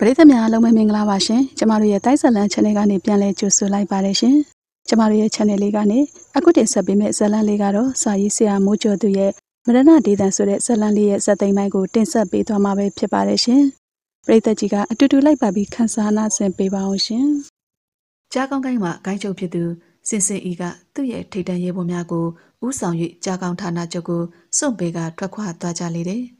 ပရိသတ်များအားလုံးပဲမင်္ဂလာပါရှင်ကျမတို့ရဲ့တိုက်ဆက်လန် channel ကနေပြန်လည်ကြိုဆိုလိုက်ပါတယ်ရှင်ကျမတို့ရဲ့ channel လေးကနေအခုတင်ဆက်ပေးမယ့်ဇာတ်လမ်းလေးကတော့စာရေးဆရာမိုးကျော်သူရဲ့မရဏဒေသန်ဆိုတဲ့ဇာတ်လမ်းလေးရဲ့ဇာတ်သိမ်းပိုင်းကိုတင်ဆက်ပေးသွားမှာပဲဖြစ်ပါတယ်ရှင်ပရိသတ်ကြီးကအတူတူလိုက်ပါပြီးခန်းစားနာဆင်ပေးပါအောင်ရှင်ကြားကောင်းကိုင်းမှာဂိုင်းချုပ်ဖြစ်သူစင်စင်ဤကသူ့ရဲ့ထိတ်တန့်ရေပေါ်များကိုဥဆောင်၍ကြားကောင်းဌာနချုပ်ကိုစွန့်ပေကထွက်ခွာသွားကြလေတယ်။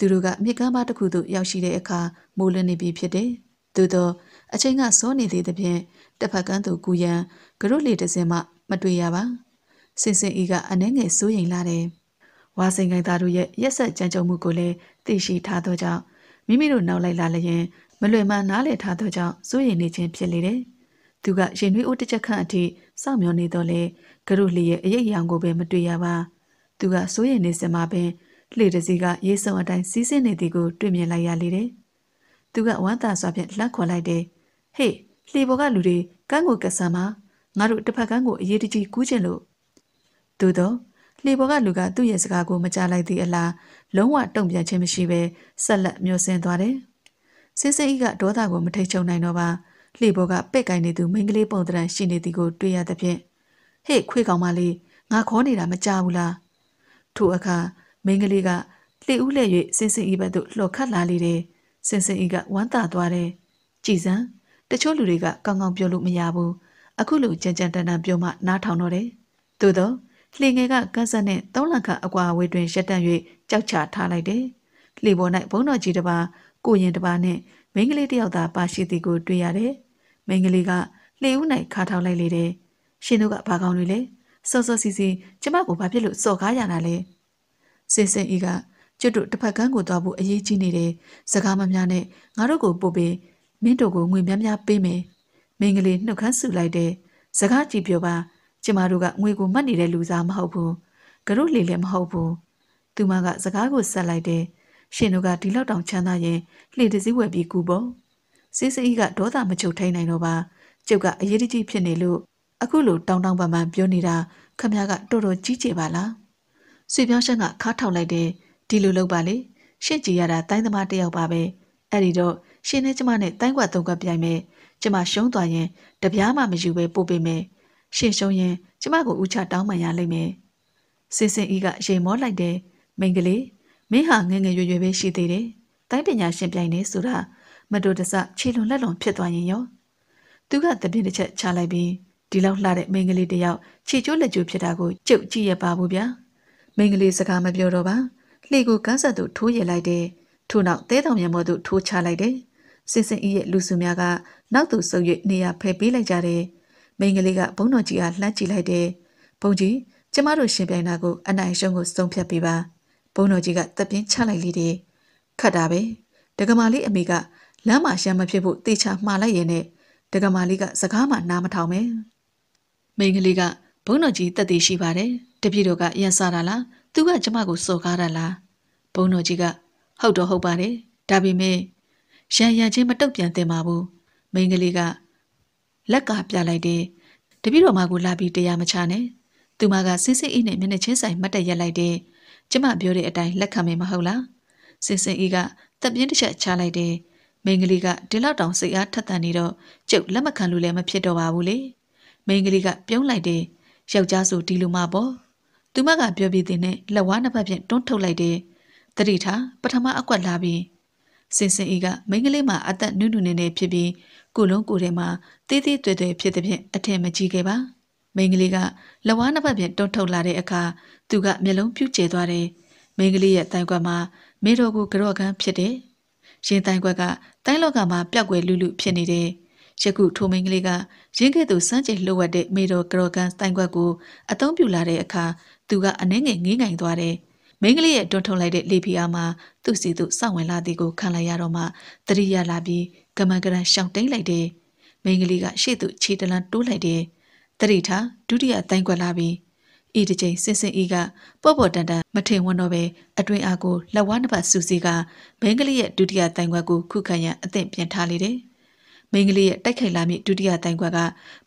သူတို့ကမြစ်ကမ်းပါတစ်ခုသို့ရောက်ရှိတဲ့အခါမိုးလင်းနေပြီဖြစ်တယ်။သို့သော အချိန်ကစောနေသေးသဖြင့်တစ်ဖက်ကန်းသို့ကူရန်ဂရုလေတစ်စင်းမှမတွေ့ရပါ။စင်စင်ဤကအနှဲငယ်စိုးရိမ်လာတယ်။ဝါစိန်ကိုင်သားတို့ရဲ့ရက်ဆက်ကြံကြုံမှုကိုလည်းသိရှိထားသောကြောင့်မိမိတို့နောက်လိုက်လာလျင်မလွယ်မှနားလည်ထားသောကြောင့်စိုးရိမ်နေခြင်းဖြစ်လေတယ်။သူကရင်နှွေးအိုးတစ်ချက်ခန့်အထိစောင့်မျှော်နေတော့လေဂရုလေရဲ့အရေးအယံကိုပဲမတွေ့ရပါ။သူကစိုးရိမ်နေစမှာပင်လှေတစီကရေစုံအတိုင်းစီးဆင်းနေသည်ကိုတွေ့မြင်လိုက်ရလေတယ်။သူကဝမ်းသာစွာဖြင့်လှမ်းခေါ်လိုက်တယ်။ဟေ့လှေပေါ်ကလူတွေကန်းကိုကဆမ်းမှာငါတို့တစ်ဖက်ကန်းကိုအရေးတကြီးကူးကျင်လို့သို့တော့လှေပေါ်ကလူကသူ့ရဲ့စကားကိုမကြားလိုက်သေးအလားလုံးဝတုံ့ပြန်ခြင်းမရှိဘဲဆက်လက်မျောဆင်းသွားတယ်။စင်းစိအိကဒေါသကိုမထိတ်ချုံနိုင်တော့ပါလှေပေါ်ကပဲ့ကိုင်နေသူမိန်းကလေးပုံသဏ္ဍာန်ရှိနေသည်ကိုတွေ့ရသဖြင့်ဟေ့ခွေးကောင်မလေးငါခေါ်နေတာမကြားဘူးလားထို့အခါမိန်းကလေးကလှေဦးလှဲ့၍စင်စင်ဤဘက်သို့လှော်ခတ်လာလေတယ်စင်စင်ဤကဝမ်းသာသွားတယ်ကြည်စမ်းတချို့လူတွေကကောင်းကောင်းပြောလို့မရဘူးအခုလိုကြံကြံတန်တန်ပြောမှနားထောင်တော့တယ်သို့တော့လှေငယ်ကကန်းစက်နဲ့တောင်းလန့်ခအကွာအဝေးတွင်ရက်တန့်၍ကြောက်ချထားလိုက်တယ်လှေပေါ်၌ဘုံတော်ကြီးတစ်ပါးကိုရင်တစ်ပါးနဲ့မိန်းကလေးတစ်ယောက်သာပါရှိသည်ကိုတွေ့ရတယ်မိန်းကလေးကလှေဦး၌ခါထောင်လိုက်လေတယ်ရှင်တို့ကဘာကောင်းတွေလဲစောစောစီစီကျမကိုဘာဖြစ်လို့စော်ကားရတာလဲစေစင်ဤကကျွတ်တို့တစ်ဖက်ကန်းကိုသွားဖို့အရေးကြီးနေတယ်စကားမများနဲ့ငါတို့ကိုပို့ပေးမင်းတို့ကိုငွေများများပေးမယ်မင်းကလေးနှုတ်ခမ်းဆူလိုက်တယ်စကားကြည့်ပြောပါကျမတို့ကငွေကိုမှတ်နေတဲ့လူစားမဟုတ်ဘူးကတို့လေလည်းမဟုတ်ဘူးသူမကစကားကိုဆက်လိုက်တယ်ရှင်တို့ကဒီလောက်တောင်ချမ်းသာရင်လှေတစည်းဝယ်ပြီးကူပေါ့စေးစေးကဒေါသမချုပ်ထိန်နိုင်တော့ပါကျုပ်ကအရေးတကြီးဖြစ်နေလို့အခုလိုတောင်းတောင်းပန်ပန်ပြောနေတာခမရကတော်တော်ကြီးကျယ်ပါလားစီပြောင်းချက်ကခါထောက်လိုက်တယ်ဒီလိုလုပ်ပါလေရှင့်ကြည်ရတာတိုင်းသမားတယောက်ပါပဲအဲ့ဒီတော့ရှင်နဲ့ကျမနဲ့တိုင်းကွက်သုံးကွက်ပြိုင်မယ်ကျမရှုံးသွားရင်တပြားမှမယူပဲပို့ပေးမယ်ရှင်ရှုံးရင်ကျမကိုဥချတောင်းပန်ရလိမ့်မယ်စင်စင်ဤကရေမောလိုက်တယ်မိန်ကလေးမင်းဟာငငယ်ရွယ်ရွယ်ပဲရှိသေးတယ်တိုင်းပညာရှင်ပြိုင်နေဆိုတာမတူတဆခြေလွန်လက်လွန်ဖြစ်သွားရင်ရောသူကတပြင်းတစ်ချက်ချလိုက်ပြီးဒီလောက်လှတဲ့မိန်းကလေးတယောက်ခြေချိုးလက်ချိုးဖြစ်တာကိုကြုတ်ကြည့်ရပါဘူးဗျာ။မင်္ဂလေးစကားမပြောတော့ပါလှေကိုကန်းဆက်သူထိုးရလိုက်တယ်ထို့နောက်သဲတောင်မြမောသူထိုးချလိုက်တယ်စင်စင်ဤရဲ့လူစုများကနောက်သူဆုပ်၍နေရာဖယ်ပေးလိုက်ကြတယ်မင်္ဂလေးကဘုံတော်ကြီးအားလှမ်းကြည့်လိုက်တယ်ဘုံကြီးကျမတို့ရှင်ပြိုင်တာကိုအနိုင်ရှုံးကိုစုံဖြတ်ပေးပါဘုံတော်ကြီးကတပြင်းချလိုက်လေတယ်ခတ်တာပဲဒကမာလေးအမေကလမ်းမှာရှမ်းမဖြစ်ဖို့တေချာမှားလိုက်ရင်နဲ့ဒကမာလေးကစကားမှနားမထောင်ပဲမိန်းကလေးကဘုံတော်ကြီးတက်တည်ရှိပါတယ်တပြည့်တော်ကရန်စားတာလားသူကကျမကိုစော်ကားတာလားဘုံတော်ကြီးကဟုတ်တော့ဟုတ်ပါတယ်ဒါပေမဲ့ရန်ရန်ချင်းမတုတ်ပြန်တင်ပါဘူးမိန်းကလေးကလက်ကပြလိုက်တယ်တပြည့်တော်မကိုလာပြီးတရားမချနဲ့သူမကစစ်စစ်အေးနဲ့မျက်နှာချင်းဆိုင်မတ်တက်ရက်လိုက်တယ်ကျမပြောတဲ့အတိုင်းလက်ခံမယ်မဟုတ်လားစစ်စစ်အေးကတပ်ပြင်းတစ်ချက်ချလိုက်တယ်မိန်းကလေးကဒီလောက်တောင်စိတ်အားထက်သန်နေတော့ကျုပ်လက်မခံလို့လည်းမဖြစ်တော့ပါဘူးလေမိန်းကလေးကပြုံးလိုက်တယ်ယောက်ျားဆိုဒီလိုမှပေါ့သူမကပြောပြီးတဲ့နဲ့လက်ဝါးနှစ်ဖက်ဖြင့်တွန်းထုတ်လိုက်တယ်တတိထားပထမအကွက်လာပြီးစင်စင်ဤကမိန်းကလေးမှာအသက်နုနုနေနေဖြစ်ပြီးကိုလုံးကိုထဲမှာတေးသေးတွေ့တွေ့ဖြစ်တဲ့ဖြင့်အထင်မကြီးခဲ့ပါမိန်းကလေးကလက်ဝါးနှစ်ဖက်ဖြင့်တွန်းထုတ်လာတဲ့အခါသူကမျက်လုံးပြူကျဲသွားတယ်မိန်းကလေးရဲ့တိုင်ကွက်မှာမေတော်ကိုကြော့ကန်းဖြစ်တယ်ရင်တိုင်ကွက်ကတိုင်းလောကမှာပျောက်ွယ်လူလူဖြစ်နေတယ်ယခုထိုမိန်းကလေးကရင်းကဲ့သို့စမ်းကြည့်လှုပ်ဝက်တဲ့မေတော်ကရော့ကန်တိုင်ခွက်ကိုအသုံးပြုလာတဲ့အခါသူကအနေငယ်ငေးငိုင်သွားတယ်။မိန်းကလေးရဲ့တွန်းထုတ်လိုက်တဲ့လေပြားမှာသူ့စီသူစောင့်ဝင်လာသည်ကိုခံလိုက်ရတော့မှတတိယလာပြီးကမန်ကရန်ရှောင်တိန်လိုက်တယ်။မိန်းကလေးကရှေ့သူခြေတလန်တိုးလိုက်တယ်။တတိထားဒုတိယတိုင်းကွက်လာပြီးဤတစ်ချိန်စင်စင်ဤကပော့ပော့တန်တန်မထင်ဝန်းတော့ပဲအတွင်အားကိုလက်ဝါးနှစ်ဖက်စူစီကမိန်းကလေးရဲ့ဒုတိယတိုင်ခွက်ကိုခုခံရန်အသင့်ပြင်ထားလေတယ်။မင်္ဂလေးရဲ့တိုက်ခိုက်လာမည့်ဒုတိယတိုင်ခွက်က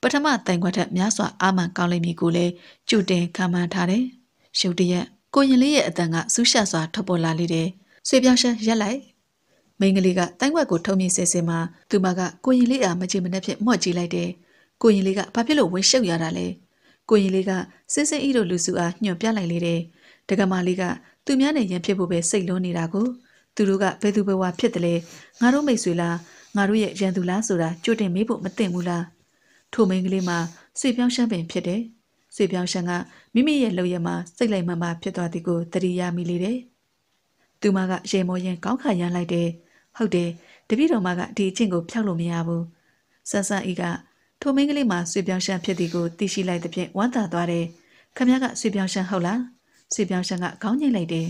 ပထမတိုင်ခွက်ထက်များစွာအာမန်ကောင်းလိမ့်မည်ကိုလည်းကြိုတင်ခံမှန်းထားတယ်။ရုတ်တရက်ကိုရင်လေးရဲ့အတန်ကစူးရှစွာထွက်ပေါ်လာလေတယ်။ဆွေပြောင်းရှမ်းရက်လိုက်မင်္ဂလေးကတိုင်ခွက်ကိုထုံမြင့်ဆဲဆဲမှာသူမကကိုရင်လေးအားမကြည်မနှက်ဖြင့်မော့ကြည့်လိုက်တယ်။ကိုရင်လေးကဘာဖြစ်လို့ဝင်းရှုပ်ရတာလဲ။ကိုရင်လေးကစင်းစင်းဤတို့လူစုအားညွှန်ပြလိုက်လေတယ်။ဒကမာလေးကသူများနဲ့ရန်ဖြစ်ဖို့ပဲစိတ်လုံးနေတာကိုသူတို့ကဘယ်သူဘဝဖြစ်တယ်လဲငါတို့မိတ်ဆွေလားငါတို့ရဲ့ရန်သူလားဆိုတာကြိုတင်မေးဖို့မသင့်ဘူးလားထိုမိန်းကလေးမှာဆွေပြောင်းရှမ်းပင်ဖြစ်တယ်ဆွေပြောင်းရှမ်းကမိမိရဲ့လုပ်ရမှာစိတ်လိုက်မှမှဖြစ်သွားသည်ကိုသတိရမိလေတယ်သူမကရေမောရင်ကောင်းခါရမ်းလိုက်တယ်ဟုတ်တယ်တပည့်တော်မကဒီအချင်းကိုဖျောက်လို့မရဘူးဆန်းဆန်းဤကထိုမိန်းကလေးမှာဆွေပြောင်းရှမ်းဖြစ်သည်ကိုသိရှိလိုက်သဖြင့်ဝမ်းသာသွားတယ်ခမရကဆွေပြောင်းရှမ်းဟုတ်လားဆွေပြောင်းရှမ်းကခေါင်းညိတ်လိုက်တယ်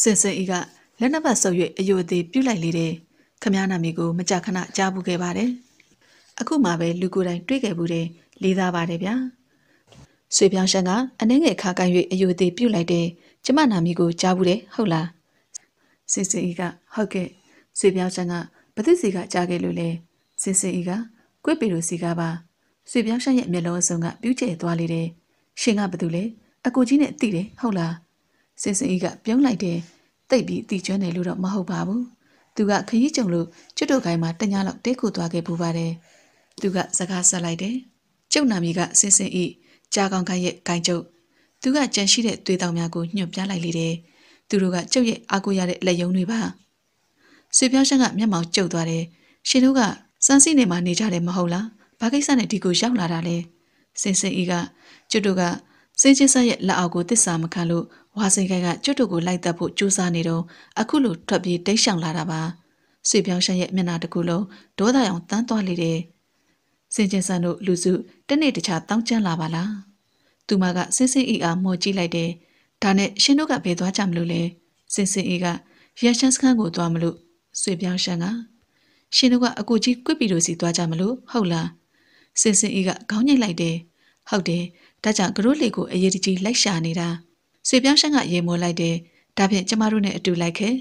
စင်စင်ဤကလက်နှစ်ဖက်ဆုပ်၍အယုအသေးပြုတ်လိုက်လေတယ်ခမည်းနာမည်ကိုမကြခဏကြားဘူးခဲ့ပါတယ်။အခုမှပဲလူကိုယ်တိုင်တွေ့ခဲ့ဘူးတဲ့လေးစားပါတယ်ဗျာ။ဆွေပြောင်းရှန်ကအနှဲငယ်ခါကန်၍အယုသေးပြုတ်လိုက်တဲ့ကျမနာမည်ကိုကြားဘူးတဲ့ဟုတ်လား။စင်စင်ဤကဟုတ်ကဲ့ဆွေပြောင်းရှန်ကဘသူစီကကြားခဲ့လို့လဲစင်စင်ဤကကွေ့ပီလိုစီကပါဆွေပြောင်းရှန်ရဲ့မျက်လုံးအစုံကပြူးကျဲသွားလေတယ်။ရှင်ကဘသူလဲအကိုကြီးနဲ့တိတယ်ဟုတ်လား။စင်စင်ဤကပြုံးလိုက်တယ်။တိတ်ပြီးတီကျွမ်းတယ်လို့တော့မဟုတ်ပါဘူး။သူကခရီးကြုံလို့ကျွတ်တုတ်ကိုင်းမှာတညလောက်တိတ်ခုသွားခဲ့ပူပါတယ်။သူကစကားဆက်လိုက်တယ်။ကျုပ်နာမည်ကစင်စင်ဤကြာကောင်ကရဲ့ဂိုင်ကျုပ်။သူကကြံရှိတဲ့သွေးတောင်များကိုညှွန့်ပြလိုက်လေတယ်။သူတို့ကကျုပ်ရဲ့အာကိုရတဲ့လက်ယုံတွေပါ။ဆွေပြောင်းရှမ်းကမျက်မှောင်ကျုပ်သွားတယ်။ရှင်တို့ကစမ်းစီနေမှာ နေကြတယ်မဟုတ်လား။ဘာကိစ္စနဲ့ဒီကိုရောက်လာတာလဲ။စင်စင်ဤကကျွတ်တုတ်ကစင်ချင်းဆက်ရဲ့လက်အောက်ကိုတစ္ဆာမခံလို့ဝါစင်ခိုင်ကကျွတ်တို့ကိုလိုက်တက်ဖို့ကြိုးစားနေတော့အခုလိုထွက်ပြေးတိတ်ဆောင်လာတာပါဆွေပြောင်းရှန်ရဲ့မျက်နှာတစ်ခုလုံးဒေါသအောင်တန်းသွားလေတယ်စင်ကျင်ဆန်တို့လူစုတနေ့တခြားတောင်းကျမ်းလာပါလားသူမကစင်စင်အီအားမော်ကြည့်လိုက်တယ်ဒါနဲ့ရှင်တို့ကဘယ်သွားကြမလို့လဲစင်စင်အီကရရှန်စခန်းကိုသွားမလို့ဆွေပြောင်းရှန်ကရှင်တို့ကအကိုကြီးကွစ်ပီတို့စီသွားကြမလို့ဟုတ်လားစင်စင်အီကခေါင်းညိတ်လိုက်တယ်ဟုတ်တယ်ဒါကြောင့်ကရိုးလေးကိုအရေးတကြီးလိုက်ရှာနေတာစေပြောင်းရှက်ကရေမိုးလိုက်တယ်ဒါဖြင့်ကျမတို့နဲ့အတူလိုက်ခဲ့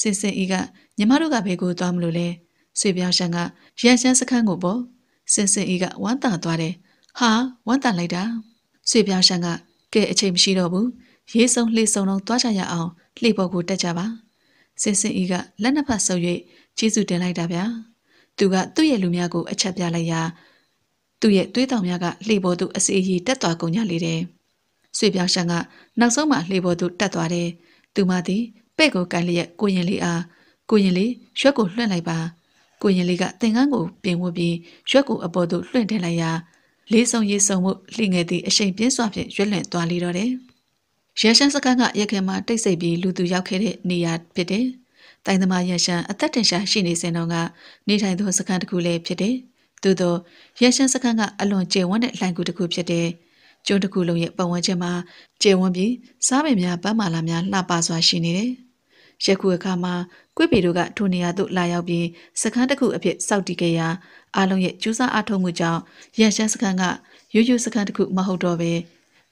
စင်စင်ဤကညီမတို့ကဘယ်ကိုသွားမလို့လဲစေပြောင်းရှက်ကရန်ရှမ်းစခန်းကိုပေါ့စင်စင်ဤကဝမ်းတာသွားတယ်ဟာဝမ်းတာလိုက်တာစေပြောင်းရှက်ကကဲအချိန်မရှိတော့ဘူးရေးစုံလှေစုံလုံးသွားကြရအောင်လှေပေါ်ကိုတက်ကြပါစင်စင်ဤကလက်နှစ်ဖက်ဆုပ်၍ကျေးဇူးတင်လိုက်တာဗျာသူကသူ့ရဲ့လူများကို အချက်ပြလိုက်ရာသူ့ရဲ့သွေးတောင်များကလှေပေါ်သို့အစေအီတက်သွားကုန်ကြလေတယ်ဆွေပြောင်ရှန်ကနောက်ဆုံးမှလှေပေါ်သို့တက်သွားတယ်။သူမသည်ပဲ့ကိုကန်လျက်ကိုရင်လေးအားကိုရင်လေးရွက်ကိုလွှင့်လိုက်ပါကိုရင်လေးကသင်္ကန်းကိုပြင်ဝတ်ပြီးရွက်ကိုအပေါ်သို့လွှင့်တင်လိုက်ရာလေးစုံရေးစုံမှုလှငယ်သည့်အရှိန်ပြင်းစွာဖြင့်ရွက်လွင့်သွားလေတော့တယ်။ရရှန်စကန်ကရက်ခဲမှာတိတ်ဆိတ်ပြီးလူသူရောက်ခဲ့တဲ့နေရာဖြစ်တယ်။တိုင်းသမားရရှန်အသက်တင်ရှာရှိနေစဉ်တော့ကနေထိုင်သောစကန်တစ်ခုလည်းဖြစ်တယ်။သို့သောရရှန်စကန်ကအလွန်ကျေဝန်းတဲ့လှိုင်ကူတစ်ခုဖြစ်တယ်။ကျုံတစ်ခုလုံးရဲ့ပတ်ဝန်းကျင်မှာကျေဝန်းပြီးစားပင်များပန်းမာလာများလှပစွာရှိနေတယ်။ယခုအခါမှာကွေ့ပေတို့ကထိုနေရာသို့လာရောက်ပြီးစခန်းတစ်ခုအဖြစ်စောက်တည်ခဲ့ရာအလုံးရဲ့ကျူးစာအထုံးမှုကြောင့်ရန်ရှမ်းစခန်းကရွရွစခန်းတစ်ခုမဟုတ်တော့ပဲ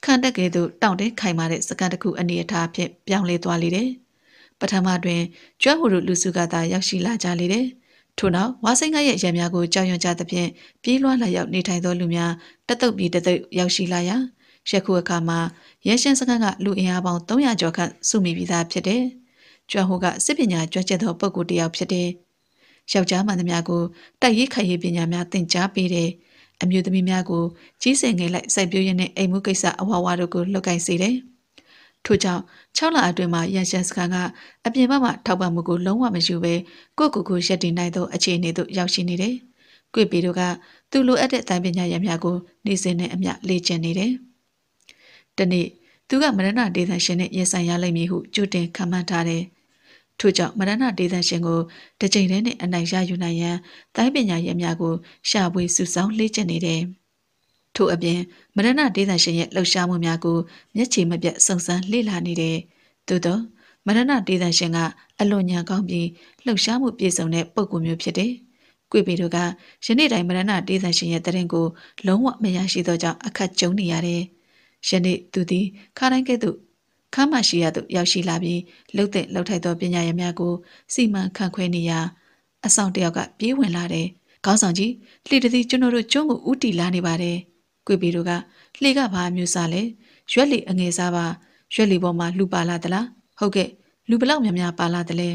ခန့်တက်ကဲသို့တောင့်တင်းခိုင်မာတဲ့စခန်းတစ်ခုအနေအထားဖြင့်ပြောင်းလဲသွားလေတယ်။ပထမတွင်ကျွမ်းဟိုတို့လူစုကသာရောက်ရှိလာကြလေတယ်။ထို့နောက်ဝါစိန်ကရဲ့ရံများကိုကြောက်ရွံ့ကြသဖြင့်ပြေးလွှားလာရောက်နေထိုင်သောလူများတတုပ်ပြီးတတုပ်ရောက်ရှိလာရာရက်ခုအခါမှာရရှင်စခန်းကလူအင်အားပေါင်း300ကျော်ခန့်စုမိပြီးသားဖြစ်တယ်။ကျွမ်းဟိုကစစ်ပညာကျွမ်းကျက်သောပုဂ္ဂိုလ်တစ်ယောက်ဖြစ်တယ်။ယောက်ျားမှန်သမျှကိုတိုက်ရိုက်ခရီးပညာများသင်ကြားပေးတယ်။အမျိုးသမီးများကိုကြီးစင်ငယ်လိုက်စိုက်ပျိုးရင်းနဲ့အိမ်မှုကိစ္စအဝါဝါတို့ကိုလှုပ်ကိုင်စေတယ်။ထို့ကြောင့်6လအတွင်းမှာရန်ရှန်စခန်းကအပြင်ဘက်မှထောက်ပံ့မှုကိုလုံးဝမယူဘဲကိုကိုကိုရက်တည်နိုင်သောအခြေအနေသို့ရောက်ရှိနေတယ်။ကွေပေတို့ကသူလိုအပ်တဲ့အတိုင်းပညာရများကိုနေစဉ်နဲ့အမျှလေ့ကျင့်နေတယ်။တနေ့သူကမရဏဒေသရှင်နဲ့ရင်ဆိုင်ရလိမ့်မည်ဟုကြိုတင်ခန့်မှန်းထားတယ်။ထို့ကြောင့်မရဏဒေသရှင်ကိုတစ်ချိန်တည်းနဲ့အနိုင်ရယူနိုင်ရန်တိုင်းပညာရများကိုရှာဖွေစုဆောင်းလေ့ကျင့်နေတယ်။ထို့အပြင်မရဏဒေသရှင်ရဲ့လှုပ်ရှားမှုများကိုမျက်ခြေမပြတ်စုံစမ်းလေ့လာနေတယ်။သို့သောမရဏဒေသရှင်ကအလွန်ညာကောင်းပြီးလှုပ်ရှားမှုပြည့်စုံတဲ့ပုံကူမျိုးဖြစ်တယ်။ကွေပေတို့ကယနေ့တိုင်မရဏဒေသရှင်ရဲ့တရင်ကိုလုံးဝမရရှိသောကြောင့်အခက်ကြုံနေရတယ်။ယနေ့သူသည်ခါတိုင်းကဲ့သို့ခမ်းမရှိရသို့ရောက်ရှိလာပြီးလှုပ်တဲ့လှုပ်ထိုက်သောပညာရည်များကို စီမံခန့်ခွဲနေရာအဆောင်တယောက်ကပြေးဝင်လာတယ်။ခေါင်းဆောင်ကြီးလှေတသည်ကျွန်တော်တို့ကျုံးကိုဥတီလာနေပါတယ်။ကွေပေတို့ကလှေကဘာမျိုးစားလဲရွက်လီအငယ်စားပါရွက်လီပေါ်မှာလူပါလာသလားဟုတ်ကဲ့လူဘလောက်များများပါလာသလဲ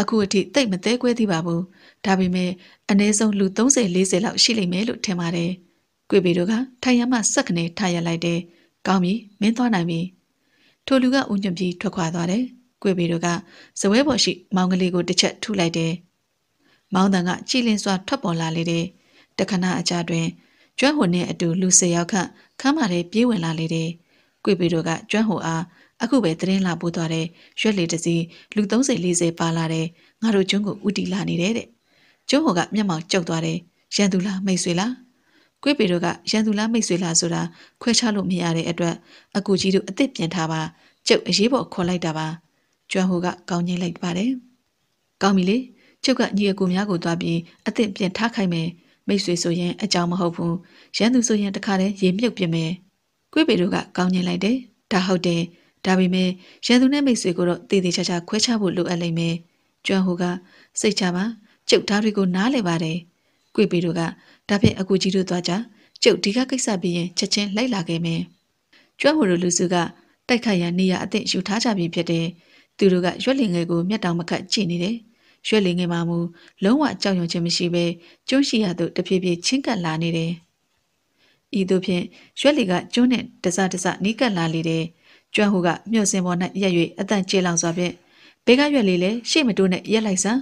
အခုအထိတိတ်မသေးခွဲသေးပါဘူးဒါပေမဲ့အနည်းဆုံးလူ30 40လောက်ရှိလိမ့်မယ်လို့ထင်ပါတယ်ကွေပေတို့ကထိုင်ရမစက်ကနေထားရလိုက်တယ်ကောင်းပြီမင်းသွားနိုင်ပြီထိုလူကဥညွန့်ပြီးထွက်ခွာသွားတယ်ကွေပေတို့ကဇပွဲပေါ်ရှိမောင်ကလေးကိုတစ်ချက်ထုလိုက်တယ်မောင်တန်ကကြည်လင်စွာထွက်ပေါ်လာလေတယ်တခဏအကြာတွင်ကျွမ်းဟိုနဲ့အတူလူ၁၀ယောက်ခန့်ခမ်းမာတဲ့ပြေးဝင်လာလေတယ်။ကွေပေတို့ကကျွမ်းဟိုအားအခုပဲသတင်းလာပို့သွားတဲ့ရွက်လေတစီလူ30 40ပါလာတဲ့ငါတို့ကျွန်းကိုဥတီလာနေတဲ့တဲ့။ကျွန်းဟိုက မျက်မှောင်ကျုပ်သွားတယ်။ရန်သူလားမိတ်ဆွေလား။ကွေပေတို့ကရန်သူလားမိတ်ဆွေလားဆိုတာခွဲခြားလို့မရတဲ့အတွက်အကူကြီးတို့အစ်စ်ပြင်ထားပါကျုပ်အရေးပေါ်ခေါ်လိုက်တာပါ။ကျွမ်းဟိုကကောင်းငိမ့်လိုက်ပါတယ်။ကောင်းပြီလေ။ကျုပ်ကညီအကိုများကိုသွားပြီးအသင့်ပြင်ထားခိုင်းမယ်။မိတ်ဆွေဆိုရင်အကြောင်းမဟုတ်ဘူးရန်သူဆိုရင်တခါတည်းရေမြုပ်ပြမယ်ကွေးပေတို့ကကောင်းညင်လိုက်တယ်ဒါဟုတ်တယ်ဒါပေမဲ့ရန်သူနဲ့မိတ်ဆွေကိုတော့တည်တည်ချာချာခွဲခြားဖို့လိုအပ်လိမ့်မယ်ကျွမ်းဟိုကစိတ်ချပါကျုပ်သားတွေကိုနားလဲပါတယ်ကွေးပေတို့ကဒါဖြင့်အကူကြီးတို့သွားကြကျုပ်ဒီကကိစ္စပြီးရင်ချက်ချင်းလိုက်လာခဲ့မယ်ကျွမ်းဟိုတို့လူစုကတိုက်ခိုက်ရန်နေရအသင့်ယူထားကြပြီဖြစ်တယ်သူတို့ကရွက်လင်ငယ်ကိုမျက်တောင်မကတ်ကြည့်နေတယ်ရွက်လင်ခဲ့မှမူလုံးဝကြောက်ရွံ့ခြင်းမရှိဘဲကျုံးရှိရသို့တဖြည်းဖြည်းချင်းကပ်လာနေတယ်။ဤသို့ဖြင့်ရွက်လီကကျုံးနှင့်တစတစနီးကပ်လာလေတယ်။ကျွမ်းဟုကမြှော့စင်ပေါ်၌ရက်၍အတန်ကျေလောင်စွာဖြင့်ဘေးကရွက်လီလည်းရှေ့မတိုးနဲ့ရက်လိုက်စမ်း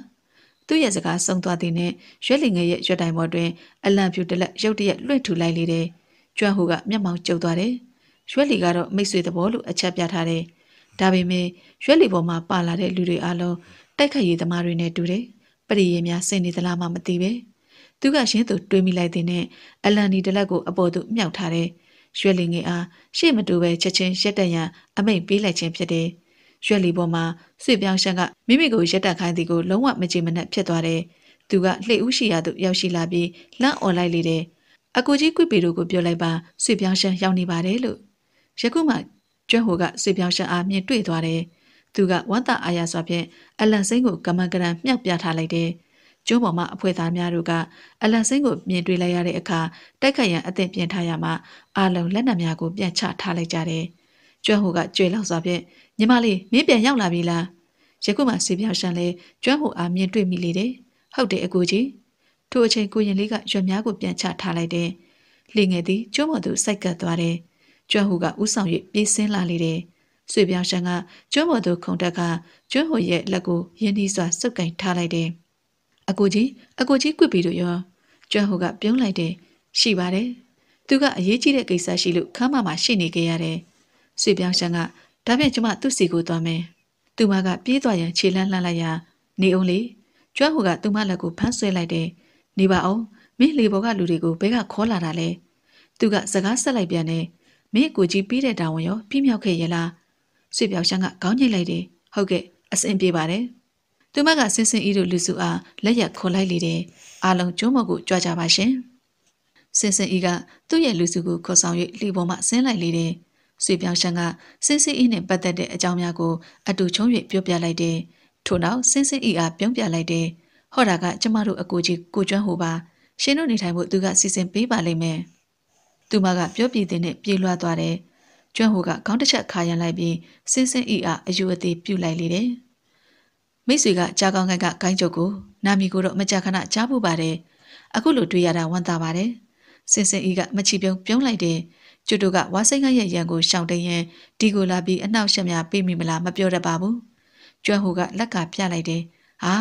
သူ့ရဲ့စကားဆုံးသွားသည်နှင့်ရွက်လီငယ်ရဲ့ရွက်တိုင်ပေါ်တွင်အလံဖြူတလက်ရုတ်တရက်လွင့်ထူလိုက်လေတယ်။ကျွမ်းဟုကမျက်မှောင်ကျုပ်သွားတယ်။ရွက်လီကတော့မိတ်ဆွေသဘောလို့အချက်ပြထားတယ်။ဒါပေမဲ့ရွက်လီပေါ်မှာပါလာတဲ့လူတွေအလုံးတိုက်ခတ်ရေးသမားတွေနဲ့တူတယ်ပရိယေများဆင်နေသလားမှမသိပဲသူကရှင်းသူတွေးမိလိုက်တဲ့နဲ့အလန်ဒီတလက်ကိုအပေါ်သို့မြောက်ထားတယ်ရွှေလင်ငယ်အားရှေ့မတူပဲချက်ချင်းရက်တက်ရန်အမိန့်ပေးလိုက်ခြင်းဖြစ်တယ်ရွက်လီပေါ်မှာဆွေပြောင်းရှက်ကမိမိကိုရက်တက်ခိုင်းသူကိုလုံးဝမကြည်မနှက်ဖြစ်သွားတယ်။သူကလှေဥရှိရာသို့ရောက်ရှိလာပြီးလန့်អော်လိုက်လေတယ်။အကူကြီးကွိပေတို့ကိုပြောလိုက်ပါဆွေပြောင်းရှက်ရောက်နေပါတယ်လို့ယခုမှကျွဲဟိုကဆွေပြောင်းရှက်အားမြင်တွေ့သွားတယ်။သူကဝတ်တာအာရစွာဖြင့်အလန်စိမ့်ကိုကမန်ကရန်မြှောက်ပြထားလိုက်တယ်။ကျိုးပေါ်မှာအဖွဲ့သားများတို့ကအလန်စိမ့်ကိုမြင်တွေ့လိုက်ရတဲ့အခါတိုက်ခတ်ရန်အသင့်ပြင်ထားရမှာအာလုံလက်နက်များကိုပြန်ချထားလိုက်ကြတယ်။ကျွမ်းဟိုကကြွေလောက်စွာဖြင့်ညီမလေးမင်းပြန်ရောက်လာပြီလား။ယခုမှစေပြောင်ရှန်လဲကျွမ်းဟိုအားမြင်တွေ့မိလေတယ်။ဟုတ်တယ်အကိုကြီး။ထို့အချိန်ကိုရင်လေးကရွက်များကိုပြန်ချထားလိုက်တယ်။လေငယ်သည်ကျွမ်းပေါ်သို့စိုက်ကပ်သွားတယ်။ကျွမ်းဟိုကဥဆောင်၍ပြေးဆင်းလာလေတယ်။ဆွေပြောင်းရှန်ကကျွန်းပေါ်သို့ခုန်တက်ကကျွန်းဟိုရဲ့လက်ကိုရင်းနှီးစွာစုပ်ကင်ထားလိုက်တယ်။အကိုကြီးအကိုကြီးကွစ်ပြီးတော့ရောကျွန်းဟိုကပြုံးလိုက်တယ်။ရှိပါတယ်။သူကအရေးကြီးတဲ့ကိစ္စရှိလို့ခမ်းမမှာရှိနေခဲ့ရတယ်။ဆွေပြောင်းရှန်ကဒါပြန်ကျမသူ့စီကိုသွားမယ်။သူမကပြေးသွားရန်ခြေလှမ်းလှမ်းလိုက်ရာ နေအောင်လေကျွမ်းဟိုကသူမလက်ကိုဖမ်းဆွဲလိုက်တယ်။နေပါအောင်မင်းလေပေါ်ကလူတွေကိုဘဲကခေါ်လာတာလဲ။သူကစကားဆက်လိုက်ပြန်တယ်။မင်းကိုကြီးပြီးတဲ့တာဝန်ရော ပြင်းမြောက်ခဲ့ရလားဆွေပြောင်ရှမ်းကခေါင်းညိတ်လိုက်တယ်။ဟုတ်ကဲ့အဆင်ပြေပါတယ်။သူမကဆင်းဆင်းဤတို့လူစုအားလက်ရက်ခေါ်လိုက်လေတယ်။အားလုံးကျုံးမကိုကြွကြပါရှင်။ဆင်းဆင်းဤကသူ့ရဲ့လူစုကိုခေါ်ဆောင်၍လှေပေါ်မှဆင်းလိုက်လေတယ်။ဆွေပြောင်ရှမ်းကဆင်းဆင်းဤနှင့်ပတ်သက်တဲ့အကြောင်းများကိုအတူချုံ၍ပြောပြလိုက်တယ်။ထို့နောက်ဆင်းဆင်းဤအားပြုံးပြလိုက်တယ်။ဟော်တာကကျမတို့အကိုကြီးကိုကျွမ်းဟိုပါ။ရှင်တို့နေထိုင်ဖို့သူကစီစဉ်ပေးပါလိမ့်မယ်။သူမကပြောပြသည်နဲ့ပြေးလွှားသွားတယ်။ကျွမ်းဟိုကခေါင်းတစ်ချက်ခါရန်လိုက်ပြီးစင်းစင်းဤအားအယူအသေးပြုတ်လိုက်လေတယ်။မိတ်ဆွေကကြားကောင်းကိုက်ကဂိုင်းချုပ်ကိုနာမီကိုတော့မကြာခဏကြားဖို့ပါတယ်။အခုလိုတွေ့ရတာဝမ်းသာပါတယ်။စင်းစင်းဤကမချီပြုံးပြုံးလိုက်တယ်။ကျွတ်တို့ကဝါစိတ်ကရဲ့ရန်ကိုရှောင်တိန်ရင်ဒီကိုလာပြီးအနှောက်အယှက်များပေးမိမလားမပြောတတ်ပါဘူး။ကျွမ်းဟိုကလက်ကပြလိုက်တယ်။ဟာ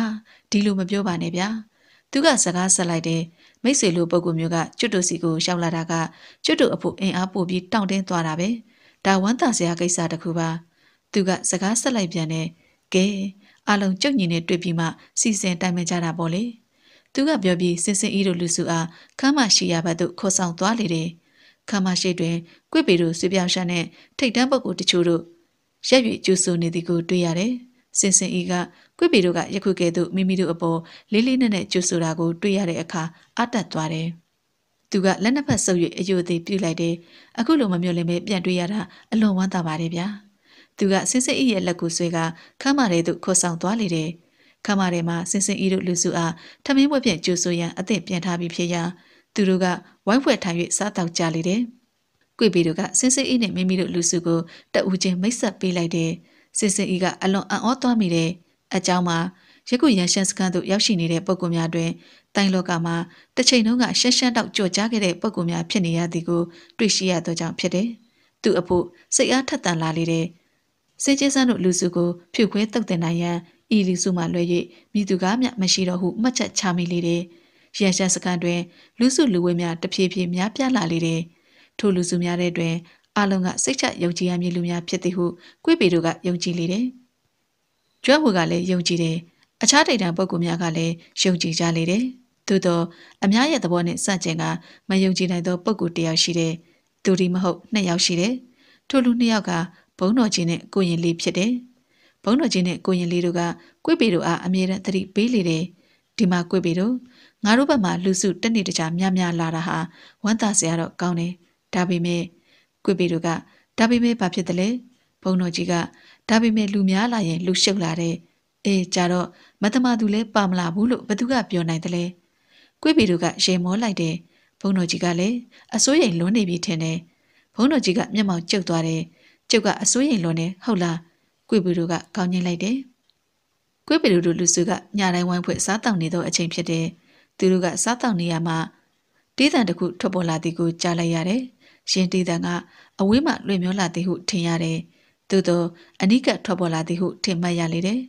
ဒီလိုမပြောပါနဲ့ဗျာ။သူကစကားဆက်လိုက်တယ်။မိတ်ဆွေလိုပုံကူမျိုးကကျွတ်တူစီကိုရောက်လာတာကကျွတ်တူအဖို့အင်အားပို့ပြီးတောင့်တင်းသွားတာပဲဒါဝမ်းသာစရာကိစ္စတခုပါသူကစကားဆက်လိုက်ပြန်တယ်ကဲအလုံးကြုတ်ညင်နဲ့တွေ့ပြီးမှစီစဉ်တိုင်ပင်ကြတာပေါ့လေသူကပြောပြီးစင်စင်ဤတို့လူစုအားခမ်းမရှိရဘတ်တို့ခေါ်ဆောင်သွားလေတယ်ခမ်းမရှိတွင်ကွိပေတို့ဆွေပြောင်ရှာနဲ့ထိတ်တန့်ပုဂ္ဂိုလ်တချို့တို့ရက်၍ကျူဆူနေသည်ကိုတွေ့ရတယ်စင်စင်ဤကကွိပေတို့ကယခုကဲ့သို့မိမိတို့အပေါ်လေးလေးနက်နက်ကျူဆူတာကိုတွေ့ရတဲ့အခါအတတ်သွားတယ်သူကလက်နှစ်ဖက်ဆုပ်၍အယိုသေးပြုလိုက်တယ်။အခုလိုမမျိုးလင်ပဲပြန်တွေ့ရတာအလွန်ဝမ်းသာပါတယ်ဗျာ။သူကစင်စင်ဤရဲ့လက်ကိုဆွဲကခမ်းမတဲ့သူခေါ်ဆောင်သွားလေတယ်။ခမ်းမတဲ့မှာစင်စင်ဤတို့လူစုအားထမင်းပွဲဖြင့်ကြိုဆိုရန်အသင့်ပြန်ထားပြီးဖြစ်ရာသူတို့ကဝိုင်းဖွဲ့ထိုင်၍စားတောက်ကြလေတယ်။ကွေပေတို့ကစင်စင်ဤနဲ့မိမိတို့လူစုကိုတအူးချင်းမိတ်ဆက်ပေးလိုက်တယ်။စင်စင်ဤကအလွန်အံ့ဩသွားမိတယ်။အကြောင်းမှာရခုရန်ရှန်စကန်သို့ရောက်ရှိနေတဲ့ပုံကွန်များတွင်တိုင်းလောကမှာတစ်ချိန်လုံးကရှက်ရှက်တော့ကြော်ကြားခဲ့တဲ့ပုံကူများဖြစ်နေရသည်ကိုတွေ့ရှိရသောကြောင့်ဖြစ်တယ်။သူ့အဖို့စိတ်အားထက်သန်လာလေတဲ့စေကျေးစံတို့လူစုကိုဖြုတ်ခွဲတုတ်တင်နိုင်ရန်ဤလူစုမှလွဲ၍မိသူကားမြမရှိတော့ဟုမှတ်ချက်ချမိလေတဲ့ရန်ရှန်စကန်တွင်လူစုလူဝေးများတဖြည်းဖြည်းများပြားလာလေတဲ့ထိုလူစုများတဲ့တွင်အလုံးကစိတ်ချယုံကြည်ရမည်လူများဖြစ်သည်ဟုကိုပေတို့ကယုံကြည်လေတယ်။ကျွမ်းဝူကလည်းယုံကြည်တယ်။အခြားဒိတ်တန်ပုဂ္ဂိုလ်များကလည်းယုံကြည်ကြလေတယ်။သို့တော့အများရဲ့သဘောနဲ့စန့်ကျင်ကမယုံကြည်နိုင်သောပုဂ္ဂိုလ်တစ်ယောက်ရှိတယ်။သူဒီမဟုတ်နှစ်ယောက်ရှိတယ်။ထိုလူနှစ်ယောက်ကဘုံတော်ကြီးနဲ့ကိုရင်လေးဖြစ်တယ်။ဘုံတော်ကြီးနဲ့ကိုရင်လေးတို့ကကွေ့ပေတို့အားအမြဲတမ်းသတိပေးလေတယ်။ဒီမှာကွေ့ပေတို့ငါတို့ဘက်မှာလူစုတက်နေတကြများများလာတာဟာဝမ်းသာစရာတော့ကောင်းတယ်။ဒါပေမဲ့ကွေ့ပေတို့ကဒါပေမဲ့ဘာဖြစ်တယ်လဲ။ဘုံတော်ကြီးကဒါပေမဲ့လူများလာရင်လူရှုပ်လာတယ်။အေးကြတော့မတမသူလဲပါမလာဘူးလို့ဘသူကပြောနိုင်တယ်လဲ။ကွိပီတို့ကရေမောလိုက်တယ်ဘုံတော်ကြီးကလည်းအစိုးရိမ်လွန်းနေပြီထင်တယ်ဘုံတော်ကြီးကမျက်မှောင်ကျုပ်သွားတယ်ကျုပ်ကအစိုးရိမ်လွန်းနေဟုတ်လားကွိပီတို့ကကောင်းညှိလိုက်တယ်ကွိပီတို့လူစုကညတိုင်းဝိုင်းဖွဲ့စားတောင်းနေသောအချိန်ဖြစ်တယ်သူတို့ကစားတောင်းနေရမှာတေးတန်တစ်ခုထွက်ပေါ်လာသည်ကိုကြားလိုက်ရတယ်ရှင်တေးတန်ကအဝေးမှလွင်မျောလာသည်ဟုထင်ရတယ်သို့သောအနိကထွက်ပေါ်လာသည်ဟုထင်မှတ်ရလေတယ်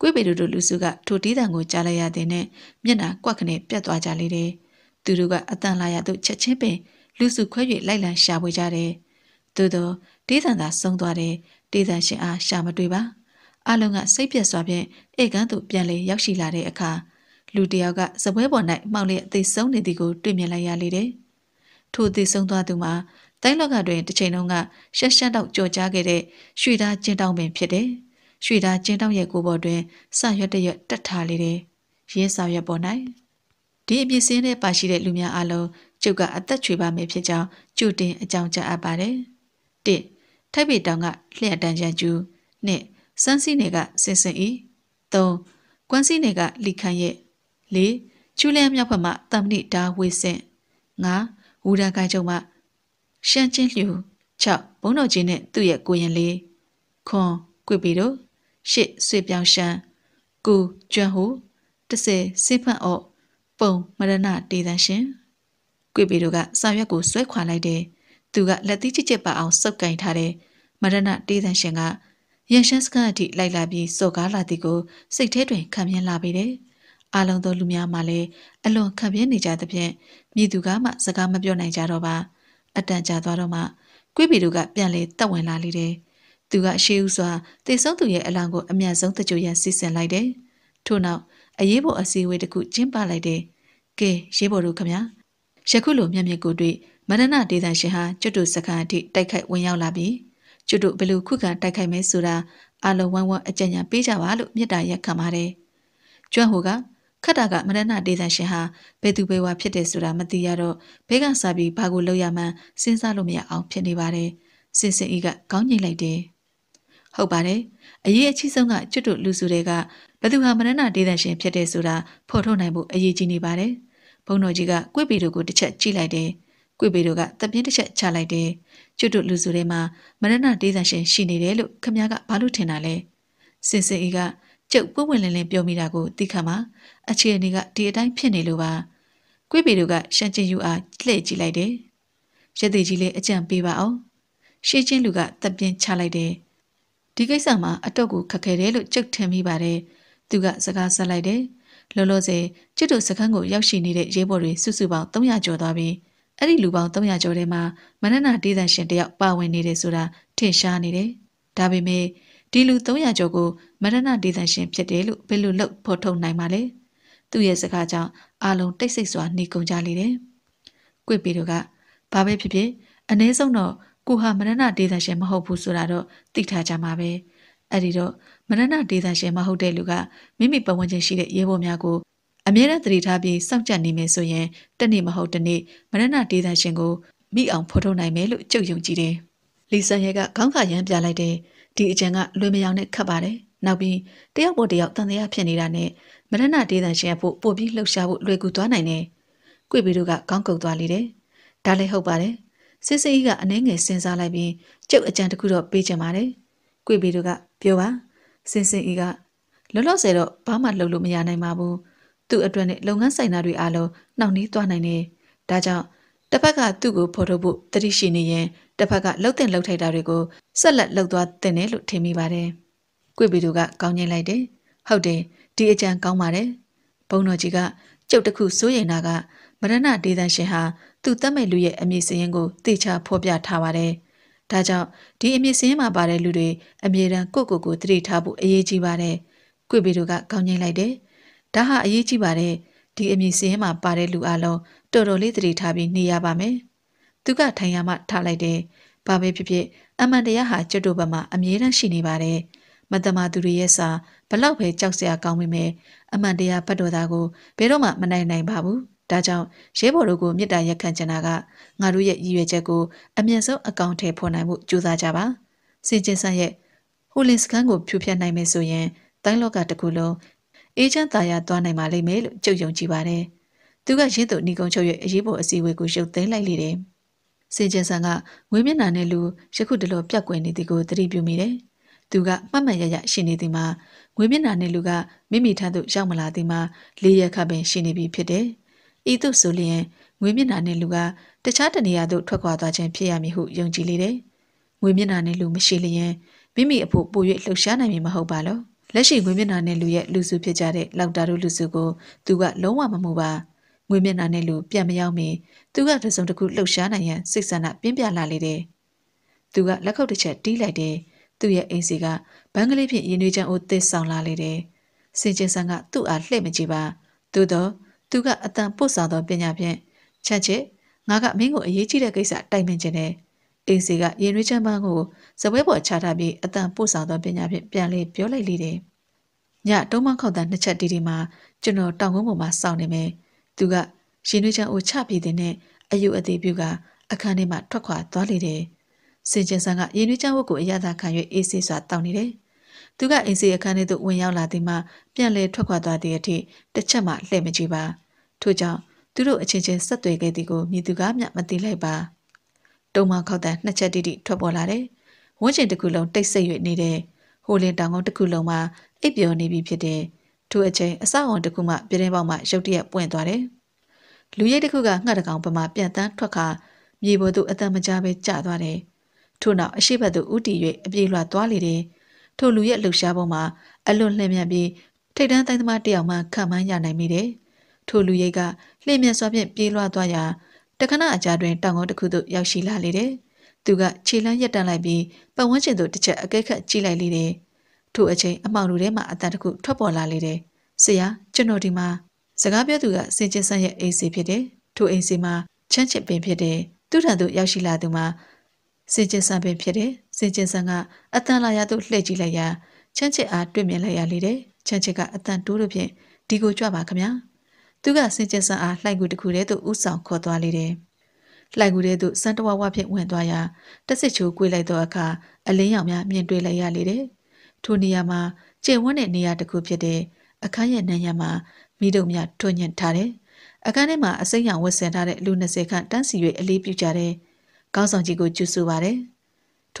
ကွေးပေတို့တို့လူစုကထိုတီးတံကိုကြားလိုက်ရတဲ့နဲ့မျက်နှာကွက်ခနဲ့ပြတ်သွားကြလေတယ်။သူတို့ကအတန်လာရသို့ချက်ချင်းပင်လူစုခွဲ၍လိုက်လံရှာဖွေကြတယ်။သို့သောတီးတံသာဆုံးသွားတယ်။တီးတံရှင်အားရှာမတွေ့ပါ။အလုံးကစိတ်ပြက်စွာဖြင့်ဧကန်းသို့ပြန်လည်ရောက်ရှိလာတဲ့အခါလူတယောက်ကစပွဲပေါ်၌မှောက်လျက်သေဆုံးနေသည်ကိုတွေ့မြင်လိုက်ရလေတယ်။ထိုသေဆုံးသွားသူမှာတိုင်းလောကတွင်တစ်ချိန်လုံးကရှက်ရှက်တော့ကြော်ကြားခဲ့တဲ့ရွှေသားကျင်းတောင်းပင်ဖြစ်တယ်။ရွှေသားကျင်းတောက်ရဲ့ကိုပေါ်တွင်ဆရွက်တရွက်တက်ထားလေတယ်။ရေးဆောင်ရွက်ပေါ်၌ဒီအပြည့်စင်းနဲ့ပါရှိတဲ့လူများအလုံးကျုပ်ကအသက်ချွေပါမယ်ဖြစ်ကြောင်းကြိုတင်အကြောင်းကြားအပ်ပါတယ်။၁ထိုက်ပေတောင်ကလျှက်တန်းချန်ကျူ၂စန်းစီနယ်ကစင်စင်ဤ၃ကွမ်းစီနယ်ကလီခန့်ရဲ့၄ချူလျန်မြောက်ဖက်မှတမ္ပဏိတာဝေစင်၅ဝူဒန်ကိုင်ချုပ်မှရှမ်းချင်းလျူ၆ဘုံတော်ကြီးနဲ့သူ့ရဲ့ကိုရင်လေးခွန်ကွေပေတို့ရှစ်ဆွေပြောင်ရှန်ကူကျွမ်းဟု30စေဖန့်အော့ပုံမရဏတေတန်ရှင်ကွေပေတို့ကဆောင်ရွက်ကိုဆွဲခွာလိုက်တယ်သူကလက်သီးချစ်ချစ်ပါအောင်စုပ်ကင်ထားတယ်မရဏတေးသန်ရှင်က ရန်ရှန်စကန်အထိလိုက်လာပြီးစော်ကားလာသည်ကိုစိတ်ထဲတွင်ခံပြင်းလာပေတယ်။အာလုံးသောလူများမှလည်းအလွန်ခံပြင်းနေကြသဖြင့်မြည်သူကမှ စကားမပြောနိုင်ကြတော့ပါ။အတန်ကြာသွားတော့မှကွေးပီတို့ကပြန်လေတက်ဝင်လာလိမ့်တယ်သူကရှေးဦးစွာတေဆုံးသူရဲ့အလောင်းကိုအမြတ်ဆုံးတကြိုရန်စီစဉ်လိုက်တယ်။ထို့နောက်အရေးပေါ်အစည်းအဝေးတစ်ခုကျင်းပလိုက်တယ်။ကဲရေးပေါ်တို့ခမညာယခုလိုမျက်မြင်ကိုတွေ့မရဏဒေသရှင်ဟာကျွတ်တို့စခန်းအထိတိုက်ခိုက်ဝင်ရောက်လာပြီးကျွတ်တို့ဘလို့ခုခံတိုက်ခိုက်မယ်ဆိုတာအလုံးဝမ်းဝမ်းအကြံဉာဏ်ပေးကြပါလို့မြစ်တာရက်ခံပါတယ်။ကျွမ်းဟိုကခတ်တာကမရဏဒေသရှင်ဟာဘယ်သူဘယ်ဝါဖြစ်တယ်ဆိုတာမသိရတော့ဘဲကစားပြီးဘာကိုလုပ်ရမှန်းစဉ်းစားလို့မရအောင်ဖြစ်နေပါတယ်။စင်စင်ဤကကောင်းညိတ်လိုက်တယ်။ဟုတ်ပါတယ်အရေးအကြီးဆုံးကကျွတ်တို့လူစုတွေကဘသူဟာမနနာဒေသရှင်ဖြစ်တဲ့ဆိုတာဖော်ထုတ်နိုင်ဖို့အရေးကြီးနေပါတယ်ဘုံတော်ကြီးကကွေ့ပေတို့ကိုတစ်ချက်ကြည့်လိုက်တယ်ကွေပေတို့ကတပြင်းတစ်ချက်ချလိုက်တယ်ကျွတ်တို့လူစုထဲမှာမရဏဒေသရှင်ရှိနေတယ်လို့ခမည်းကဘာလို့ထင်တာလဲစင်စင်အေးကကျုပ်ပွင့်ပွင့်လင်းလင်းပြောမိတာကိုသိခါမှာအခြေအနေကဒီအတိုင်းဖြစ်နေလို့ပါကွေပေတို့ကရှမ်းကျင်ယူအားလှည့်ကြည့်လိုက်တယ်ရက်သေးကြီးလေးအကြံပေးပါအောင်ရှေးချင်းလူကတပြင်းချလိုက်တယ်ဒီကိစ္စမှာအတုတ်ကိုခက်ခဲတယ်လို့ကြုတ်ထင်မိပါတယ်။သူကစကားဆက်လိုက်တယ်။လောလောဆယ်ချစ်တို့စခန်းကိုရောက်ရှိနေတဲ့ရဲဘော်တွေစုစုပေါင်း300ကျော်သွားပြီ။အဲ့ဒီလူပေါင်း300ကျော်ထဲမှာမနနာဒေသန်ရှင်တယောက်ပါဝင်နေတယ်ဆိုတာထင်ရှားနေတယ်။ဒါပေမဲ့ဒီလူ300ကျော်ကိုမရဏဒေသန်ရှင်ဖြစ်တယ်လို့ဘယ်လိုလုပ်ဖော်ထုတ်နိုင်မှာလဲ။သူ့ရဲ့စကားကြောင့်အာလုံးတိတ်ဆိတ်စွာနေကုန်ကြလေတယ်။ကိုပေတို့ကဘာပဲဖြစ်ဖြစ်အနည်းဆုံးတော့ကိုဟာမရဏဒေသရှင်မဟုတ်ဘူးဆိုတာတော့သိထားကြမှာပဲအဲ့ဒီတော့မရဏဒေသရှင်မဟုတ်တဲ့လူကမိမိပတ်ဝန်းကျင်ရှိတဲ့ရဲဘော်များကိုအမြဲတမ်းတတိထားပြီးစောင့်ကြပ်နေမယ်ဆိုရင်တနေ့မဟုတ်တနေ့မရဏဒေသရှင်ကိုမိအောင်ဖော်ထုတ်နိုင်မယ်လို့ကြုံယုံကြည်တယ်လီဆန်ရဲကခေါင်းခါရမ်းပြလိုက်တယ်ဒီအကြံကလွင်မယောင်နဲ့ခတ်ပါတယ်နောက်ပြီးတယောက်ပေါ်တယောက်တန်တရားဖြစ်နေတာနဲ့မရဏဒေသရှင်အဖို့ပို့ပြီးလှုပ်ရှားဖို့လွယ်ကူသွားနိုင်တယ်။ကိုဗီတို့ကကောင်းကုတ်သွားလေတယ်။ဒါလည်းဟုတ်ပါတယ်။စစ်စစ်ကအနေငယ်စဉ်းစားလိုက်ပြီးကျုပ်အကြံတစ်ခုတော့ပေးချင်ပါတယ်။ကိုပေတို့ကပြောပါစင်စင်ဤကလောလောဆယ်တော့ဘာမှလုပ်လို့မရနိုင်ပါဘူး။သူ့အတွက်နဲ့လုပ်ငန်းဆိုင်တာတွေအားလုံးနှောင့်နှေးသွားနိုင်တယ်။ဒါကြောင့်တစ်ဖက်ကသူ့ကိုဖော်ထုတ်ဖို့တတိရှိနေရင်တစ်ဖက်ကလှုပ်တင်လှုပ်ထိုက်တာတွေကိုဆက်လက်လှုပ်သွားတင်တယ်လို့ထင်မိပါတယ်။ကိုပေတို့ကကောင်းငင်လိုက်တယ်။ဟုတ်တယ်ဒီအကြံကောင်းပါတယ်။ဘုံတော်ကြီးကကျုပ်တခုစိုးရင်တာကမရဏဒေသရှင်ဟာသူ့တတ်မဲ့လူရဲ့အမည်စရင်းကိုတေချာဖော်ပြထားပါတယ်။ဒါကြောင့်ဒီအမည်စရင်းမှာပါတဲ့လူတွေအမြဲတမ်းကိုကိုကိုတတိထားဖို့အရေးကြီးပါတယ်။ကိုဗီတို့ကကောင်းငိမ့်လိုက်တယ်။ဒါဟာအရေးကြီးပါတယ်။ဒီအမည်စရင်းမှာပါတဲ့လူအလုံးတော်တော်လေးတတိထားပြီးနေရပါမယ်။သူကထိုင်ရမှထားလိုက်တယ်။ဘာပဲဖြစ်ဖြစ်အမှန်တရားဟာကျွတ်တို့ဘက်မှာအမြဲတမ်းရှိနေပါတယ်။မတမာသူတွေရဲ့စာဘလောက်ပဲကြောက်စရာကောင်းမိမယ်အမှန်တရားဘတ်တော်သားကိုဘယ်တော့မှမနိုင်နိုင်ပါဘူး။ဒါကြောင့်ရဲဘော်တို့ကိုမြစ်တာရက်ခံချင်တာကငါတို့ရဲ့ရည်ရွယ်ချက်ကိုအမြင့်ဆုံးအကောင်အထည်ဖော်နိုင်မှုကြိုးစားကြပါစင်ကျင်ဆန်ရဲ့ဟိုလင်စကန်ကိုဖြူဖြတ်နိုင်မယ်ဆိုရင်တိုင်းလောကတစ်ခုလုံးအေဂျင့်တာယာသွားနိုင်ပါလိမ့်မယ်လို့ကြုံယုံကြည်ပါတယ်သူကရင်းသူနီကုံချုပ်ရဲ့အရေးပေါ်အစည်းအဝေးကိုရုပ်သိမ်းလိုက်လေတယ်စင်ကျင်ဆန်ကငွေမျက်နှာနဲ့လူယခုတလောပြက်ကွယ်နေသည်ကိုသတိပြုမိတယ်သူကမှတ်မှတ်ရရရှိနေသည်မှာငွေမျက်နှာနဲ့လူကမိမိထံသို့ရောက်မလာသည်မှာလေးရက်ခန့်ပင်ရှိနေပြီဖြစ်တယ်။ဤသို့ဆိုလျင်ငွေမျက်နှာနှင့်လူကတခြားတနေရာသို့ထွက်ခွာသွားခြင်းဖြစ်ရမည်ဟုယုံကြည်လေတယ်။ငွေမျက်နှာနှင့်လူမရှိလျင်မိမိအဖို့ပို၍လှုပ်ရှားနိုင်မည်မဟုတ်ပါလော။လက်ရှိငွေမျက်နှာနှင့်လူရဲ့လူစုဖြစ်ကြတဲ့လောက်တာတို့လူစုကိုသူကလုံးဝမမှုပါ။ငွေမျက်နှာနှင့်လူပြန်မရောက်မီသူကတစုံတစ်ခုလှုပ်ရှားနိုင်ရန်စိတ်ဆန္ဒပြင်းပြလာလေတယ်။သူကလက်ခုပ်တစ်ချက်တီးလိုက်တယ်။သူ့ရဲ့အိမ်စီကဘန်းကလေးဖြင့်ရင်းနှီးချမ်းအိုးတစ်ဆောင်လာလေတယ်။စင်ကျင်ဆန်ကသူ့အားလှည့်မကြည့်ပါ။သို့တော့သူကအတန်ပုတ်စားသောပညာဖြင့်ချက်ချစ်ငါကမင်းကိုအရေးကြီးတဲ့ကိစ္စတိုင်ပင်ခြင်းနဲ့အေးစီကရင်ရွေးချမ်းပန်းကိုစပွဲပေါ်ချထားပြီးအတန်ပုတ်စားသောပညာဖြင့်ပြန်လေပြောလိုက်လေတယ်။ညတုံးမခောက်တန်နှစ်ချက်တီတီမှာကျွန်တော်တောင်ကုန်းပေါ်မှာစောင့်နေမယ်။သူကရင်ရွေးချမ်းအိုချပြတဲ့နဲ့အယူအသေးပြုကအခန်းထဲမှထွက်ခွာသွားလေတယ်။စင်ကျင်ဆန်ကရင်ရွေးချမ်းဝတ်ကိုအရသာခံ၍အေးစီစွာတောင်းနေတယ်။သူကအိမ်စီအခန်းထဲသို့ဝင်ရောက်လာသည်မှာပြန်လည်ထွက်ခွာသွားသည့်အထိတစ်ချက်မှလှည့်မကြည့်ပါ ထို့ကြောင့်သူတို့အချင်းချင်းဆက်သွယ်ခဲ့သည်ကိုမြည်သူကမျှမသိလိုက်ပါတုံမခောက်တန်နှစ်ချက်တိတိထွက်ပေါ်လာတယ်ဝန်းကျင်တစ်ခုလုံးတိတ်ဆိတ်၍နေတယ်ဟိုလင်တောင်ကုန်းတစ်ခုလုံးမှာအိပ်ပျော်နေပြီဖြစ်တယ်ထို့အချိန်အဆောက်အုံတစ်ခုမှပြတင်းပေါက်မှရုတ်တရက်ပွင့်သွားတယ်လူရိပ်တစ်ခုကငှက်တကောင်ပမာပြန်တန်းထွက်ခါမြေပေါ်သို့အတံမကြားပဲကျသွားတယ်ထို့နောက်အရှိတ်ဘက်သို့ဥတီ၍အပြေလွှာသွားလေတယ်။ထိုလူရဲ့လှုပ်ရှားပုံမှာအလွန်လှည့်မြတ်ပြီးထိတ်တန်းတိုင်းသမားတယောက်မှခံမှန်းရနိုင်မိတယ်။ထိုလူရိတ်ကလှည့်မြတ်စွာဖြင့်ပြေးလွှားသွားရာတခဏအကြာတွင်တောင်ကုန်းတစ်ခုသို့ရောက်ရှိလာလေတယ်။သူကခြေလမ်းရက်တန်လိုက်ပြီးပတ်ဝန်းကျင်သို့တစ်ချက်အကဲခတ်ကြည့်လိုက်လေတယ်။ထိုအချိန်အမောင်လူထဲမှအတန်တစ်ခုထွက်ပေါ်လာလေတယ်။ဆရာကျွန်တော်ဒီမှာစကားပြောသူကစင်ကျင်ဆန်းရဲ့အိမ်စီဖြစ်တယ်။ထိုအိမ်စီမှာချမ်းချစ်ပင်ဖြစ်တယ်။သူထံသို့ရောက်ရှိလာသူမှာစင်ကျင်ဆန်းပင်ဖြစ်တယ်စင်ကျင်ဆန်ကအတန်လာရသို့လှည့်ကြည့်လိုက်ရာချမ်းချစ်အားတွေ့မြင်လိုက်ရလေတယ်ချမ်းချစ်ကအတန်တိုးတို့ဖြင့်ဒီကိုကြွပါခမညာသူကစင်ကျင်ဆန်အားလှိုက်ကူတစ်ခုတည်းသို့ဥဆောင်ခေါ်သွားလေတယ်လှိုက်ကူတဲ့သို့စံတဝဝဖြင့်ဝင်သွားရာတက်စစ်ချိုးကွေးလိုက်သောအခါအလင်းရောင်များမြင်တွေ့လိုက်ရလေတယ်ထိုနေရာမှာကျေဝန်းတဲ့နေရာတစ်ခုဖြစ်တဲ့အခန်းရဲ့နံရံမှာမိတို့များထွညင်ထားတယ်အခန်းထဲမှာအစိမ်းရောင်ဝတ်ဆင်ထားတဲ့လူ20ခန့်တန်းစီ၍အလေးပြုကြတယ်ကောင်းဆောင်ကြီးကိုကျူဆူပါတယ်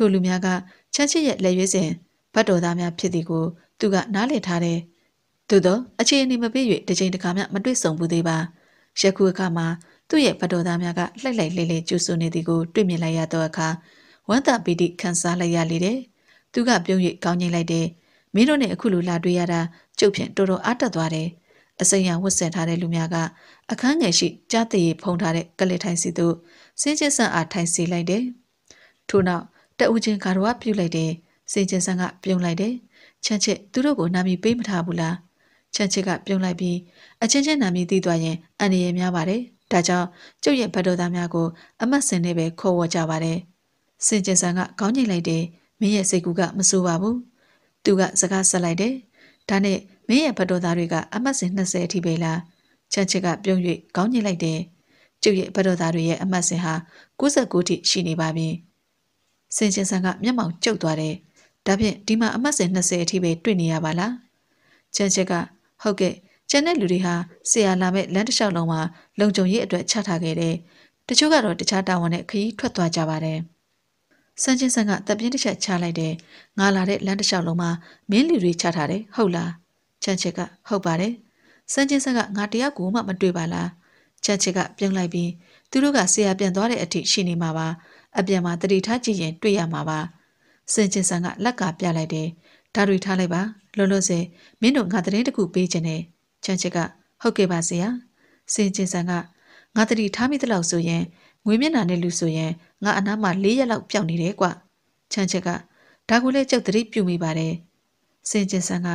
ထိုလူများကချမ်းချစ်ရဲ့လက်ရွေးစဉ်ဗတ်တော်သားများဖြစ်သည်ကိုသူကနားလည်ထားတယ်။သို့သောအခြေအနေမပြည့်၍တစ်ချိန်တစ်ခါမှမတွေ့ဆုံဘူးသေးပါ။ယခုအခါမှာသူ့ရဲ့ဗတ်တော်သားများကလှိုက်လှိုက်လေးလေးကျူဆူနေသည်ကိုတွေ့မြင်လိုက်ရသောအခါဝမ်းသာပီတိခံစားလိုက်ရလေတယ်။သူကပြုံး၍ကောင်းငိမ့်လိုက်တယ်။မင်းတို့နဲ့အခုလိုလာတွေ့ရတာကျုပ်ဖြင့်တော်တော်အားတက်သွားတယ်။အစိမ်းရဝတ်ဆင်ထားတဲ့လူများကအခန်းငယ်ရှိကြားတရေဖုံထားတဲ့ကလစ်ထိုင်စီသို့စင်းချင်းဆန့်အားထိုင်စီလိုက်တယ်။ထို့နောက်တအူးချင်းကာတော့ပြုတ်လိုက်တယ်စင်ကျင်ဆန်ကပြုံးလိုက်တယ်ချမ်းချစ်သူတို့ကိုနာမည်ပေးမထားဘူးလားချမ်းချစ်ကပြုံးလိုက်ပြီးအချင်းချင်းနာမည်သိသွားရင် အန္တရာယ်များပါတယ်ဒါကြောင့်ကျုပ်ရဲ့ဘတ်တော်သားများကို အမတ်စင်နဲ့ပဲခေါ်ဝေါ်ကြပါတယ်စင်ကျင်ဆန်ကခေါင်းညိတ်လိုက်တယ်မင်းရဲ့စိတ်ကူးကမဆိုးပါဘူးသူကစကားဆက်လိုက်တယ်ဒါနဲ့မင်းရဲ့ဘတ်တော်သားတွေကအမတ်စင်20အထိပဲလားချမ်းချစ်ကပြုံး၍ခေါင်းညိတ်လိုက်တယ်ကျုပ်ရဲ့ဘတ်တော်သားတွေရဲ့အမတ်စင်ဟာ99အထိရှိနေပါပြီ။စင်ချင်းဆန်ကမျက်မှောင်ကျုပ်သွားတယ်ဒါဖြင့်ဒီမှာအမှတ်စဉ်20အထိပဲတွေ့နေရပါလားချန်ချက်ကဟုတ်ကဲ့ကျန်တဲ့လူတွေဟာဆရာလာမဲ့လမ်းတစ်လျှောက်လုံးမှာလုံခြုံရေးအတွက်ချထားခဲ့တယ်တချို့ကတော့တခြားတာဝန်နဲ့ခရီးထွက်သွားကြပါတယ်စန်ချင်းဆန်ကတပ်ပြင်းတစ်ချက်ချလိုက်တယ်ငါလာတဲ့လမ်းတစ်လျှောက်လုံးမှာမင်းလူတွေချထားတယ်ဟုတ်လားချန်ချက်ကဟုတ်ပါတယ်စန်ချင်းဆန်ကငါတယောက်ကိုမှမတွေ့ပါလားချန်ချက်ကပြုံးလိုက်ပြီးသူတို့ကဆရာပြန်သွားတဲ့အထိရှိနေမှာပါအပြန်မှာတတိထားကြည့်ရင်တွေ့ရမှာပါစင်ချင်းဆန်ကလက်ကပြလိုက်တယ်ဒါတွေထားလိုက်ပါလောလောဆယ်မင်းတို့ငါသတင်းတစ်ခုပေးချင်တယ်ချမ်းချစ်ကဟုတ်ကဲ့ပါဆရာစင်ချင်းဆန်ကငါတတိထားမိသလောက်ဆိုရင်ငွေမျက်နှာနဲ့လူဆိုရင်ငါအနားမှာ၄ရက်လောက်ပျောက်နေတယ်ကွချမ်းချစ်ကဒါကိုလည်းကြောက်တတိပြုမိပါတယ်စင်ချင်းဆန်က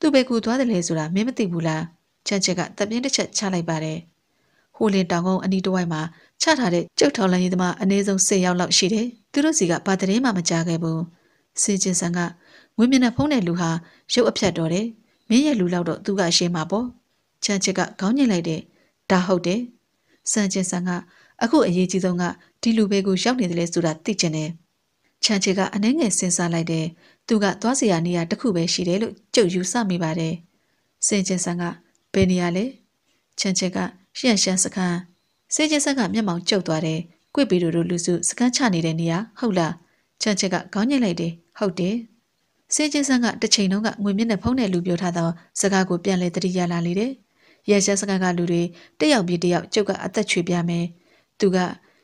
သူ့ဘယ်ကူသွားတယ်လဲဆိုတာမင်းမသိဘူးလားချမ်းချစ်ကတပြင်းတစ်ချက်ချလိုက်ပါတယ်ဟိုလင်တောင်ကုန်းအနီးတစ်ဝိုက်မှာချထားတဲ့ကျုပ်ထော်လန်ရေးသမားအနည်းဆုံး၁၀ယောက်လောက်ရှိတယ်။သူတို့စီကဘာတည်းမှမကြခဲ့ဘူး။စေကျင်ဆန်ကငွေမျက်နှာဖုံးတဲ့လူဟာရုပ်အဖြတ်တော်တယ်။မင်းရဲ့လူလောက်တော့သူကအရှင်းမှာပေါ့။ချန်ချစ်ကခေါင်းညှိလိုက်တယ်။ဒါဟုတ်တယ်။စံကျင်ဆန်ကအခုအရေးကြီးဆုံးကဒီလူပဲကိုရောက်နေတယ်လဲဆိုတာသိကျင်တယ်။ချန်ချစ်ကအနှဲငယ်စဉ်းစားလိုက်တယ်။သူကသွားစရာနေရာတစ်ခုပဲရှိတယ်လို့ကြုတ်ယူဆမိပါတယ်။စင်ကျင်ဆန်ကဘယ်နေရာလဲ။ချန်ချစ်ကရှန့်ရှန့်စခန်းစေးကျင်းဆက်ကမျက်မှောင်ကျုပ်သွားတယ်ကွိပီတို့တို့လူစုစကန်းချနေတဲ့နေရာဟုတ်လားချန်ချက်ကခေါင်းညှိလိုက်တယ်ဟုတ်တယ်စေးကျင်းဆက်ကတစ်ချိန်လုံးကငွေမျက်နှာဖုံးတဲ့လူပြောထားသောစကားကိုပြန်လဲတတိယလာလေတယ်ရန်ရှန်းစကန်းကလူတွေတယောက်ပြီးတယောက်ကျုပ်ကအသက်ချွေပြမယ်သူက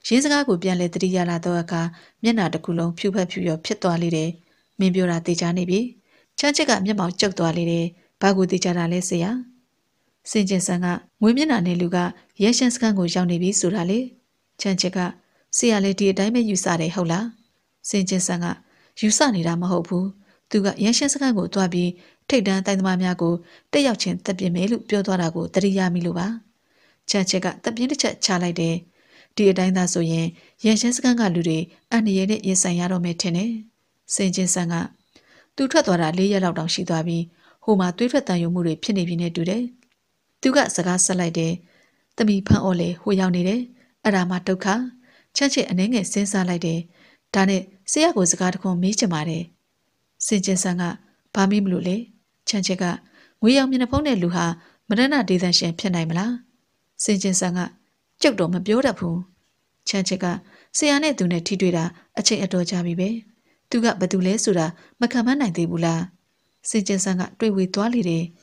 ရင်းစကားကိုပြန်လဲတတိယလာတော့အခါမျက်နှာတစ်ခုလုံးဖြူဖက်ဖြူရောဖြစ်သွားလေတယ်မင်းပြောတာတေချာနေပြီချန်ချက်ကမျက်မှောင်ကျုပ်သွားလေတယ်ဘာကိုတေချာတာလဲဆရာစင်ကျင်ဆန်ကငွေမျက်နှာနဲ့လူကရဲရှန်စကန်ကိုရောက်နေပြီဆိုတာလေချန်ချစ်ကဆရာလေးဒီအတိုင်းပဲယူဆတယ်ဟုတ်လားစင်ကျင်ဆန်ကယူဆနေတာမဟုတ်ဘူးသူကရဲရှန်စကန်ကိုတွားပြီးထိတ်တန်းတိုင်းသမားများကိုတက်ရောက်ချင်းတပ်ပြင်းမယ်လို့ပြောသွားတာကိုသတိရမိလို့ပါချန်ချစ်ကတပ်ပြင်းတစ်ချက်ချလိုက်တယ်ဒီအတိုင်းသာဆိုရင်ရဲရှန်စကန်ကလူတွေအန္တရာယ်နဲ့ရင်ဆိုင်ရတော့မယ်ထင်တယ်စင်ကျင်ဆန်ကသူထွက်သွားတာ၄ရက်လောက်တောင်ရှိသွားပြီးဟိုမှာသွေးထွက်တန်ယုံမှုတွေဖြစ်နေပြီနဲ့တူတယ်သူကစကားဆက်လိုက်တယ်။တမီဖန်အော်လေဟိုရောက်နေတယ်။အဲ့ဒါမှဒုက္ခ။ချက်ချက်အနှဲငယ်စဉ်းစားလိုက်တယ်။ဒါနဲ့ဆေးရကိုစကားတခုမေးချင်ပါတယ်။စင်ကျင်ဆန်ကဘာမေးမလို့လဲ။ချန်ချက်ကငွေရောင်မျက်နှာဖုံးတဲ့လူဟာမရဏဒေသရှင်ဖြစ်နိုင်မလား။စင်ကျင်ဆန်ကကြုတ်တော့မပြောတတ်ဘူး။ချန်ချက်ကဆရာနဲ့သူနဲ့ထိတွေ့တာအချိန်အတော်ကြာပြီပဲ။သူကဘသူလဲဆိုတာမခံမနိုင်သေးဘူးလား။စင်ကျင်ဆန်ကတွေးဝေသွားလေတယ်။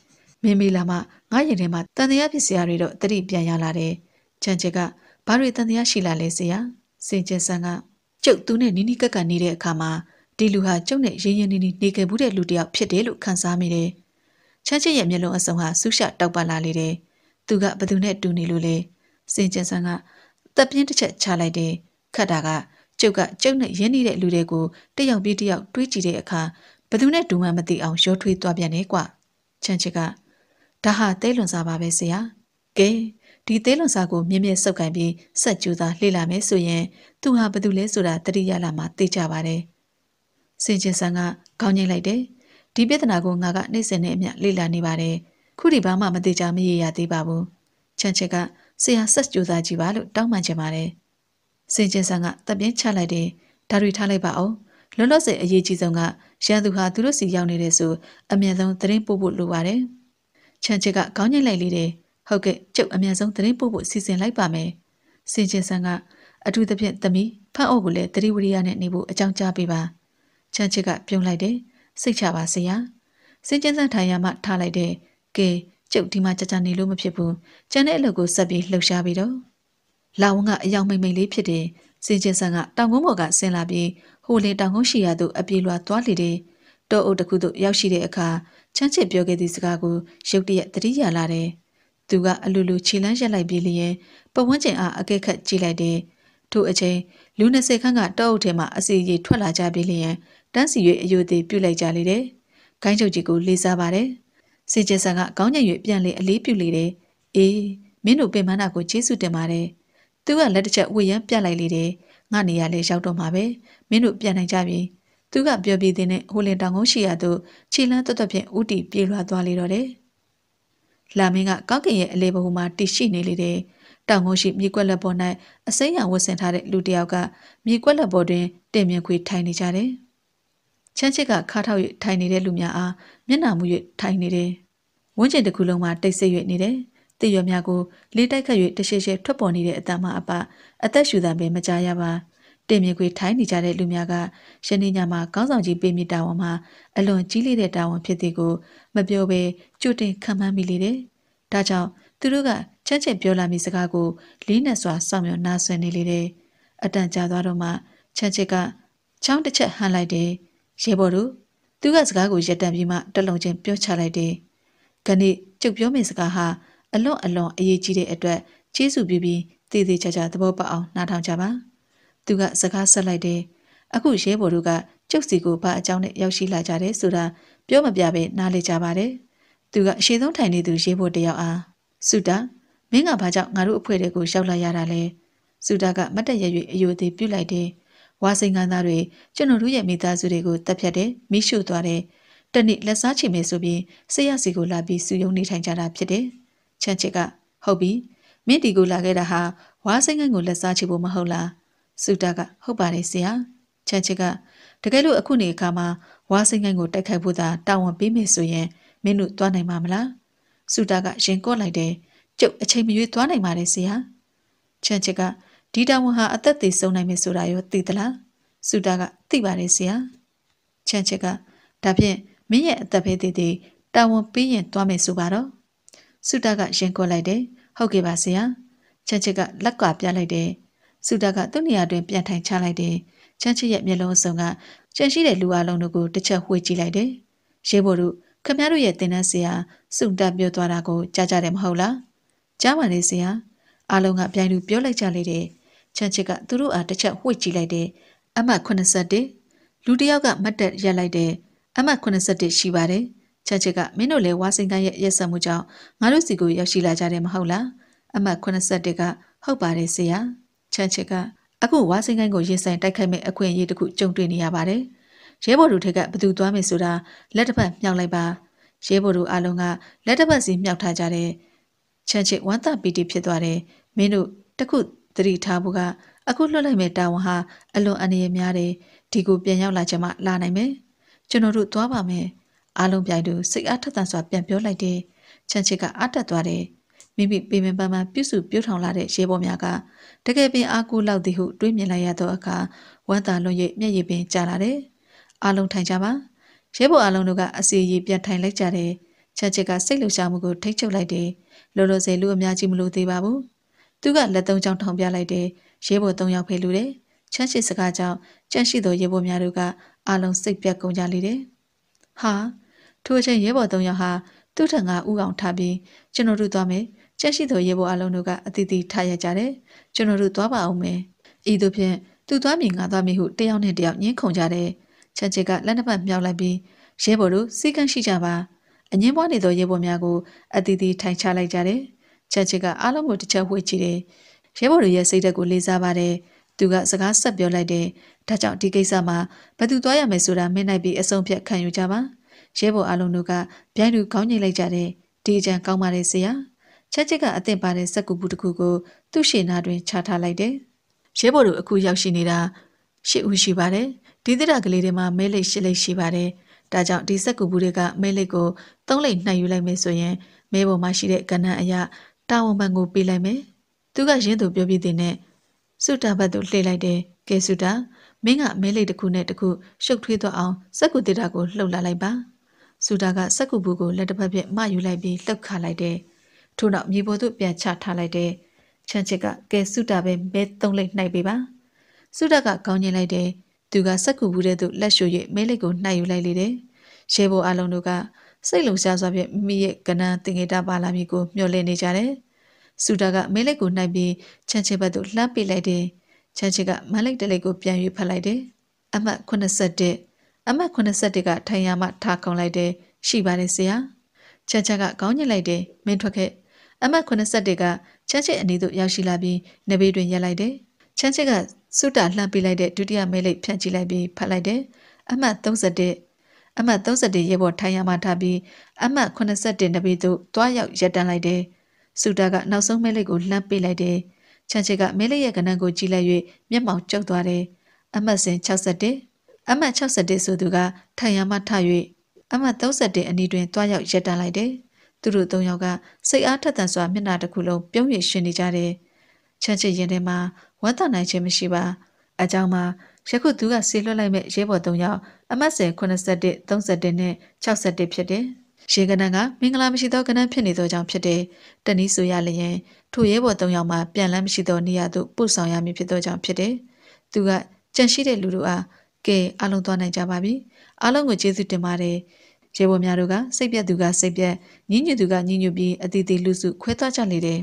မင်းမေလာမှငါရင်ထဲမှာတန်တရားဖြစ်စရာတွေတော့တတိပြန်ရလာတယ်။ချန်ချက်ကဘာတွေတန်တရားရှိလာလဲစရာ။စင်ကျင်ဆန်ကကျုပ်သူနဲ့နီးနီးကပ်ကပ်နေတဲ့အခါမှာဒီလူဟာကျုပ်နဲ့ရင်းရင်းနီးနီးနေခဲ့မှုတဲ့လူတစ်ယောက်ဖြစ်တယ်လို့ခန်းစားမိတယ်။ချန်ချက်ရဲ့မျက်လုံးအစုံဟာဆူးရှတောက်ပလာလေတယ်။သူကဘသူနဲ့တူနေလို့လဲ။စင်ကျင်ဆန်ကတပ်ပြင်းတစ်ချက်ချလိုက်တယ်။ခတ်တာကကျုပ်ကကျုပ်နဲ့ရင်းနေတဲ့လူတွေကိုတယောက်ပြီးတယောက်တွေးကြည့်တဲ့အခါဘသူနဲ့တူမှမသိအောင်ရောထွေးသွားပြန်တယ်ကွ။ချန်ချက်ကဒါဟာသဲလွန်စာပါပဲဆရာကဲဒီသဲလွန်စာကိုမြင့်မြင့်စုပ်ကန်ပြီးဆက်ကြိုးစားလေ့လာမယ်ဆိုရင်သူဟာဘာတူလဲဆိုတာတတိယလာမှာသိကြပါတယ်စင်ကျင်ဆန်ကခေါင်းငိတ်လိုက်တယ်ဒီပြဿနာကိုငါကနှိမ့်စင်နဲ့အမျှလေ့လာနေပါတယ်ခုဒီဘာမှမသိကြမရေရသေးပါဘူးချန်ချက်ကဆရာဆက်ကြိုးစားကြည့်ပါလို့တောင်းပန်ချင်ပါတယ်စင်ကျင်ဆန်ကတပြင်းချလိုက်တယ်ဒါတွေထားလိုက်ပါအောင်လွတ်လွတ်ဆယ်အရေးကြီးဆုံးကရန်သူဟာသူတို့စီရောက်နေတယ်ဆိုအမြဲဆုံးသတင်းပို့ဖို့လိုပါတယ်။ချန်ချစ်ကခေါင်းညိတ်လိုက်လေတယ်ဟုတ်ကဲ့ကျုပ်အမြန်ဆုံးသတင်းပို့ဖို့စီစဉ်လိုက်ပါမယ်စင်ချင်ဆန်ကအထူးသဖြင့်သမီးဖန့်အုပ်ကိုလည်းတတိဝရိယနဲ့နေဖို့အကြောင်းကြားပေးပါချန်ချစ်ကပြုံးလိုက်တယ်စိတ်ချပါစေရစင်ချင်ဆန်ထိုင်ရမှထားလိုက်တယ်ကဲကျုပ်ဒီမှာကြာကြာနေလို့မဖြစ်ဘူးကျန်တဲ့အလုပ်ကိုဆက်ပြီးလှုပ်ရှားပြီးတော့လာဝန်ကအယောင်မိမ့်မိတ်လေးဖြစ်တယ်စင်ချင်ဆန်ကတောင်ကုန်းပေါ်ကဆင်းလာပြီးဟိုလေတောင်ကုန်းရှိရာသို့အပြေလွှာသွားလေတယ်တောအုပ်တစ်ခုသို့ရောက်ရှိတဲ့အခါချမ်းချစ်ပြောခဲ့သည့်စကားကိုရုတ်တရက်သတိရလာတယ်။သူကအလိုလိုခြေလန်းရက်လိုက်ပြီးလျင်ပဝန်းကျင်အားအကဲခတ်ကြည့်လိုက်တယ်။ထို့အချိန်လူ20ခန့်ကတောအုပ်ထဲမှအစီရီထွက်လာကြပြီးလျင်တန်းစီ၍အယုသေးပြုတ်လိုက်ကြလေတယ်။ခိုင်းချုပ်ကြီးကိုလေးစားပါတယ်။စီကျဆန်ကကောင်းညံ့၍ပြန်လေအလေးပြုတ်လေတယ်။အေးမင်းတို့ပင်မနာကိုကျေးဇူးတင်ပါတယ်။သူကလက်တစ်ချက်ဝေရမ်းပြတ်လိုက်လေတယ်။ငါနေရာလေးရောက်တော့မှာပဲ။မင်းတို့ပြန်နိုင်ကြပြီ။သူကပြောပြသေးတဲ့ဟိုလင်တောင်ကုန်းရှိရာသို့ခြေလန်းတွတ်တွတ်ဖြင့်ဥတီပြေးလွှားသွားလေတော့တယ်။လာမင်းကကောက်ကင်ရဲ့အလေဘဟုမှာတည်ရှိနေလေတယ်။တောင်ကုန်းရှိမြေကွက်လက်ပေါ်၌အစိမ်းရဝတ်ဆင်ထားတဲ့လူတစ်ယောက်ကမြေကွက်လက်ပေါ်တွင်တင်မြင်ခွေထိုင်နေကြတယ်။ချမ်းချစ်ကခါထောက်၍ထိုင်နေတဲ့လူများအားမျက်နှာမူ၍ထိုင်နေတယ်။ဝန်းကျင်တစ်ခုလုံးမှာတိတ်ဆိတ်၍နေတယ်။တည်ရွယ်များကိုလေးတိုက်ခတ်၍တရှိရှိထွက်ပေါ်နေတဲ့အတ္တမအပအသက်ရှူသံပင်မကြားရပါ။တင်မြေခွေထိုင်းနေကြတဲ့လူများကယနေ့ညမှာကောင်းဆောင်ကြီးပေးမိတာဝန်မှာအလွန်ကြီးလေးတဲ့တာဝန်ဖြစ်သည်ကိုမပြောဘဲကြိုတင်ခံမှန်းမိလေတယ်။ဒါကြောင့်သူတို့ကချမ်းချင်ပြောလာမိစကားကိုလေးနက်စွာစောင့်မျှော်နားဆွနေလေတယ်။အတန်ကြာသွားတော့မှချမ်းချစ်ကချောင်းတစ်ချက်ဟန်လိုက်တယ်။ရဲဘော်တို့သူကစကားကိုရက်တန်ပြီးမှတလုံးချင်းပြောချလိုက်တယ်။ခဏကျုပ်ပြောမယ့်စကားဟာအလွန်အလွန်အရေးကြီးတဲ့အတွက်ကျေးဇူးပြုပြီးတည်တည်ချာချာသဘောပေါက်အောင်နားထောင်ကြပါ။သူကစကားဆက်လိုက်တယ်။အခုရဲဘော်တို့ကကျုပ်စီကိုဘာအကြောင်းနဲ့ရောက်ရှိလာကြတယ်ဆိုတာ ပြောမပြဘဲနားလေကြပါတယ်။သူကအရှိဆုံးထိုင်နေသူရဲဘော်တယောက်အားစုတာမင်းကဘာကြောင့်ငါတို့အဖွဲ့တွေကိုရောက်လာရတာလဲ။စုတာကမတ်တက်ရရွေအယိုသေးပြုတ်လိုက်တယ်။ဝါစိန်ကန်းသားတွေကျွန်တော်တို့ရဲ့မိသားစုတွေကိုတပ်ဖြတ်တယ်မိရှုသွားတယ်။တနေ့လက်စားချီမယ်ဆိုပြီးဆေးရစီကိုလာပြီးစုယုံနေထိုင်ကြတာဖြစ်တယ်။ချန်ချစ်ကဟုတ်ပြီမင်းဒီကိုလာခဲ့တာဟာဝါစိန်ကန်းကိုလက်စားချီဖို့မဟုတ်လား။။စူတာကဟုတ်ပါတယ်ဆရာ။ချန်ချစ်ကတကယ်လို့အခုနေအခါမှာဝါစိငိုင်းကိုတိုက်ခိုက်ဖို့သာတာဝန်ပေးမယ်ဆိုရင်မင်းတို့သွားနိုင်မှာမလား။စူတာကရင်ကော့လိုက်တယ်။ကျုပ်အချိန်မရွေးသွားနိုင်ပါတယ်ဆရာ။ချန်ချစ်ကဒီတာဝန်ဟာအသက်သေဆုံးနိုင်မယ်ဆိုတာရောသိသလား။စူတာကသိပါတယ်ဆရာ။ချန်ချစ်ကဒါဖြင့်မင်းရဲ့အသက်ပဲတည်တည်တာဝန်ပေးရင်သွားမယ်ဆိုပါတော့။စူတာကရင်ကော့လိုက်တယ်။ဟုတ်ကဲ့ပါဆရာ။ချန်ချစ်ကလက်ကပြလိုက်တယ်။။စုတကသူ့နေရာတွင်ပြန်ထိုင်ချလိုက်တယ်။ချမ်းချစ်ရဲ့မျက်လုံးစုံကကျန်ရှိတဲ့လူအလုံးတို့ကိုတစ်ချက်ဝှေ့ကြည့်လိုက်တယ်။ရဲဘော်တို့ခမရတို့ရဲ့တင်နန်းဆရာစုတပြောသွားတာကိုကြားကြတယ်မဟုတ်လား။ကြားပါလေဆရာ။အလုံးကပြိုင်လူပြောလိုက်ကြလေတယ်။ချမ်းချစ်ကသူတို့အားတစ်ချက်ဝှေ့ကြည့်လိုက်တယ်။အမှတ်81လူတစ်ယောက်ကမတ်တက်ရက်လိုက်တယ်။အမှတ်81ရှိပါတယ်။ချက်ချစ်ကမင်းတို့လည်းဝါစင်ကန်ရဲ့ရက်ဆက်မှုကြောင့်ငါတို့စီကိုရောက်ရှိလာကြတယ်မဟုတ်လားအမှတ်81ကဟုတ်ပါတယ်ဆရာချန်ချစ်ကအခုဝါစင်ကိုင်းကိုရင်ဆိုင်တိုက်ခိုက်မဲ့အခွင့်အရေးတစ်ခုကြုံတွေ့နေရပါတယ်။ရဲဘော်တို့ထက်ကဘသူသွားမယ်ဆိုတာလက်တစ်ဖက်မြှောက်လိုက်ပါ။ရဲဘော်တို့အလုံးကလက်တစ်ဖက်စီမြှောက်ထားကြတဲ့ချန်ချစ်ဝမ်းသာပီတိဖြစ်သွားတယ်။မင်းတို့တခုသတိထားဖို့ကအခုလွတ်လိုက်မဲ့တာဝန်ဟာအလွန်အန္တရာယ်များတယ်။ဒီကိုပြန်ရောက်လာချင်မှလာနိုင်မယ်။ကျွန်တော်တို့သွားပါမယ်။အလုံးပြိုင်သူစိတ်အားထက်သန်စွာပြန်ပြောလိုက်တယ်။ချန်ချစ်ကအားတက်သွားတယ်။မိမိပေမင်ပန်းပန်းပြုစုပြုထောင်လာတဲ့ရဲဘော်များကတကယ်ပင်အားကိုးလောက်သည်ဟုတွေးမြင်လိုက်ရသောအခါဝမ်းသာလွန်၍မျက်ရည်ပင်ကျလာတယ်။အားလုံးထိုင်ကြပါ။ရဲဘော်အားလုံးတို့ကအစီအရီပြန်ထိုင်လိုက်ကြတယ်။ချက်ချက်ကစိတ်လှုပ်ရှားမှုကိုထိတ်ချုပ်လိုက်တယ်။လောလောဆယ်လူအများကြီးမလို့သေးပါဘူး။သူကလက်သုံးချောင်းထောင်ပြလိုက်တယ်။ရဲဘော်သုံးယောက်ဖေလူတယ်။ချက်ချစ်စကားကြောင့်ကြက်ရှိသောရဲဘော်များတို့ကအားလုံးစိတ်ပြတ်ကုန်ကြလေတယ်။ဟာထိုအချိန်ရဲဘော်သုံးယောက်ဟာသူ့ထံကဥအောင်ထားပြီးကျွန်တော်တို့သွားမယ်။ကြက်ရှိသူရေဘိုအလုံးတို့ကအတီးတီထားရကြတယ်။ကျွန်တော်တို့သွားပါအောင်မယ်။ဤသို့ဖြင့်သူသွားမြင်ငါသွားမြင်ဟုတယောက်နဲ့တယောက်ညှင်းခုန်ကြတယ်။ချန်ချစ်ကလက်နှစ်ဖက်မြောက်လိုက်ပြီးရဲဘော်တို့စီကန့်ရှိကြပါ။အငင်းပွားနေသောရဲဘော်များကိုအတီးတီထိုင်ချလိုက်ကြတယ်။ချန်ချစ်ကအားလုံးကိုတစ်ချက်ဝှေ့ကြည့်တယ်။ရဲဘော်တို့ရဲ့စိတ်ဓာတ်ကိုလေးစားပါတယ်။သူကစကားဆက်ပြောလိုက်တယ်။ဒါကြောင့်ဒီကိစ္စမှာဘယ်သူသွားရမယ်ဆိုတာမင်းနိုင်ပြီးအဆုံးဖြတ်ခံယူကြပါ။ရဲဘော်အလုံးတို့ကပြိုင်သူခေါင်းညိတ်လိုက်ကြတယ်။ဒီအကြံကောင်းပါတယ်ဆရာ။ချက်ချစ်ကအသင့်ပါတဲ့စက်ကူဘူးတစ်ခုကိုသူ့ရှေ့နားတွင်ချထားလိုက်တယ်။ရဲဘော်တို့အခုရောက်ရှိနေတာ ရှစ်ဦးရှိပါတယ်။ဒီသစ်တာကလေးတွေမှာမဲလိတ်ရှစ်လိတ်ရှိပါတယ်။ဒါကြောင့်ဒီစက်ကူဘူးတွေကမဲလိတ်ကိုသုံးလိတ်နှံယူလိုက်မယ်ဆိုရင်မဲပေါ်မှာရှိတဲ့ကဏ္ဍအရာတာဝန်ပန်ကိုပေးလိုက်မယ်။သူကရင်းသူပြောပြတဲ့နဲ့စုတာဘတ်တို့လှည့်လိုက်တယ်။ကဲစုတာမင်းကမဲလိတ်တစ်ခုနဲ့တစ်ခုရှုပ်ထွေးသွားအောင် စက်ကူသစ်တာကိုလှုပ်လာလိုက်ပါ။စူတာကစက်ကူဘူးကိုလက်တစ်ဖက်ဖြင့်မယူလိုက်ပြီးလှုပ်ခါလိုက်တယ်။ထို့နောက်မြေပေါ်သို့ပြန်ချထားလိုက်တဲ့ချန်ချစ်ကကဲဆုတာပဲမဲသုံးလိမ့်နှိုက်ပေးပါဆုတာကကောင်းကျင်လိုက်တယ်သူကစက်ကူဘူးတဲ့သို့လက်ရှို၍မဲလိတ်ကိုနှိုက်ယူလိုက်လေတယ်ရဲဘော်အလုံးတို့ကစိတ်လုံရှားစွာဖြင့်မိမိရဲ့ကဏ္ဍတင်ငေတာပါလာမည်ကိုမျှော်လင့်နေကြတယ်ဆူတာကမဲလက်ကိုနှိုက်ပြီးချန်ချစ်ဘက်သို့လှမ်းပစ်လိုက်တယ်ချန်ချစ်ကမလိုက်တလိတ်ကိုပြန်၍ဖတ်လိုက်တယ်အမှတ်81အမှတ်81ကထိုင်ရမှထားခုံလိုက်တယ်ရှိပါတယ်ဆရာချန်ချန်ကကောင်းညစ်လိုက်တယ်မင်းထွက်ခဲ့အမတ်81ကချမ်းချစ်အနေသို့ရောက်ရှိလာပြီးနဘေးတွင်ရက်လိုက်တယ်။ချမ်းချစ်ကစုတာလှမ်းပေးလိုက်တဲ့ဒုတိယမဲလိပ်ဖြန့်ကြည့်လိုက်ပြီးဖတ်လိုက်တယ်။အမတ်31အမတ်31ရေပေါ်ထိုင်ရမှထားပြီးအမတ်81နဘေးသို့တွားရောက်ရက်တန်းလိုက်တယ်။စုတာကနောက်ဆုံးမဲလိပ်ကိုလှမ်းပေးလိုက်တယ်။ချမ်းချစ်ကမဲလိပ်ရဲ့ကဏ္ဍကိုကြည့်လိုက်၍မျက်မှောင်ကျုပ်သွားတယ်။အမတ်စဉ်61အမတ်61ဆိုသူကထိုင်ရမှထ၍အမတ်31အနီးတွင်တွားရောက်ရက်တန်းလိုက်တယ်။သူတို့သုံးယောက်ကစိတ်အားထက်သန်စွာမျက်နှာတစ်ခုလုံးပြုံးရည်ရှင်နေကြတယ်။ချမ်းချစ်ရင်ထဲမှာဝမ်းသာနိုင်ခြင်းမရှိပါ။အကြောင်းမှာယခုသူကဆေးလွှတ်လိုက်မဲ့ရဲဘော်သုံးယောက်အမှတ်စဉ်81 31နဲ့61ဖြစ်တယ်။ရေကနန်းကမင်္ဂလာမရှိသောကနန်းဖြစ်နေသောကြောင့်ဖြစ်တယ်။တနည်းဆိုရလျင်ထိုရဲဘော်သုံးယောက်မှာပြန်လန်းမရှိသောနေရာသို့ပို့ဆောင်ရမည်ဖြစ်သောကြောင့်ဖြစ်တယ်။သူကကြံရှိတဲ့လူတို့အားကဲအားလုံးသွားနိုင်ကြပါပြီ။အားလုံးကိုကျေးဇူးတင်ပါတယ်။ရဲဘော်များတို့ကစိတ်ပြက်သူကစိတ်ပြက်ညင်ညူသူကညင်ညူပြီးအတီးတီလူစုခွဲသွားကြလေတယ်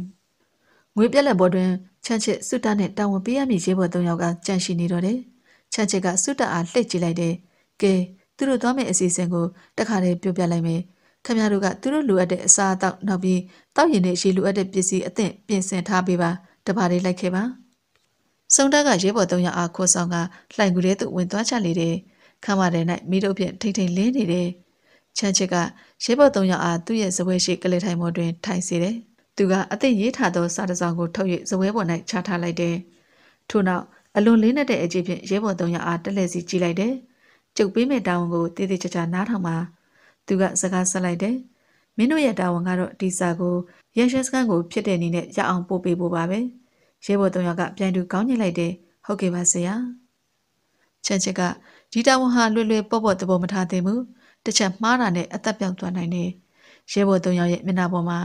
။ငွေပြက်လက်ပေါ်တွင်ချန့်ချစ်စွတ်တနဲ့တာဝန်ပေးရမည့်ရဲဘော်၃ယောက်ကကြန့်ရှိနေတော့တယ်။ချန့်ချစ်ကစွတ်တအားလှိတ်ကြည့်လိုက်တယ်။ကဲသူတို့သွားမယ့်အစီအစဉ်ကိုတခါတည်းပြောပြလိုက်မယ်။ခင်ဗျားတို့ကသူတို့လိုအပ်တဲ့အစားအသောက်နောက်ပြီးတောက်ရင်နဲ့ရေလိုအပ်တဲ့ပစ္စည်းအသင့်ပြင်ဆင်ထားပေးပါ။တပါးလေးလိုက်ခဲ့ပါ။စုံတက်ကရဲဘော်၃ယောက်အားခေါ်ဆောင်ကလှိုင်ကူထဲသို့ဝင်သွားချလေတယ်။ခမ်းမထဲ၌မိတို့ဖြင့်ထိမ့်ထိမ့်လင်းနေတယ်။ချန်ချစ်ကရဲဘော်သုံးယောက်အားသူ့ရဲ့ဇပွဲရှိကလေးထိုင်ပေါ်တွင် ထိုင်စေတယ်။သူကအသည့်ရေးထားသောစာတစောင်ကိုထုတ်၍ဇပွဲပေါ်၌ချထားလိုက်တယ်။ထို့နောက်အလွန်လေးနက်တဲ့အကြည့်ဖြင့်ရဲဘော်သုံးယောက်အားတက်လက်စီကြည့်လိုက်တယ်။ကျုပ်ပေးမဲ့တာဝန်ကိုတည်တည်ကြကြနားထောင်ပါ။သူကစကားဆက်လိုက်တယ်။မင်းတို့ရဲ့တာဝန်ကတော့ဒီစာကိုရရှက်စကန်ကိုဖြစ်တဲ့အနေနဲ့ရအောင်ပို့ပေးဖို့ပါပဲ။ရဲဘော်သုံးယောက်ကပြန်တူကောင်းညစ်လိုက်တယ်။ဟုတ်ကဲ့ပါဆရာ။ချန်ချစ်ကဒီတာဝန်ဟာလွယ်လွယ်ပေါ့ပေါ့သဘောမထားသင့်ဘူး။တစ်ချက်မှားတာနဲ့အသက်ပြောင်းသွားနိုင်တယ်။ရဲဘော်၃ယောက်ရဲ့မျက်နှာပေါ်မှာ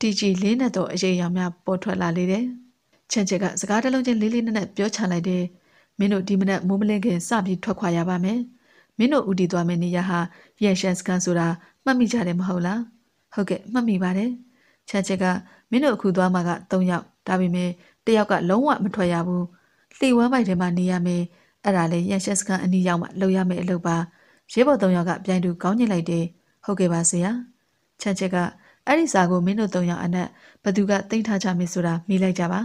တီကြီးလင်းတဲ့သောအရေးရောင်များပေါ်ထွက်လာလေတယ်။ချန်ချက်ကစကားတစ်လုံးချင်းလေးလေးနက်နက်ပြောချလိုက်တယ်။မင်းတို့ဒီမနက်မိုးမလင်းခင်စပြီးထွက်ခွာရပါမယ်။မင်းတို့ဦးတည်သွားမယ့်နေရာဟာရန်ရှန်စကန်ဆိုတာမှတ်မိကြတယ်မဟုတ်လား။ဟုတ်ကဲ့မှတ်မိပါတယ်။ချန်ချက်ကမင်းတို့အခုသွားမှာက၃ယောက်ဒါပေမဲ့တယောက်ကလုံးဝမထွက်ရဘူး။လှေဝမ်းပိုက်ထဲမှာနေရမယ်။အဲ့ဒါလေရန်ရှက်စကန်အနီးရောက်မှလုပ်ရမယ့်အလုပ်ပါ။ရဲဘော်၃ယောက်ကပြိုင်တူကောင်းညစ်လိုက်တယ်ဟုတ်ကဲ့ပါဆရာချန်ချက်ကအဲ့ဒီစာကိုမင်းတို့၃ယောက်အနက်ဘသူကတင်ထားကြမင်းဆိုတာမိလိုက်ကြပါ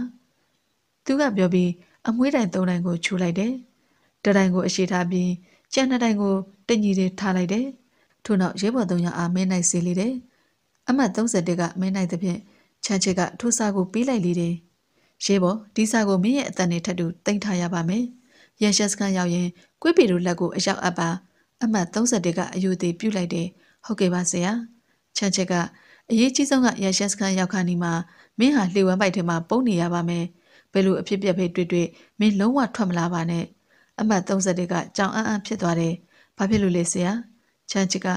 သူကပြောပြီးအမွှေးတိုင်၃တိုင်ကိုချိုးလိုက်တယ်တတိုင်ကိုအရှိထားပြီးကြံနှစ်တိုင်ကိုတညီတွေထားလိုက်တယ်ထို့နောက်ရဲဘော်၃ယောက်အားမင်းနိုင်စေလေတယ်အမတ်31ကမင်းနိုင်သဖြင့်ချန်ချစ်ကထိုးစာကိုပေးလိုက်လေတယ်ရဲဘော်ဒီစာကိုမင်းရဲ့အတန်နဲ့ထပ်တူတင်ထားရပါမယ်ရန်ရှက်စကန်ရောက်ရင် ကွေးပေတို့လက်ကိုအရောက်အပ်ပါအမှတ်31ကအယူသေးပြုတ်လိုက်တယ်ဟုတ်ကဲ့ပါဆရာချန်ချက်ကအရေးကြီးဆုံးကရရှက်စခန်းရောက်ခါနီမှာမင်းဟာလှေဝမ်းပိုက်ထဲမှာပုံနေရပါမယ်ဘယ်လိုအဖြစ်ပြက်ပဲတွေ့တွေ့မင်းလုံးဝထွက်မလာပါနဲ့အမှတ်31ကကြောင်အံ့အံ့ဖြစ်သွားတယ်ဘာဖြစ်လို့လဲဆရာချန်ချစ်က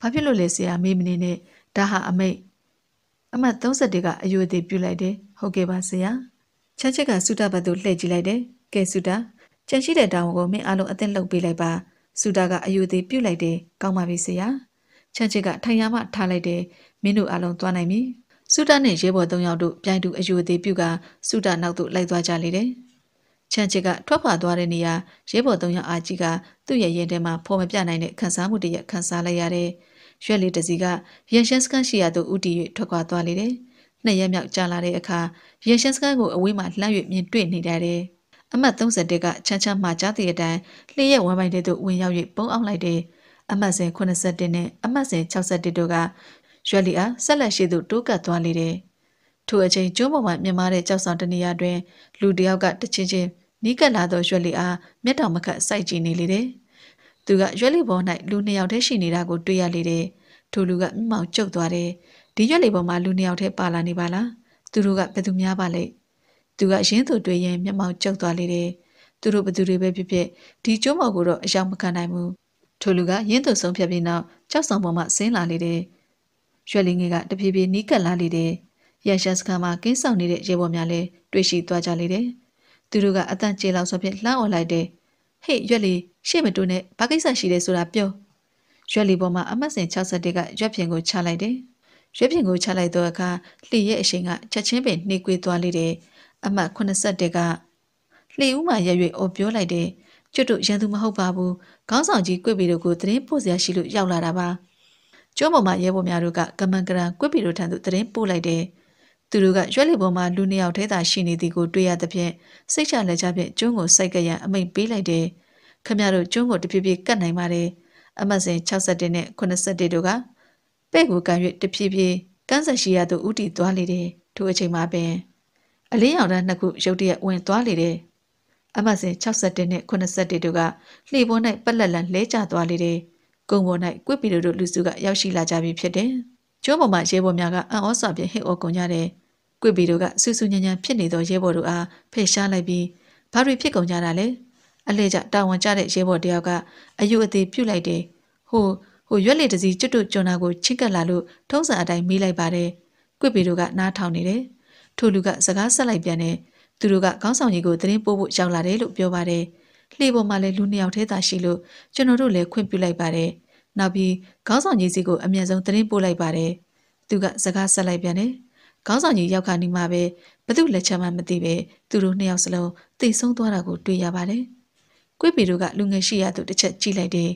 ဘာဖြစ်လို့လဲဆရာမေးမနေနဲ့ဒါဟာအမိတ်အမှတ်31ကအယုအသေးပြုတ်လိုက်တယ်ဟုတ်ကဲ့ပါဆရာချန်ချစ်ကဆူတာဘတ်သို့လှည့်ကြည့်လိုက်တယ်ကဲဆူတာကြံရှိတဲ့တောင်းကိုမင်းအလုံးအသင့်လှုပ်ပေးလိုက်ပါ။စူတာကအယူသေးပြုတ်လိုက်တယ်။ကောင်းပါပြီဆရာ။ချန်ချစ်ကထိုင်ရမထားလိုက်တယ်။မင်းတို့အားလုံးသွားနိုင်ပြီ။စူတာနဲ့ရဲဘော်၃ယောက်တို့ပြိုင်တူအယူသေးပြုတ်ကစူတာနောက်သို့လိုက်သွားကြလေတယ်။ချန်ချစ်ကထွက်ခွာသွားတဲ့နေရာရဲဘော်၃ယောက်အားကြီးကသူ့ရဲ့ရင်ထဲမှာဖော်မပြနိုင်တဲ့ခံစားမှုတရက်ခံစားလိုက်ရတဲ့ရွက်လေးတစ်စီးကရန်ရှန်စကန်ရှိရာသို့ဥတီ၍ထွက်ခွာသွားလေတယ်။နှစ်ရက်မြောက်ကြာလာတဲ့အခါရန်ရှန်စကန်ကိုအဝေးမှလှမ်း၍မြင်တွေ့နေတယ်။အမှတ်31ကချမ်းချမ်းမှကြားသည့်အတိုင်းလျှက်ရဲ့ဝမ်းပိုင်းတဲ့သို့ဝင်ရောက်၍ပုံအောင်လိုက်တယ်။အမှတ်စဉ်81နဲ့အမှတ်စဉ်61တို့ကရွက်လီအားဆက်လက်ရှိသို့တိုးကပ်သွားလေတယ်။ထိုအချိန်ကျွန်းပေါ်မှာမြင်မာတဲ့ကြောက်ဆောင်တနေရာတွင်လူတစ်ယောက်ကတချင်းချင်းနီးကပ်လာသောရွက်လီအားမျက်တောင်မခတ်စိုက်ကြည့်နေလေတယ်။သူကရွက်လီပေါ်၌လူနှစ်ယောက်တည်းရှိနေတာကိုတွေ့ရလေတယ်။ထိုလူကမျက်မှောင်ကျုပ်သွားတယ်။ဒီရွက်လီပေါ်မှာလူနှစ်ယောက်တည်းပါလာနေပါလား။သူတို့ကဘယ်သူများပါလဲ။သူကရင်းသူတွေ့ရင်မျက်မှောင်ကျုပ်သွားလေတယ်သူတို့ဘသူတွေပဲဖြစ်ဖြစ်ဒီကျုံးမော်ကိုတော့အယောင်မခံနိုင်ဘူးထိုလူကရင်းသူဆုံးဖြတ်ပြီးနောက်ကြောက်ဆောင်ပေါ်မှာဆင်းလာလေတယ်ရွှေလင်းငယ်ကတဖြည်းဖြည်းနီးကပ်လာလေတယ်ရန်ရှာစခန်းမှာကင်းဆောင်နေတဲ့ရဲဘော်များလည်းတွေ့ရှိသွားကြလေတယ်သူတို့ကအတန့်ကျေလောက်ဆိုဖြင့်လှမ်းអော်လိုက်တယ်ဟေ့ရွက်လီရှေ့မတူနဲ့ဘာကိစ္စရှိတယ်ဆိုတာပြောရွက်လီပေါ်မှာအမှတ်စဉ်61ကရွက်ပြင်ကိုချလိုက်တယ်ရွက်ပြင်ကိုချလိုက်တော့အခါလှေရဲ့အရှိန်ကချက်ချင်းပင်နှေးကွေးသွားလေတယ်အမှတ်81ကလှေဦးမှရက်၍အော်ပြောလိုက်တယ်ကျွတ်တို့ရန်သူမဟုတ်ပါဘူးခေါင်းဆောင်ကြီးကွစ်ပီတို့ကိုသတင်းပို့စရာရှိလို့ရောက်လာတာပါကျွန်းပေါ်မှာရဲဘော်များတို့ကကမန်ကရန်ကွစ်ပီတို့ထံသို့သတင်းပို့လိုက်တယ်သူတို့ကရွက်လေပေါ်မှာလူနှစ်ယောက်ထဲသာရှိနေသည်ကိုတွေ့ရသဖြင့်စိတ်ချလက်ချဖြင့်ကျွန်းကိုစိုက်ကရန်အမိန်ပေးလိုက်တယ်ခမရတို့ကျွန်းကိုတဖြည်းဖြည်းကတ်နိုင်ပါတယ်အမတ်စဉ်61နဲ့81တို့ကပဲ့ကိုကန်၍တဖြည်းဖြည်းကန်းဆက်ရှိရသို့ဥတီသွားလေတယ်ထိုအချိန်မှာပင်အလင်းရောင်တန်းနှစ်ခုရုတ်တရက်ဝင်သွားလေတယ်။အမစင်61နဲ့81တို့ကလှေပေါ်၌ပက်လက်လန်လဲကျသွားလေတယ်။ကုံပေါ်၌ကွစ်ပီတို့တို့လူစုကရောက်ရှိလာကြပြီဖြစ်တယ်။ကျိုးပေါ်မှာရဲဘော်များကအံ့ဩစွာဖြင့်ဟစ်အော်ကုန်ကြတယ်။ကွစ်ပီတို့ကဆူဆူညံညံဖြစ်နေသောရဲဘော်တို့အားဖယ်ရှားလိုက်ပြီးဘာတွေဖြစ်ကုန်ကြတာလဲ။အလဲကျတာဝန်ကျတဲ့ရဲဘော်တယောက်ကအယူအသေးပြုတ်လိုက်တယ်။ဟိုဟိုရွက်လေတစည်းကျွတ်တွကျွန်နာကိုချစ်ကပ်လာလို့ထုံးစံအတိုင်းမေးလိုက်ပါတယ်။ကွစ်ပီတို့ကနားထောင်နေတယ်။ထိုလူကစကားဆက်လိုက်ပြန်တယ်သူတို့ကခေါင်းဆောင်ကြီးကိုသတင်းပို့ဖို့ရောက်လာတယ်လို့ပြောပါတယ်လှေပေါ်မှာလည်းလူနှစ်ယောက်ထဲသာရှိလို့ကျွန်တော်တို့လည်းခွင့်ပြုလိုက်ပါတယ်နောက်ပြီးခေါင်းဆောင်ကြီးစီကိုအမြဲဆုံးသတင်းပို့လိုက်ပါတယ်သူကစကားဆက်လိုက်ပြန်တယ်ခေါင်းဆောင်ကြီးရောက်ခါနီးမှာပဲဘသူလက်ချက်မှမသိပဲသူတို့နှစ်ယောက်စလုံးတိတ်ဆုံးသွားတာကိုတွေ့ရပါတယ်ကွေ့ပီတို့ကလူငယ်ရှိရသူတစ်ချက်ကြည့်လိုက်တယ်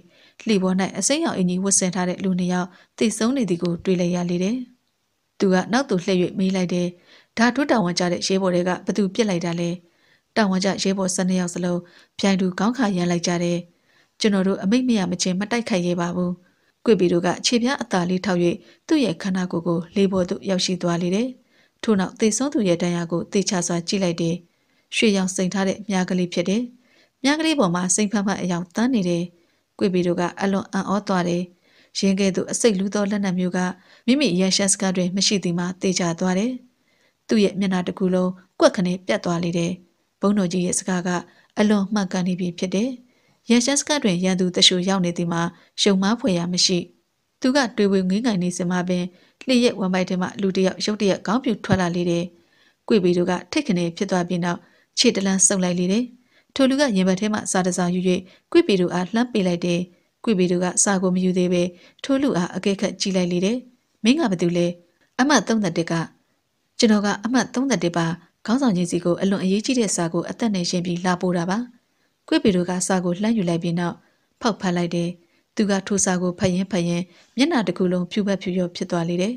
လှေပေါ်၌အစိမ်းရောင်အင်ကြီးဝတ်ဆင်ထားတဲ့လူနှစ်ယောက်တိတ်ဆုံးနေသည်ကိုတွေ့လိုက်ရလေတယ်သူကနောက်သို့လှည့်၍မေးလိုက်တယ်ဓာတုတာဝန်ကျတဲ့ရဲဘော်တွေကဘသူပြစ်လိုက်တာလဲတာဝန်ကျရဲဘော်12ယောက်စလုံးပြိုင်တူခေါင်းခါရန်လိုက်ကြတယ်ကျွန်တော်တို့အမိတ်မရမချင်းမတိုက်ခိုက်ရပါဘူးကွေပီတို့ကခြေပြားအသာလေးထောက်၍သူ့ရဲ့ခန္ဓာကိုယ်ကို လေပေါ်သို့ရောက်ရှိသွားလေတယ်ထို့နောက်သေဆုံးသူရဲ့တန်ရာကိုသေချစွာကြည့်လိုက်တယ်ရွှေရောင်စိန်ထားတဲ့မြားကလေးဖြစ်တယ်မြားကလေးပေါ်မှာစိန်ဖက်ဖက်အယောင်တန်းနေတယ်ကွေပီတို့ကအလွန်အံ့ဩသွားတယ်ရင်းကဲ့သို့အစိတ်လူသောလက်နက်မျိုးကမိမိရန်ရှက်စကားတွင်မရှိသည်မှာတေချာသွားတယ်။သူ့ရဲ့မျက်နှာတစ်ခုလုံးကွက်ခနဲ့ပြတ်သွားလေတယ်။ဘုံတော်ကြီးရဲ့စကားကအလွန်မှန်ကန်နေပြီဖြစ်တယ်။ရန်ရှန်စကတွင်ရန်သူတရှူရောက်နေသည်မှာရှုံမဖွယ်ရမရှိ။သူကတွေ့ဝင်ငင်းကန်နေစမှာပင်လှည့်ရဲ့ဝမ်ပိုက်ထဲမှလူတယောက်ရုတ်တရက်ခေါင်းပြူထွက်လာလေတယ်။ကွေပေတို့ကထိတ်ခနဲ့ဖြစ်သွားပြီးနောက်ခြေတလန်းဆုပ်လိုက်လေတယ်။ထိုလူကရင်ဘတ်ထဲမှစာတစာယူ၍ကွေပေတို့အားလှမ်းပေးလိုက်တယ်။ကွေပေတို့ကစာကိုမယူသေးပဲထိုလူအားအကဲခတ်ကြည့်လိုက်လေတယ်။မင်းကဘာတူလဲ။အမတ်31ကကျွန်တော်ကအမှတ်31ပါခေါင်းဆောင်ကြီးစီကိုအလွန်အရေးကြီးတဲ့စာကိုအသက်နဲ့ရှင်ပြီးလာပို့တာပါကွေ့ပေတို့ကစာကိုလှမ်းယူလိုက်ပြီးနောက်ဖောက်ဖတ်လိုက်တယ်သူကထိုစာကိုဖတ်ရင်ဖတ်ရင်မျက်နှာတစ်ခုလုံးဖြူပတ်ဖြူရောဖြစ်သွားလေတယ်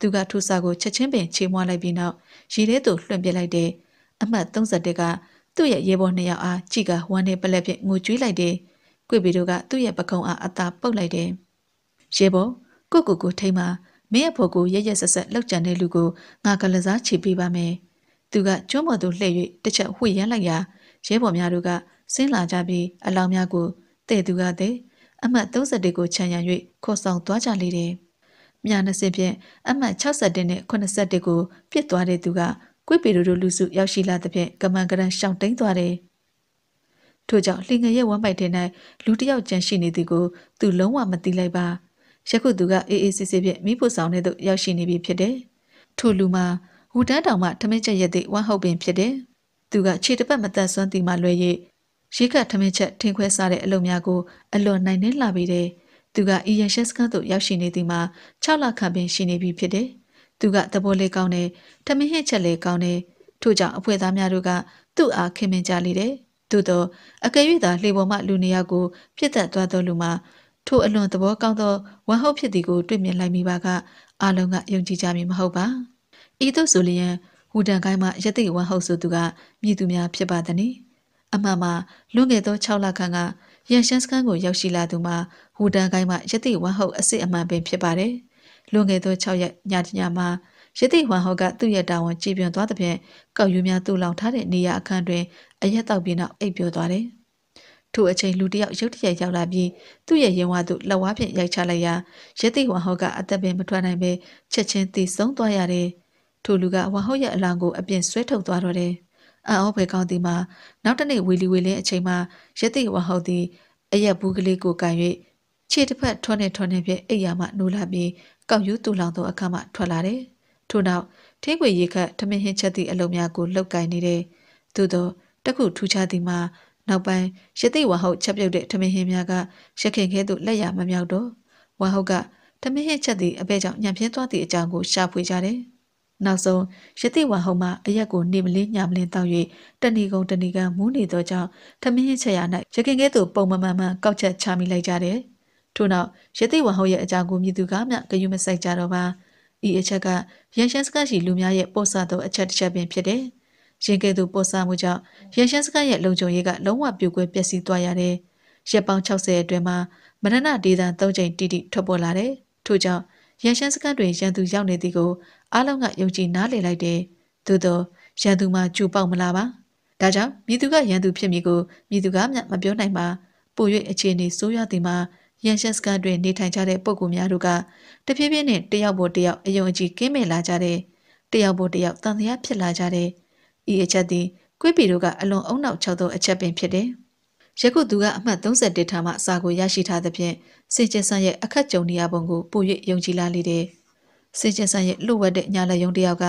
သူကထိုစာကိုချက်ချင်းပင်ချေမွှားလိုက်ပြီးနောက်ရေထဲသို့လွှင့်ပစ်လိုက်တယ်အမှတ်31ကသူ့ရဲ့ရေပေါ်နှစ်ယောက်အားကြည်ကဝမ်းနဲ့ပလက်ဖြင့်ငိုကြွေးလိုက်တယ်ကွေ့ပေတို့ကသူ့ရဲ့ပကုံးအားအသာပုတ်လိုက်တယ်ရေပေါ်ကိုကိုကိုထိမ့်မှာမင်းအဖေကိုရရက်ဆက်ဆက်လောက်ကြံတဲ့လူကိုငါကလစားချေပေးပါမယ်။သူကကျွန်းပေါ်သို့လှည့်၍တစ်ချက်ဝှေ့ရမ်းလိုက်ရာရဲဘော်များတို့ကဆင်းလာကြပြီးအလောင်းများကိုတဲ့သူကတဲ့အမှတ်31ကိုခြံရံ၍ခေါ်ဆောင်သွားကြလေတယ်။မြာနှစင်ဖြင့်အမှတ်61နဲ့81ကိုပြစ်သွားတဲ့သူက ကွိပေရိုတို့လူစုရောက်ရှိလာသဖြင့်ကမန်ကရန်ရှောင်တိန်သွားတယ်။ထို့ကြောင့်လှင်ငရဲ့ဝမ်းပိုက်ထဲ၌လူတစ်ယောက်ကြန့်ရှိနေသည်ကိုသူလုံးဝမသိလိုက်ပါ။ယခုသူကအေးအေးဆေးဆေးဖြင့်မိဖို့ဆောင်တဲ့သို့ရောက်ရှိနေပြီဖြစ်တယ်။ထို့လူမှာဝူတန်းတောင်မှထမင်းချက်ရက်သည့်ဝမ်းဟုတ်ပင်ဖြစ်တယ်။သူကခြေတစ်ပတ်မတတ်စွမ်းသည်မှလွဲ၍ရေကထမင်းချက်ထင်ခွဲစားတဲ့အလုပ်များကိုအလွန်နိုင်နှင်းလာပြီးတဲ့သူကအီရန်ရှက်စကန်သို့ရောက်ရှိနေသည်မှာ6လခန့်ပင် ရှိနေပြီဖြစ်တယ်။သူကသဘောလေးကောင်းတယ်၊ထမင်းဟစ်ချက်လေးကောင်းတယ်။ထို့ကြောင့်အဖွဲ့သားများတို့ကသူ့အားခင်မင်ကြလေတယ်။သို့သောအကယ်၍သာ လေပေါ်မှလူနေရာကိုပြစ်တက်သွားသောလူမှာထိုအလွန်သဘောကောင်းသောဝမ်ဟုတ်ဖြစ်သည်ကိုတွေ့မြင်လိုက်မိပါကအာလုံးကယုံကြည်ကြမည်မဟုတ်ပါဤသို့ဆိုလျင်ဟူတန်ကိုင်းမှရတိဝမ်ဟုတ်ဆိုသူကမြည်သူများဖြစ်ပါသည်။အမှန်မှာလွန်ခဲ့သော6လခန့်ကရန်ရှန်စကန်ကိုရောက်ရှိလာသူမှာဟူတန်ကိုင်းမှရတိဝမ်ဟုတ်အစစ်အမှန်ပင်ဖြစ်ပါတယ်။လွန်ခဲ့သော6ရက်ညညမှာရတိဝမ်ဟုတ်ကသူ့ရဲ့တာဝန်ကြည်ပြွန်သွားသဖြင့်ကောက်ယူများတူလောင်ထားတဲ့နေရာအခန်းတွင်အရက်တောက်ပြီးနောက်အိပ်ပျော်သွားတယ်။ထို့အချိန်လူတယောက်ရုတ်တရက်ရောက်လာပြီးသူ့ရဲ့ရင်ဝါသို့လက်ဝါးဖြင့်ရိုက်ချလိုက်ရာရတိဝါဟုတ်ကအသက်ပင်မထွက်နိုင်ပဲချက်ချင်းသေဆုံးသွားရတယ်။ထို့လူကဝါဟုတ်ရဲ့အလောင်းကိုအပြင်ဆွဲထုတ်သွားတော့တယ်။အံ့ဩဖွယ်ကောင်းသည်မှာနောက်တနေ့ဝီလီဝီလင်းအချိန်မှာရတိဝါဟုတ်သည်အရက်ဘူးကလေးကိုကန်၍ခြေတစ်ဖက်ထွန်းနေထွန်းနေဖြင့်အိယာမှနိုးလာပြီးကောက်ယူတူလောင်သောအခါမှထွက်လာတယ်။ထို့နောက်ထင်းခွေရေခတ်ထမင်းဟင်းချက်သည့်အလုံးများကိုလှုပ်ကိုင်နေတယ်။သို့သောတခုထူးခြားသည်မှာနောက်ပိုင်းရတိဝါဟုတ်ချက်ပြုတ်တဲ့ထမင်းဟင်းများကရခင်ခဲသို့လက်ရမမြောက်တော့ဝါဟုတ်ကထမင်းဟင်းချက်သည်အဘဲကြောင့်ညံပြင်းသွားသည့်အကြောင်းကိုရှာဖွေကြတယ်နောက်ဆုံးရတိဝါဟုံမှအရက်ကိုနေမလင်းညမလင်းတောက်၍တဏီကုံတဏီကမူးနေသောကြောင့်သမင်းချက်ရ၌ရခင်ကဲ့သို့ပုံမမှန်မှန်ကောက်ချက်ချမိလိုက်ကြတယ်။ထို့နောက်ရတိဝါဟုံရဲ့အကြောင်းကိုမြည်သူကမှဂယုမဆိုင်ကြတော့ပါ။ဤအချက်ကရန်ရှန်စကရှိလူများရဲ့ပို့ဆသောအချက်တစ်ချက်ပင်ဖြစ်တယ်။ရင်ကဲ့သို့ပေါ်ဆမှုကြောင့်ရရှန်စကရဲ့လုံခြုံရေးကလုံးဝပြိုကွဲပျက်စီးသွားရတယ်။ရက်ပေါင်း60အတွင်းမှာမရဏဒေသ၃ချိန်တိတိထွက်ပေါ်လာတယ်။ထို့ကြောင့်ရရှန်စကတွင်ရန်သူရောက်နေသည်ကိုအားလုံးကယုံကြည်နားလည်လိုက်တယ်။သို့သောရန်သူမှကြူပေါက်မလာပါ။ဒါကြောင့်မြည်သူကရန်သူဖြစ်မည်ကိုမြည်သူကမှမပြောနိုင်ပါ။ပို၍အခြေအနေဆိုးရွားသည်မှာရန်ရှက်စကန်တွင်နေထိုင်ကြတဲ့ပုံကူများတို့ကတဖြည်းဖြည်းနဲ့တယောက်ပေါ်တယောက်အယုံအကြည်ကင်းမဲ့လာကြတဲ့တယောက်ပေါ်တယောက်တန်တရားဖြစ်လာကြတဲ့ဤအချက်သည်ကွေးပီတို့ကအလွန်အုံနောက်၆သုံးအချက်ပင်ဖြစ်တယ်။ယခုသူကအမှတ်31ထာမှစာကိုရရှိထားသဖြင့်စင်ကျင်ဆန်ရဲ့အခက်ကြုံနေရပုံကိုပို၍ယုံကြည်လာလေတယ်။စင်ကျင်ဆန်ရဲ့လှုပ်ဝက်တဲ့ညာလက်ယုံတစ်ယောက်က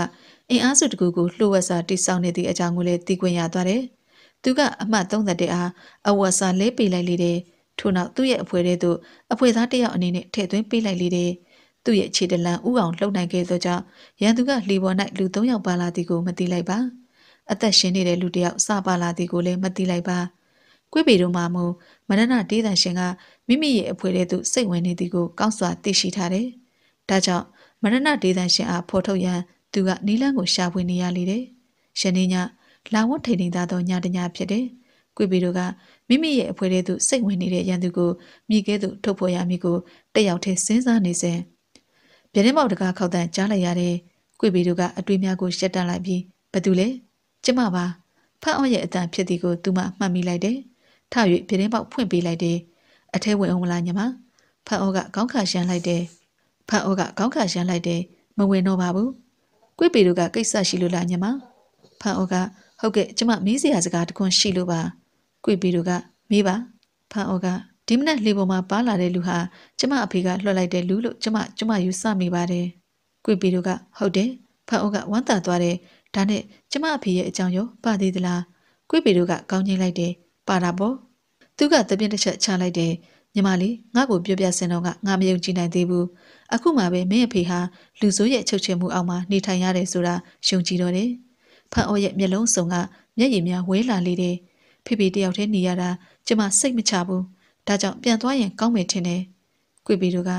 အင်အားစုတစ်ခုကိုလှုပ်ဝက်စာတိစောက်နေသည့်အကြောင်းကိုလည်းသိခွင့်ရသွားတယ်။သူကအမှတ်31အားအဝတ်စာလဲပေးလိုက်လေတယ်။ထို့နောက်သူ့ရဲ့အဖွဲထဲသို့အဖွဲသားတစ်ယောက်အနေနဲ့ထည့်သွင်းပေးလိုက်လေတယ်။သူ့ရဲ့ခြေတလန်ဥအောင်လှုပ်နိုင်ခဲ့သောကြောင့်ရန်သူကလေပေါ်၌လူ၃ယောက်ပါလာသည်ကိုမသိလိုက်ပါ။အသက်ရှင်နေတဲ့လူတယောက်စပါလာသည်ကိုလည်းမသိလိုက်ပါကွေ့ပေတို့မှာမူမရဏတေးတန်ရှင်ကမိမိရဲ့အဖွေတဲ့သူစိတ်ဝင်နေသည်ကိုကောက်စွာသိရှိထားတယ်။ဒါကြောင့်မရဏဒေသန်ရှင်အားဖော်ထုတ်ရန်သူကနီလန်းကိုရှာဖွေနေရလေတယ်။ယနေ့ညလာဝတ်ထိန်နေသားသောညတညဖြစ်တယ်။ကွေပီတို့ကမိမိရဲ့အဖွဲတဲ့သူစိတ်ဝင်နေတဲ့ရန်သူကိုမိခဲသူထုတ်ဖော်ရမည်ကိုတက်ရောက်ထဲစဉ်းစားနေစဉ်ပြတင်းပေါက်တကားခောက်တန်ကြားလိုက်ရတယ်။ကွေပီတို့ကအတွေ့များကိုရှက်တန့်လိုက်ပြီးဘသူလဲကျမပါဖတ်အောင်ရဲ့အတန်ဖြစ်သည်ကိုသူမမှတ်မိလိုက်တယ်ထ၍ပြတင်းပေါက်ဖွင့်ပေးလိုက်တယ်အထဲဝင်အောင်မလားညီမဖတ်အောင်ကခေါင်းခါရှမ်းလိုက်တယ်ဖတ်အောင်ကခေါင်းခါရှမ်းလိုက်တယ်မဝင်တော့ပါဘူးကွေ့ပေတို့ကကိစ္စရှိလို့လားညီမဖန်အော်ကဟုတ်ကဲ့ကျမမေးစရာစကားတခွန်းရှိလို့ပါကွေ့ပေတို့ကမေးပါဖန်အော်ကဒီမနက်လေပေါ်မှာပါလာတဲ့လူဟာကျမအဖေကလွှတ်လိုက်တဲ့လူလို့ကျမကျမယူဆမိပါတယ်ကွေ့ပေတို့ကဟုတ်တယ်ဖန်အော်ကဝမ်းသာသွားတယ်ဒါနဲ့ကျမအဖေရဲ့အကြောင်းရောပါသေးသလားကွေ့ပေတို့ကကောင်းချင်းလိုက်တယ်ပါတာပေါ့သူကတပြင်းတစ်ချက်ချလိုက်တယ်ညီမလေးငါ့ကိုပြောပြစင်တော့ကငါမယုံကြည်နိုင်သေးဘူးအခုမှပဲမင်းအဖေဟာလူဆိုးရဲ့ချုပ်ချယ်မှုအောက်မှာနေထိုင်ရတယ်ဆိုတာယုံကြည်တော့တယ်ဖန်အော်ရဲ့မျက်လုံးစုံကမျက်ရည်များဝဲလာလေတယ်ဖေဖေတယောက်တည်းနေရတာကျမစိတ်မချဘူးဒါကြောင့်ပြန်သွားရင်ကောင်းမယ်ထင်တယ်ကွေပေတို့က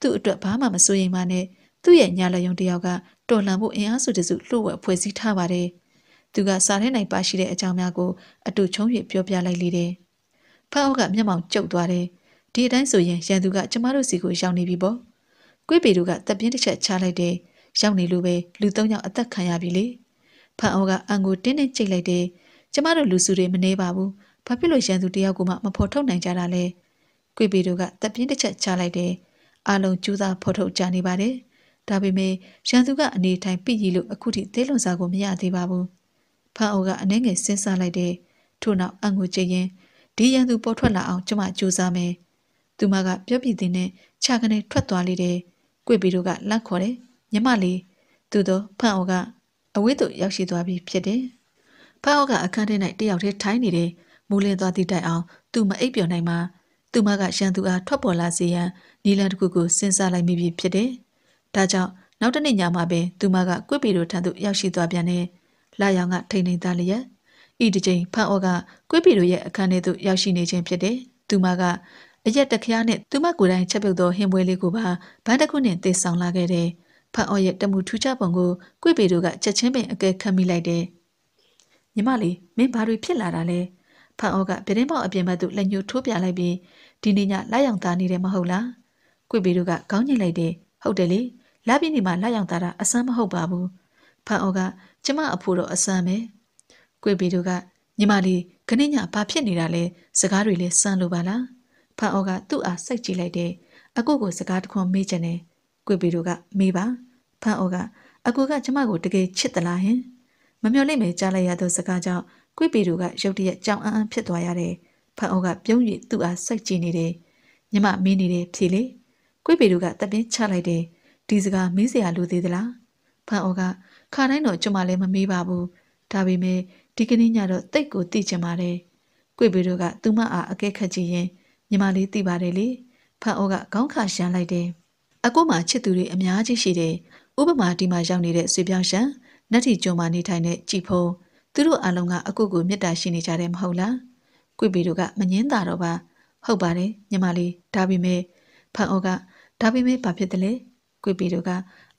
သူ့အတွက်ဘာမှမစိုးရိမ်ပါနဲ့သူ့ရဲ့ညာလက်ယုံတယောက်ကတော်လှန်မှုအင်အားစုတစုလှုပ်ဝက်ဖွဲ့စည်းထားပါတယ်။သူကစာထဲ၌ပါရှိတဲ့အကြောင်းများကိုအတူချုံ၍ပြောပြလိုက်လေတယ်။ဖအောက်ကမျက်မှောင်ကျုပ်သွားတယ်။ဒီအတိုင်းဆိုရင်ရန်သူကကျမတို့စီကိုရောက်နေပြီပေါ့။ကွေးပေတို့ကတပ်ပြင်းတစ်ချက်ချလိုက်တယ်။ရောက်နေလို့ပဲလူသုံးယောက်အသက်ခံရပြီလေ။ဖအောက်ကအန်ကိုတင်းတင်းကြိတ်လိုက်တယ်။ကျမတို့လူစုတွေမနေပါဘူး။ဘာဖြစ်လို့ရန်သူတယောက်ကမှမဖော်ထုတ်နိုင်ကြတာလဲ။ကွေပေတို့ကတပ်ပြင်းတစ်ချက်ချလိုက်တယ်။အလုံးကျူးစားဖော်ထုတ်ကြနေပါတယ်။ဒါပေမဲ့ရန်သူကအနေထိုင်ပြစ်ကြီးလို့အခုထိသေးလွန်စာကိုမရသေးပါဘူးဖန်အိုကအနေငယ်စဉ်းစားလိုက်တဲ့ထို့နောက်အံကိုကြည့်ရင်ဒီရန်သူပေါ်ထွက်လာအောင်ကျမကြိုးစားမယ်သူမက ပြောပြသည်နဲ့ခြာကနေထွက်သွားလေတယ်။ကိုပီတို့ကလန့်ခေါ်တယ်။ညမလေးသူတို့ဖန့်အောကအဝေးသို့ရောက်ရှိသွားပြီဖြစ်တယ်။ဖန့်အောကအခန်းထဲ၌တယောက်တည်းထိုင်နေတယ်။မူလင်းသွားသည့်တိုင်အောင်သူမအိပ်ပျော်နိုင်မှာသူမကရန်သူအားထွက်ပေါ်လာစေရန်နီလန်တစ်ခုကိုစဉ်းစားလိုက်မိပြီဖြစ်တယ်ဒါကြောင့်နောက်တနေ့ညမှာပဲသူမကကွစ်ပီတို့ထံသို့ရောက်ရှိသွားပြန်တယ်။လာရောင်ကထိန်ထိန်သားလျက်ဤတစ်ချိန်ဖန်အော်ကကွစ်ပီတို့ရဲ့အခန်းထဲသို့ရောက်ရှိနေခြင်းဖြစ်တယ်။သူမကအရက်တခရားနဲ့သူမကိုယ်တိုင်ချက်ပြုတ်သောဟင်းပွဲလေးကိုပါဗန်းတစ်ခုနဲ့တင်ဆောင်လာခဲ့တယ်။ဖန်အော်ရဲ့တမှုထူးခြားပုံကိုကွစ်ပီတို့ကချက်ချင်းပင်အကဲခံမိလိုက်တယ်။ညီမလေးမင်းဘာတွေဖြစ်လာတာလဲ။ဖန်အော်ကပြတင်းပေါက်အပြင်ဘက်သို့လက်ညှိုးထိုးပြလိုက်ပြီးဒီနေ့ညလာရောက်သားနေတယ်မဟုတ်လား။ကွစ်ပီတို့ကခေါင်းညိတ်လိုက်တယ်။ဟုတ်တယ်လေလပြည့်နေမှာလက်ရောက်တာအဆန်းမဟုတ်ပါဘူးဖန်အော်ကကျမအဖို့တော့အဆန်းပဲကိုပီတို့ကညီမလေးခဏညဘာဖြစ်နေတာလဲစကားတွေလဲစမ်းလို့ပါလားဖန်အော်ကသူ့အားစိတ်ကြည့်လိုက်တယ်အကုကိုစကားတခွန်မေးချင်တယ်ကိုပီတို့ကမေးပါဖန်အော်ကအကူကကျမကိုတကယ်ချစ်သလားဟင်မမျှော်လင့်ပဲကြားလိုက်ရသောစကားကြောင့်ကွိပီတို့ကရုတ်တရက်ကြောင်အံ့အံ့ဖြစ်သွားရတယ်ဖန်အော်ကပြုံး၍သူ့အားစိတ်ကြည့်နေတယ်ညမမင်းနေတယ်ဖြေလေကွေ့ပေတို့ကတပင်းချလိုက်တယ်ဒီစကားမေးစရာလိုသေးသလားဖန်အော်ကခါတိုင်းတော့ကျွန်မလည်းမမေးပါဘူးဒါပေမဲ့ဒီကနေ့ညတော့တိတ်ကိုသိချင်ပါတယ်ကွေ့ပေတို့ကသူမအားအကဲခတ်ကြည့်ရင်ညီမလေးသိပါတယ်လေဖန်အော်ကခေါင်းခါရှမ်းလိုက်တယ်အကိုမှချစ်သူတွေအများကြီးရှိတယ်ဥပမာဒီမှာရောက်နေတဲ့ဆွေပြောင်းရှံနတ်တီကျွန်းမှာနေထိုင်တဲ့ကြည်ဖုံသူတို့အလုံးကအကုကိုမေတ္တာရှိနေကြတယ်မဟုတ်လားကွေပေတို့ကမငင်းတာတော့ပါဟုတ်ပါတယ်ညီမလေးဒါပေမဲ့ဖန်အော်ကဒါပေမဲ့ဘာဖြစ်တယ်လဲကွေပီတို့က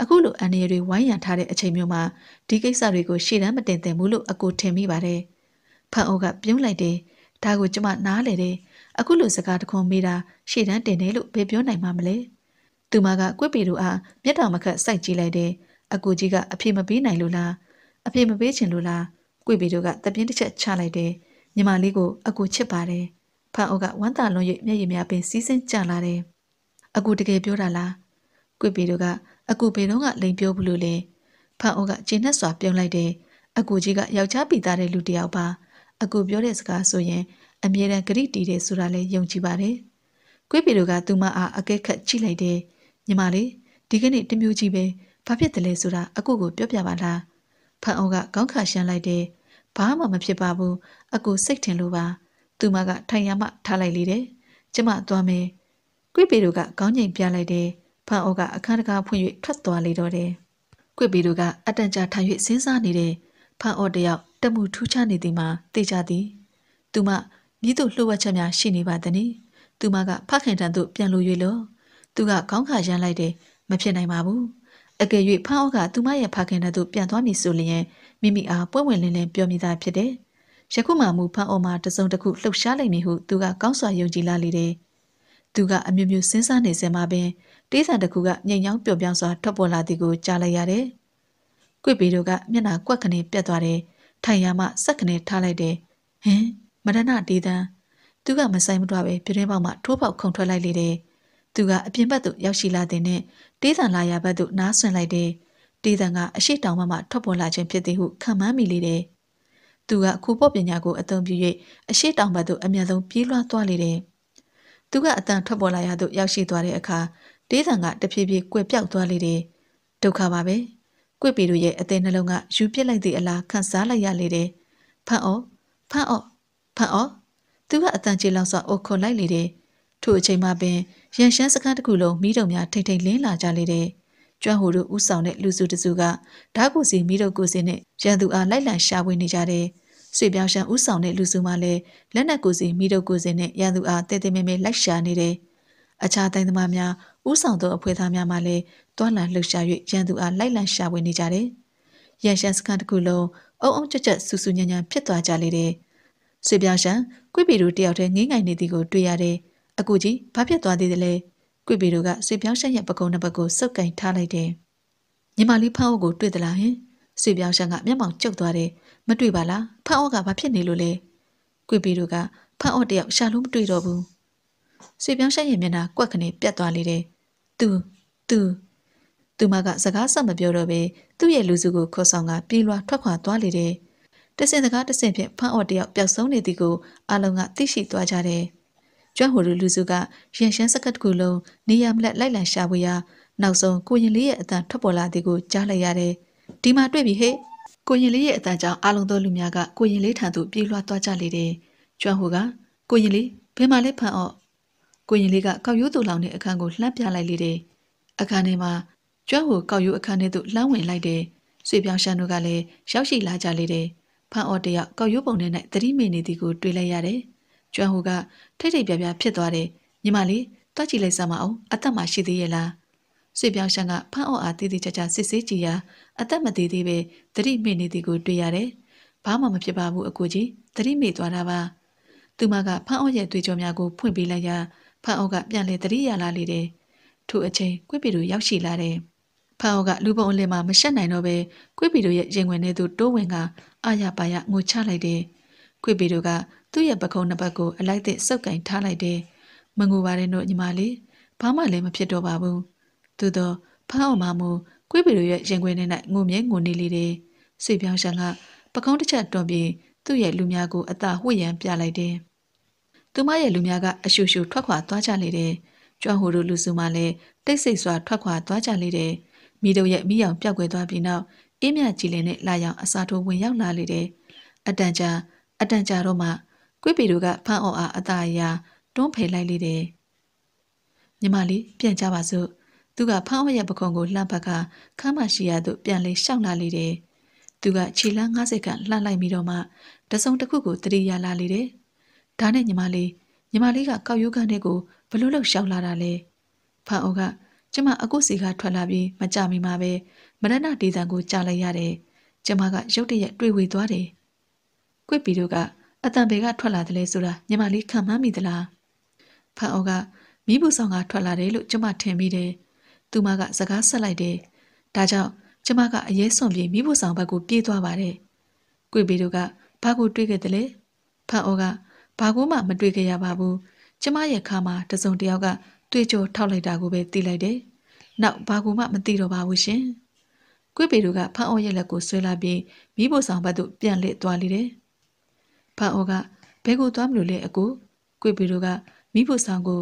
အခုလိုအန်ရတွေဝိုင်းရံထားတဲ့အချိန်မျိုးမှာဒီကိစ္စတွေကိုရှေ့တန်းမတင်သင့်ဘူးလို့အကိုထင်မိပါတယ်ဖန်အိုကပြုံးလိုက်တယ်ဒါကိုကျမ နားလေတယ်အခုလိုစကားတခွန်မိတာရှေ့တန်းတင်တယ်လို့ဘယ်ပြောနိုင်မှာမလဲသူမကကွေပီတို့အားမျက်တောင်မခတ်စိုက်ကြည့်လိုက်တယ်အကူကြီးကအဖေမပေးနိုင်လို့လားအဖေမပေးချင်လို့လားကွေပီတို့ကတပြင်းတစ်ချက်ချလိုက်တယ်ညီမလေးကိုအကူချစ်ပါတယ်ဖန်အိုကဝမ်းသာလွန်၍မျက်ရည်များပင်စီးဆင်းကြလာတယ်အကူတကယ်ပြောတာလားကွစ်ပေတို့ကအကူပေတော့ကလိန်ပြောဘူးလို့လဲဖန်အိုကခြေနှက်စွာပြုံးလိုက်တယ်အကူကြီးကယောက်ျားပီသားတဲ့လူတစ်ယောက်ပါ အကူပြောတဲ့စကားဆိုရင်အမြဲတမ်းဂရိတီတယ်ဆိုတာလဲယုံကြည်ပါတယ်ကွစ်ပေတို့ကသူမအားအကဲခတ်ကြည့်လိုက်တယ်ညီမလေးဒီကနေ့တမျိုးကြီးပဲဘာဖြစ်တယ်လဲဆိုတာအကူကိုပြောပြပါလားဖန်အိုကခေါင်းခါရှမ်းလိုက်တယ်ဘာမှမဖြစ်ပါဘူးအကူစိတ်ထင်လို့ပါ သူမကထိုင်ရမှထားလိုက်လေတယ်ကျမသွားမယ်ကွိပေတို့ကခေါင်းငိမ်ပြလိုက်တယ်ဖန်အိုကအခန်းတကာဖွင့်၍ထွက်သွားလေတော့တယ်ကွိပေတို့ကအတန်ကြာထိုင်၍စဉ်းစားနေတယ်ဖန်အိုတယောက်တမှုထူးခြားနေသည်မှာသိကြသည်သူမမိသူလှုပ်ဝက်ချက်များရှိနေပါသည်သူမကဖခင်တန်သို့ပြန်လို၍လောသူကခေါင်းခါရမ်းလိုက်တယ်မဖြစ်နိုင်ပါဘူးအကယ်၍ဖန်အော့ကသူမရဲ့ဖခင်တန်သို့ပြန်သွားမည်ဆိုလျင်မိမိအားပွင့်ဝင်လင်းလင်းပြောမိသားဖြစ်တယ်ယခုမှမူဖန်အော့မှာတစုံတစ်ခုလှုပ်ရှားလိုက်မည်ဟုသူကကောင်းစွာယုံကြည်လာလေတယ်သူကအမျိုးမျိုးစဉ်းစားနေစမှာပင်တေးဆန်တစ်ခုကညင်ညောင်းပျော်ပြောင်းစွာထွက်ပေါ်လာသည်ကိုကြားလိုက်ရတယ်။ကွေ့ပေတို့ကမျက်နှာကွက်ခနေပြတ်သွားတယ်။ထိုင်ရမှစက်ခနေထားလိုက်တယ်။ဟင်မရဏဒေသန်သူကမဆိုင်မတော့ပဲပြတင်းပေါက်မှထိုးပေါက်ခုန်ထွက်လိုက်လေတယ်။သူကအပြင်ဘက်သို့ရောက်ရှိလာတဲ့နဲ့တေးဆန်လာရဘက်သို့နားဆွင့်လိုက်တယ်။တေးဆန်ကအရှိတောင်ဘက်မှထွက်ပေါ်လာခြင်းဖြစ်သည်ဟုခံမှန်းမိလေတယ်။သူကခူပေါပညာကိုအသုံးပြု၍အရှိတောင်ဘက်သို့အမျက်ဆုံးပြေးလွှားသွားလေတယ်။သူကအတန်ထွက်ပေါ်လာရသို့ရောက်ရှိသွားတဲ့အခါဒေးဆန်ကတဖြည်းဖြည်းကွယ်ပြောက်သွားလေတယ်ဒုက္ခပါပဲကွေ့ပီတို့ရဲ့အသေးနှလုံးကယူပစ်လိုက်သည့်အလားခံစားလိုက်ရလေတယ်ဖန်အော့ဖန်အော့ဖန်အော့သူကအတန်ချေလောက်စွာအိုခွန်လိုက်လေတယ်ထို့အချိန်မှာပင်ရန်ရှမ်းစခန်းတစ်ခုလုံးမိတုံများထိတ်ထိတ်လင်းလာကြလေတယ်ကျွမ်းဟိုတို့ဥဆောင်တဲ့လူစုတစုကဓာတ်ကိုစီမိတုံကိုစီနဲ့ရန်သူအားလိုက်လံရှာဖွေနေကြတယ်။ဆွေပြောင်းရှမ်းဦးဆောင်တဲ့လူစုမှလည်းလက်နက်ကိုစီမိတို့ကိုစီနဲ့ရန်သူအားတဲတဲမဲမဲလိုက်ရှာနေတယ်။အခြားတိုင်းသမားများဦးဆောင်သောအဖွဲ့သားများမှလည်းတွန်းလှန်လှုပ်ရှား၍ရန်သူအားလိုက်လံရှာဝင်နေကြတယ်။ရန်ရှမ်းစခန်းတစ်ခုလုံးအုံအုံကြက်ကြက်ဆူဆူညံ့ညံ့ဖြစ်သွားကြလေတယ်။ဆွေပြောင်းရှမ်းကွိပီတို့တယောက်တည်းငိမ့်ငိုင်နေသည်ကိုတွေ့ရတယ်။အခုကြီးဘာဖြစ်သွားသေးသလဲ။ကွိပီတို့ကဆွေပြောင်းရှမ်းရဲ့ပကုံးနှစ်ပတ်ကိုစုပ်ကင်ထားလိုက်တယ်။ညီမလေးဖောက်အုပ်ကိုတွေ့သလားဟင်။ဆွေပြောင်းရှမ်းကမျက်မှောင်ကျုပ်သွားတယ်။မတွေ့ပါလားဖန့်အော့ကဘာဖြစ်နေလို့လဲကွေပီတို့ကဖန့်အော့တယောက်ရှာလို့မတွေ့တော့ဘူးဆွေပြောင်းရှက်ရဲ့မျက်နှာကွက်ကနေပြတ်သွားလေတယ်သူသူသူမကစကားဆက်မပြောတော့ဘဲသူ့ရဲ့လူစုကိုခေါ်ဆောင်ကပြေးလွှာထွက်ခွာသွားလေတယ်တဆင်စကားတဆင်ဖြင့်ဖန့်အော့တယောက်ပျောက်ဆုံးနေသည်ကိုအလုံးကသိရှိသွားကြတယ်ကျွမ်းဟိုလူလူစုကရင်ရှမ်းစကတ်တစ်ခုလုံးနေရမလက်လိုက်လံရှာဖွေရာနောက်ဆုံးကိုရင်လေးရဲ့အတန်ထွက်ပေါ်လာသည်ကိုကြားလိုက်ရတယ်ဒီမှာတွေ့ပြီဟဲ့ကိုရင်လေးရဲ့အတန်ကြောင့်အလုံးသောလူများကကိုရင်လေးထံသို့ပြေးလွှားသွားကြလေတယ်။ကျွမ်းဟိုကကိုရင်လေးဘယ်မှာလဲဖန်အောင်ကိုရင်လေးကကောက်ရိုးသူလောင်တဲ့အခန်းကိုလှမ်းပြလိုက်လေတယ်။အခန်းထဲမှာကျွမ်းဟိုကောက်ရိုးအခန်းထဲသို့လှမ်းဝင်လိုက်တယ်။ဆွေပြောင်ရှန်တို့ကလည်းရောက်ရှိလာကြလေတယ်။ဖန်အောင်တယောက်ကောက်ရိုးပုံထဲ၌သတိမေနေသည်ကိုတွေ့လိုက်ရတယ်။ကျွမ်းဟိုကထိတ်ထိတ်ပြပြဖြစ်သွားတယ်။ညီမလေးတွားကြည့်လိုက်စမ်းပါအောင်အသက်မှရှိသေးရဲ့လား။ရွှေပြောင်းရှန်ကဖန့်အော့အားတည်တည်ကြကြစစ်ဆေးကြည့်ရာ အသက်မသေးသေးပဲသတိမေ့နေသည်ကို တွေ့ရတယ်။ဘာမှမဖြစ်ပါဘူးအကိုကြီးသတိမေ့သွားတာပါ။သူမကဖန့်အော့ရဲ့တွေ့ကြောများကိုဖွင့်ပေးလိုက်ရာဖန့်အော့ကပြန်လေသတိရလာလေတယ်။ထို့အချိန်ကွေ့ပီတို့ရောက်ရှိလာတယ်။ဖန့်အော့ကလူပုံအလင်မှာမရှက်နိုင်တော့ပဲကွေ့ပီတို့ရဲ့ရင်ဝင်ထဲသို့တိုးဝင်ကအာရပါရငိုချလိုက်တယ်။ကွေ့ပီတို့ကသူ့ရဲ့ပခုံးနှစ်ပတ်ကိုအလိုက်သည့်စုပ်ကင်ထားလိုက်တယ်။မငိုပါနဲ့တော့ညီမလေးဘာမှလည်းမဖြစ်တော့ပါဘူး။သို့သောဖမ်းအောင်မမှုကွေးပီတို့ရဲ့ရင်ခွင်ထဲ၌ငိုမြဲငိုနေလေတယ်။ဆွေပြောင်းရှန်ကပကုံးတစ်ချက်တွန်ပြီးသူ့ရဲ့လူများကိုအသာဝှေ့ရန်ပြလိုက်တယ်။သူမရဲ့လူများကအရှူရှူထွက်ခွာသွားကြလေတယ်။ကျွမ်းဟိုတို့လူစုမှလည်းတိတ်ဆိတ်စွာထွက်ခွာသွားကြလေတယ်။မိတို့ရဲ့မိအောင်ပြောက်ွယ်သွားပြီးနောက်အေးမြကြည်လင်တဲ့လာရောင်အစာထိုးဝင်ရောက်လာလေတယ်။အတန်ကြာ အတန်ကြာတော့မှကွေးပီတို့ကဖမ်းအောင်အားအသာအရာတွန်းဖယ်လိုက်လေတယ်။ညီမလေးပြန်ကြပါစို့သူကဖားဝရဲ့ပခုံးကိုလှမ်းပတ်ကခမ်းမရှိရသို့ပြန်လေးရှောက်လာလေတယ်။သူကခြေလမ်း90ခန့်လှမ်းလိုက်ပြီးတော့မှတစုံတစ်ခုကိုတတိယလာလေတယ်။ဒါနဲ့ညီမလေးညီမလေးကကောက်ယူခန်းထဲကိုဘလို့လောက်ရှောက်လာတာလဲ။ဖာအိုကကျမအကုစီကထွက်လာပြီး မကြမီမှာပဲမရဏဒေသံကိုကြားလိုက်ရတယ်။ကျမကရုတ်တရက်တွေးဝေသွားတယ်။ကွစ်ပီတို့ကအတံပေကထွက်လာတယ်လဲဆိုတာညီမလေးခံမှန်းမိသလား။ဖာအိုကမိဘူးဆောင်ကထွက်လာတယ်လို့ကျမထင်မိတယ်။သူမကစကားဆက်လိုက်တယ်။ဒါကြောင့်ကျမကအရေးစွန်ပြေမိဖို့ဆောင်ဘက်ကိုပြေးသွားပါတယ်။ကိုပေတို့ကဘာကိုတွေးခဲ့တယ်လဲ။ဖန်အိုကဘာကိုမှမတွေးခဲ့ရပါဘူး။ကျမရဲ့ခါမှာတစုံတယောက်ကတွေးကြောထောက်လိုက်တာကိုပဲသိလိုက်တယ်။နောက်ဘာကိုမှမသိတော့ပါဘူးရှင်။ကိုပေတို့ကဖန်အိုရဲ့လက်ကိုဆွဲလာပြီးမိဖို့ဆောင်ဘက်သို့ပြန်လှည့်သွားလေတယ်။ဖန်အိုကဘဲကိုသွားမလို့လဲအကို။ကိုပေတို့ကမိဖို့ဆောင်ကို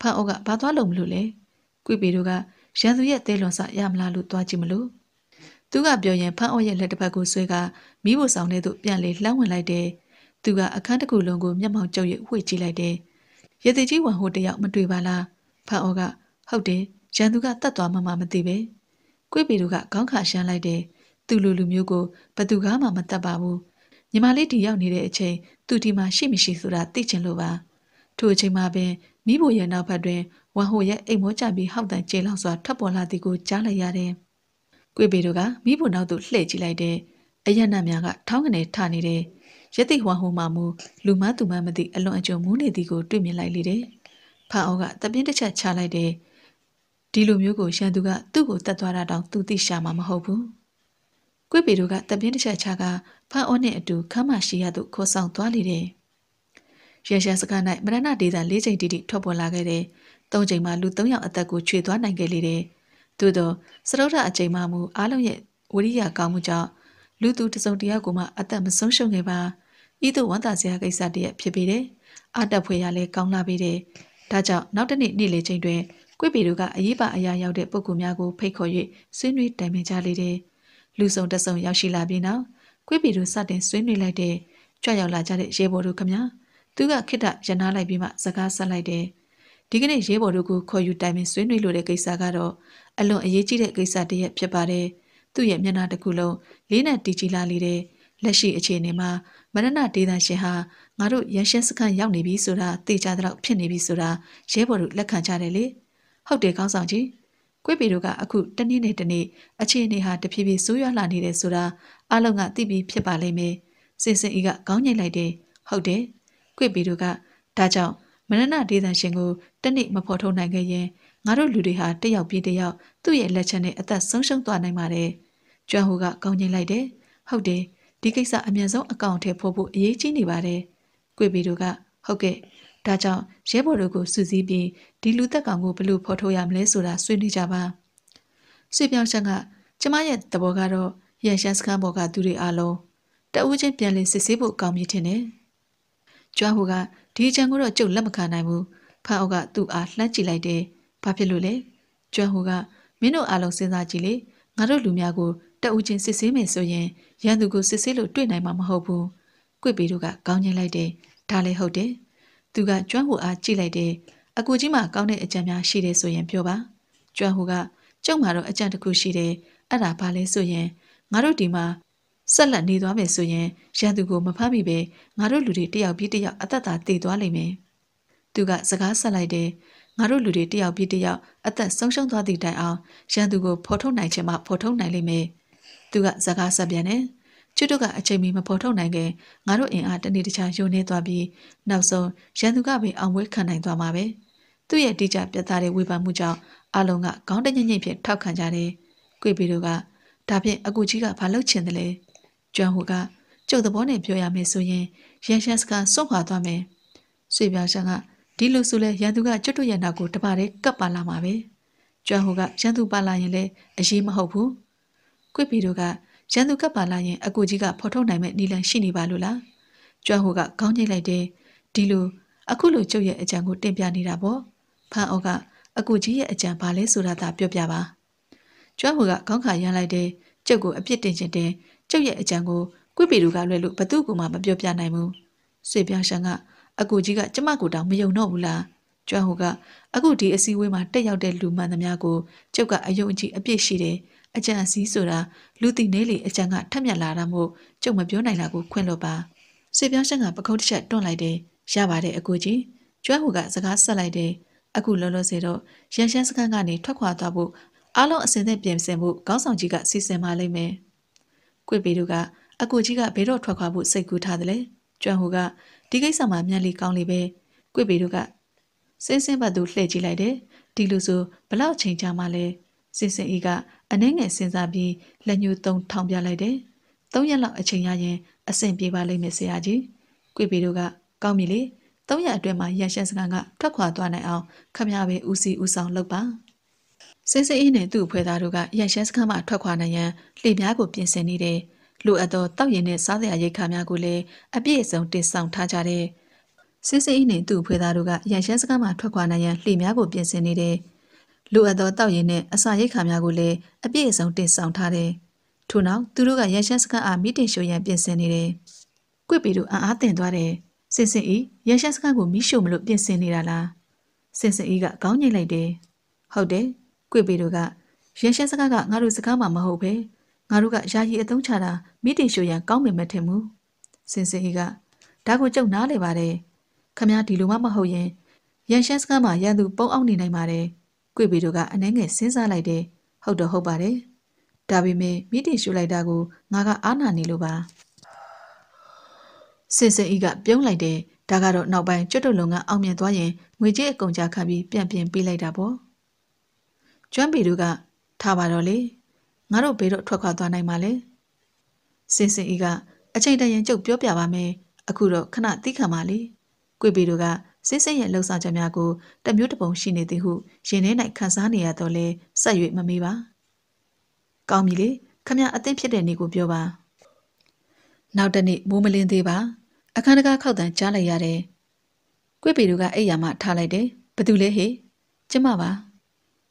ဖန်အိုကဘာသွားလို့မလို့လဲ။ကိုပေတို့ကရန်သူရဲ့သေးလွန်စရမလားလို့သွားကြည့်မလို့သူကပြောရင်ဖန်းအော့ရဲ့လက်တစ်ဖက်ကိုဆွဲကမိဖို့ဆောင်တဲ့သူပြန်လေလှမ်းဝင်လိုက်တယ်သူကအခန်းတစ်ခုလုံးကိုမျက်မှောင်ကျုပ်ရဲ့ဝှေ့ကြည့်လိုက်တယ်ရတကြီးဝန်ဟိုတယောက်မတွေ့ပါလားဖန်းအော့ကဟုတ်တယ်ရန်သူကတတ်သွားမှမှမသိပဲကိုပေတို့ကခေါင်းခါရှမ်းလိုက်တယ်သူ့လူလူမျိုးကိုဘသူကမှမတတ်ပါဘူးညီမလေးဒီရောက်နေတဲ့အချိန်သူဒီမှာရှိမရှိဆိုတာသိချင်လို့ပါထို့အချိန်မှာပင်မိဖို့ရဲ့နောက်ဘက်တွင်ဝမ်ဟိုရဲ့အိမ်မောကြပြီးဟောက်တန်ကျေလောက်စွာထွက်ပေါ်လာသည်ကိုကြားလိုက်ရတယ်။ကွေပေတို့ကမိဖို့နောက်သို့လှည့်ကြည့်လိုက်တဲ့အယက်နတ်များကထောင်းကနေထနေတယ်။ရက်တိဝမ်ဟိုမှာမူလူမသူမမသိအလွန်အကျွံမူးနေသည်ကိုတွေ့မြင်လိုက်လေတယ်။ဖာအောကတပင်းတစ်ချက်ချလိုက်တယ်။ဒီလိုမျိုးကိုရန်သူကသူ့ကိုတတ်သွားတာတောင်သူသိရှာမှာမဟုတ်ဘူး။ကွေပေတို့ကတပင်းတစ်ချက်ချကဖာအောနဲ့အတူခမ်းမရှိရသို့ခေါ်ဆောင်သွားလေတယ်။ရရှာစကား၌မရဏဒေသ၄ချိန်တိတိထွက်ပေါ်လာခဲ့တဲ့သုံးချိန်မှာလူ၃ယောက်အသက်ကိုခြွေသွားနိုင်ခဲ့လေတယ်။သို့သောစရုပ်ထအချိန်မှမူအားလုံးရဲ့ဝိရိယကောင်းမှုကြောင့်လူသူတစုံတယောက်ကိုမှအသက်မဆုံးရှုံးခဲ့ပါ။ဤသို့ဝန်တာစရာကိစ္စတည်းဖြစ်ပေတယ်။အတက်ဖွေရလဲကောင်းလာပေတယ်။ဒါကြောင့်နောက်တစ်နေ့နေ့လယ်ချိန်တွင် ကွေ့ပေတို့ကအရေးပါအရာရောက်တဲ့ပုဂ္ဂိုလ်များကိုဖိတ်ခေါ်၍ဆွေးနွေးတိုင်ပင်ကြလေတယ်။လူစုံတစုံရောက်ရှိလာပြီးနောက်ကွေ့ပေတို့စတင်ဆွေးနွေးလိုက်တဲ့ကြွရောက်လာကြတဲ့ရေဘော်တို့ခမညာသူကခိတရနာလိုက်ပြီးမှစကားဆက်လိုက်တယ်။ဒီကနေ့ရဲဘော်တို့ကိုခေါ်ယူတိုင်ပင်ဆွေးနွေးလိုတဲ့ကိစ္စကတော့အလွန်အရေးကြီးတဲ့ကိစ္စတစ်ရပ်ဖြစ်ပါတယ်။သူ့ရဲ့မျက်နှာတစ်ခုလုံးလေးနက်တီးကြည်လာလေတဲ့လက်ရှိအခြေအနေမှာမရဏဒေသရှင်ဟာငါတို့ရန်ရှင်းစခန်းရောက်နေပြီဆိုတာသိကြတဲ့လောက်ဖြစ်နေပြီဆိုတာရဲဘော်တို့လက်ခံကြတယ်လေ။ဟုတ်တယ်ကောင်းဆောင်ကြီး။ကွေပေတို့ကအခု တနေ့နဲ့တနေ့အခြေအနေဟာတဖြည်းဖြည်းဆိုးရွားလာနေတယ်ဆိုတာအလုံးကသိပြီးဖြစ်ပါလိမ့်မယ်။စင်စင်ဤကကောင်းညိတ်လိုက်တယ်။ဟုတ်တယ်။ကွေပေတို့ကဒါကြောင့်မရဏဒေသရှင်ကိုတနေ့မဖော်ထုတ်နိုင်ခဲ့ရင်ငါတို့လူတွေဟာတယောက်ပြေးတယောက်သူ့ရဲ့လက်ချက်နဲ့အသက်ဆုံးရှုံးသွားနိုင်ပါတယ်။ကျွမ်းဟူကကောင်းကျင်လိုက်တယ်။ဟုတ်တယ်။ဒီကိစ္စအမြန်ဆုံးအကောင့်ထဲဖို့ဖို့အရေးကြီးနေပါတယ်။ကွေပီတို့ကဟုတ်ကဲ့။ဒါကြောင့်ရဲဘော်တို့ကိုစုစည်းပြီးဒီလူသက်ကောင်ကိုဘယ်လိုဖော်ထုတ်ရမလဲဆိုတာဆွေးနွေးကြပါ။ဆွေပြောင်းချက်ကကျမရဲ့သဘောကတော့ရန်ရှန်စခန်းပေါ်ကသူတွေအားလုံးတအူးချင်းပြန်လည်စစ်ဆေးဖို့ကောင်းပြီထင်တယ်။ကျွမ်းဟူကဒီအကြံကိုတော့ကျုပ်လက်မခံနိုင်ဘူး။ဖန်အောက်ကသူ့အားလှမ်းကြည့်လိုက်တယ်။ဘာဖြစ်လို့လဲ။ကျွမ်းဟိုကမင်းတို့အားလုံးစဉ်းစားကြည့်လေ။ငါတို့လူများကိုတအူးချင်းစစ်ဆေးမယ်ဆိုရင်ရန်သူကိုစစ်ဆေးလို့တွေ့နိုင်မှာမဟုတ်ဘူး။ကွစ်ပေတို့ကကောင်းကျင်လိုက်တယ်။ဒါလည်းဟုတ်တယ်။သူကကျွမ်းဟိုအားကြည့်လိုက်တယ်။အကူကြီးမှကောင်းတဲ့အကြံများရှိတယ်ဆိုရင်ပြောပါ။ကျွမ်းဟိုကကျုပ်မှာတော့အကြံတစ်ခုရှိတယ်။အဲ့ဒါဘာလဲဆိုရင်ငါတို့ဒီမှာဆက်လက်နေသွားမယ်ဆိုရင်ရန်သူကိုမဖမ်းမိပဲငါတို့လူတွေတယောက်ပြီးတယောက်အသက်သာတည်သွားလိမ့်မယ်။သူကစကားဆက်လိုက်တယ်။ငါတို့လူတွေတယောက်ပြီးတယောက်အသက်ဆုံးရှုံးသွားသည့်တိုင်အောင်ရန်သူကိုဖော်ထုတ်နိုင်ခြင်းမှဖော်ထုတ်နိုင်လိမ့်မယ်။သူကစကားဆက်ပြန်တယ်။ကျွတ်တို့ကအချိန်မီမဖော်ထုတ်နိုင်ခင်ငါတို့အင်အားတနေ့တခြားယုံနေသွားပြီးနောက်ဆုံးရန်သူကပင်အောင်ပွဲခံနိုင်သွားမှာပဲ။သူ့ရဲ့တိကျပြတ်သားတဲ့ဝေဖန်မှုကြောင့်အလုံးကခေါင်းတညင်ညင်ဖြင့်ထောက်ခံကြတယ်။ကိုပေတို့ကဒါဖြင့်အကူကြီးကဘာလုပ်ချင်တယ်လဲ။ကျွမ်းဟူကကျုပ်သဘောနဲ့ပြောရမယ်ဆိုရင်ရန်ရှန်စကစွန့်ခွာသွားမယ်။ဆွေပြောင်ရှန်ကဒီလိုဆိုလဲရန်သူကကျွတ်တို့ရန်နာကိုတပါတဲ့ကပ်ပါလာမှာပဲ။ကျွမ်းဟူကရန်သူပါလာရင်လည်းအရေးမဟုတ်ဘူး။ကွစ်ပီတို့ကရန်သူကပ်ပါလာရင်အကူကြီးကဖော်ထုတ်နိုင်မဲ့နီလန်ရှိနေပါလို့လား။ကျွမ်းဟူကခေါင်းညိတ်လိုက်တယ်။ဒီလိုအခုလိုကျုပ်ရဲ့အကြံကို တင်ပြနေတာပေါ့။ဖန်အောက်ကအကူကြီးရဲ့အကြံဘာလဲဆိုတာသာပြောပြပါ။ကျွမ်းဟူကခေါင်းခါရမ်းလိုက်တယ်။ကျုပ်ကိုအပြစ်တင်ချင်တယ်။ကျုပ်ရဲ့အကြံကိုကွိပီတို့ကလွဲလို့ဘသူ့ကူမှမပြောပြနိုင်ဘူး။စေပြောင်ရှန်ကအကူကြီးကကျမကိုတောင်မယုံတော့ဘူးလား။ကျွမ်းဟိုကအခုဒီအစည်းအဝေးမှာတက်ရောက်တဲ့လူမှန်သမျှကိုကျုပ်ကအယုံကြည်အပြည့်ရှိတယ်။အကြံအစည်းဆိုတာလူတိနေလေအကြံကထက်မြက်လာတာမို့ကျုပ်မပြောနိုင်တာကိုခွင့်လွှတ်ပါ။စေပြောင်ရှန်ကပခုံးတစ်ချက်တွန့်လိုက်တယ်။ရပါတယ်အကူကြီး။ကျွမ်းဟိုကစကားဆက်လိုက်တယ်။အခုလောလောဆယ်တော့ရန်ရှန်စခန်းကနေထွက်ခွာသွားဖို့အားလုံးအစဉ်သက်ပြင်ဆင်ဖို့ခေါင်းဆောင်ကြီးကစီစဉ်ပါလိမ့်မယ်။ကွေပေတို့ကအကူကြီးကဘေးတော့ထွက်ခွာဖို့စိတ်ကူးထားတယ်လေကျွမ်းဟူကဒီကိစ္စမှာမြန်လီကောင်းလေပဲကွေပေတို့ကစင်းစင်းဘတ်သူလှည့်ကြည့်လိုက်တယ်ဒီလိုဆိုဘလောက်ချိန်ကြာမှလဲစင်စင်ဤကအနှဲငယ်စဉ်းစားပြီးလက်ညှိုးသုံးထောင်ပြလိုက်တယ်၃ရက်လောက်အချိန်ရရင်အဆင်ပြေပါလိမ့်မယ်ဆရာကြီးကွေပေတို့ကကောင်းပြီလေ၃ရက်အတွင်းမှာရန်ရှန်စကန်ကထွက်ခွာသွားနိုင်အောင်ခမရပဲဦးစီးဦးဆောင်လုပ်ပါစိစိအေးနဲ့သူ့အဖွဲ့သားတို့ကရန်ရှဲစခန်းမှထွက်ခွာနိုင်ရန်လှေများကိုပြင်ဆင်နေတယ်။လိုအပ်သောတောက်ရင်နဲ့စားစရာရိတ်ခါများကိုလည်းအပြည့်အစုံတင်ဆောင်ထားကြတယ်။စိစိအေးနဲ့သူ့အဖွဲ့သားတို့ကရန်ရှဲစခန်းမှထွက်ခွာနိုင်ရန်လှေများကိုပြင်ဆင်နေတယ်။လိုအပ်သောတောက်ရင်နဲ့အစာရိတ်ခါများကိုလည်းအပြည့်အစုံတင်ဆောင်ထားတယ်။ထို့နောက်သူတို့ကရန်ရှဲစခန်းအားမီတင်ရှိုရန်ပြင်ဆင်နေတယ်။ကွစ်ပီတို့အံ့အားသင့်သွားတယ်။စိစိအေးရန်ရှဲစခန်းကိုမီးရှို့မလို့ပြင်ဆင်နေတာလား။စင်စင်အေးကခေါင်းညိတ်လိုက်တယ်။ဟုတ်တယ်။ကွေပေတို့ကရဲရှင်းစကားကငါတို့စကားမှမဟုတ်ပဲငါတို့ကယာယီအသုံးချတာမိတီရှိုရန်ကောင်းပေမဲ့ထင်ဘူး။စင်စင်အေးကဒါကိုကြုံနားလေပါတယ်။ခမည်းဒီလိုမှမဟုတ်ရင်ရန်ရှင်းစကားမှာရန်သူပုံအောင်နေနိုင်ပါတယ်။ကွေပေတို့ကအနှဲငယ်စဉ်းစားလိုက်တယ်။ဟုတ်တော့ဟုတ်ပါတယ်။ဒါပေမဲ့မိတီရှိုလိုက်တာကိုငါကအားနာနေလို့ပါ။စင်စင်အေးကပြုံးလိုက်တယ်ဒါကတော့နောက်ပိုင်းကျွတ်တုံလုံကအောင်မြင်သွားရင်ငွေကြေးအကုန်ကြခံပြီးပြန်ပြင်ပေးလိုက်တာပေါ့။ကျွမ်းပီတို့ကထားပါတော့လေငါတို့ဘေးတော့ထွက်ခွာသွားနိုင်မှာလေစင်စင်ဤကအချိန်တရင်ကျုပ်ပြောပြပါမယ်အခုတော့ခဏတိခံပါလေကိုပေတို့ကစင်စင်ရဲ့လှုပ်ဆောင်ချက်များကိုတမျိုးတပုံရှိနေသည်ဟုရင်ထဲ၌ခန်းစားနေရတော့လဲဆက်၍မမေးပါကောင်းပြီလေခမအသိဖြစ်တဲ့နေကိုပြောပါနောက်တနေ့မိုးမလင်းသေးပါ အခန်းတကားခောက်တန်ကြားလိုက်ရတယ်ကိုပေတို့ကအိယာမထားလိုက်တယ်ဘသူလဲဟေ့ကျမပါ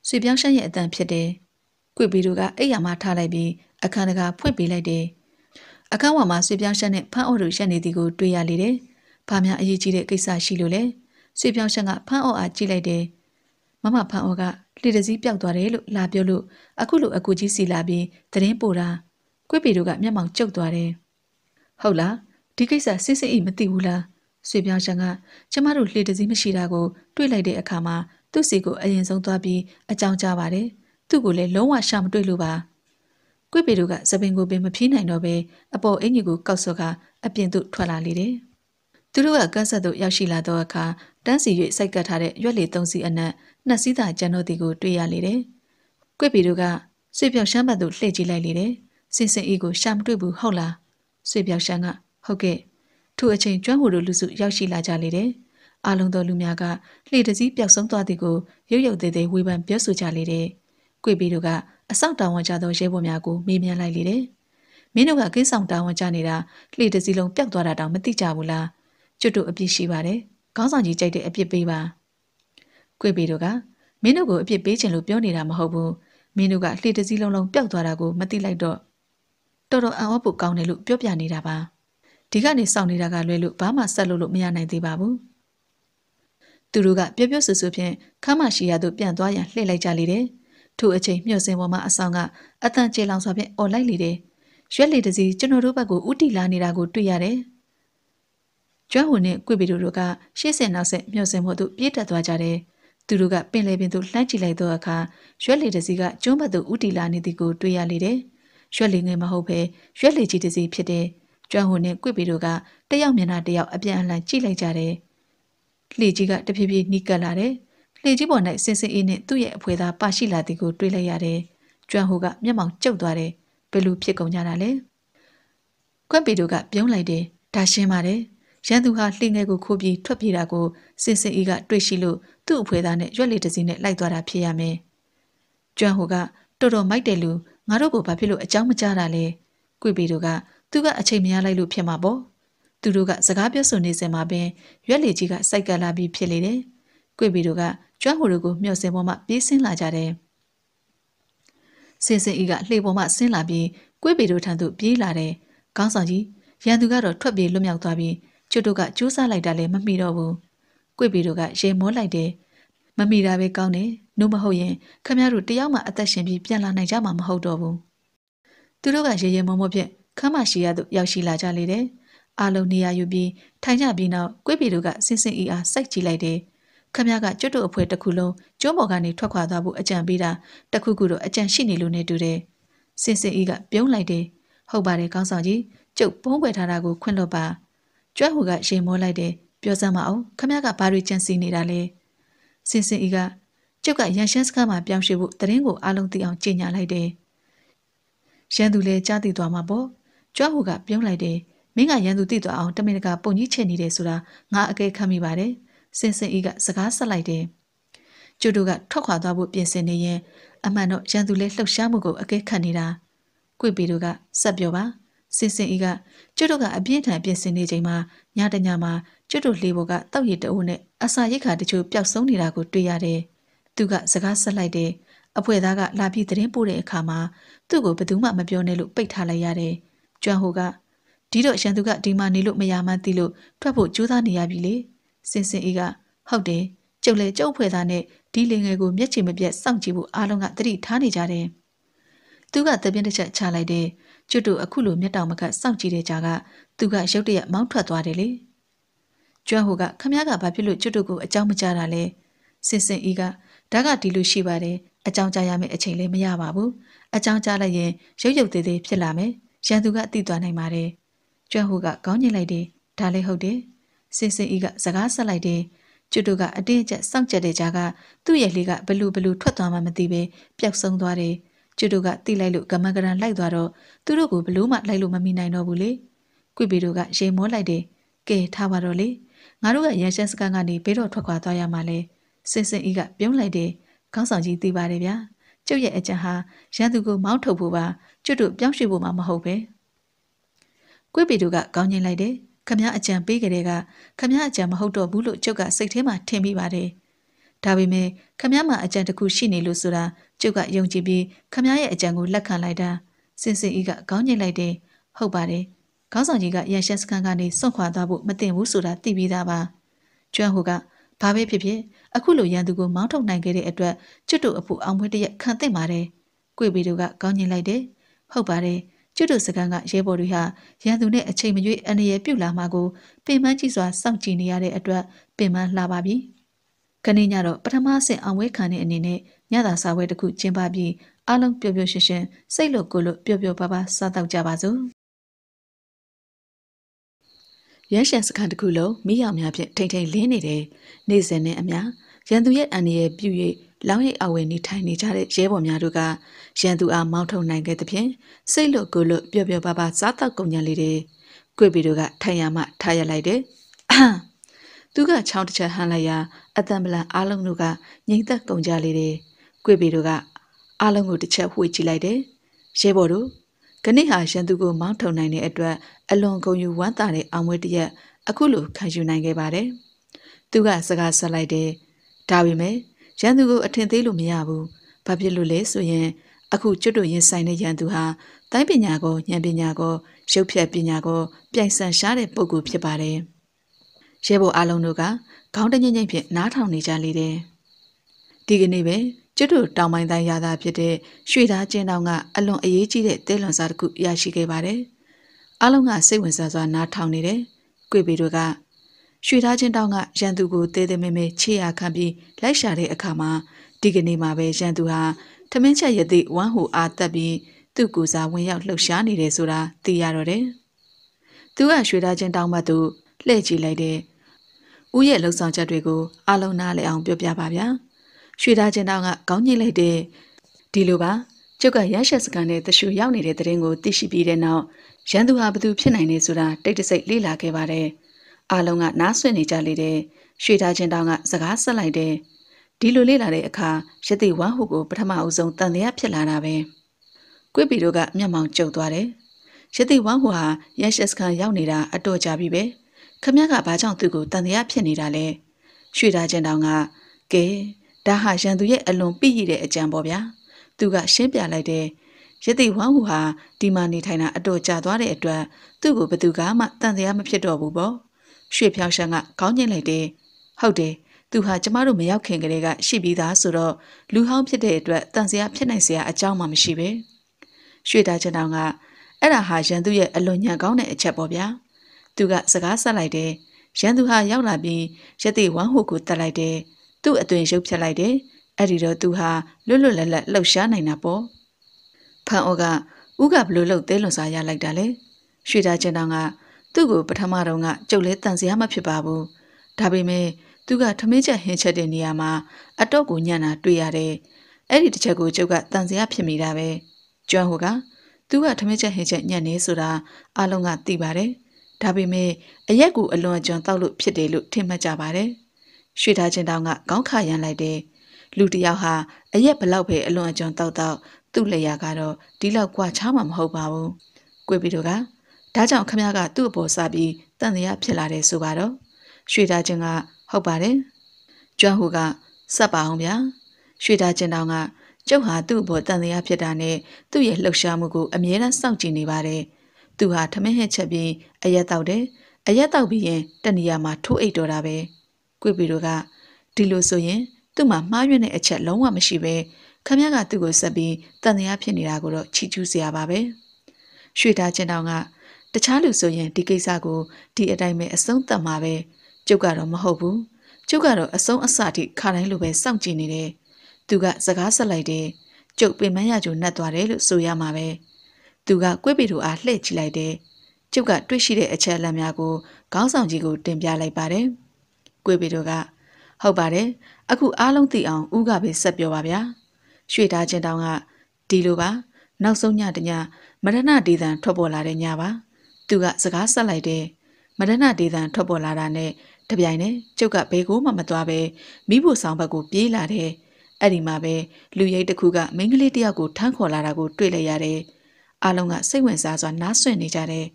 ဆွေပြောင်းရှမ်းရဲ့အတန်ဖြစ်တယ်။ကွေပီတို့ကအဲ့ရမထားလိုက်ပြီးအခန်းတကာဖွင့်ပေးလိုက်တယ်။အခန်းဝမှာဆွေပြောင်းရှမ်းနဲ့ဖန်းအော်တို့ရှက်နေသည်ကိုတွေ့ရလေတယ်။ဘာများအရေးကြီးတဲ့ကိစ္စရှိလို့လဲ။ဆွေပြောင်းရှမ်းကဖန်းအော်အားကြည့်လိုက်တယ်။မမဖန်းအော်ကလေတစည်းပျောက်သွားတယ်လို့လာပြောလို့အခုလိုအကူကြီးစီလာပြီးသတင်းပို့တာကွေပီတို့ကမျက်မှောင်ကျုပ်သွားတယ်။ဟုတ်လားဒီကိစ္စစစ်စစ်အိမသိဘူးလား။ဆွေပြောင်းရှမ်းကကျမတို့လှေတစည်းမရှိတာကိုတွေ့လိုက်တဲ့အခါမှာသူ့စီကိုအရင်ဆုံးသွားပြီးအကြောင်းကြားပါတယ်။သူ့ကိုလည်းလုံးဝရှာမတွေ့လို့ပါ။ကွိပေတို့ကစပင်ကိုပင်မဖြီးနိုင်တော့ပဲအပေါ်အင်ကြီးကိုကောက်စောကအပြင်သို့ထွက်လာလေတယ်။သူတို့ကကန့်ဆက်သို့ရောက်ရှိလာတော့အခါတန်းစီ၍စိုက်ကပ်ထားတဲ့ရွက်လေသုံးစီအနက်နှစ်စီးသာကျန်တော့တီကိုတွေ့ရလေတယ်။ကွိပေတို့ကဆွေပြောင်ရှမ်းဘက်သို့လှည့်ကြည့်လိုက်လေတယ်။စင်စင်အီကိုရှာမတွေ့ဘူးဟုတ်လား။ဆွေပြောင်ရှမ်းကဟုတ်ကဲ့။ထို့အချိန်ကျွမ်းဟိုတို့လူစု ရောက်ရှိလာကြလေတယ်။အလုံးသောလူများကလှေတစည်းပျောက်ဆုံးသွားသည်ကိုရုပ်ရုပ်သေးသေးဝေဖန်ပြောဆိုကြလေတယ်။ကိုပြီးတို့ကအဆောက်တာဝန်ချသောရဲဘော်များကိုမေးမြန်းလိုက်လေတယ်။မင်းတို့ကကိဆောင်တာဝန်ချနေတာလှေတစည်းလုံးပျောက်သွားတာတောင်မသိကြဘူးလား။ကျွတ်တို့အပြစ်ရှိပါတယ်။ခေါင်းဆောင်ကြီးကြိုက်တဲ့အပြစ်ပေးပါ။ကိုပြီးတို့ကမင်းတို့ကိုအပြစ်ပေးချင်လို့ပြောနေတာမဟုတ်ဘူး။မင်းတို့ကလှေတစည်းလုံးလုံးပျောက်သွားတာကိုမသိလိုက်တော့တော်တော်အံ့ဩဖို့ကောင်းတယ်လို့ပြောပြနေတာပါ။ဒီကနေစောင့်နေတာကလွဲလို့ဘာမှဆက်လို့လို့မရနိုင်သေးပါဘူး။သူတို့ကပျော့ပျော့ဆူဆူဖြင့်ခမ်းမရှိရသို့ပြန်သွားရန်လှည့်လိုက်ကြလေတယ်။ထို့အချိန်မြို့စင်ပေါ်မှာအဆောင်ကအတန်ကျေလောင်စွာဖြင့်អော်လိုက်လေတယ်။ရွက်လေတစီကျွန်တော်တို့ဘက်ကိုဥတီလာနေတာကိုတွေ့ရတယ်။ကျွမ်းဟိုနဲ့ကွေပီတို့ကရှေ့ဆင်နောက်ဆက်မြို့စင်ပေါ်သို့ပြေးတက်သွားကြတယ်။သူတို့ကပင်လယ်ပင်သို့လှမ်းကြည့်လိုက်သောအခါရွက်လေတစီကကျွန်းဘက်သို့ဥတီလာနေသည်ကိုတွေ့ရလေတယ်။ရွက်လေငယ်မဟုတ်ဘဲရွက်လေကြီးတစီဖြစ်တဲ့ကျွမ်းဟိုနဲ့ကွေပီတို့ကတယောက်မျက်နှာတယောက်အပြန်အလှန်ကြည့်လိုက်ကြတယ်။လှေကြီးကတဖြည်းဖြည်းနီးကပ်လာတယ်။လှေကြီးပေါ်၌စင်စင်အေးနဲ့သူ့ရဲ့အဖွဲသားပါရှိလာသည်ကိုတွေ့လိုက်ရတယ်။ကျွမ်းဟိုကမျက်မှောင်ကျုပ်သွားတယ်။ဘယ်လိုဖြစ်ကုန်ကြတာလဲ။ကွက်ပီတို့ကပြုံးလိုက်တယ်။ဒါရှင်းပါတယ်။ရန်သူဟာလှေငယ်ကိုခိုးပြီးထွက်ပြေးတာကိုစင်စင်အေးကတွေ့ရှိလို့သူ့အဖွဲသားနဲ့ရွက်လေတစည်းနဲ့လိုက်သွားတာဖြစ်ရမယ်။ကျွမ်းဟိုကတော်တော်မိုက်တယ်လူငါတို့ကိုဘာဖြစ်လို့အကြောင်းမကြားတာလဲ။ကွက်ပီတို့ကသူကအချိန်မရလိုက်လို့ဖြစ်မှာပေါ့။သူတို့ကစကားပြောဆိုနေစဉ်မှာပင်ရွက်လေကြီးကစိုက်ကပ်လာပြီးဖြစ်လေတယ်။ကိုဗီတို့ကကျွမ်းဟိုတို့ကိုမျှော်စင်ပေါ်မှပြေးဆင်းလာကြတယ်။စင်စင်ဤကလှေပေါ်မှဆင်းလာပြီးကိုဗီတို့ထံသို့ပြေးလာတယ်။ခေါင်းဆောင်ကြီးရန်သူကတော့ထွက်ပြေးလွတ်မြောက်သွားပြီးချွတ်တို့ကကြိုးစားလိုက်တာလည်းမမှီတော့ဘူး။ကိုဗီတို့ကရေမောလိုက်တယ်။မမှီတာပဲကောင်းတယ်။နို့မဟုတ်ရင်ခမရတို့တယောက်မှအသက်ရှင်ပြီးပြန်လာနိုင်ကြမှာမဟုတ်တော့ဘူး။သူတို့ကရေရေမောမောဖြင့်ခမ်းမရှိရသို့ရောက်ရှိလာကြလေတယ်။အားလုံးနေရာယူပြီးထိုင်ကြပြီးနောက်ကွေးပီတို့ကစင်စင်အီအားစိုက်ကြည့်လိုက်တယ်ခမရကကျွတ်တို့အဖွဲတစ်ခုလုံးကျုံးပေါ်ကနေထွက်ခွာသွားဖို့အကြံပေးတာတစ်ခုခုတော့အကြံရှိနေလို့နဲ့တူတယ်စင်စင်အီကပြုံးလိုက်တယ်ဟုတ်ပါတယ်ကောင်းဆောင်ကြီးကျုပ်ပုံးွယ်ထားတာကိုခွင့်လွတ်ပါကျွဲဟူကရေမောလိုက်တယ်ပြောစမ်းပါအောင်ခမရကဘာတွေကြံစီနေတာလဲစင်စင်အီကကျုပ်ကရန်ရှမ်းစကားမှာပြောင်းရွှေ့ဖို့တရင်ကိုအားလုံးသိအောင်ကြေညာလိုက်တယ်ရန်သူလည်းကြားသိသွားမှာပေါ့ကျွဲဟူကပြုံးလိုက်တယ်မင်းကရန်သူတိသွားအောင်တမင်တကာပုံကြီးချင်နေတယ်ဆိုတာငါအကဲခံမိပါတယ်စင်စင်ဤကစကားဆက်လိုက်တယ်ကျို့တို့ကထွက်ခွာသွားဖို့ပြင်ဆင်နေရင်အမှန်တော့ရန်သူလဲလှုပ်ရှားမှုကိုအကဲခံနေတာကိုပီတို့ကဆက်ပြောပါစင်စင်ဤကကျွတ်တို့ကအပြင်းထန်ပြင်ဆင်နေချိန်မှာညတညမှာကျွတ်တို့လေးပေါ်ကတောက်ရည်တအုပ်နဲ့အစာရိတ်ခါတချို့ပျောက်ဆုံးနေတာကိုတွေ့ရတယ်။သူက စကားဆက်လိုက်တယ်။အဖွဲသားကလာပြီးသတင်းပို့တဲ့အခါမှာသူ့ကိုဘယ်သူမှမပြောနဲ့လို့ပိတ်ထားလိုက်ရတယ်။ကျွမ်းဟိုကဒီတော့ရန်သူကဒီမှာနေလို့မရမှန်းသိလို့ထွက်ဖို့ကြိုးစားနေရပြီလေစင်စင်အေးကဟုတ်တယ်ကျုပ်လည်းကျုပ်ဖွဲ့သားနဲ့ဒီလင်ငယ်ကိုမျက်ခြေမပြတ်စောင့်ကြည့်ဖို့အားလုံးကတတိထားနေကြတယ်သူကတပြင်းတစ်ချက်ချလိုက်တယ်ကျွတ်တို့အခုလိုမျက်တောင်မကတ်စောင့်ကြည့်တဲ့ကြာကသူက ရုတ်တရက်မောင်းထွက်သွားတယ်လေကျွမ်းဟိုကခမရကဘာဖြစ်လို့ကျွတ်တို့ကိုအကြောင်းမကြားတာလဲစင်စင်အေးကဒါကဒီလိုရှိပါတယ်အကြောင်းကြားရမယ့်အချိန်လည်းမရပါဘူးအကြောင်းကြားလိုက်ရင် ရုပ်ရုပ်သေးသေးဖြစ်လာမယ်ရန်သူကတိသွားနိုင်ပါတယ်။ကြွက်ဟူကခေါင်းညစ်လိုက်တယ်။ဒါလည်းဟုတ်တယ်။စင်စင်ဤကစကားဆက်လိုက်တယ်။ကျွတ်တို့ကအတင်းအကျပ်စောင့်ကြတဲ့ကြားကသူ့ရဲ့လေးကဘလူဘလူထွက်သွားမှမသိပဲပျောက်ဆုံးသွားတယ်။ကျွတ်တို့ကတိလိုက်လို့ကမန်ကရန်လိုက်သွားတော့သူတို့ကိုဘလူမှလိုက်လို့မမိနိုင်တော့ဘူးလေ။ကွိပီတို့ကရေမောလိုက်တယ်။ကဲထားပါတော့လေ။ငါတို့ကရန်ရှန်စကန်ကနေဘေးတော့ထွက်ခွာသွားရမှာလေ။စင်စင်ဤကပြုံးလိုက်တယ်။ခေါင်းဆောင်ကြီးသိပါတယ်ဗျာ။ကျုပ်ရဲ့အကြံဟာရန်သူကိုမောင်းထုတ်ဖို့ပါကျွတ်တို့ပြောင်းရွှေ့ဖို့မှမဟုတ်ပဲ။ကွေ့ပီတို့ကကောင်းငင်လိုက်တယ်ခမရအကြံပေးကြတဲ့ကခမရအကြံမဟုတ်တော့ဘူးလို့ကျုပ်ကစိတ်ထဲမှာထင်မိပါတယ်ဒါပေမဲ့ခမရမှာအကြံတစ်ခုရှိနေလို့ဆိုတာကျုပ်ကယုံကြည်ပြီးခမရရဲ့အကြံကိုလက်ခံလိုက်တာစင်စင်ဤကကောင်းငင်လိုက်တယ်ဟုတ်ပါတယ်ခေါင်းဆောင်ကြီးကရန်ရှက်စခန်းကနေစွန့်ခွာသွားဖို့မတင်ဘူးဆိုတာသိပြီးသားပါကျွမ်းဟိုကဘာပဲဖြစ်ဖြစ်အခုလိုရန်သူကိုမောင်းထုတ်နိုင်ခဲ့တဲ့အတွက်ကျွတ်တို့အဖို့အောင်ပွဲတရက်ခံသင့်ပါတယ်။ကိုေဘီတို့ကကောင်းညင်လိုက်တယ်။ဟုတ်ပါတယ်။ကျွတ်တို့စခန်းကရဲဘော်တွေဟာရန်သူနဲ့အချိန်မရွေးအနေရပြုတ်လာမှာကိုပင်ပန်းကြည့်စွာစောင့်ကြည့်နေရတဲ့အတွက်ပင်ပန်းလှပါပြီ။ခဏညတော့ပထမဆင့်အောင်ဝဲခံတဲ့အနေနဲ့ညသာစာပွဲတစ်ခုကျင်းပပြီးအားလုံးပျော်ပျော်ရွှင်ရွှင်စိတ်လို့ကိုယ်လို့ပျော်ပျော်ပါပါစားတော့ကြပါစို့။ရန်ရှန်စခန်းတစ်ခုလုံးမိရောင်များဖြင့်ထိမ့်ထိမ့်လင်းနေတယ်။နေစဉ်နဲ့အများရန်သူရဲ့အန္တရာယ်ပြုလောင်းရိပ်အဝယ်နေထိုင်နေကြတဲ့ရဲဘော်များတို့ကရန်သူအားမောင်းထုတ်နိုင်ခဲ့သဖြင့်စိတ်လွတ်ကိုလွတ်ပျော့ပျော့ပါပါစားတောက်ကုန်ကြလေတယ်။ကိုဗီတို့ကထိုင်ရမှထားရလိုက်တယ်။သူကချောင်းတစ်ချက်ဟန်လိုက်ရာအတံပလန်အားလုံးတို့ကငြိမ်သက်ကုန်ကြလေတယ်။ကိုဗီတို့ကအားလုံးကိုတစ်ချက်ဝှေ့ကြည့်လိုက်တယ်။ရဲဘော်တို့ကနေ့ဟာရန်သူကိုမောင်းထုတ်နိုင်တဲ့အတွက်အလွန်ဂုဏ်ယူဝမ်းသာတဲ့အောင်ဝဲတရက်အခုလိုခံယူနိုင်ခဲ့ပါတယ်။သူကစကားဆက်လိုက်တယ်။ဒါပေမဲ့ရန်သူကိုအထင်သေးလို့မရဘူး။ဘာဖြစ်လို့လဲဆိုရင် အခုကျွတ်တို့ရင်ဆိုင်တဲ့ရန်သူဟာတိုင်းပညာကောဉာဏ်ပညာကောရုပ်ဖြတ်ပညာကောပြိုင်ဆိုင်ရှားတဲ့ပုဂ္ဂိုလ်ဖြစ်ပါတယ်။ရဲဘော်အလုံးတို့ကခေါင်းတညိမ့်ညိမ့်ဖြင့်နားထောင်နေကြလေတယ်။ဒီကနေ့ပဲကျွတ်တို့တောင်ပိုင်းတိုင်းရာသာဖြစ်တဲ့ရွှေသားကျင်းတောင်က အလွန်အရေးကြီးတဲ့တဲလွန်စာတစ်ခုရရှိခဲ့ပါတယ်။အလုံးကစိတ်ဝင်စားစွာနားထောင်နေတယ်။ကိုပေတို့ကရွှေသားချင်းတောင်းကရန်သူကိုတဲတဲမဲမဲခြေရာခံပြီးလိုက်ရှာတဲ့အခါမှာဒီကနေ့မှာပဲရန်သူဟာထမင်းချက်ရသည်ဝမ်းဟူအားတက်ပြီးသူ့ကိုယ်စားဝင်ရောက်လှုပ်ရှားနေတယ်ဆိုတာသိရတော့တယ်။သူကရွှေသားချင်းတောင်းမှသူလှည့်ကြည့်လိုက်တဲ့ဦးရဲ့လှုပ်ဆောင်ချက်တွေကိုအလုံးနာလည်းအောင်ပြောပြပါဗျာ။ရွှေသားချင်းတောင်းကခေါင်းညှိလိုက်တဲ့ဒီလိုပါကျုပ်ကရရှက်စကန်နဲ့တရှူရောက်နေတဲ့တဲ့ရင်ကိုသိရှိပြီးတဲ့နောက်ရန်သူဟာဘသူဖြစ်နိုင်နေဆိုတာတိတ်တဆိတ်လေ့လာခဲ့ပါတယ်။အားလုံးကနားဆွင့်နေကြလေတဲ့ရွှေသားချင်းတောင်းကစကားဆက်လိုက်တဲ့ဒီလိုလေ့လာတဲ့အခါရတိဝမ်ဟုကိုပထမအဦးဆုံးတန်လျာဖြစ်လာတာပဲကွိပီတို့ကမျက်မှောင်ကျုပ်သွားတယ်ရတိဝမ်ဟုဟာရရှက်စကန်ရောက်နေတာ အတော်ကြာပြီပဲခမက်ကဘာကြောင့်သူ့ကိုတန်လျာဖြစ်နေတာလဲရွှေသားချင်းတောင်းကကဲဒါဟာရန်သူရဲ့အလွန်ပြည့်ရတဲ့အကြံပေါ့ဗျာသူက ရှင်းပြလိုက်တယ်ရတိဝမ်ဟူဟာဒီမှာနေထိုင်တာအတော်ကြာသွားတဲ့အတွက်သူ့ကိုဘယ်သူကမှတန်တရားမဖြစ်တော့ဘူးပေါ့ရွှေဖြောင်းရှမ်းကခေါင်းညှိလိုက်တယ်။ဟုတ်တယ်။သူဟာကျမတို့မရောက်ခင်ကလေးကရှိပြီးသားဆိုတော့လူဟောင်းဖြစ်တဲ့အတွက်တန်စရာဖြစ်နိုင်စရာအကြောင်းမှမရှိပဲ။ရွှေတာချင်တောင်ကအဲ့ဒါဟာရန်သူရဲ့အလွန်ညံကောင်းတဲ့အချက်ပေါ့ဗျာ။သူကစကားဆက်လိုက်တယ်။ရန်သူဟာရောက်လာပြီးရတိဝမ်ဟုကိုတတ်လိုက်တယ်။သူ့အသွင်ရုပ်ဖြတ်လိုက်တယ်။အဲ့ဒီတော့သူဟာလွတ်လွတ်လပ်လပ်လှုပ်ရှားနိုင်တာပေါ့။ဖန်အောကဥကဘလို့လှုပ်သေးလွန်စားရလိုက်တာလေ။ရွှေတာချင်တောင်ကသူ့ကိုပထမတော့ကကြုတ်လဲတန်စရာမဖြစ်ပါဘူးဒါပေမဲ့သူကထမင်းချက်ဟင်းချက်တဲ့နေရာမှာအတော့ကိုညံ့တာတွေ့ရတယ်အဲ့ဒီတစ်ချက်ကိုကျုပ်ကတန်စရာဖြစ်မိတာပဲကျွမ်းဟိုကသူကထမင်းချက်ဟင်းချက်ညံ့နေဆိုတာအလုံးကသိပါတယ်ဒါပေမဲ့အရက်ကိုအလွန်အကျွံတောက်လို့ဖြစ်တယ်လို့ထင်မှတ်ကြပါတယ်ရွှေသားချင်းတောင်ကကောင်းခါရန်လိုက်တယ်လူတယောက်ဟာအရက်ဘလောက်ပဲအလွန်အကျွံတောက်တောက်သူ့လက်ရာကတော့ဒီလောက်กว่าချားမှာမဟုတ်ပါဘူးကိုပြီတို့ကဒါကြောင့်ခမရကသူ့အပေါ်စပြီးတန်တရားဖြစ်လာတယ်ဆိုပါတော့ရွှေသားချင်းကဟုတ်ပါတယ်ကျွမ်းဟူကစက်ပါအောင်ဗျာရွှေသားချင်းတောင်ကကျုပ်ဟာသူ့အပေါ်တန်တရားဖြစ်တာနဲ့သူ့ရဲ့လှုပ်ရှားမှုကိုအမြဲတမ်းစောင့်ကြည့်နေပါတယ်သူဟာထမင်းဟက်ချက်ပြီးအရက်တောက်တယ်အရက်တောက်ပြီးရင်တနေရာမှာထိုးအိတ်တော်တာပဲကွေပီတို့ကဒီလိုဆိုရင်သူ့မှာမှားရွက်တဲ့အချက်လုံးဝမရှိပဲခမရကသူ့ကိုဆက်ပြီးတန်တရားဖြစ်နေတာကိုတော့ချီးကျူးစရာပါပဲရွှေသားချင်းတောင်က။တခြားလူဆိုရင်ဒီကိစ္စကိုဒီအတိုင်းပဲအဆုံးသတ်မှာပဲ။ကျုပ်ကတော့မဟုတ်ဘူး။ကျုပ်ကတော့အဆုံးအစထိခါတိုင်းလိုပဲစောင့်ကြည့်နေတယ်။သူကစကားဆက်လိုက်တယ်။ကျုပ်ပင်မရကြုံနှက်သွားတယ်လို့ဆိုရမှာပဲ။သူကကွေ့ပီတို့အားလှည့်ကြည့်လိုက်တယ်။ကျုပ်ကတွေ့ရှိတဲ့အချက်အလက်များကိုခေါင်းဆောင်ကြီးကို တင်ပြလိုက်ပါတယ်။ကွေ့ပီတို့ကဟုတ်ပါတယ်။အခုအားလုံးသိအောင်ဦးကပဲဆက်ပြောပါဗျာ။ရွှေသားချင်းတောင်ကဒီလိုပါ။နောက်ဆုံးညတညမရဏဒေသံထွက်ပေါ်လာတဲ့ညပါ။သူကစကားဆက်လိုက်တယ်မဒနာဒေသန်ထွက်ပေါ်လာတာနဲ့တပြိုင်တည်းကျုပ်ကဘယ်ကိုမှမသွားပဲမိဖို့ဆောင်ဘက်ကိုပြေးလာတယ်အဲ့ဒီမှာပဲလူရိပ်တစ်ခုကမိန်းကလေးတစ်ယောက်ကိုထမ်းခေါ်လာတာကိုတွေ့လိုက်ရတယ်အားလုံးကစိတ်ဝင်စားစွာနားဆွင့်နေကြတယ်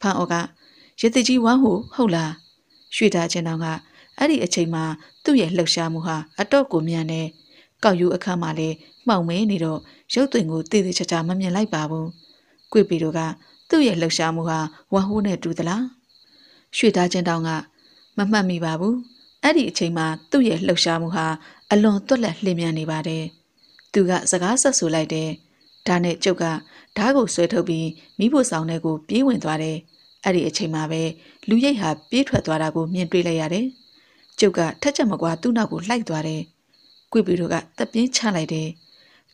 ဖန်အော်ကရေတကြီးဝမ်းဟိုဟုတ်လားရွှေတာချင်းတော်ကအဲ့ဒီအချိန်မှာသူ့ရဲ့လှုပ်ရှားမှုဟာအတော့ကိုမြန်တယ်ကောက်ယူအခန်းမှာလည်းမှောင်မဲနေတော့ရုပ်သွင်ကိုတည်တည်ချာချာမမြင်လိုက်ပါဘူး။ကွေပီတို့ကသူ့ရဲ့လှုပ်ရှားမှုဟာဝဟိုးနဲ့တူသလားရွှေသားချင်းတောင်ကမမှတ်မိပါဘူးအဲ့ဒီအချိန်မှာသူ့ရဲ့လှုပ်ရှားမှုဟာအလွန်သွက်လက်လှင်မြန်နေပါတယ်သူကစကားဆက်ဆိုလိုက်တယ်ဒါနဲ့ကျုပ်ကဓားကိုဆွဲထုတ်ပြီးမိဖို့ဆောင်တဲ့ကိုပြေးဝင်သွားတယ်အဲ့ဒီအချိန်မှာပဲလူရိပ်ဟာပြေးထွက်သွားတာကိုမြင်တွေ့လိုက်ရတယ်ကျုပ်ကထက်ချက်မကွာသူ့နောက်ကိုလိုက်သွားတယ်ကွေပီတို့ကတပ်ပြင်းချလိုက်တယ်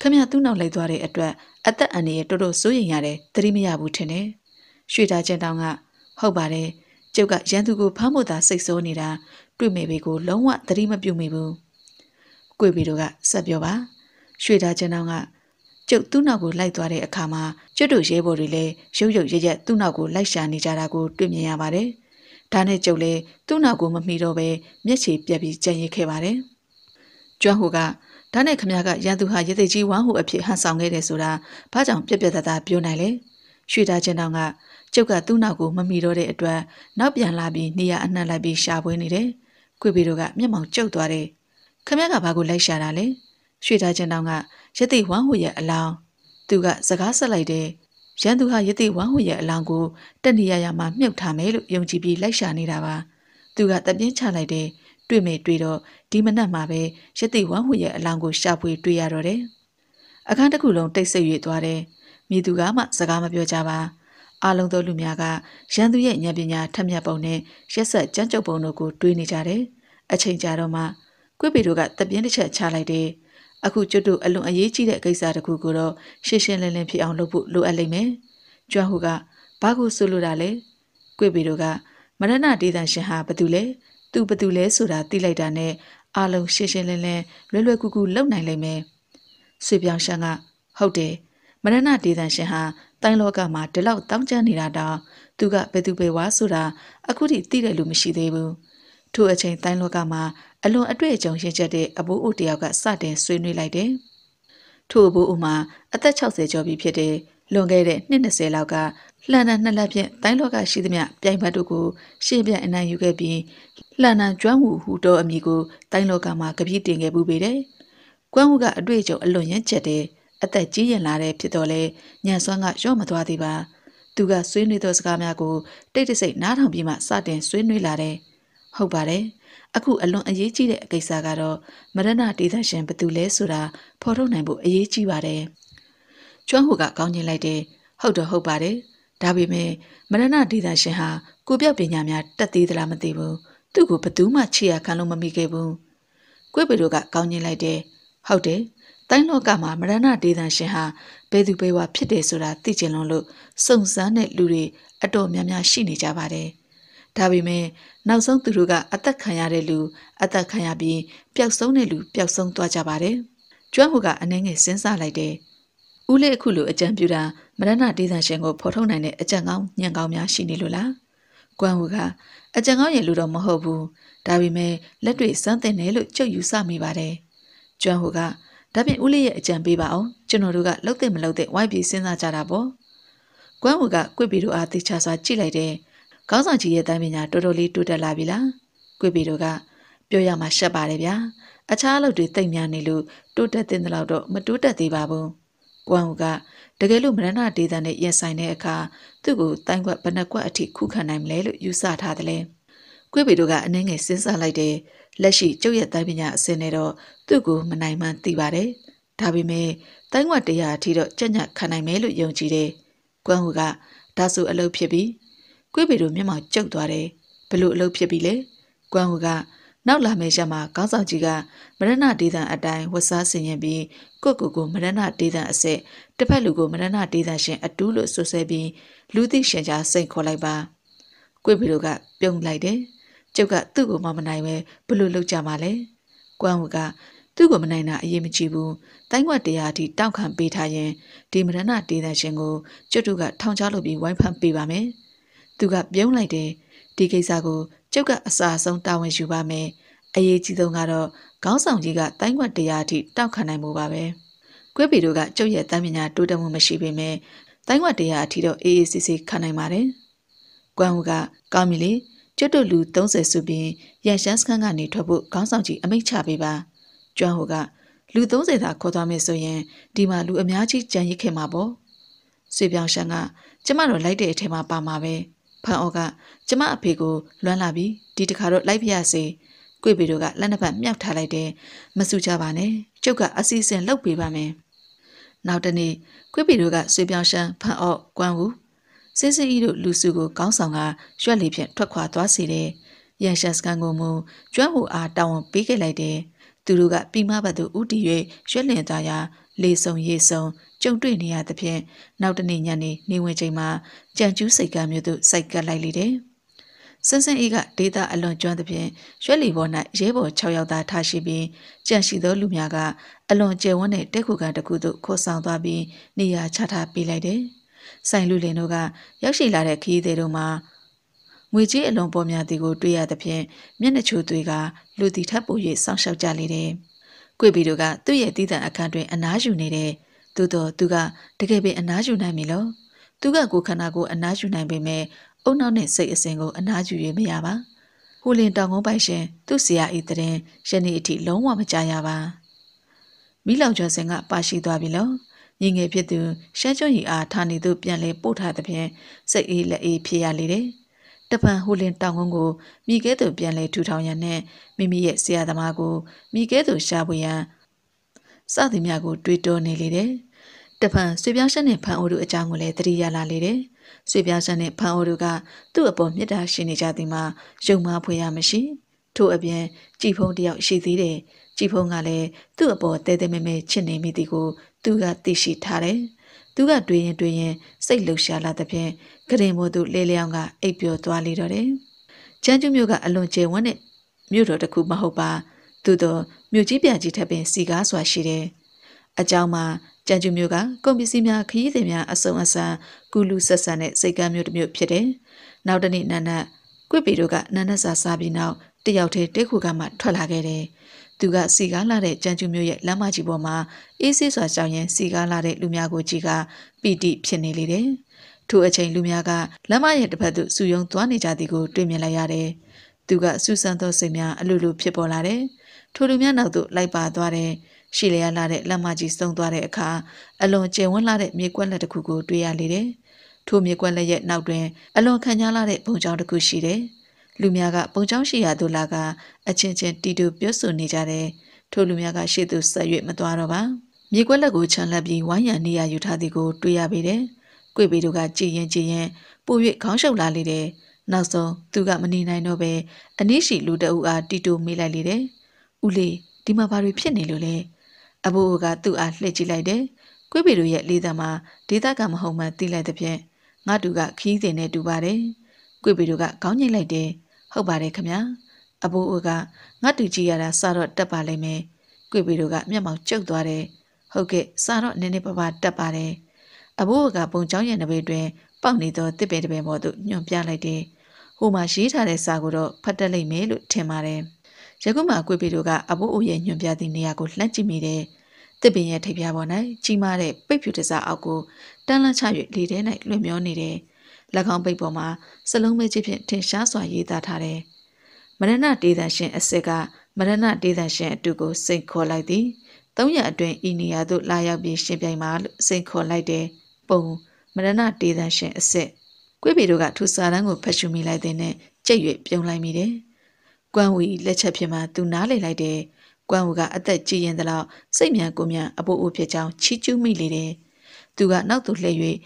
ခမရသူ့နောက်လိုက်သွားတဲ့အတွက်အသက်အန္တရာယ်တော်တော်စိုးရိမ်ရတယ်သတိမရဘူးထင်တယ်ရွှေတာကျန်တောင်က ဟုတ်ပါတယ်ကျုပ်ကရန်သူကိုဖမ်းဖို့သာစိတ်ဆိုးနေတာတွေ့မိပေကိုလုံးဝသတိမပြုမိဘူးကိုယ်ပီတို့ကဆက်ပြောပါ ရွှေတာကျန်တောင်ကကျုပ်သူ့နောက်ကိုလိုက်သွားတဲ့အခါမှာကျွတ်တို့ရဲဘော်တွေလည်းရုပ်ရုပ်ရရက်သူ့နောက်ကိုလိုက်ရှာနေကြတာကိုတွေ့မြင်ရပါတယ်ဒါနဲ့ကျုပ်လည်းသူ့နောက်ကိုမမီတော့ပဲမျက်ခြေပြက်ပြီးကြံ့ရစ်ခဲ့ပါတယ်ကျွမ်းဟိုကဒါနဲ့ခမရကရန်သူဟာရေသိကြီးဝမ်ဟုအဖြစ်ဟန်ဆောင်ခဲ့တယ်ဆိုတာဘာကြောင့်ပြက်ပြက်သားသားပြောနိုင်လဲရွှေသားချင်းတောင်ကကျုပ်ကသူ့နောက်ကိုမမီတော့တဲ့အတွက်နောက်ပြန်လာပြီးနေရအနှံ့လိုက်ပြီးရှာပွေးနေတယ်ခွေပေတို့ကမျက်မှောင်ကျုပ်သွားတယ်ခမရကဘာကိုလိုက်ရှာတာလဲရွှေသားချင်းတောင်ကရေသိဝမ်ဟုရဲ့အလောင်းသူကစကားဆက်လိုက်တယ်ရန်သူဟာရတိဝမ်ဟိုရဲ့အလောင်းကိုတက်နေရရမှာမြုပ်ထားမယ်လို့ယုံကြည်ပြီးလိုက်ရှာနေတာပါ။သူကတပြင်းချလိုက်တယ်။တွေ့မယ်တွေ့တော့ဒီမနက်မှာပဲရတိဝမ်ဟူရဲ့အလောင်းကိုရှာဖွေတွေ့ရတော့တယ်။အခန်းတစ်ခုလုံးတိတ်ဆိတ်၍သွားတယ်။မိသူကမှစကားမပြောကြပါ။အားလုံးသောလူများကရန်သူရဲ့ဉာဏ်ပညာထက်မြက်ပုံနဲ့ရက်ဆက်ကြမ်းကြုတ်ပုံတို့ကိုတွေးနေကြတယ်။အချိန်ကြာတော့မှကွေ့ပေတို့ကတပြင်းတစ်ချက်ချလိုက်တယ်။အခုကျွတ်တို့အလွန်အရေးကြီးတဲ့ကိစ္စတစ်ခုကိုတော့ရှင်းရှင်းလင်းလင်းဖြစ်အောင်လုပ်ဖို့လိုအပ်လိမ့်မယ်။ကျွမ်းဟူကဘာကိုဆိုလိုတာလဲ။ကွေ့ပေတို့ကမရဏဒေသရှင်ဟာဘသူလဲ။သူဘသူလဲဆိုတာသိလိုက်တာနဲ့အားလုံးရှင်းရှင်းလင်းလင်းလွယ်လွယ်ကူကူလုပ်နိုင်လိမ့်မယ်။ဆွေပြောင်ရှန်ကဟုတ်တယ်မရဏဒေသန်ရှင်ဟာတိုင်းလောကမှာဒီလောက်တောင်းကျနေတာတောင်သူကဘယ်သူပဲဝါဆိုတာအခုထိသိတဲ့လူမရှိသေးဘူး။ထို့အချိန်တိုင်းလောကမှာအလွန်အတွေ့အကြုံရင့်ကျက်တဲ့အဘိုးအိုတယောက်ကစတင်ဆွေးနွေးလိုက်တယ်။ထို့အဘိုးအိုမှာအသက်60ကျော်ပြီဖြစ်တဲ့လွန်ခဲ့တဲ့နှစ်20လောက်ကလှန်နံနှစ်လက်ဖြင့်တိုင်းလောကရှိသမျှပြိုင်ဘက်တို့ကိုရှေ့ပြန်အနိုင်ယူခဲ့ပြီးလှန်နံကျွမ်းဝူဟူတော်အမည်ကိုတိုင်းလောကမှာကပြည့်တင်ခဲ့ပူပေတယ်။ကွမ်းဝူကအတွေ့အကြုံအလွန်ရင့်ကျက်တဲ့အသက်ကြီးရင်လာတဲ့ဖြစ်တော်လဲညံစွမ်းက ရော့မသွားသေးပါ။သူကဆွေးနွေးသောစကားများကိုတိတ်တဆိတ်နားထောင်ပြီးမှစတင်ဆွေးနွေးလာတယ်။ဟုတ်ပါတယ်။အခုအလွန်အရေးကြီးတဲ့အကိစ္စကတော့မရဏဒေသရှင်ဘသူလဲဆိုတာဖော်ထုတ်နိုင်ဖို့အရေးကြီးပါတယ်။ကျွမ်းဟူကကောင်းကျင်လိုက်တယ်။ဟုတ်တော့ဟုတ်ပါတယ်။ဒါပေမဲ့မရဏဒေသရှင်ဟာကိုပြောက်ပညာများတက်သေးသလားမသိဘူးသူ့ကိုဘသူမှချီရခံလို့မမိခဲ့ဘူးကိုပေတို့ကကောင်းညင်လိုက်တယ်ဟုတ်တယ်တိုင်းလောကမှာမရဏဒေသရှင်ဟာဘယ်သူဘယ်ဝါဖြစ်တယ်ဆိုတာသိကျင်လွန်းလို့စုံစမ်းတဲ့လူတွေအတော်များများရှိနေကြပါတယ်ဒါပေမဲ့နောက်ဆုံးသူတို့ကအသက်ခံရတဲ့လူအသက်ခံရပြီးပျောက်ဆုံးတဲ့လူပျောက်ဆုံးသွားကြပါတယ်ကျွမ်းဟိုကအနေငယ်စဉ်းစားလိုက်တယ်။ဦးလေးအခုလိုအကြံပြုတာမရဏဒေသရှင်ကိုဖော်ထုတ်နိုင်တဲ့အကြံကောင်းညံကောင်းများရှိနေလို့လားကွမ်ဝူကအကြံကောင်းရဲ့လူတော့မဟုတ်ဘူးဒါပေမဲ့လက်တွေ့စမ်းသင်တယ်လို့ကြုတ်ယူဆမိပါတယ်ကျွမ်ဟူကဒါပြင်ဦးလေးရဲ့အကြံပေးပါအောင်ကျွန်တော်တို့ကလှုပ်တဲ့မလှုပ်တဲ့ဝိုက်ပြီးစဉ်းစားကြတာပေါ့ကွမ်ဝူကကွေပီတို့အားတေချာစွာကြည့်လိုက်တယ်ခေါင်းဆောင်ကြီးရဲ့တိုင်းပညာတော်တော်လေးတိုးတက်လာပြီလားကွေပီတို့ကပြောရမှာရှက်ပါတယ်ဗျာအခြားအလုပ်တွေတိတ်များနေလို့တိုးတက်တဲ့လောက်တော့မတိုးတက်သေးပါဘူးကွမ်ဟူကတကယ်လို့မရဏဒေသနဲ့ရင်ဆိုင်တဲ့အခါသူ့ကိုတိုင်ွက်ဘဏ္ဍွက်အထိခုခံနိုင်မလဲလို့ယူဆထားတယ်လေ။ကွေပေတို့ကအနှင်းငယ်စဉ်းစားလိုက်တယ်။လက်ရှိကျုပ်ရဲ့တိုင်းပညာအစင်နဲ့တော့သူ့ကိုမနိုင်မှန်းသိပါတယ်။ဒါပေမဲ့တိုင်းွက်တရားအထိတော့ကြက်ညက်ခံနိုင်မယ်လို့ယုံကြည်တယ်။ကွမ်ဟူကဒါဆိုအလုပ်ဖြစ်ပြီ။ကွေပေတို့မျက်မှောင်ကျုပ်သွားတယ်။ဘလို့အလုပ်ဖြစ်ပြီလဲ။ကွမ်ဟူကနောက်လာမယ့်ရက်မှာကောင်းဆောင်ကြီးကမရဏဒေသန်အတိုင်းဝတ်စားဆင်ရင်ပြီး ကိုကိုကိုမရဏဒေသန်အစစ်တစ်ဖက်လူကိုမရဏဒေသန်ရှင်အတူးလို့ဆွဆဲပြီးလူသိရှင်ကြားစိန်ခေါ်လိုက်ပါကိုဗီတို့ကပြုံးလိုက်တယ်ကျုပ်ကသူ့ကိုမမနိုင်ပဲဘလို့လောက်ကြမှာလဲကွမ်ဝကသူ့ကိုမနိုင်တာအရေးမကြီးဘူးတိုင်းဝတ်တရားအထိတောက်ခံပေးထားရင်ဒီမရဏဒေသန်ရှင်ကိုကျွတ်တုကထောင်ချလို့ပြီးဝိုင်းဖန်ပေးပါမယ်သူကပြုံးလိုက်တယ်ဒီကိစ္စကိုကျုပ်ကအစာဆုံးတာဝန်ယူပါမယ်။အရေးကြီးဆုံးကတော့ခေါင်းဆောင်ကြီးကတိုင်းခွက်တရားအထိတောက်ခံနိုင်မှုပါပဲ။ကွဲပီတို့ကကျုပ်ရဲ့တမ်းပညာတိုးတက်မှုမရှိပေမဲ့တိုင်းခွက်တရားအထိတော့အေးအေးဆေးဆေးခံနိုင်ပါတယ်။ကွမ်ဟူကကောင်းပြီလေကျွတ်တို့လူ30စုပြီးရန်ရှမ်းစခန်းကနေထွက်ဖို့ခေါင်းဆောင်ကြီးအမိန့်ချပေးပါ။ကျွမ်းဟိုကလူ30သာခေါ်သွားမယ်ဆိုရင်ဒီမှာလူအများကြီးကြံရစ်ခဲ့မှာပေါ့။ဆွေပြောင်ရှမ်းကကျမတို့လိုက်တဲ့အထဲမှာပါမှာပဲ။ဖန်အော်ကကျမအဖေကိုလွမ်းလာပြီဒီတခါတော့လိုက်ပြရစေကွေပေတို့ကလက်နှစ်ဖက်မြောက်ထားလိုက်တယ်မဆူကြပါနဲ့ကျုပ်ကအစီအစဉ်လုပ်ပေးပါမယ်နောက်တနေ့ကွေပေတို့ကဆွေပြောင်းရှမ်းဖန်အော့ကွမ်းဝူစင်းစင်းဤတို့လူစုကိုကောင်းဆောင်က ရွက်လေဖြင့်ထွက်ခွာသွားစေတယ်ရန်ရှန်စကန်ကိုမူကျွမ်းဟူအားတောင်းဝန်ပေးခဲ့လိုက်တယ်သူတို့ကပြိမဘတ်သို့ဥတီ၍ရွက်လင်သွားရာလေဆုံရေဆုံကြုံတွေ့နေရသဖြင့်နောက်တနေ့ညနေနေဝင်ချိန်မှာကြံကျူးစိတ်ကမျိုးတို့စိုက်ကပ်လိုက်လေတယ်။စင်စင်အေးကဒေတာအလွန်ကျွမ်းသဖြင့်ရွှေလီပေါ်၌ရဲဘော်6ယောက်သာထားရှိပြီး ကြံရှိသောလူများကအလွန်ကျယ်ဝန်းတဲ့တက်ခုခံတစ်ခုသို့ခေါ်ဆောင်သွားပြီးနေရာချထားပေးလိုက်တယ်။ဆိုင်လူလင်တို့ကရောက်ရှိလာတဲ့ခရီးသည်တို့မှာငွေကြီးအလွန်ပေါ်များသည်ကိုတွေ့ရသဖြင့်မျက်နှာချိုသွေးကလူတီထပ်ပို၍စောင့်ရှောက်ကြလေတယ်။ကွေဘီတို့ကသူ့ရဲ့တည်တံအခန်းတွင်အနားယူနေတဲ့သို့တော့သူက တကယ်ပင်အနားယူနိုင်ပြီလို့သူကကိုခန္ဓာကိုအနားယူနိုင်ပေမဲ့အုံနောက်နဲ့စိတ်အစဉ်ကို အနားယူရမရပါဟိုလင်တောင်ကုန်းပိုင်ရှင်သူ့ဆရာဤတရင်ယနေ့အထိလုံးဝမကြရပါမိလောက်ကျော်စင်ကပါရှိသွားပြီလို့ညီငယ်ဖြစ်သူရှမ်းကျွန်းရီအားဌာနေသို့ပြန်လဲပို့ထားသည်ဖြင့်စိတ်အေးလက်အေးဖြစ်ရလေတယ်တပံဟိုလင်တောင်ကုန်းကိုမိကဲသူပြန်လဲထူထောင်ရန်နဲ့မိမိရဲ့ဆရာသမားကိုမိကဲသူရှာဖွေရန်စသည်များကိုတွေးတောနေလေတယ်။တဖန်ဆွေပြောင်းရှက်နဲ့ဖန်အိုတို့အကြောင်းကိုလည်းသတိရလာလေတယ်။ဆွေပြောင်းရှက်နဲ့ဖန်အိုတို့ကသူ့အပေါ်မြစ်တာရှိနေကြသည်မှာယုံမှားဖွေရမရှိ။ထို့အပြင်ကြည်ဖုံးတယောက်ရှိသေးတယ်။ကြည်ဖုံးကလည်းသူ့အပေါ်တဲတဲမဲမဲချစ်နေမိသည်ကိုသူကသိရှိထားတယ်။သူကတွေးရင်တွေးရင်စိတ်လှုပ်ရှားလာသဖြင့်ကရင်မို့သူလဲလျောင်းကအိပ်ပျော်သွားလေတော့တယ်။ကျန်းကျူးမျိုးကအလွန်ကျယ်ဝန်းတဲ့မြို့တော်တစ်ခုမဟုတ်ပါ။သို့သောမြို့ကြီးပြန်ကြီးထက်ပင်စီကားစွာရှိတယ်။အကြောင်းမှာကြံကျူမျိုးကကုန်ပစ္စည်းများခရီးသည်များအစုံအစံကုလူဆက်ဆံတဲ့စိတ်ကမ်းမျိုးတစ်မျိုးဖြစ်တယ်။နောက်တနေ့နန္ဒကွစ်ပေတို့ကနန္ဒစာစားပြီးနောက်တယောက်တည်းတဲခုကမှထွက်လာခဲ့တယ်။သူကစီကားလာတဲ့ကြံကျူမျိုးရဲ့လမ်းမကြီးပေါ်မှာအေးဆေးစွာကြောင်ရင်စီကားလာတဲ့လူများကိုကြီးကပီတိဖြစ်နေလေတယ်။ထိုအချိန်လူများကလမ်းမရဲ့တစ်ဖက်သို့စုယုံသွားနေကြသည်ကိုတွေ့မြင်လိုက်ရတယ်။သူကစူဆန်းသောစိတ်များအလိုလိုဖြစ်ပေါ်လာတယ်။ထိုသူများနောက်သို့လိုက်ပါသွားတဲ့ရှီလျာလာတဲ့လက်မကြီးစုံသွားတဲ့အခါအလွန်ကျယ်ဝန်းလာတဲ့မြေကွက်လက်တစ်ခုကိုတွေ့ရလေတယ်။ထိုမြေကွက်လက်ရဲ့နောက်တွင်အလွန်ခံကြလာတဲ့ပုံချောင်းတစ်ခုရှိတယ်။လူများကပုံချောင်းရှိရာသို့လာကအချင်းချင်းတီတူပြောဆိုနေကြတယ်။ထိုလူများကရှေ့သို့ဆက်၍မသွားတော့ပါ။မြေကွက်လက်ကိုခြံလှပ်ပြီးဝိုင်းရံနေရယူထားသည်ကိုတွေ့ရပေတယ်။ကိုေဘီတို့ကကြည်ရင်ကြည်ရင်ပို၍ခေါင်းရှုပ်လာလေတယ်။နောက်ဆုံးသူကမနေနိုင်တော့ပဲအနည်းရှိလူတအုပ်အားတီတိုမေးလိုက်လေတယ်။ဦးလေးဒီမှာဘာတွေဖြစ်နေလို့လဲအဘိုးကသူ့အားလှည့်ကြည့်လိုက်တယ်ကွေးပေတို့ရဲ့လေးသားမှာဒေသကမဟုတ်မှသိလိုက်တဲ့ဖြင့်ငါတူကခီးစဉ်နဲ့တူပါတယ်ကွေးပေတို့ကခေါင်းညိတ်လိုက်တယ်ဟုတ်ပါတယ်ခမအဘိုးကငါတူကြည့်ရတာစတော့တက်ပါလိမ့်မယ်ကွေးပေတို့ကမျက်မှောင်ကျုပ်သွားတယ်ဟုတ်ကဲ့စတော့နည်းနည်းပါးပါးတက်ပါတယ်အဘိုးကပုံချောင်းရဲ့နဘေတွင်ပေါက်နေသောတစ်ပင်တစ်ပင်ပေါ်သို့ညွှန်ပြလိုက်တယ်ဟိုမှာရေးထားတဲ့စာကိုတော့ဖတ်တတ်လိမ့်မယ်လို့ထင်ပါတယ်။ရခုမှာကွေပေတို့ကအဘိုးအိုရဲ့ညွန်ပြသည့်နေရာကိုလှမ်းကြည့်မိတယ်။တစ်ပင်ရဲ့ထိပ်ပြားပေါ်၌ကြီးမားတဲ့ပိတ်ဖြူတစားအောက်ကိုတန်းလန့်ချ၍လေထဲ၌လွင့်မျောနေတယ်။၎င်းပိတ်ပေါ်မှာစလုံးမဲကြီးဖြင့်ထင်ရှားစွာရေးသားထားတယ်။မရဏဒေသရှင်အစစ်ကမရဏဒေသရှင်အတူကိုစိတ်ခေါ်လိုက်သည်။သုံးရက်အတွင်းဤနေရာသို့ လာရောက်ပြီးရှင်ပြိုင်ပါလို့စိတ်ခေါ်လိုက်တယ်။ပုံမရဏဒေသရှင်အစစ်ကွေပေတို့ကထူစာတန်းကိုဖတ်ရှုမိလိုက်တဲ့နဲ့ကြိတ်၍ပြုံးလိုက်မိတယ်။ကွမ်ဝီလက်ချက်ဖြစ်မှသူနားလေလိုက်တယ်။ကွမ်ဝူကအသက်ကြီးရင်တလောက်စိတ်မြန်ကိုမြန်အပိုးအိုးဖြစ်ကြောင်းချီးကျူးမိလေတယ်။သူကနောက်သို့လှည့်၍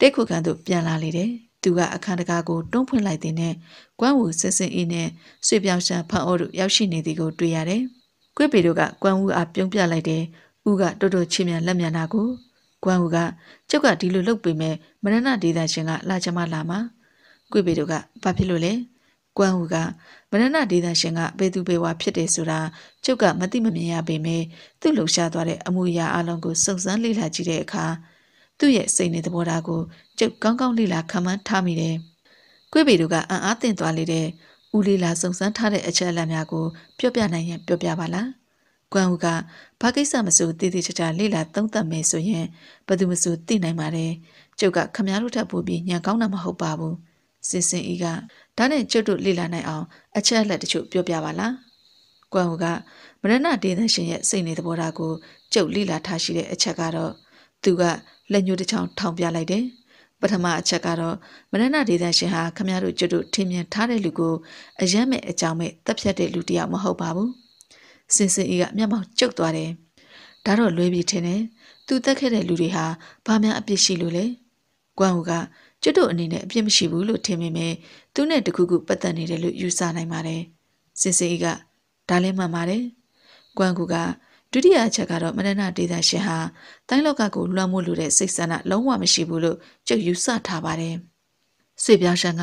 တိတ်ခွကန်သို့ပြန်လာလေတယ်။သူကအခန်းတကားကိုတွန်းဖွင့်လိုက်တဲ့နဲ့ကွမ်ဝူစစ်စင်အေးနဲ့ဆွေပြောင်ရှာဖန်အိုးတို့ရောက်ရှိနေသည်ကိုတွေ့ရတယ်။ကွက်ပေတို့ကကွမ်ဝူအားပြုံးပြလိုက်တယ်။ဦးကတော်တော်ချင်းမြန်လက်မြန်လာကိုကွမ်ဝူကကျုပ်ကဒီလိုလုပ်ပေမဲ့မရဏဒေသရှင်ကလာချမလာမှာကွေပေတို့ကဘာဖြစ်လို့လဲကွမ်ဝူကမရဏဒေသရှင်ကဘယ်သူဘယ်ဝါဖြစ်တယ်ဆိုတာချုပ်ကမသိမမြင်ရပေမဲ့သူ့လှူရှားသွားတဲ့အမှုရာအလုံးကိုစုံစမ်းလေ့လာကြည့်တဲ့အခါသူ့ရဲ့စိတ်နေသဘောထားကိုကျုပ်ကောင်းကောင်းလေ့လာခံမှန်းထားမိတယ်။ကိုယ့်ပေတို့ကအံ့အားသင့်သွားလေတဲ့ဦးလေးလာစုံစမ်းထားတဲ့အချက်အလက်များကိုပြောပြနိုင်ရင်ပြောပြပါလား။ကွမ်ဦးကဘာကိစ္စမဆိုတည်တည်ချာချာလေ့လာသုံးသပ်မယ်ဆိုရင်ဘယ်သူမဆိုသိနိုင်ပါတယ်။ကျုပ်ကခမရတို့ထပ်ပို့ပြီးညံကောင်းတာမဟုတ်ပါဘူး။စင်စင်ဤကဒါနဲ့ကျွတ်တို့လေ့လာနိုင်အောင်အချက်အလက်တချို့ပြောပြပါလား။ကွမ်ဟူကမရဏဒေသရှင်ရဲ့စိတ်နေသဘောထားကိုကျုပ်လေ့လာထားရှိတဲ့အချက်ကတော့သူကလက်ညှိုးတစ်ချောင်းထောင်ပြလိုက်တယ်။ပထမအချက်ကတော့မရဏဒေသရှင်ဟာခမရတို့ကျွတ်တို့ထင်မြင်ထားတဲ့လူကိုအယမ်းမဲ့အကြောင်းမဲ့တပ်ဖြတ်တဲ့လူတယောက်မဟုတ်ပါဘူး။စင်စင်ဤကမျက်မှောက်ကျုပ်သွားတယ်။ဒါတော့လွဲပြီးထင်တယ်။သူတက်ခဲ့တဲ့လူတွေဟာဘာများအပြစ်ရှိလို့လဲ။ကွမ်ဟူကကျွတ်တို့အနေနဲ့အပြစ်မရှိဘူးလို့ထင်ပေမဲ့သူနဲ့တခုခုပတ်သက်နေတယ်လို့ယူဆနိုင်ပါတယ်စင်စေးကဒါလည်းမှန်ပါတယ်ကွမ်ကူကဒုတိယအချက်ကတော့မနနာဒေတာရှင်ဟာတိုင်းလောကကိုလွှမ်းမိုးလိုတဲ့စိတ်ဆန္ဒလုံးဝမရှိဘူးလို့ကျုပ်ယူဆထားပါတယ်ဆွေပြောင်းရှန်က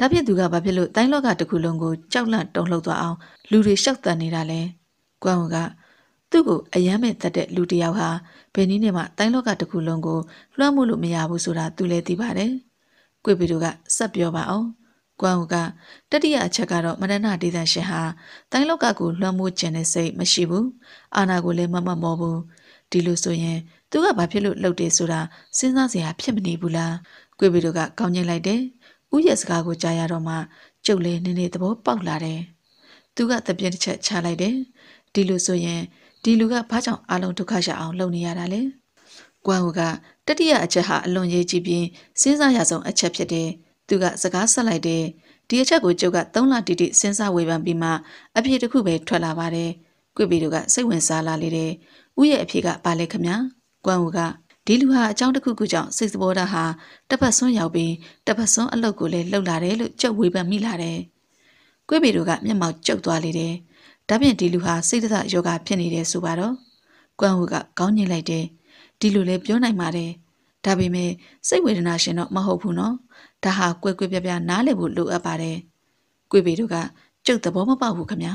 ဒါဖြစ်သူကဘာဖြစ်လို့တိုင်းလောကတစ်ခုလုံးကိုကြောက်လန့်တုန်လှုပ်သွားအောင်လူတွေရှောက်တန်နေတာလဲကွမ်ကူကသူ့ကိုအယမ်းမဲ့တတ်တဲ့လူတယောက်ဟာဘယ်နည်းနဲ့မှတိုင်းလောကတစ်ခုလုံးကိုလွှမ်းမိုးလို့မရဘူးဆိုတာသူလည်းသိပါတယ်။ကွေပီတို့ကဆက်ပြောပါအောင်ကွမ်ဟူကတတိယအချက်ကတော့မရဏဒေသရှင်ဟာတိုင်းလောကကိုလွှမ်းမိုးခြင်းနဲ့စိတ်မရှိဘူးအာနာကိုလည်းမမမောဘူးဒီလိုဆိုရင်သူကဘာဖြစ်လို့လှုပ်တယ်ဆိုတာစဉ်းစားစရာဖြစ်မနေဘူးလားကွေပီတို့ကကောင်းကျင်လိုက်တယ်ဥရဲ့စကားကိုကြားရတော့မှကျုပ်လည်းနည်းနည်းသဘောပေါက်လာတယ်သူကတပြင်းတစ်ချက်ချလိုက်တယ်ဒီလိုဆိုရင်ဒီလူကဘာကြောင့်အလုံးဒုက္ခရအောင်လုပ်နေရတာလဲကွမ်ဟူကတတိယအချက်ဟာအလွန်ရေးကြီးပြီးစဉ်းစားရဆုံးအချက်ဖြစ်တယ်။သူကစကားဆက်လိုက်တယ်။ဒီအချက်ကိုကျုပ်က၃လတိတိစဉ်းစားဝေဖန်ပြီးမှအဖြေတစ်ခုပဲထွက်လာပါတယ်။ကွေပေတို့ကစိတ်ဝင်စားလာလေတယ်။ဦးရဲ့အဖြေကဘာလဲခမညာ။ကွမ်ဝူကဒီလူဟာအကြောင်းတစ်ခုခုကြောင့်စိတ်သဘောထားဟာတစ်ဖက်ဆွန်းရောက်ပြီးတစ်ဖက်ဆွန်းအလုပ်ကိုလည်းလှုပ်လာတယ်လို့ကြက်ဝေဖန်မိလာတယ်။ကွေပေတို့ကမျက်မှောက်ကျုပ်သွားလေတယ်။ဒါဖြင့်ဒီလူဟာစိတ်ဒသယောဂဖြစ်နေတယ်ဆိုပါတော့။ကွမ်ဝူကကောင်းညင်လိုက်တယ်။ဒီလိုလဲပြောနိုင်ပါတယ်ဒါပေမဲ့စိတ်ဝေဒနာရှင်တော့မဟုတ်ဘူးနော်ဒါဟာကွယ်ကွယ်ပြပြနားလည်ဖို့လိုအပ်ပါတယ်ကွေပေတို့ကကျုပ်သဘောမပေါက်ဘူးခမညာ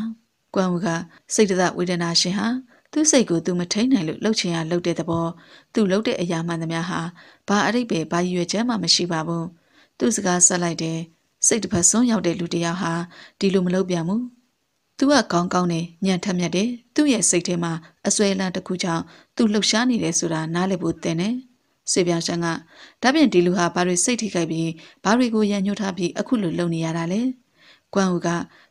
ကွမ်ဝူကစိတ်တသက်ဝေဒနာရှင်ဟာသူ့စိတ်ကိုသူမထိန်နိုင်လို့လှုပ်ချင်ရလှုပ်တဲ့သဘောသူလှုပ်တဲ့အရာမှန်သမျှဟာဘာအရိပ်ပဲဘာရွယ်ချမ်းမှမရှိပါဘူးသူ့စကားဆက်လိုက်တယ်စိတ်တစ်ဖက်ဆုံးရောက်တဲ့လူတစ်ယောက်ဟာဒီလိုမလုပ်ပြန်ဘူး။ "तू ကကောင်းကောင်းနဲ့ညံထက်မြက်တယ်။သူ့ရဲ့စိတ်ထဲမှာအစွဲလန်းတစ်ခုကြောင့် तू လှုပ်ရှားနေတယ်ဆိုတာနားလည်ဖို့သင့်တယ်။"ရွှေပြောင်းချမ်းက"ဒါဖြင့်ဒီလူဟာဘာတွေစိတ်ထိခိုက်ပြီးဘာတွေကိုရန်ငြိုးထားပြီးအခုလိုလုပ်နေရတာလဲ"ကွမ်အိုက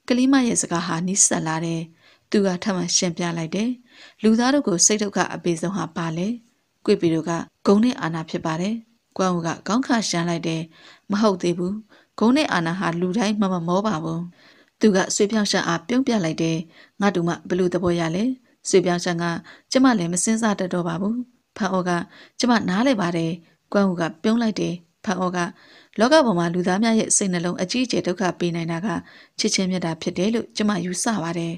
ကလေးမရဲ့စကားဟာနီးစပ်လာတယ်။သူကထပ်မံရှင်းပြလိုက်တယ်။လူသားတို့ကိုစိတ်ဒုက္ခအပေဆုံးဟာဘာလဲ။ကွေ့ပီတို့ကဂုဏ်နဲ့အာဏာဖြစ်ပါတယ်။ကွမ်အိုကခေါင်းခါယမ်းလိုက်တယ်။"မဟုတ်သေးဘူး။ဂုဏ်နဲ့အာဏာဟာလူတိုင်းမမောပါဘူးသူကဆွေပြောင်ရှန်အားပြုံးပြလိုက်တယ်ငါတို့မှဘလို့သဘောရလဲဆွေပြောင်ရှန်ကကျမလည်းမစင်းစားတတ်တော့ပါဘူးဖန်အော်ကကျမနားလဲပါတယ်ကွမ်ဟူကပြုံးလိုက်တယ်ဖန်အော်ကလောကပေါ်မှာလူသားများရဲ့စိတ်နှလုံးအကြီးအကျယ်ဒုက္ခပေးနိုင်တာကချစ်ချင်းမြတ်တာဖြစ်တယ်လို့ကျမယူဆပါတယ်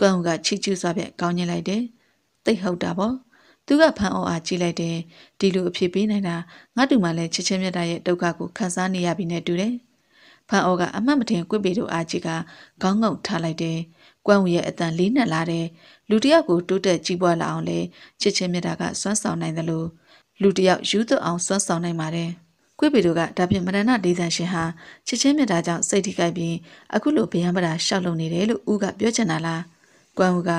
ကွမ်ဟူကချီကျူးစွာဖြင့်ကောင်းညင်လိုက်တယ်သိဟုတ်တာပေါ့သူကဖန်အော်အားကြည့်လိုက်တယ်ဒီလိုအဖြစ်ပေးနိုင်တာငါတူမှလည်းချစ်ချင်းမြတ်တာရဲ့ဒုက္ခကိုခံစားနေရပြီနဲ့တူတယ်ဖန်အော်ကအမှတ်မတင်ကွစ်ပေတို့အားကြီးကခေါင်းငုံထားလိုက်တယ်။ကွမ်ဝူရဲ့အတန်လေးနက်လာတယ်။လူတယောက်ကိုတိုးတက်ကြီးပွားလာအောင်လဲချစ်ချင်းမြတ်တာကစွမ်းဆောင်နိုင်တယ်လို့လူတယောက်ယူသွအောင်စွမ်းဆောင်နိုင်ပါတယ်။ကွစ်ပေတို့ကဒါဖြင့်မရဏဒေသရှင်ဟာချစ်ချင်းမြတ်တာကြောင့်စိတ်ထိခိုက်ပြီးအခုလိုဗျံပဒါရှောက်လုံနေတယ်လို့ဦးကပြောချင်တာလား။ကွမ်ဝူက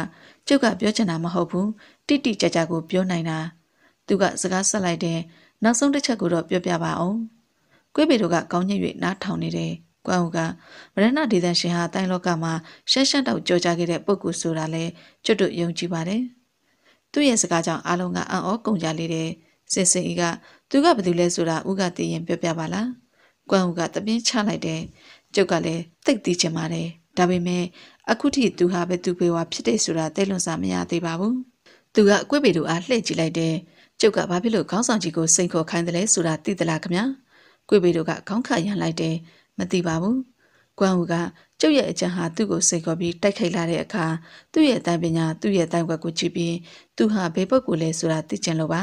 ကျုပ်ကပြောချင်တာမဟုတ်ဘူး။တိတိကျကျကိုပြောနိုင်တာ။သူကစကားဆက်လိုက်တယ်။နောက်ဆုံးတစ်ချက်ကိုတော့ပြောပြပါအောင်။ကွေးပေတို့ကကောင်းညက်၍နားထောင်နေတယ်။ကွမ်ဦးကမရဏဒေသရှင်ဟာတိုင်းလောကမှာရှက်ရှက်တောက်ကြောကြခဲ့တဲ့ပုဂ္ဂိုလ်ဆိုတာလဲကျွတ်တို့ယုံကြည်ပါတယ်။သူ့ရဲ့စကားကြောင့်အားလုံးကအံ့ဩကုန်ကြလေတယ်။စင်စင်ဤကသူကဘာတူလဲဆိုတာဦးကသိရင်ပြောပြပါလား။ကွမ်ဦးကတပြင်းချလိုက်တယ်။ကျုပ်ကလည်းသိသိချင်ပါတယ်။ဒါပေမဲ့အခုထိသူဟာပဲသူ့ဘေဝါဖြစ်တယ်ဆိုတာသိလွန်စာမရသေးပါဘူး။သူကအကွေ့ပေတို့အားလှည့်ကြည့်လိုက်တယ်။ကျုပ်ကဘာဖြစ်လို့ခေါင်းဆောင်ကြီးကိုစိန်ခေါ်ခိုင်းတယ်လဲဆိုတာသိသလားခင်ဗျာ။။ကိုပေတို့ကခေါင်းခါရန်လိုက်တယ်။မသိပါဘူး။ကွမ်ဝူကကျုပ်ရဲ့အကြံဟာသူ့ကိုစိတ်ခေါ်ပြီးတိုက်ခိုက်လာတဲ့အခါသူ့ရဲ့တိုင်ပညာသူ့ရဲ့တိုင်ွက်ကိုကြည့်ပြီးသူဟာဘယ်ဘက်ကိုလဲဆိုတာသိချင်လို့ပါ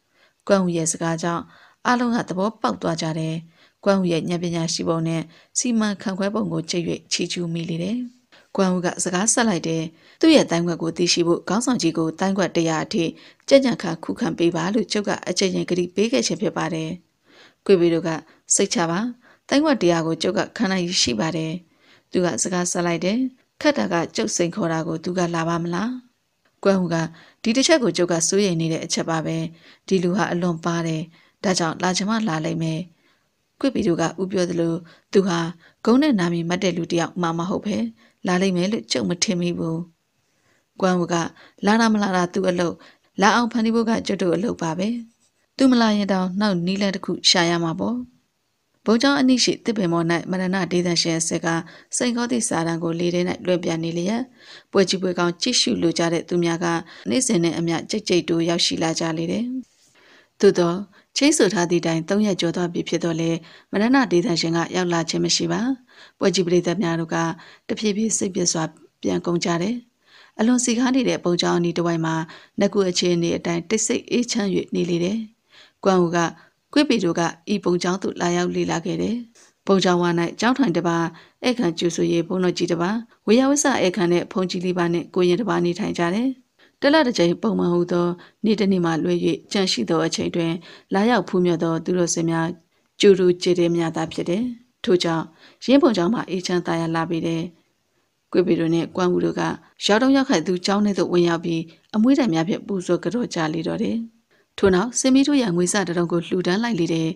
။ကွမ်ဝူရဲ့စကားကြောင့်အလုံးကသဘောပေါက်သွားကြတယ်။ကွမ်ဝူရဲ့ဉာဏ်ပညာရှိပုံနဲ့စီမံခန့်ခွဲပုံကိုချိန်၍ချီးကျူးမိလေတယ်။ကွမ်ဦးကစကားဆက်လိုက်တယ်။သူ့ရဲ့တိုင်းခွက်ကိုသိရှိဖို့ခေါင်းဆောင်ကြီးကိုတိုင်းခွက်တရာအထိကြံ့ကြံ့ခါခုခံပေးပါလို့ချုပ်ကအချိန်ချင်းကတိပေးခဲ့ခြင်းဖြစ်ပါတယ်။ကွေဘီတို့ကစိတ်ချပါတိုင်းဝက်တရားကိုကျုပ်ကခံနိုင်ရှိပါတယ်သူကစကားဆက်လိုက်တယ်ခက်တာကကျုပ်စိန်ခေါ်တာကို သူကလာပါမလားကွမ်ဟူကဒီတစ်ချက်ကိုကျုပ်ကစိုးရိမ်နေတဲ့အချက်ပါပဲဒီလူဟာအလွန်ပါတယ်ဒါကြောင့်လာချင်မှလာလိုက်မယ်ကွစ်ပီတို့ကဥပြောသလိုသူဟာဂုံးနဲ့နာမည်မတ်တဲ့လူတယောက်မှမဟုတ်ပဲလာလိုက်မယ်လို့ကျုပ်မထင်မိဘူးကွမ်ဟူကလာတာမလာတာသူ့အလုပ်လာအောင်ဖန်တီးဖို့ကကျွတ်တို့အလုပ်ပါပဲသူမလာရင်တောင်နောက်နီးလန်းတစ်ခုရှာရမှာပေါ့။ဘုံကျောင်းအနိရှိတစ်ပင်မော၌မရဏဒေသရှင်ဆက်ကစိန်ခေါတိစာတန်ကိုလေထဲ၌လွှဲပြန်နေလျက်ပွဲကြီးပွဲကောင်းကြည့်ရှုလိုကြတဲ့သူများကနေ့စဉ်နဲ့အမျှကြိတ်ကြိတ်တိုးရောက်ရှိလာကြလေတယ်။သို့သောချိန်ဆထားသည့်တိုင်၃ရက်ကျော်သွားပြီဖြစ်တော့လေမရဏဒေသရှင်ကရောက်လာခြင်းမရှိပါ။ပွဲကြီးပရိသတ်များတို့ကတဖြည်းဖြည်းစိတ်ပြည့်စွာပြန်ကုန်ကြတယ်။အလွန်စီကားနေတဲ့ပုံကြောင်းဤတစ်ဝိုက်မှာနှကုအခြေအနေအတိုင်းတိတ်ဆိတ်အေးချမ်း၍နေလေတယ်။ကွမ်ဟူကကွိပီတို့ကဤပုံချောင်းသို့လာရောက်လေ့လာခဲ့တယ်။ပုံချောင်းဝါ၌ကြောင်းထိုင်တစ်ပါးဧကန်ကျူဆူရေးဘုံတော်ကြီးတစ်ပါးဝေယဝဆဧကန်နဲ့ဖုန်ကြီးလေးပါနဲ့ကိုရင်တစ်ပါးနေထိုင်ကြတယ်။တလတစ်ချိန်ပုံမှန်ဟူသောနေ့တစ်နေ့မှလွဲ၍ကြန့်ရှိသောအချိန်တွင် လာရောက်ဖူးမြော်သောသူတို့စင်များကျူရူကျေတဲ့များသာဖြစ်တယ်။ထို့ကြောင့်ရင်းပုံချောင်းမှာအေးချမ်းသားရလာပြီးတဲ့ကွေပီတို့နဲ့ကွမ်ဟူတို့ကရောက်တော့ရောက်ခိုက်သူเจ้าနဲ့သို့ဝင်ရောက်ပြီးအမွှေးတံများဖြင့်ပူဇော်ကြတော့ကြလေတော့တယ်။ထို့နောက်စင်မီတို့ရငွေစတရုံကိုလှူဒန်းလိုက်လေတဲ့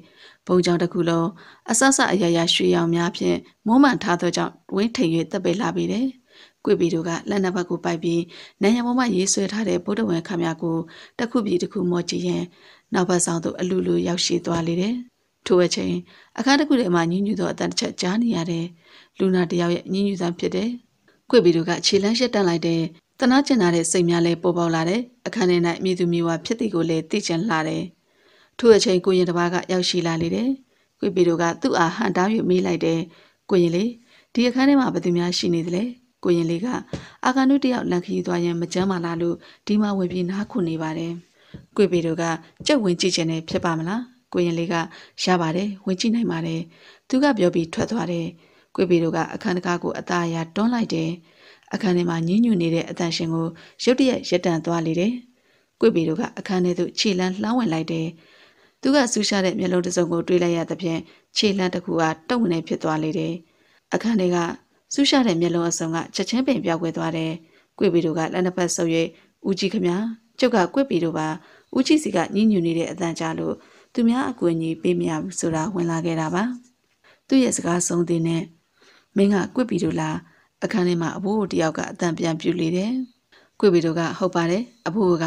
ဘုံကြောင်တစ်ခုလုံးအဆဆအရရရွှေရောင်များဖြင့်မုံမှန်ထားသောကြောင့်ဝင်းထိန်၍တပ်ပယ်လာပေတယ်။ကွေပီတို့ကလက်နက်ဘက်ကိုပိုက်ပြီးနန်းရံပေါ်မှရေးဆွဲထားတဲ့ဗုဒ္ဓဝင်ခါများကိုတစ်ခုပြီးတစ်ခုမော့ကြည့်ရင်နောက်ဘက်ဆောင်သို့အလူလူရောက်ရှိသွားလေတယ်။ထို့အချိန်အခန်းတစ်ခုထဲမှာညဉ့်ညူသောအတန်တစ်ချက်ကြားနေရတဲ့လူနာတယောက်ရဲ့ညဉ့်ညူသံဖြစ်တယ်။ကွေပီတို့ကခြေလမ်းရှက်တက်လိုက်တဲ့တနာကျင်လာတဲ့စိတ်များလည်းပေါ်ပေါက်လာတယ်။အခန်းထဲ၌မြေသူမြေဝါဖြစ်သည်ကိုလည်းသိကျင်လာတယ်။ထို့အချိန်ကိုရင်တစ်ပါးကရောက်ရှိလာလေတယ်။ကိုပီတို့ကသူ့အားဟန်တား၍မေးလိုက်တယ်။ကိုရင်လေးဒီအခန်းထဲမှာဘယ်သူများရှိနေသလဲ။ကိုရင်လေးကအာကန်တို့တယောက်လန်ခီသွားရင်မကြမ်းပါလားလို့ဒီမှာဝင်ပြီးနားခုနေပါတယ်။ကိုပီတို့ကကြက်ဝင်ကြည့်ခြင်းနဲ့ဖြစ်ပါမလား။ကိုရင်လေးကရပါတယ်ဝင်ကြည့်နိုင်ပါတယ်။သူကပြောပြီးထွက်သွားတယ်။ကိုပီတို့ကအခန်းတကားကိုအသားအရတွန်းလိုက်တယ်။အခန်းထဲမှာညှဉ်းညူနေတဲ့အတန်ရှင်ကိုရုတ်တရက်ရက်တန်သွားလေတယ်။ကွေ့ပေတို့ကအခန်းထဲသို့ခြေလန်းလှမ်းဝင်လိုက်တယ်။သူကဆူရှာတဲ့မျက်လုံးတစ်စုံကိုတွေးလိုက်ရသဖြင့်ခြေလန်းတစ်ခုကတုတ်နေဖြစ်သွားလေတယ်။အခန်းထဲကဆူရှာတဲ့မျက်လုံးအစုံကချက်ချင်းပင်ပြောက်ကွယ်သွားတယ်။ကွေ့ပေတို့ကလက်နှစ်ဖက်ဆုပ်၍ဦးကြီးခမကျုပ်ကကွေ့ပေတို့ပါဦးကြီးစီကညှဉ်းညူနေတဲ့အတန်ကြားလို့သူများအကူအညီပေးမရဘူးဆိုတာဝင်လာခဲ့တာပါ။သူ့ရဲ့စကားဆုံးသေးနဲ့မင်းကကွစ်ပြီးတို့လားအခန်းထဲမှာအဘိုးတယောက်ကအတန်ပြန်ပြူလေတယ်။ကွေပေတို့ကဟုတ်ပါတယ်။အဘိုးက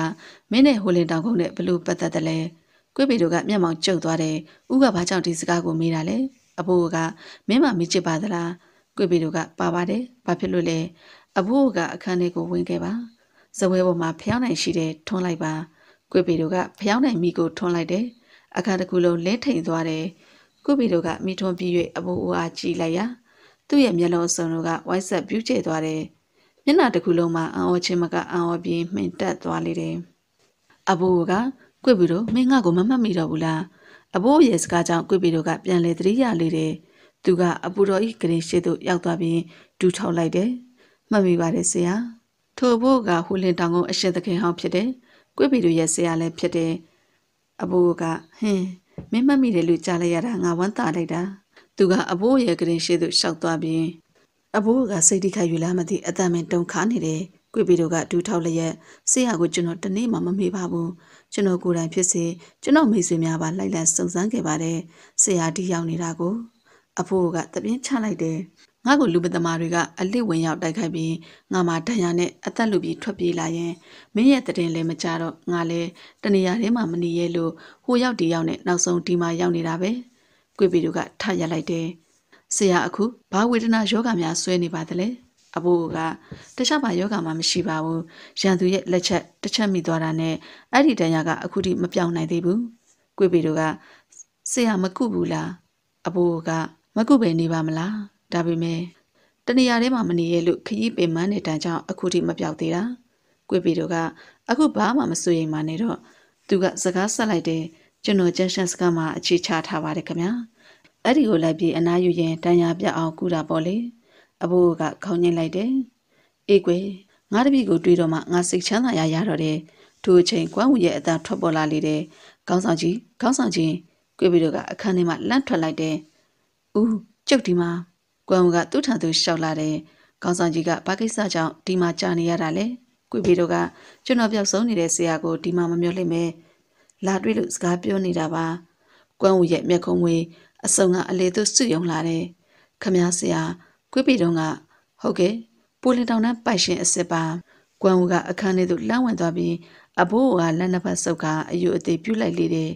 မင်းနဲ့ဟိုလင်တောင်ကုန်းနဲ့ဘလို့ပတ်သက်တယ်လဲ။ကွေပေတို့ကမျက်မှောင်ကျုပ်သွားတယ်။ဦးကဘာကြောင့်ဒီစကားကိုမေးတာလဲ။အဘိုးကမင်းမမေးချစ်ပါသလား။ကွေပေတို့ကပါပါတယ်။ဘာဖြစ်လို့လဲ။အဘိုးကအခန်းထဲကိုဝင်ခဲ့ပါ။ဇပွဲပေါ်မှာဖျောင်းနိုင်ရှိတဲ့ထွန်းလိုက်ပါ။ကွေပေတို့ကဖျောင်းနိုင်မိကိုထွန်းလိုက်တယ်။အခန်းတစ်ခုလုံးလဲထိန်သွားတယ်။ကွေပေတို့ကမိထွန်းပြီး၍အဘိုးအားကြည့်လိုက်ရာ။သူ့ရဲ့မျက်လုံးအစုံတို့ကဝိုက်ဆက်ပြူးကျဲသွားတယ်။မျက်နှာတစ်ခုလုံးမှာအံ့ဩခြင်းမကအံ့ဩပြီးမှင်တက်သွားလေတယ်။အဘိုးကကွေ့ပြီးတော့မင်းငါ့ကိုမမှတ်မိတော့ဘူးလား။အဘိုးရဲ့စကားကြောင့်ကွေ့ပြီးတော့ကပြန်လေသတိရလေတယ်။သူကအပူတော်ဤကလေးရှိသူရောက်သွားပြီးဒူးထောက်လိုက်တယ်။မှတ်မိပါတယ်ဆရာ။ထို့ဘိုးကဟူလင်တောင်ကုန်အရှင်သခင်ဟောင်းဖြစ်တယ်။ကွေ့ပြီးတော့ရဲ့ဆရာလည်းဖြစ်တယ်။အဘိုးကဟင်းမင်းမှတ်မိတယ်လို့ကြားလိုက်ရတာငါဝမ်းသာလိုက်တာ။သူကအဘိုးရဲ့ကရင်ရှိသူရှောက်သွားပြီးအဘိုးကစိတ်တိခိုက်ယူလားမသိအတမင်တုံခါနေတယ်ကွေပီတို့ကဒူးထောက်လျက်ဆေးရကိုကျွန်တော် တနေ့မှမမေ့ပါဘူးကျွန်တော်ကိုယ်တိုင်ဖြစ်စေကျွန်တော်မိတ်ဆွေများပါလိုက်လံစုံစမ်းခဲ့ပါတယ်ဆေးရဒီရောက်နေတာကိုအဖိုးကတပြင်းချလိုက်တယ်ငါ့ကိုလူပသမားတွေကအလစ်ဝင်ရောက်တိုက်ခိုက်ပြီးငါမှဒဏ်ရာနဲ့အသက်လူပြီးထွက်ပြေးလာရင်မင်းရဲ့တည်လည်းမကြတော့ငါလည်းတနေရာထဲမှာမနေရလို့ဟိုရောက်ဒီရောက်နဲ့နောက်ဆုံးဒီမှာရောက်နေတာပဲ။ကွေပေတို့ကထရလိုက်တယ်။ဆရာအခုဘာဝေဒနာယောဂများဆွဲနေပါသလဲ။အဘိုးကတခြားဘာယောဂမှမရှိပါဘူး။ရန်သူရဲ့လက်ချက်တစ်ချက်မိသွားတာနဲ့အဲ့ဒီတန်ရကအခုထိမပြောင်းနိုင်သေးဘူး။ကွေပေတို့ကဆရာမကုဘူးလား။အဘိုးကမကုပဲနေပါမလား။ဒါပေမဲ့တနေရာထဲမှာမနေရလို့ခྱི་ပင်မနဲ့တန်ကြောင့်အခုထိမပြောင်းသေးတာ။ကွေပေတို့ကအခုဘာမှမဆွေရင်မှနေတော့သူကစကားဆက်လိုက်တယ်။ကျွန်တော် junction စကမှာအခြေချထားပါတယ်ခင်ဗျာအဲ့ဒီကိုလိုက်ပြီးအနားယူရင်တန်ရာပြအောင်ကူတာပေါ့လေအဘိုးကခေါင်းငိမ့်လိုက်တယ်အေးကွယ်ငါတပည့်ကိုတွေ့တော့မှငါစိတ်ချမ်းသာရရတော့တယ်သူအချိန်ကွမ်းဝူရဲ့အသားထွက်ပေါ်လာလေတယ်ခေါင်းဆောင်ကြီးခေါင်းဆောင်ချင်းကိုပြီးတော့ကအခန်းထဲမှာလန့်ထွက်လိုက်တယ်ဦးကျုပ်ဒီမှာကွမ်းဝူကသူ့ထံသို့ရှောက်လာတယ်ခေါင်းဆောင်ကြီးကဘာကိစ္စကြောင့်ဒီမှာကြာနေရတာလဲကိုပြီးတော့ကကျွန်တော်ပြောက်ဆုံးနေတဲ့ဆရာကိုဒီမှာမမျှော်လင့်မဲ့လာတွေ့လို့စကားပြောနေတာပါကွမ်းဦးရဲ့မျက်ခုံးဝေးအစုံကအလေသူစုယုံလာတယ်ခမားဆရာကွေးပေတုံးကဟုတ်ကဲ့ပူလင်တောင်တန်းပိုက်ရှင်အစ်စ်ပါကွမ်းဦးကအခန်းထဲသို့လမ်းဝင်သွားပြီးအဘိုးကလက်နှစ်ဖက်ဆုပ်ကအယူအသေးပြုတ်လိုက်လေတယ်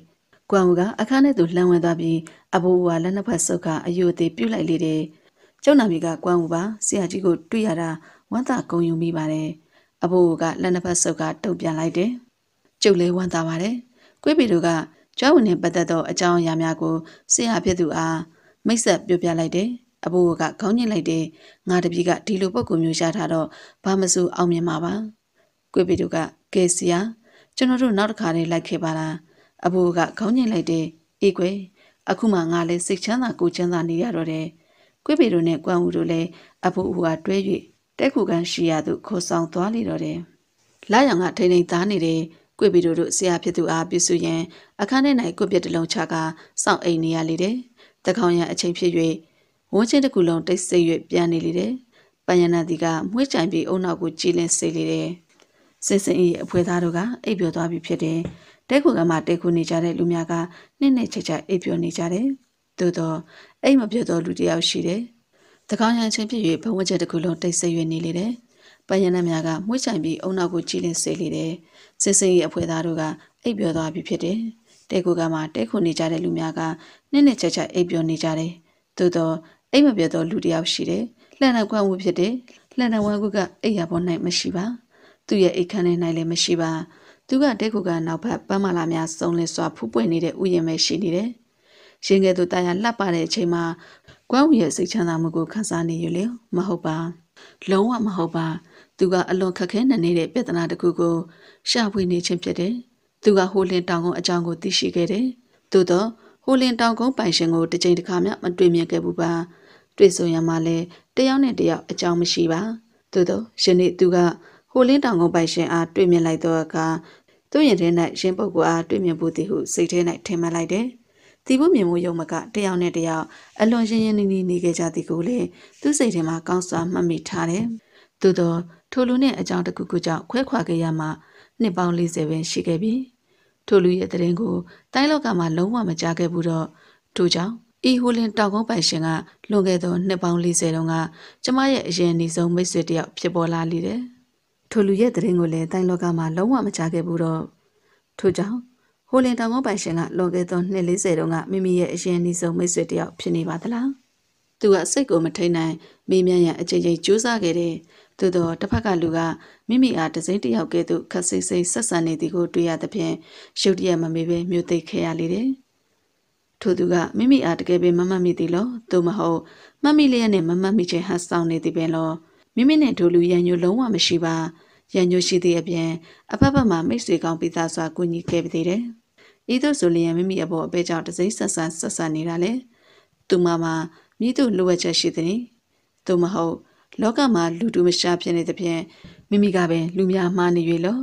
ကွမ်ကအခန်းထဲသို့လှမ်းဝင်သွားပြီးအဘိုးကလက်နှစ်ဖက်ဆုပ်ကအယုအသေးပြုတ်လိုက်လေတယ်။ကျောင်းနာမီကကွမ်ဦးပါဆရာကြီးကိုတွေ့ရတာဝမ်းသာဂုဏ်ယူမိပါတယ်။အဘိုးကလက်နှစ်ဖက်ဆုပ်ကတုံပြန်လိုက်တယ်။ကျုပ်လည်းဝမ်းသာပါတယ်ကွေးပီတို့ကကျောင်းဝင်နဲ့ပတ်သက်သောအကြောင်းအရာများကိုဆရာဖြစ်သူအားမိတ်ဆက်ပြောပြလိုက်တယ်။အဘိုးကခေါင်းညှိလိုက်တယ်။ငါတပည့်ကဒီလိုပုံကူမျိုးရထားတော့ဘာမစိုးအောင်မြင်မှာပါ။ကွေးပီတို့ကကဲဆရာကျွန်တော်တို့နောက်တစ်ခါလေးလိုက်ခဲ့ပါလား။အဘိုးကခေါင်းညှိလိုက်တယ်။အေးကွယ်အခုမှငါလည်းစိတ်ချမ်းသာကိုချမ်းသာနေရတော့တယ်။ကွေးပီတို့နဲ့ကွမ်ဦးတို့လည်းအဘိုးကတွဲ၍တက်ခုကန်ရှိရသူခေါ်ဆောင်သွားလေတော့တယ်။လာရောင်ကထိန်ထိန်သားနေတယ်ကွေဗီတို့တို့ဆရာဖြစ်သူအားပြုစုရန်အခန်းထဲ၌ကွေပြက်တလုံးချကစောင့်အိမ်နေရလေတယ်။တကောင်ရံအချိန်ဖြစ်၍ဝန်းကျင်တစ်ခုလုံးတိတ်ဆိတ်၍ပြန်နေလေတယ်။ပညာနာတီကမွှေးချိုင်ပြီးအုံနောက်ကိုကြည်လင်းစေလေတယ်။စင်စင်၏အဖွဲသားတို့ကအိပ်ပျော်သွားပြီဖြစ်တယ်။တဲခုကမှတဲခုနေကြတဲ့လူများကနှစ်နှစ်ချက်ချက်အိပ်ပျော်နေကြတယ်။သို့တော့အိမ်မပြတ်သောလူတယောက်ရှိတယ်။တကောင်ရံအချိန်ဖြစ်၍ဘဝကျက်တစ်ခုလုံးတိတ်ဆိတ်၍နေလေတယ်။ပယင်းနဲ့များကမွှေ့ချိုင်ပြီးအုံနောက်ကိုကြည်လင်စေလေတယ်။စစ်စင်ရဲ့အဖွဲသားတို့ကအိပ်ပျော်သွားပြီဖြစ်တယ်။တဲကိုကမှတဲခုနေကြတဲ့လူများကနှင်းနှင်းချက်ချက်အိပ်ပျော်နေကြတယ်။သို့တော့အိပ်မပျော်သောလူတယောက်ရှိတယ်။လှန်နှကွက်ဝဖြစ်တယ်။လှန်နှဝန်းကအိပ်ရပေါ်၌မရှိပါ။သူ့ရဲ့အိတ်ခန်းထဲ၌လည်းမရှိပါ။သူကတဲကိုကနောက်ဘက်ပန်းမလာများစုံလင်စွာဖူးပွင့်နေတဲ့ဥယျာဉ်ပဲရှိနေတယ်။ရှင်ကဲ့သို့တာယာလှပ်ပါတဲ့အချိန်မှာကွမ်းဝီရဲ့စိတ်ချမ်းသာမှုကိုခံစားနေရလေမဟုတ်ပါ။လုံးဝမဟုတ်ပါ။သူကအလွန်ခက်ခဲနေတဲ့ပြဿနာတစ်ခုကိုရှာဖွေနေခြင်းဖြစ်တယ်။သူကဟိုလင်တောင်ကုန်းအကြောင်းကိုသိရှိခဲ့တယ်။သို့တော့ဟိုလင်တောင်ကုန်းပိုင်ရှင်ကိုတစ်ချိန်တစ်ခါမှမတွေ့မြင်ခဲ့ဘူးပါ။တွေ့ဆိုရမှလည်းတယောက်နဲ့တယောက်အကြောင်းမရှိပါ။သို့တော့ယနေ့သူကဟိုလင်းတောင်ကုန်းပိုင်ရှင်အားတွေ့မြင်လိုက်တော့အခါသူ့ရင်ထဲ၌ရှင်ပုဂ္ဂိုလ်အားတွေ့မြင်ဖို့တည်ဟုစိတ်ထဲ၌ထင်မှတ်လိုက်တယ်။တီးဖို့မြင်မှုယုံမကတယောက်နဲ့တယောက်အလွန်ရင်းရင်းနှီးနှီးနေခဲ့ကြသည်ကိုလေသူ့စိတ်ထဲမှာကောင်းစွာမှတ်မိထားတယ်။သို့တော့ထိုလူနဲ့အကြောင်းတစ်ခုခုကြောင့်ခွဲခွာခဲ့ရမှာနှစ်ပေါင်း40ပဲရှိခဲ့ပြီထိုလူရဲ့တရင်ကိုတိုင်းလောကမှာလုံးဝမကြားခဲ့ဘူးတော့ထိုကြောင့်ဤဟိုလင်တောင်ကုန်းပိုင်ရှင်ကလွန်ခဲ့သောနှစ်ပေါင်း40တုန်းကကျမရဲ့အရင်နေဆုံးမိတ်ဆွေတယောက်ဖြစ်ပေါ်လာလိတယ်ထိုလူရဲ့တရင်ကိုလည်းတိုင်းလောကမှာလုံးဝမကြားခဲ့ဘူးတော့ထိုကြောင့်ဟိုလင်တောင်ကုန်းပိုင်ရှင်ကလွန်ခဲ့သောနှစ်40တုန်းကမိမိရဲ့အရင်နေဆုံးမိတ်ဆွေတယောက်ဖြစ်နေပါသလားသူကစိတ်ကိုမထိန်နိုင်မိမြန်ရန်အချိန်ချင်းကြိုးစားခဲ့တယ်သို့သောတစ်ဖက်ကလူကမိမိအားတစိမ့်တယောက်ကဲ့သို့ခက်စိမ့်စိမ့်ဆက်ဆံနေသည်ကိုတွေ့ရသဖြင့်ရုတ်တရက်မမေ့ပဲမြို့သိခဲ့ရလေတယ်။ထို့သူကမိမိအားတကယ်ပင်မမှတ်မိသည်လို့သို့မဟုတ်မှတ်မိလျက်နဲ့မမှတ်မိခြင်းဟန်ဆောင်နေသည်ပင်လို့မိမိနဲ့ဒိုလူရန်ညို လုံးဝမရှိပါရန်ညိုရှိသည့်အပြင်အဖက်ဖက်မှမိတ်ဆွေကောင်းပိသားစွာကူညီခဲ့ပေသည်။ဤသို့ဆိုလျင်မိမိအပေါ်အပဲကြောင့်တစိမ့်ဆက်ဆံဆက်ဆံနေတာလေ။သူမမှာမိသူလိုအပ်ချက်ရှိသည်။သို့မဟုတ်လောကမှာလူတူမရှာဖြစ်နေသဖြင့်မိမိကပင် လူများမှားနေ၍လော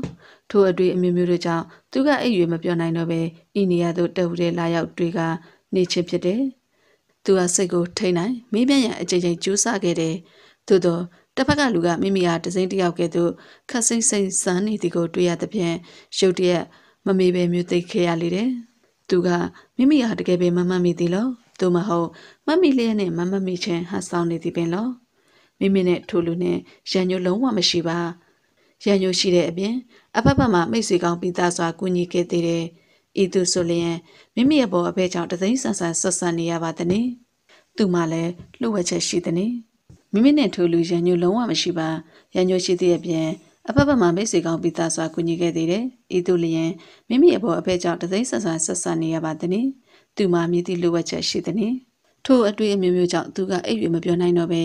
ထိုအတွေ့အမျိုးမျိုးတို့ကြောင့်သူကအိပ်၍မပြောနိုင်တော့ပဲဤနေရာသို့တက်ဟူတဲ့လာရောက်တွေ့ကနေချင်းဖြစ်တယ်။သူဟာစိတ်ကိုထိန်နိုင်မေးပြန်ရန်အကြိမ်ကြိမ်ကြိုးစားခဲ့တယ်။သို့သောတစ်ဖက်ကလူကမိမိဟာတစိမ့်တယောက်ကဲ့သို့ခက်စိမ့်စိမ့်စမ်းနေသည်ကိုတွေ့ရသဖြင့်ရုတ်တရက်မမေးပဲမြူသိခဲ့ရလေတယ်။သူကမိမိဟာတကယ်ပဲမမှတ်မိသည်လို့သို့မဟုတ်မမှတ်မိလျက်နဲ့မမှတ်မိခြင်းဟန်ဆောင်နေသည်ပင်လို့မိမိနဲ့ထိုလူနဲ့ရန်ညိုလုံးဝမရှိပါရန်ညိုရှိတဲ့အပြင်အဖက်ဖက်မှာမိတ်ဆွေကောင်းပြီးသားစွာကူညီခဲ့သေးတယ်ဤသူဆိုလျင်မိမိရဲ့ဘောအဖက်ကြောင့်တသိန်းဆန်ဆန်ဆက်ဆန်နေရပါသည်နှင့်သူမှလည်းလှုပ်ဝက်ချက်ရှိသည်နှင့်မိမိနဲ့ထိုလူရန်ညိုလုံးဝမရှိပါရန်ညိုရှိသည့်အပြင်အဖက်ဖက်မှာမိတ်ဆွေကောင်းပြီးသားစွာကူညီခဲ့သေးတယ်ဤသူလျင်မိမိရဲ့ဘောအဖက်ကြောင့်တသိန်းဆန်ဆန်ဆက်ဆန်နေရပါသည်နှင့်သူမှမြည်သည့်လှုပ်ဝက်ချက်ရှိသည်နှင့်ထို့အတွေ့အမျိုးမျိုးကြောင့်သူကအိပ်၍မပြောနိုင်တော့ပဲ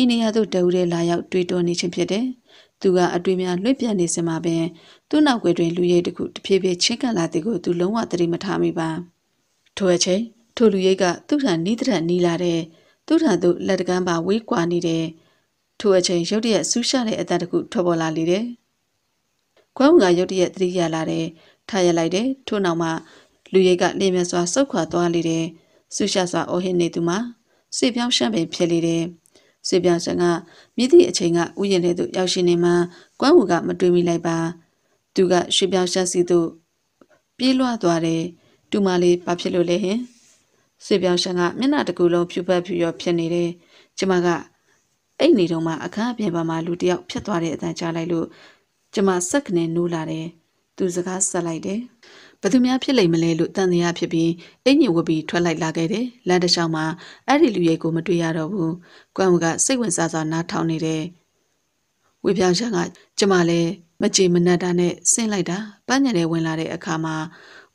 ဤနေရာသို့တဦးတည်းလာရောက်တွေ့တော်နေခြင်းဖြစ်တယ်။သူကအတွေ့များလွင့်ပြနေစမှာပင် သူ့နောက်ွယ်တွင်လူရဲတစ်ခုတဖြည်းဖြည်းချင်းကပ်လာသည်ကိုသူလုံးဝသတိမထားမိပါ။ထိုအချိန်ထိုလူရဲကသူ့ထံနီးတဲ့ထက်နီးလာတဲ့သူ့ထံသို့လက်တကမ်းပါဝေးကွာနေတယ်။ထိုအချိန်ရုတ်တရက်ဆူးရှတဲ့အသက်တစ်ခုထွက်ပေါ်လာလေတယ်။ခွမ်းကရုတ်တရက်သတိရလာတယ်။ထားရလိုက်တယ်။ထို့နောက်မှာလူရဲကလျင်မြန်စွာဆုတ်ခွာသွားလေတယ်။ဆုရှစွာအော်ဟစ်နေသူမှာဆွေပြောင်းရှမ်းပင်ဖြစ်လေတယ်။ဆွေပြောင်းရှမ်းကမြစ်တီအချိန်ကဥယျာဉ်ထဲသို့ရောက်ရှိနေမှကွမ်းဝူကမတွေ့မိလိုက်ပါ။သူကရွှေပြောင်းရှမ်းစီသို့ပြေးလွှတ်သွားတယ်။သူမလေးဘာဖြစ်လို့လဲဟင်။ဆွေပြောင်းရှမ်းကမျက်နှာတစ်ခုလုံးဖြူဖက်ဖြူရောဖြစ်နေတယ်။ကျမကအဲ့နေတော့မှအခန်းအပြင်ပေါ်မှာလူတစ်ယောက်ဖြတ်သွားတဲ့အတန်ကြားလိုက်လို့ကျမစက်ကနေနိုးလာတယ်။သူစကားဆက်လိုက်တယ်။ဘသူများဖြစ်လိမ့်မလဲလို့တန်တရားဖြစ်ပြီးအိမ်ညင်ဝတ်ပြီးထွက်လိုက်လာခဲ့တယ်။လမ်းတစ်လျှောက်မှာအဲ့ဒီလူရိတ်ကိုမတွေ့ရတော့ဘူး။ကွမ်ဝကစိတ်ဝင်စားစားနားထောင်နေတယ်။ဝေပြောင်ရှာကကျမလည်းမကြေမနက်တာနဲ့ဆင်းလိုက်တာပန်းညံတွေဝင်လာတဲ့အခါမှာ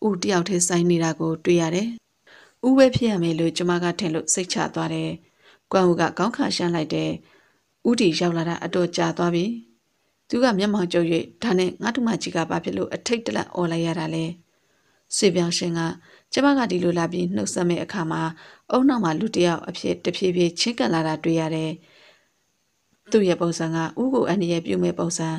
ဦးတယောက်ထဲဆိုင်နေတာကိုတွေ့ရတယ်။ဦးပဲဖြစ်ရမယ်လို့ကျမကထင်လို့စိတ်ချသွားတယ်။ကွမ်ဝကကောင်းခါရှမ်းလိုက်တယ်။ဦးတီရောက်လာတာအတော်ကြာသွားပြီ။သူကမျက်မှောင်ကျုပ်၍ဒါနဲ့ငါ့ထမကြီးကဘာဖြစ်လို့အထိတ်တလန့်អော်လိုက်ရတာလဲ။စေပြောင်းရှင်ကကျမကဒီလိုလာပြီးနှုတ်ဆက်မဲ့အခါမှာအုံနောက်မှာလူတယောက်အဖြစ်တဖြည်းဖြည်းချင်းကပ်လာတာတွေ့ရတယ်။သူ့ရဲ့ပုံစံကဥကိုအန်ရဲ့ပြုမဲ့ပုံစံ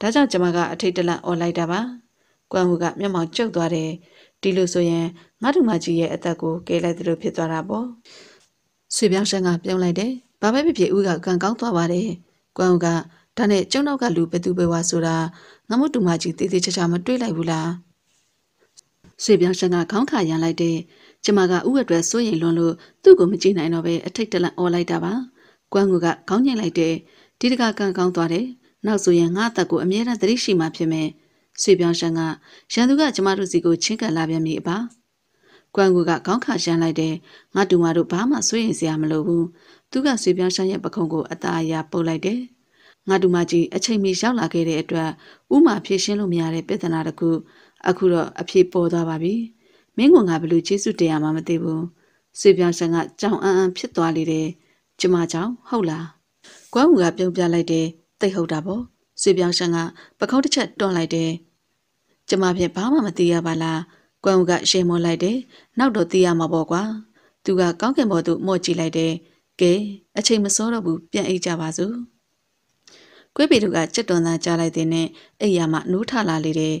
ဒါကြောင့်ကျမက အထိတ်တလန့်អော်လိုက်တာပါ။ကွမ်ဟူကမျက်မှောင်ကျုပ်သွားတယ်။ဒီလိုဆိုရင်ငါတို့မကြီးရဲ့အသက်ကိုကယ်လိုက်သလိုဖြစ်သွားတာပေါ့။ဆွေပြောင်းရှင်ကပြုံးလိုက်တယ်။ဘာပဲဖြစ်ဖြစ်ဥကကံကောင်းသွားပါတယ်။ကွမ်ဟူကဒါနဲ့ကျုံနောက်ကလူဘယ်သူဘယ်ဝါဆိုတာငမုတ်တူမကြီးတေးသေးချာချာမတွေ့လိုက်ဘူးလား။ဆွေပြောင်းရှင်ကခေါင်းခါရန်လိုက်တယ်။ကျမကဥအတွက်စိုးရင်လွန်လို့သူ့ကိုမကြည့်နိုင်တော့ပဲအထိတ်တလန့်အော်လိုက်တာပါ။ကွမ်းကူကခေါင်းညှိလိုက်တယ်။ဒီတကကန်ကောင်းသွားတယ်။နောက်ဆိုရင်ငါ့အသက်ကိုအမြဲတမ်းသတိရှိမှဖြစ်မယ်။ဆွေပြောင်းရှင်ကရန်သူကကျမတို့စီကိုချင်းကန်လာပြန်ပြီအပါ။ကွမ်းကူကခေါင်းခါရန်လိုက်တယ်။ငါတူမတို့ဘာမှစိုးရင်စရာမလိုဘူး။သူကဆွေပြောင်းရှင်ရဲ့ပခုံးကိုအသားအရာပုတ်လိုက်တယ်။ငါတို့မကြီးအချိန်မီရောက်လာခဲ့တဲ့အတွက်ဥမာဖြည့်ရှင်းလို့မရတဲ့ပြဿနာတစ်ခုအခုတော့အဖြစ်ပေါ်သွားပါပြီမင်းကငါဘလို့ကျေးဇူးတရားမှမသိဘူးဆွေပြောင်းဆန်ကကြောင်အန်းအန်းဖြစ်သွားလေတယ်ကျမကြောင်ဟုတ်လားကွမ်းဦးကပြုံးပြလိုက်တယ်သိဟုတ်တာပေါ့ဆွေပြောင်းဆန်ကပကောက်တစ်ချက်တွန့်လိုက်တယ်ကျမဖြင့်ဘာမှမသိရပါလားကွမ်းဦးကရှင်းမောလိုက်တယ်နောက်တော့သိရမှာပေါ့ကွာသူကကောင်းကင်ဘော်သို့မော့ကြည့်လိုက်တယ်ကဲအချိန်မစောတော့ဘူးပြန်အိတ်ကြပါစို့ကွဲပေတို့ကကြက်တွန်သားကြားလိုက်တဲ့နဲ့အိယာမှနိုးထလာလေတယ်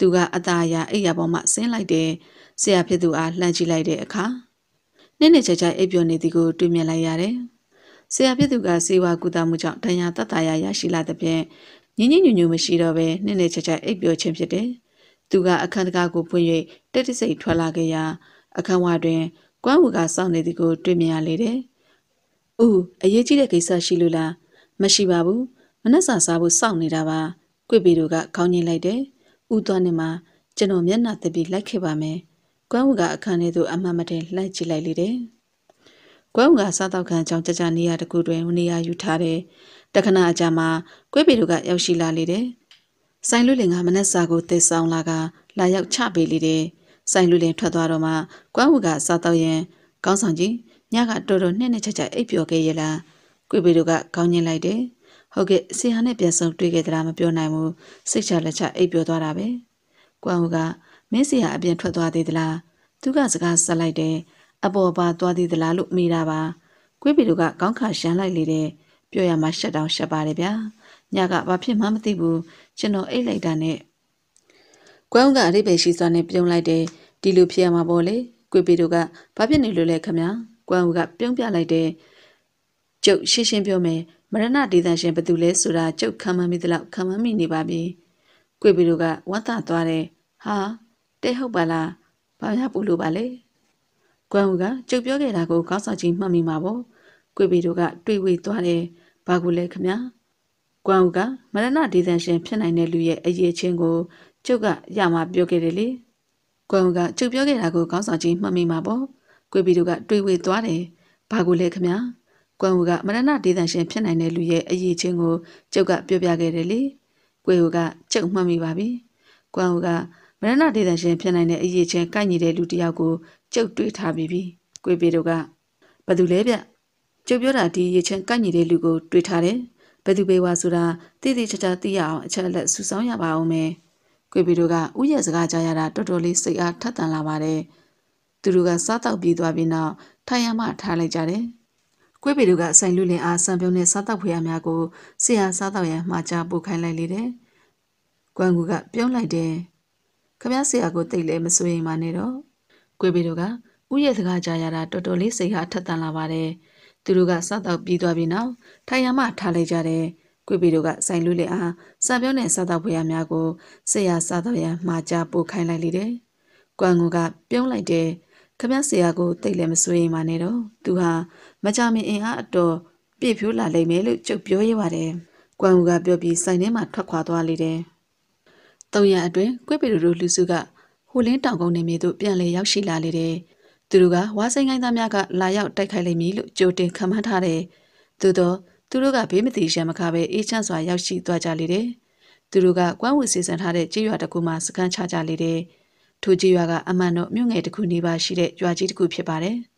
သူကအသာအရာအိပ်ယာပေါ်မှဆင်းလိုက်တယ်။ဆရာဖြစ်သူအားလှမ်းကြည့်လိုက်တဲ့အခါနင့်နေချာချာအိပ်ပျော်နေသည်ကို တွေ့မြင်လိုက်ရတယ်။ဆရာဖြစ်သူကစေဝါကူတာမှုကြောင့်ဒဏ်ရာတတ်တာရရရှိလာတဲ့ဖြင့်ညင်ညင်ညူညူမရှိတော့ဘဲနင့်နေချာချာအိပ်ပျော်ခြင်းဖြစ်တယ်။သူကအခန်းတကားကိုဖွင့်၍တက်တဆိတ်ထွက်လာခဲ့ရာအခန်းဝတွင်ကွမ်းဝူကစောင့်နေသည်ကိုတွေ့မြင်ရလေတယ်။ဦးအရေးကြီးတဲ့ကိစ္စရှိလို့လားမရှိပါဘူး။မနှက်စာစားဖို့စောင့်နေတာပါ။ကွေပီတို့ကခေါင်းညှိလိုက်တယ်။ဦးသွားနေမှာကျွန်တော်မျက်နှာသပြီးလိုက်ခဲ့ပါမယ်။ကွမ်းဝကအခန်းထဲသို့အမှန်မတည်းလိုက်ကြည့်လိုက်လေတယ်။ကွမ်းဝကစားတော့ခံကြောင်းကြကြနေရတကူတွင်နေရယူထားတဲ့တခဏအကြာမှာကွဲပေတို့ကရောက်ရှိလာလေတယ်။ဆိုင်လူလင်ကမနက်စာကိုတည်ဆောင်လာက လာရောက်ချပေးလေတယ်။ဆိုင်လူလင်ထွက်သွားတော့မှကွမ်းဝကစားတော့ရင်ကောင်းဆောင်ကြီးညကတော်တော်နှဲ့နှဲ့ချာချာအိပ်ပျော်ခဲ့ရလား။ကွေပေတို့ကကောင်းညင်လိုက်တယ်။ဟုတ်ကဲ့ဆရာနဲ့ပြန်ဆုံတွေ့ခဲ့တာမပြောနိုင်ဘူးစိတ်ချလက်ချအိပ်ပျော်သွားတာပဲကွမ်ဟူကမင်းဆရာအပြင်ထွက်သွားသေးသလားသူကစကားဆက်လိုက်တယ်အပေါ်ပါသွားသေးသလားလို့မေးတာပါကွေးပီတို့ကကောင်းခါရမ်းလိုက်လေတယ်ပြောရမှာရှက်တောင်ရှက်ပါတယ်ဗျာညကဘာဖြစ်မှမသိဘူးကျွန်တော်အိတ်လိုက်တာနဲ့ကွမ်ဟူကအရိပ်ပဲရှိစွာနဲ့ပြုံးလိုက်တယ်ဒီလိုဖြစ်ရမှာပေါ့လေကွေးပီတို့ကဘာဖြစ်နေလို့လဲခမညာကွမ်ဟူကပြုံးပြလိုက်တယ်ကျုပ်ရှင်းရှင်းပြောမယ်မရဏဒေသရှင်ဘသူလဲဆိုတာကျုပ်ခံမမိသလောက်ခံမမိနေပါပြီ။ကိုဗီတို့ကဝတ်သာသွားတယ်။ဟာတဲဟုတ်ပါလား။ဘာရပူလို့ပါလဲ။ကွမ်ကကျုပ်ပြောခဲ့တာကိုကောင်းဆောင်ကြီးမှတ်မိမှာပေါ့။ကိုဗီတို့ကတွေ့ဝေသွားတယ်။ဘာကူလဲခမညာ။ကွမ်ကမရဏဒေသရှင်ဖြစ်နိုင်တဲ့လူရဲ့အရေးချင်းကိုကျုပ်ကရမှာပြောခဲ့တယ်လေ။ကွမ်ကကျုပ်ပြောခဲ့တာကိုကောင်းဆောင်ကြီးမှတ်မိမှာပေါ့။ကိုဗီတို့ကတွေ့ဝေသွားတယ်။ဘာကူလဲခမညာ။ကွမ်ဝူကမရဏဒေသရှင်ဖြစ်နိုင်တဲ့လူရဲ့အရေးချင်းကိုကျုပ်ကပြောပြခဲ့တယ်လေကွေဝူကကျုပ်မှတ်မိပါပြီကွမ်ဝူကမရဏဒေသရှင်ဖြစ်နိုင်တဲ့အရေးချင်းကိုက်ညီတဲ့လူတယောက်ကိုကျုပ်တွေးထားပြီးပြီကွေပေတို့ကဘသူလဲဗျကျုပ်ပြောတာဒီရေးချင်းကိုက်ညီတဲ့လူကို တွေးထားတယ်ဘသူပေဝါဆိုတာတိတိကျကျသိရအောင်အချက်အလက်စုဆောင်းရပါအောင်မယ်ကွေပေတို့ကဥရဲ့စကားကြားရတာတော်တော်လေးစိတ်အားထက်သန်လာပါတယ်သူတို့ကစားတောက်ပြေးသွားပြီးနောက်ထိုင်ရမထားလိုက်ကြတယ်ကွေးပေတို့ကဆိုင်လူလင်အားစံပြုံးတဲ့စားတောက်ဖွေရများကိုဆရာစားတောက်ရန်မှာချပို့ခိုင်းလိုက်လေတယ်။ကွမ်ကူကပြုံးလိုက်တယ်။ခမရဆရာကိုတိတ်လဲမစွရင်မနဲ့တော့။ကွေးပေတို့ကဥရဲ့စကားကြားရတာတော်တော်လေးစိတ်ဟာထက်သန်လာပါတယ်။သူတို့ကစားတောက်ပြီးသွားပြီနောက်ထိုင်ရမထားလိုက်ကြတယ်။ကွေးပေတို့ကဆိုင်လူလင်အားစံပြုံးတဲ့စားတောက်ဖွေရများကိုဆရာစားတောက်ရန်မှာချပို့ခိုင်းလိုက်လေတယ်။ကွမ်ကူကပြုံးလိုက်တယ်။ခမဆရာကိုတိတ်လည်းမစွရင်မနဲ့တော့သူဟာမကြမီအင်အားအတော်ပြည့်ဖြိုးလာလိမ့်မယ်လို့ကျုပ်ပြောရပါတယ်။ကွမ်ဟူကပြောပြီးစိုင်ထဲမှာထွက်ခွာသွားလေတယ်။တုံရံအတွင်းကွဲ့ပေတို့လူစုကဟိုလင်းတောင်ကုန်းနေမြေသို့ပြန်လည်ရောက်ရှိလာလေတယ်။သူတို့ကဝါဆိုင်ကိုင်းသားများကလာရောက်တိုက်ခိုက်လိမ့်မည်လို့ကြိုတင်ခန့်မှန်းထားတယ်။သို့သောသူတို့ကဘေးမတိရံမခပဲအေးချမ်းစွာရောက်ရှိသွားကြလေတယ်။သူတို့ကကွမ်းဝူစီစဉ်ထားတဲ့ကြေးရွာတစ်ခုမှာစခန်းချကြလေတယ်။ထိုကြေးရွာကအမှန်တော့မြို့ငယ်တစ်ခုနေပါရှိတဲ့ရွာကြီးတစ်ခုဖြစ်ပါတယ်။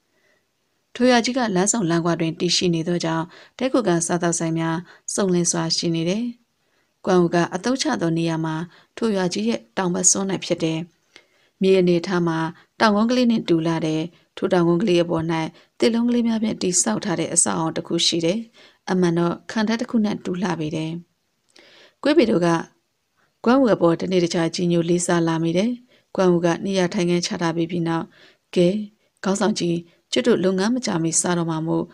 ထိုရွာကြီးကလမ်းဆောင်လမ်းကွာတွင်တည်ရှိနေသောကြောင့်တဲခုကစားသောက်ဆိုင်များစုံလင်စွာရှိနေတယ်။ကွမ်ဟူကအတုံးချသောနေရာမှာထိုရွာကြီးရဲ့တောင်ဘက်စွန်း၌ဖြစ်တယ်။မြေအနေထားမှာတောင်ကုန်းကလေးနှင့်တူလာတဲ့ထိုတောင်ကုန်းကလေးအပေါ်၌တစ်လုံးကလေးများဖြင့်တိဆောက်ထားတဲ့အဆောက်အအုံတစ်ခုရှိတယ်။အမှန်တော့ခံထက်တစ်ခုနဲ့တူလာပေတယ်။ကွေးပေတို့ကကွမ်ဟူအပေါ်တနေ့တခြားကြီးညိုလေးစားလာမိတယ်။ကွမ်ဟူကနေရာထိုင်ခင်းချထားပြီးပြီးနောက်ကဲခေါင်းဆောင်ကြီးကျွတ်တို့လုပ်ငန်းမကြမီစတော့မှာမို့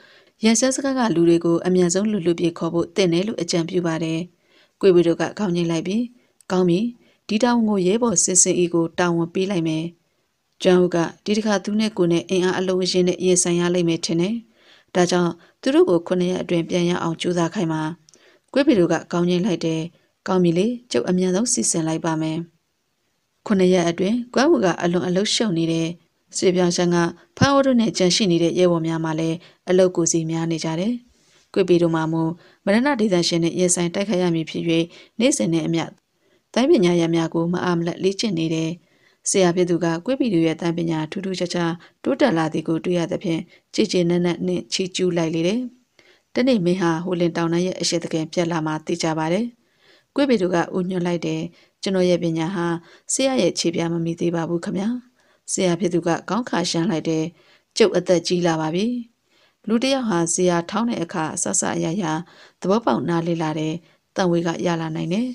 ရန်ဆက်စကားကလူတွေကိုအမြန်ဆုံးလူလူပြေခေါ်ဖို့တင့်တယ်လို့အကြံပြုပါတယ်။ကိုဝီတို့ကခေါင်းငိတ်လိုက်ပြီးကောင်းပြီဒီတောင်ကိုရဲဘော်စင်စင်အီကိုတာဝန်ပေးလိုက်မယ်။ကျွမ်းဟုတ်ကဒီတစ်ခါသူနဲ့ကိုနဲ့အင်အားအလုံးအရင်းနဲ့ရင်ဆိုင်ရလိမ့်မယ်ထင်တယ်။ဒါကြောင့်သူတို့ကိုခုနှစ်ရက်အတွင်းပြန်ရအောင်ကြိုးစားခိုင်းပါ။ကိုဝီတို့ကခေါင်းငိတ်လိုက်တယ်။ကောင်းပြီလေကျုပ်အမြန်ဆုံးစီစဉ်လိုက်ပါမယ်။ခုနှစ်ရက်အတွင်းကွမ်းဟုတ်ကအလွန်အလုံးရှုံနေတယ်။။စေပြောင်ရှန်ကဖာဝတို့နဲ့ကြံရှိနေတဲ့ရဲဘော်များမှလည်းအလုတ်ကိုစီများနေကြတယ်။ကွေပီတို့မှမူမရဏဒေသရှင်နဲ့ရင်ဆိုင်တိုက်ခိုက်ရမည်ဖြစ်၍နေ့စဉ်နဲ့အမျှတိုင်းပညာရများကိုမအားမလတ်လေ့ကျင့်နေတယ်။ဆရာဖြစ်သူကကွေပီတို့ရဲ့တိုင်းပညာထူးထူးခြားခြားတိုးတက်လာသည်ကိုတွေ့ရသဖြင့်ကြည်ကြည်နက်နက်နဲ့ချီးကျူးလိုက်လေတယ်။တနေ့မင်းဟာဟိုလင်တောင်တန်းရဲ့အရှိတကယ်ပြက်လာမှသိကြပါတယ်။ကွေပီတို့ကဥညွှတ်လိုက်တယ်ကျွန်တော်ရဲ့ပညာဟာဆရာရဲ့ခြေပြားမမီသေးပါဘူးခမညာ။ဆရာဖြစ်သူကကောင်းခါရှမ်းလိုက်တယ်ကျုပ်အသက်ကြီးလာပါပြီလူတယောက်ဟာဆရာထောင်းတဲ့အခါဆဆအရာရာသဘောပေါက်နားလေလာတယ်တန်ဝေကရလာနိုင်တယ်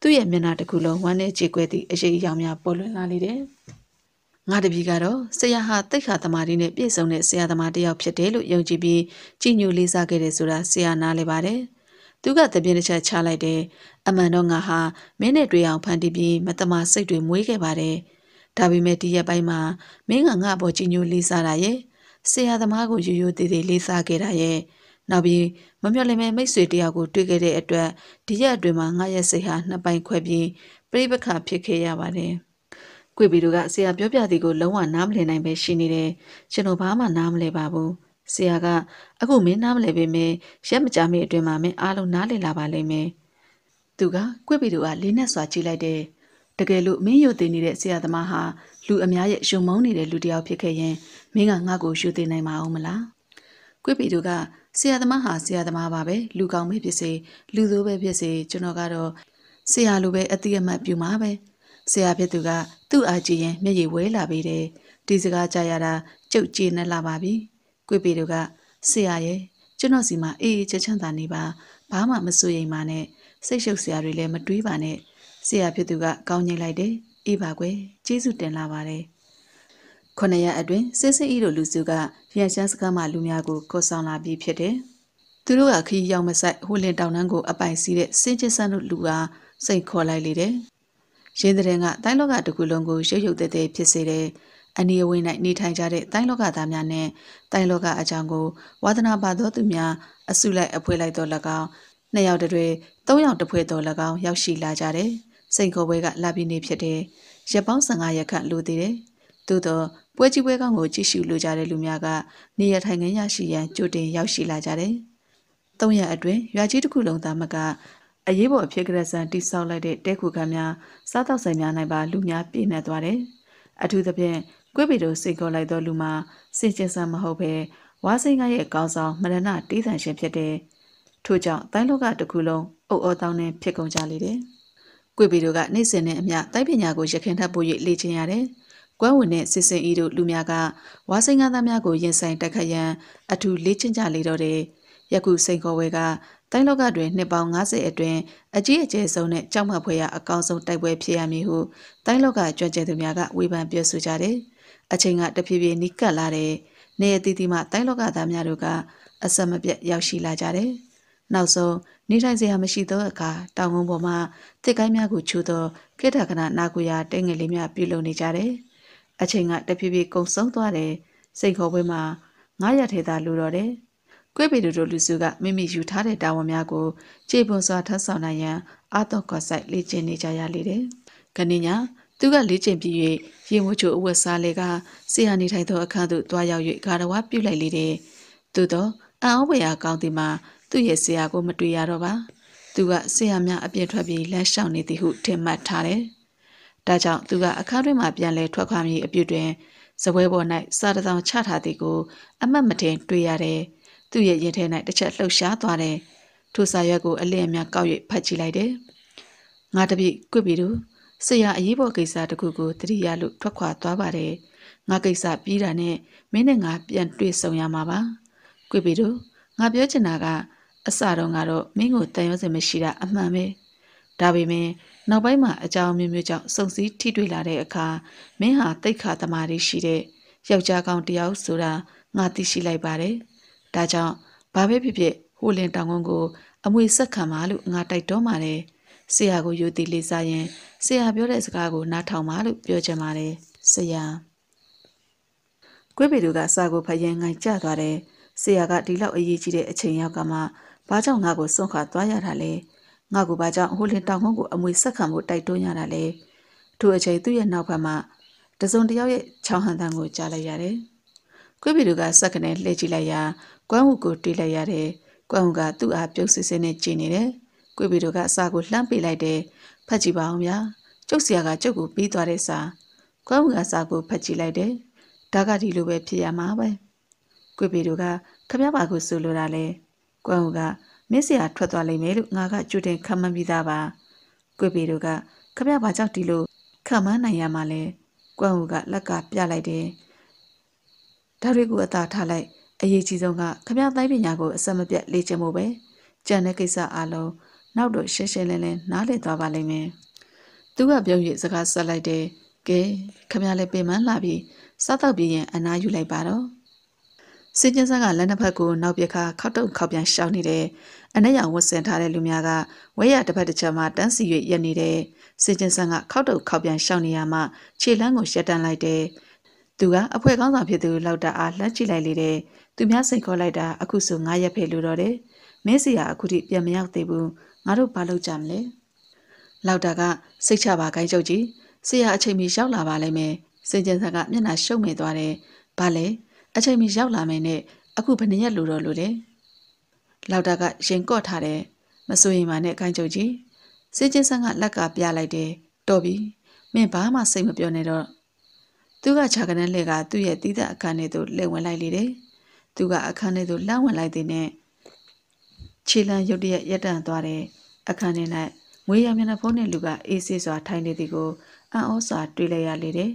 သူ့ရဲ့မျက်နှာတစ်ခုလုံးဝမ်းနဲ့ကြေကွဲသည့်အရေးအယောင်များပေါ်လွင်လာလေတယ်ငါတပီကတော့ဆရာဟာတိတ်ခါသမားတွေနဲ့ပြည့်စုံတဲ့ဆရာသမားတစ်ယောက်ဖြစ်တယ်လို့ယုံကြည်ပြီးကြည်ညိုလေးစားခဲ့တယ်ဆိုတာဆရာနားလည်ပါတယ်။သူကတပြင်းတစ်ချက်ချလိုက်တယ်။အမှန်တော့ငါဟာမင်းနဲ့တွေ့အောင်ဖန်တီးပြီးမတမာစိတ်တွေမွေးခဲ့ပါတယ်။ဒါပေမဲ့ဒီရက်ပိုင်းမှာမင်းကငါ့ဘောကြီးညိုလေးစားတာရဲ့ဆရာသမားကိုရိုးရိုးသေးသေးလေးစားခဲ့တာရဲ့နောက်ပြီးမမျော်လင့်မဲ့မိတ်ဆွေတယောက်ကိုတွေ့ခဲ့တဲ့အတွက်ဒီရက်အတွင်းမှာငါရဲ့စိတ်ဟာနှစ်ပိုင်းခွဲပြီးပြိပခါဖြစ်ခဲ့ရပါတယ်။ကိုဗီတို့ကဆရာပြောပြသည်ကိုလုံးဝနားမလည်နိုင်ပဲရှိနေတယ်။ကျွန်တော်ဘာမှနားမလည်ပါဘူး။ဆရာကအခုမင်းနားမလည်ပေမဲ့ရက်မကြာမီအတွင်းမှာမင်းအားလုံးနားလည်လာပါလိမ့်မယ်။သူကကိုဗီတို့ကလေးနဲ့စွာကြည့်လိုက်တယ်။တကယ်လို့မင်းယုတ်တင်နေတဲ့ဆရာသမားဟာလူအများရဲ့ရှင်မုန်းနေတဲ့လူတစ်ယောက်ဖြစ်ခဲ့ရင်မင်းကငါ့ကိုယုတ်တင်နိုင်မှာအောင်မလားကွိပီတို့ကဆရာသမားဟာဆရာသမားပါပဲလူကောင်းပဲဖြစ်စေလူဆိုးပဲဖြစ်စေကျွန်တော်ကတော့ဆရာလိုပဲအတိအမှတ်ပြုမှာပဲဆရာဖြစ်သူကသူ့အားကြည့်ရင်မျက်ရည်ဝဲလာပေးတယ်ဒီစကားကြားရတာကြုတ်ကြေနေလာပါပြီကွိပီတို့ကဆရာရဲ့ကျွန်တော်စီမှာအေးအေးချမ်းချမ်းသာနေပါဘာမှမစိုးရိမ်ပါနဲ့စိတ်ရှုပ်စရာတွေလည်းမတွေးပါနဲ့ဆရာဖြစ်သူကကောင်းငိတ်လိုက်တယ်။အေးပါကွယ်။ကျေးဇူးတင်လာပါတယ်။ခုနှစ်ရက်အတွင်းစစ်စစ်ဤတို့လူစုကရန်ရှမ်းစကားမှလူများကိုခေါ်ဆောင်လာပြီးဖြစ်တယ်။သူတို့ကခီးရောက်မဆိုင်ဟိုလင်တောင်တန်းကိုအပိုင်စီးတဲ့စင်ချစ်ဆန်းတို့လူကစိတ်ခေါ်လိုက်လေတယ်။ရင်းတဲ့ကတိုင်းလောကတစ်ခုလုံးကိုရုပ်ရုပ်တဲတဲဖြစ်စေတယ်။အနည်းဝင်၌နေထိုင်ကြတဲ့တိုင်းလောကသားများနဲ့တိုင်းလောကအကြောင်းကိုဝါသနာပါသောသူများအစုလိုက်အဖွဲလိုက်တော်၎င်းနှစ်ယောက်တည်းတွင်သုံးယောက်တစ်ဖွဲတော်၎င်းရောက်ရှိလာကြတယ်။စိန်ခေါ်ပွဲကလာပြီနေဖြစ်တယ်။ရက်ပေါင်း15ရက်ခန့်လိုသေးတယ်။သို့တော့ပွဲကြီးပွဲကောင်းကိုကြည့်ရှုလိုကြတဲ့လူများကနေရထိုင်ခင်းရရှိရန်ကြိုတင်ရောက်ရှိလာကြတယ်။၃ရက်အတွင်းရွာကြီးတစ်ခုလုံးသားမကအရေးပေါ်အဖြစ်ကရဆန်တိဆောက်လိုက်တဲ့တဲခုခံများစားတောက်ဆိုင်များနိုင်ပါလူများပြည့်နှက်သွားတယ်။အထူးသဖြင့်ကွေးပေတို့စိန်ခေါ်လိုက်သောလူမှာစင်ကျင်ဆန်မဟုတ်ဘဲဝါစိန်ကရဲ့ကောင်းဆောင်မရဏတေးဆန်ရှင်ဖြစ်တဲ့ထို့ကြောင့်တိုင်းလောကတစ်ခုလုံးအုပ်အောတောင်းနဲ့ဖြစ်ကုန်ကြလေတယ်။ကွေပေတို့ကနိုင်စင်နဲ့အမျှတိုက်ပညာကိုရခင်ထပ်ပို့၍လေ့ကျင့်ရတယ်။ကွမ်းဝင်တဲ့စစ်စင်ဤတို့လူများကဝါစိန်ကားသားများကိုရင်ဆိုင်တက်ခတ်ရန်အထူးလေ့ကျင့်ကြလေတော့တယ်။ယခုစိန်ခေါ်ဝဲကတိုင်းလောကတွင် နှစ်ပေါင်း90အတွင်းအကြီးအကျယ်ဆုံးနဲ့ကြောက်မှတ်ဖွယ်ရအကောင်းဆုံးတိုက်ပွဲဖြစ်ရမည်ဟုတိုင်းလောကကြွကြဲသူများကဝေဖန်ပြောဆိုကြတယ်။အချိန်ကတဖြည်းဖြည်းနီးကပ်လာတဲ့နေအသီးသီးမှတိုင်းလောကသားများတို့ကအဆက်မပြတ်ရောက်ရှိလာကြတယ်။နောက်ဆုံးနေထိုင်စရာမရှိသောအခါတောင်ကုန်းပေါ်မှတစ်ကိုင်းများကိုချူသောကိတ္တကနာနာကူရာတဲငယ်လေးများပြုလုပ်နေကြတယ်။အချိန်ကတဖြည်းဖြည်းကုန်ဆုံးသွားတယ်။စိန်ခေါ်ပွဲမှာငါးရထဲသာလူတော်တယ်။ကွေးပေတို့တို့လူစုကမိမိယူထားတဲ့တာဝန်များကိုခြေပွန်စွာထမ်းဆောင်နိုင်ရန်အာတော့ကော့ဆိုင်လေ့ကျင့်နေကြရလေတယ်။ကနေ့ညသူကလေ့ကျင့်ပြီး၍ရေမိုးချိုအဝတ်စားလေကဆရာနေထိုင်သောအခန်းသို့တွားရောက်၍ဂါရဝပြုလိုက်လေတယ်။သို့သောအံ့ဩဖွယ်ရာကောင်းသည်မှာသူ့ရဲ့ဆရာကို မတွေ့ရတော့ပါသူကဆရာများအပြစ်ထွက်ပြီးလမ်းလျှောက်နေသည်ဟုထင်မှတ်ထားတယ်။ဒါကြောင့်သူကအခါတွင်မှပြန်လဲထွက်ခွာမည်အပြုတွင်စပွဲပေါ်၌စာတစောင်ချထားသည်ကို အမတ်မထင်တွေ့ရတယ်။သူ့ရဲ့ရင်ထဲ၌တစ်ချက်လှုပ်ရှားသွားတယ်။ထိုစာရွက်ကိုအလင်းအမြန်ကောက်၍ဖတ်ကြည့်လိုက်တယ်။ငါတပိကွပြီတို့ဆရာအရေးပေါ်ကိစ္စတခုကိုတတိယလို့ထွက်ခွာသွားပါတယ်။ငါကိစ္စပြီးတာနဲ့မင်းနဲ့ငါပြန်တွေ့ဆုံရမှာပါ။ကွပြီတို့ငါပြောချင်တာကအစတုန်းကတော့မင်းကိုတန်ရုံးစင်မရှိတာအမှန်ပဲဒါပေမဲ့နောက်ပိုင်းမှာအကြောင်းမျိုးမျိုးကြောင့်စုံစည်းထိတွေ့လာတဲ့အခါမင်းဟာတိတ်ခါသမားရှိတဲ့ယောက်ျားကောင်းတယောက်ဆိုတာငါသိရှိလိုက်ပါတယ်ဒါကြောင့်ဘာပဲဖြစ်ဖြစ်ဟိုလင်တောင်ကုန်းကို အမွေဆက်ခံပါလို့ငါတိုက်တွန်းပါတယ်ဆရာကိုယူသည်လေးစားရင်ဆရာပြောတဲ့စကားကိုနားထောင်ပါလို့ပြောချင်ပါတယ်ဆရာကွေးပေသူကစာကိုဖယံငိုင်ကြသွားတယ်ဆရာကဒီလောက်အရေးကြီးတဲ့အချိန်ရောက်ကမှဘာကြောင့်ငါကိုစွန့်ခွာသွားရတာလဲငါကိုဘာကြောင့်ဟိုလင်တောင်ခုံးကိုအမွေဆက်ခံဖို့တိုက်တွန်းရတာလဲထို့အချိန်သူ့ရဲ့နောက်ဘက်မှာတစုံတယောက်ရဲ့ချောင်းဟန်တန်ကို ကြားလိုက်ရတယ်ခွေးပြည်သူကစက်ကနေလှည့်ကြည့်လိုက်ရာကွမ်းဟုကိုတွေးလိုက်ရတယ်ကွမ်းဟုကသူ့အားပြုတ်စစ်စစ်နဲ့ကြည်နေတယ်ခွေးပြည်သူကအစာကိုလှမ်းပေးလိုက်တယ်ဖတ်ကြည့်ပါအောင်ဗျာကျုပ်ဆရာကကျုပ်ကိုပြီးသွားတဲ့စာကွမ်းဟုကစာကိုဖတ်ကြည့်လိုက်တယ်ဒါကဒီလိုပဲဖြစ်ရမှာပဲကွေးပြည်သူကခမရပါကိုဆိုလိုတာလဲကွမ်ဟူကမင်းစရာထွက်သွားလိမ့်မယ်လို့ငါကကြိုတင်ခံမှန်းပြီးသားပါကွေပေတို့ကခမရဘာကြောင့်ဒီလိုခံမှန်းနိုင်ရမှာလဲကွမ်ဟူကလက်ကပြလိုက်တယ်ဓာတ်တွေကိုအသာထားလိုက်အရေးကြီးဆုံးကခမရတိုင်းပညာကိုအဆက်မပြတ်လေ့ကျင့်ဖို့ပဲကြံတဲ့ကိစ္စအလုံးနောက်တော့ ရှင်းရှင်းလင်းလင်းနားလည်သွားပါလိမ့်မယ်သူကပြုံး၍စကားဆက်လိုက်တယ်ကဲခမရလည်းပင်မလာပြီးစားတော့ပြီးရင် အနားယူလိုက်ပါတော့စီကျင်းဆန်းကလက်နှစ်ဖက်ကိုနောက်ပြက်ခါခောက်တုံခောက်ပြန်ရှောင်းနေတဲ့အနက်ရောင်ဝတ်ဆင်ထားတဲ့လူများကဝဲရတစ်ဖက်တစ်ချက်မှာတန်းစီ၍ရက်နေတယ်စီကျင်းဆန်းကခောက်တုံခောက်ပြန်ရှောင်းနေရမှခြေလမ်းကိုရှက်တန်းလိုက်တယ်သူကအဖွဲကောင်းဆောင်ဖြစ်သူလောက်တာအားလှမ်းကြည့်လိုက်လေတယ်သူများစိတ်ခေါ်လိုက်တာအခုဆို9ရက်ပဲလိုတော့တယ်မင်းစီကအခုထိပြန်မရောက်သေးဘူးငါတို့ဘာလုပ်ကြမလဲလောက်တာကစိတ်ချပါခိုင်းချုပ်ကြီးဆရာအချိန်မီရောက်လာပါလိမ့်မယ်စင်ကျန်ဆန်ကမျက်နှာရှုပ်မိသွားတယ်ဘာလဲအချိန်မီရောက်လာမယ်နဲ့အခုဘယ်နှစ်ရက်လိုတော့လိုတယ်လောက်တာကရင်ကော့ထားတယ်မစိုးရင်ပါနဲ့ခိုင်းချုပ်ကြီးစေချင်းဆန်းကလက်ကပြလိုက်တယ်တော်ပြီမင်းဘာမှစိတ်မပြောနဲ့တော့သူကခြာကနန်းလှဲကသူ့ရဲ့တီးသက်အခန်းထဲသို့လှည့်ဝင်လိုက်လေတယ်သူကအခန်းထဲသို့လှမ်းဝင်လိုက်တဲ့နဲ့ခြေလမ်းရုတ်တရက်ရက်တန့်သွားတယ်အခန်းထဲ၌ငွေရမျက်နှာဖုံးတဲ့လူကအေးဆေးစွာထိုင်နေသည်ကိုအံ့ဩစွာတွေ့လိုက်ရလေတယ်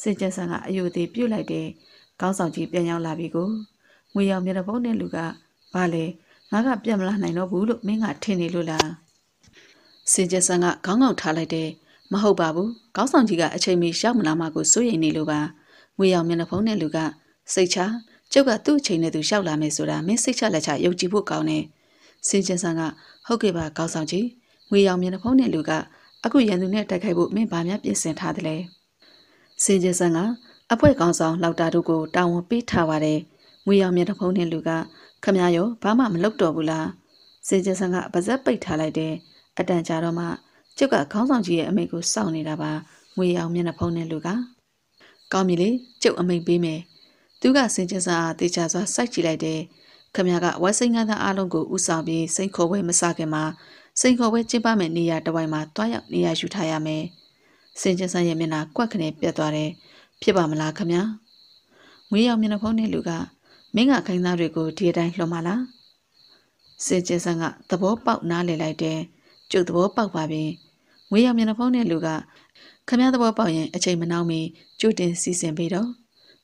စေချင်းဆန်းကအယုသေးပြုတ်လိုက်တဲ့ကောင်းဆောင်ကြီးပြန်ရောက်လာပြီကိုငွေရောင်မျက်နှာဖုံးတဲ့လူကဘာလဲငါကပြန်မလာနိုင်တော့ဘူးလို့မင်းကထင်နေလို့လားစင်ကျဆန်ကခေါင်းကောင်ထားလိုက်တယ်မဟုတ်ပါဘူးကောင်းဆောင်ကြီးကအချိန်မီရောက်မလာမှကိုစိုးရိမ်နေလို့ပါငွေရောင်မျက်နှာဖုံးတဲ့လူကစိတ်ချကျုပ်ကသူ့အချိန်နဲ့သူရောက်လာမယ်ဆိုတာမင်းစိတ်ချလက်ချယုံကြည်ဖို့ကောင်းတယ်စင်ကျဆန်ကဟုတ်ကဲ့ပါကောင်းဆောင်ကြီးငွေရောင်မျက်နှာဖုံးတဲ့လူကအခုရန်သူနဲ့တိုက်ခိုက်ဖို့မင်းဘာများပြင်ဆင်ထားသလဲစင်ကျဆန်ကအဖွဲ့ကောင်ဆောင်လောက်တာတို့ကိုတာဝန်ပေးထားပါတယ်။ငွေရောင်မြေတဖုံးနဲ့လူကခမရောဘာမှမလုပ်တော့ဘူးလား။စေချဆန်ကပါဇက်ပိတ်ထားလိုက်တယ်။အတန်ကြာတော့မှကျုပ်ကခေါင်းဆောင်ကြီးရဲ့အမိကိုစောင့်နေတာပါ။ငွေရောင်မြေတဖုံးနဲ့လူကကောင်းပြီလေကျုပ်အမိပေးမယ်။သူက စင်ချဆန်အားတေချာစွာစိုက်ကြည့်လိုက်တယ်။ခမရကဝက်စိန်ကသားအလုံးကိုဥဆောင်ပြီးစိန်ခေါ်ဝဲမစခင်မှာစိန်ခေါ်ဝဲကျင်းပမယ့်နေရာတစ်ဝိုက်မှာတွားရောက်နေရာယူထားရမယ်။စင်ချဆန်ရဲ့မျက်နှာကွက်ခနဲ့ပြတ်သွားတယ်။ဖြစ်ပါမလားခမညာမွေးရောက်မျက်နှာဖုံးတဲ့လူကမင်းကခိုင်းသားတွေကိုဒီအတိုင်းလှုံပါလားစေကျင်းဆန်းကသဘောပေါက်နားလည်လိုက်တယ်ကျုပ်သဘောပေါက်ပါပြီမွေးရောက်မျက်နှာဖုံးတဲ့လူကခမရသဘောပေါက်ရင်အချိန်မနှောင်းမီကြိုတင်စီစဉ်ပေးတော့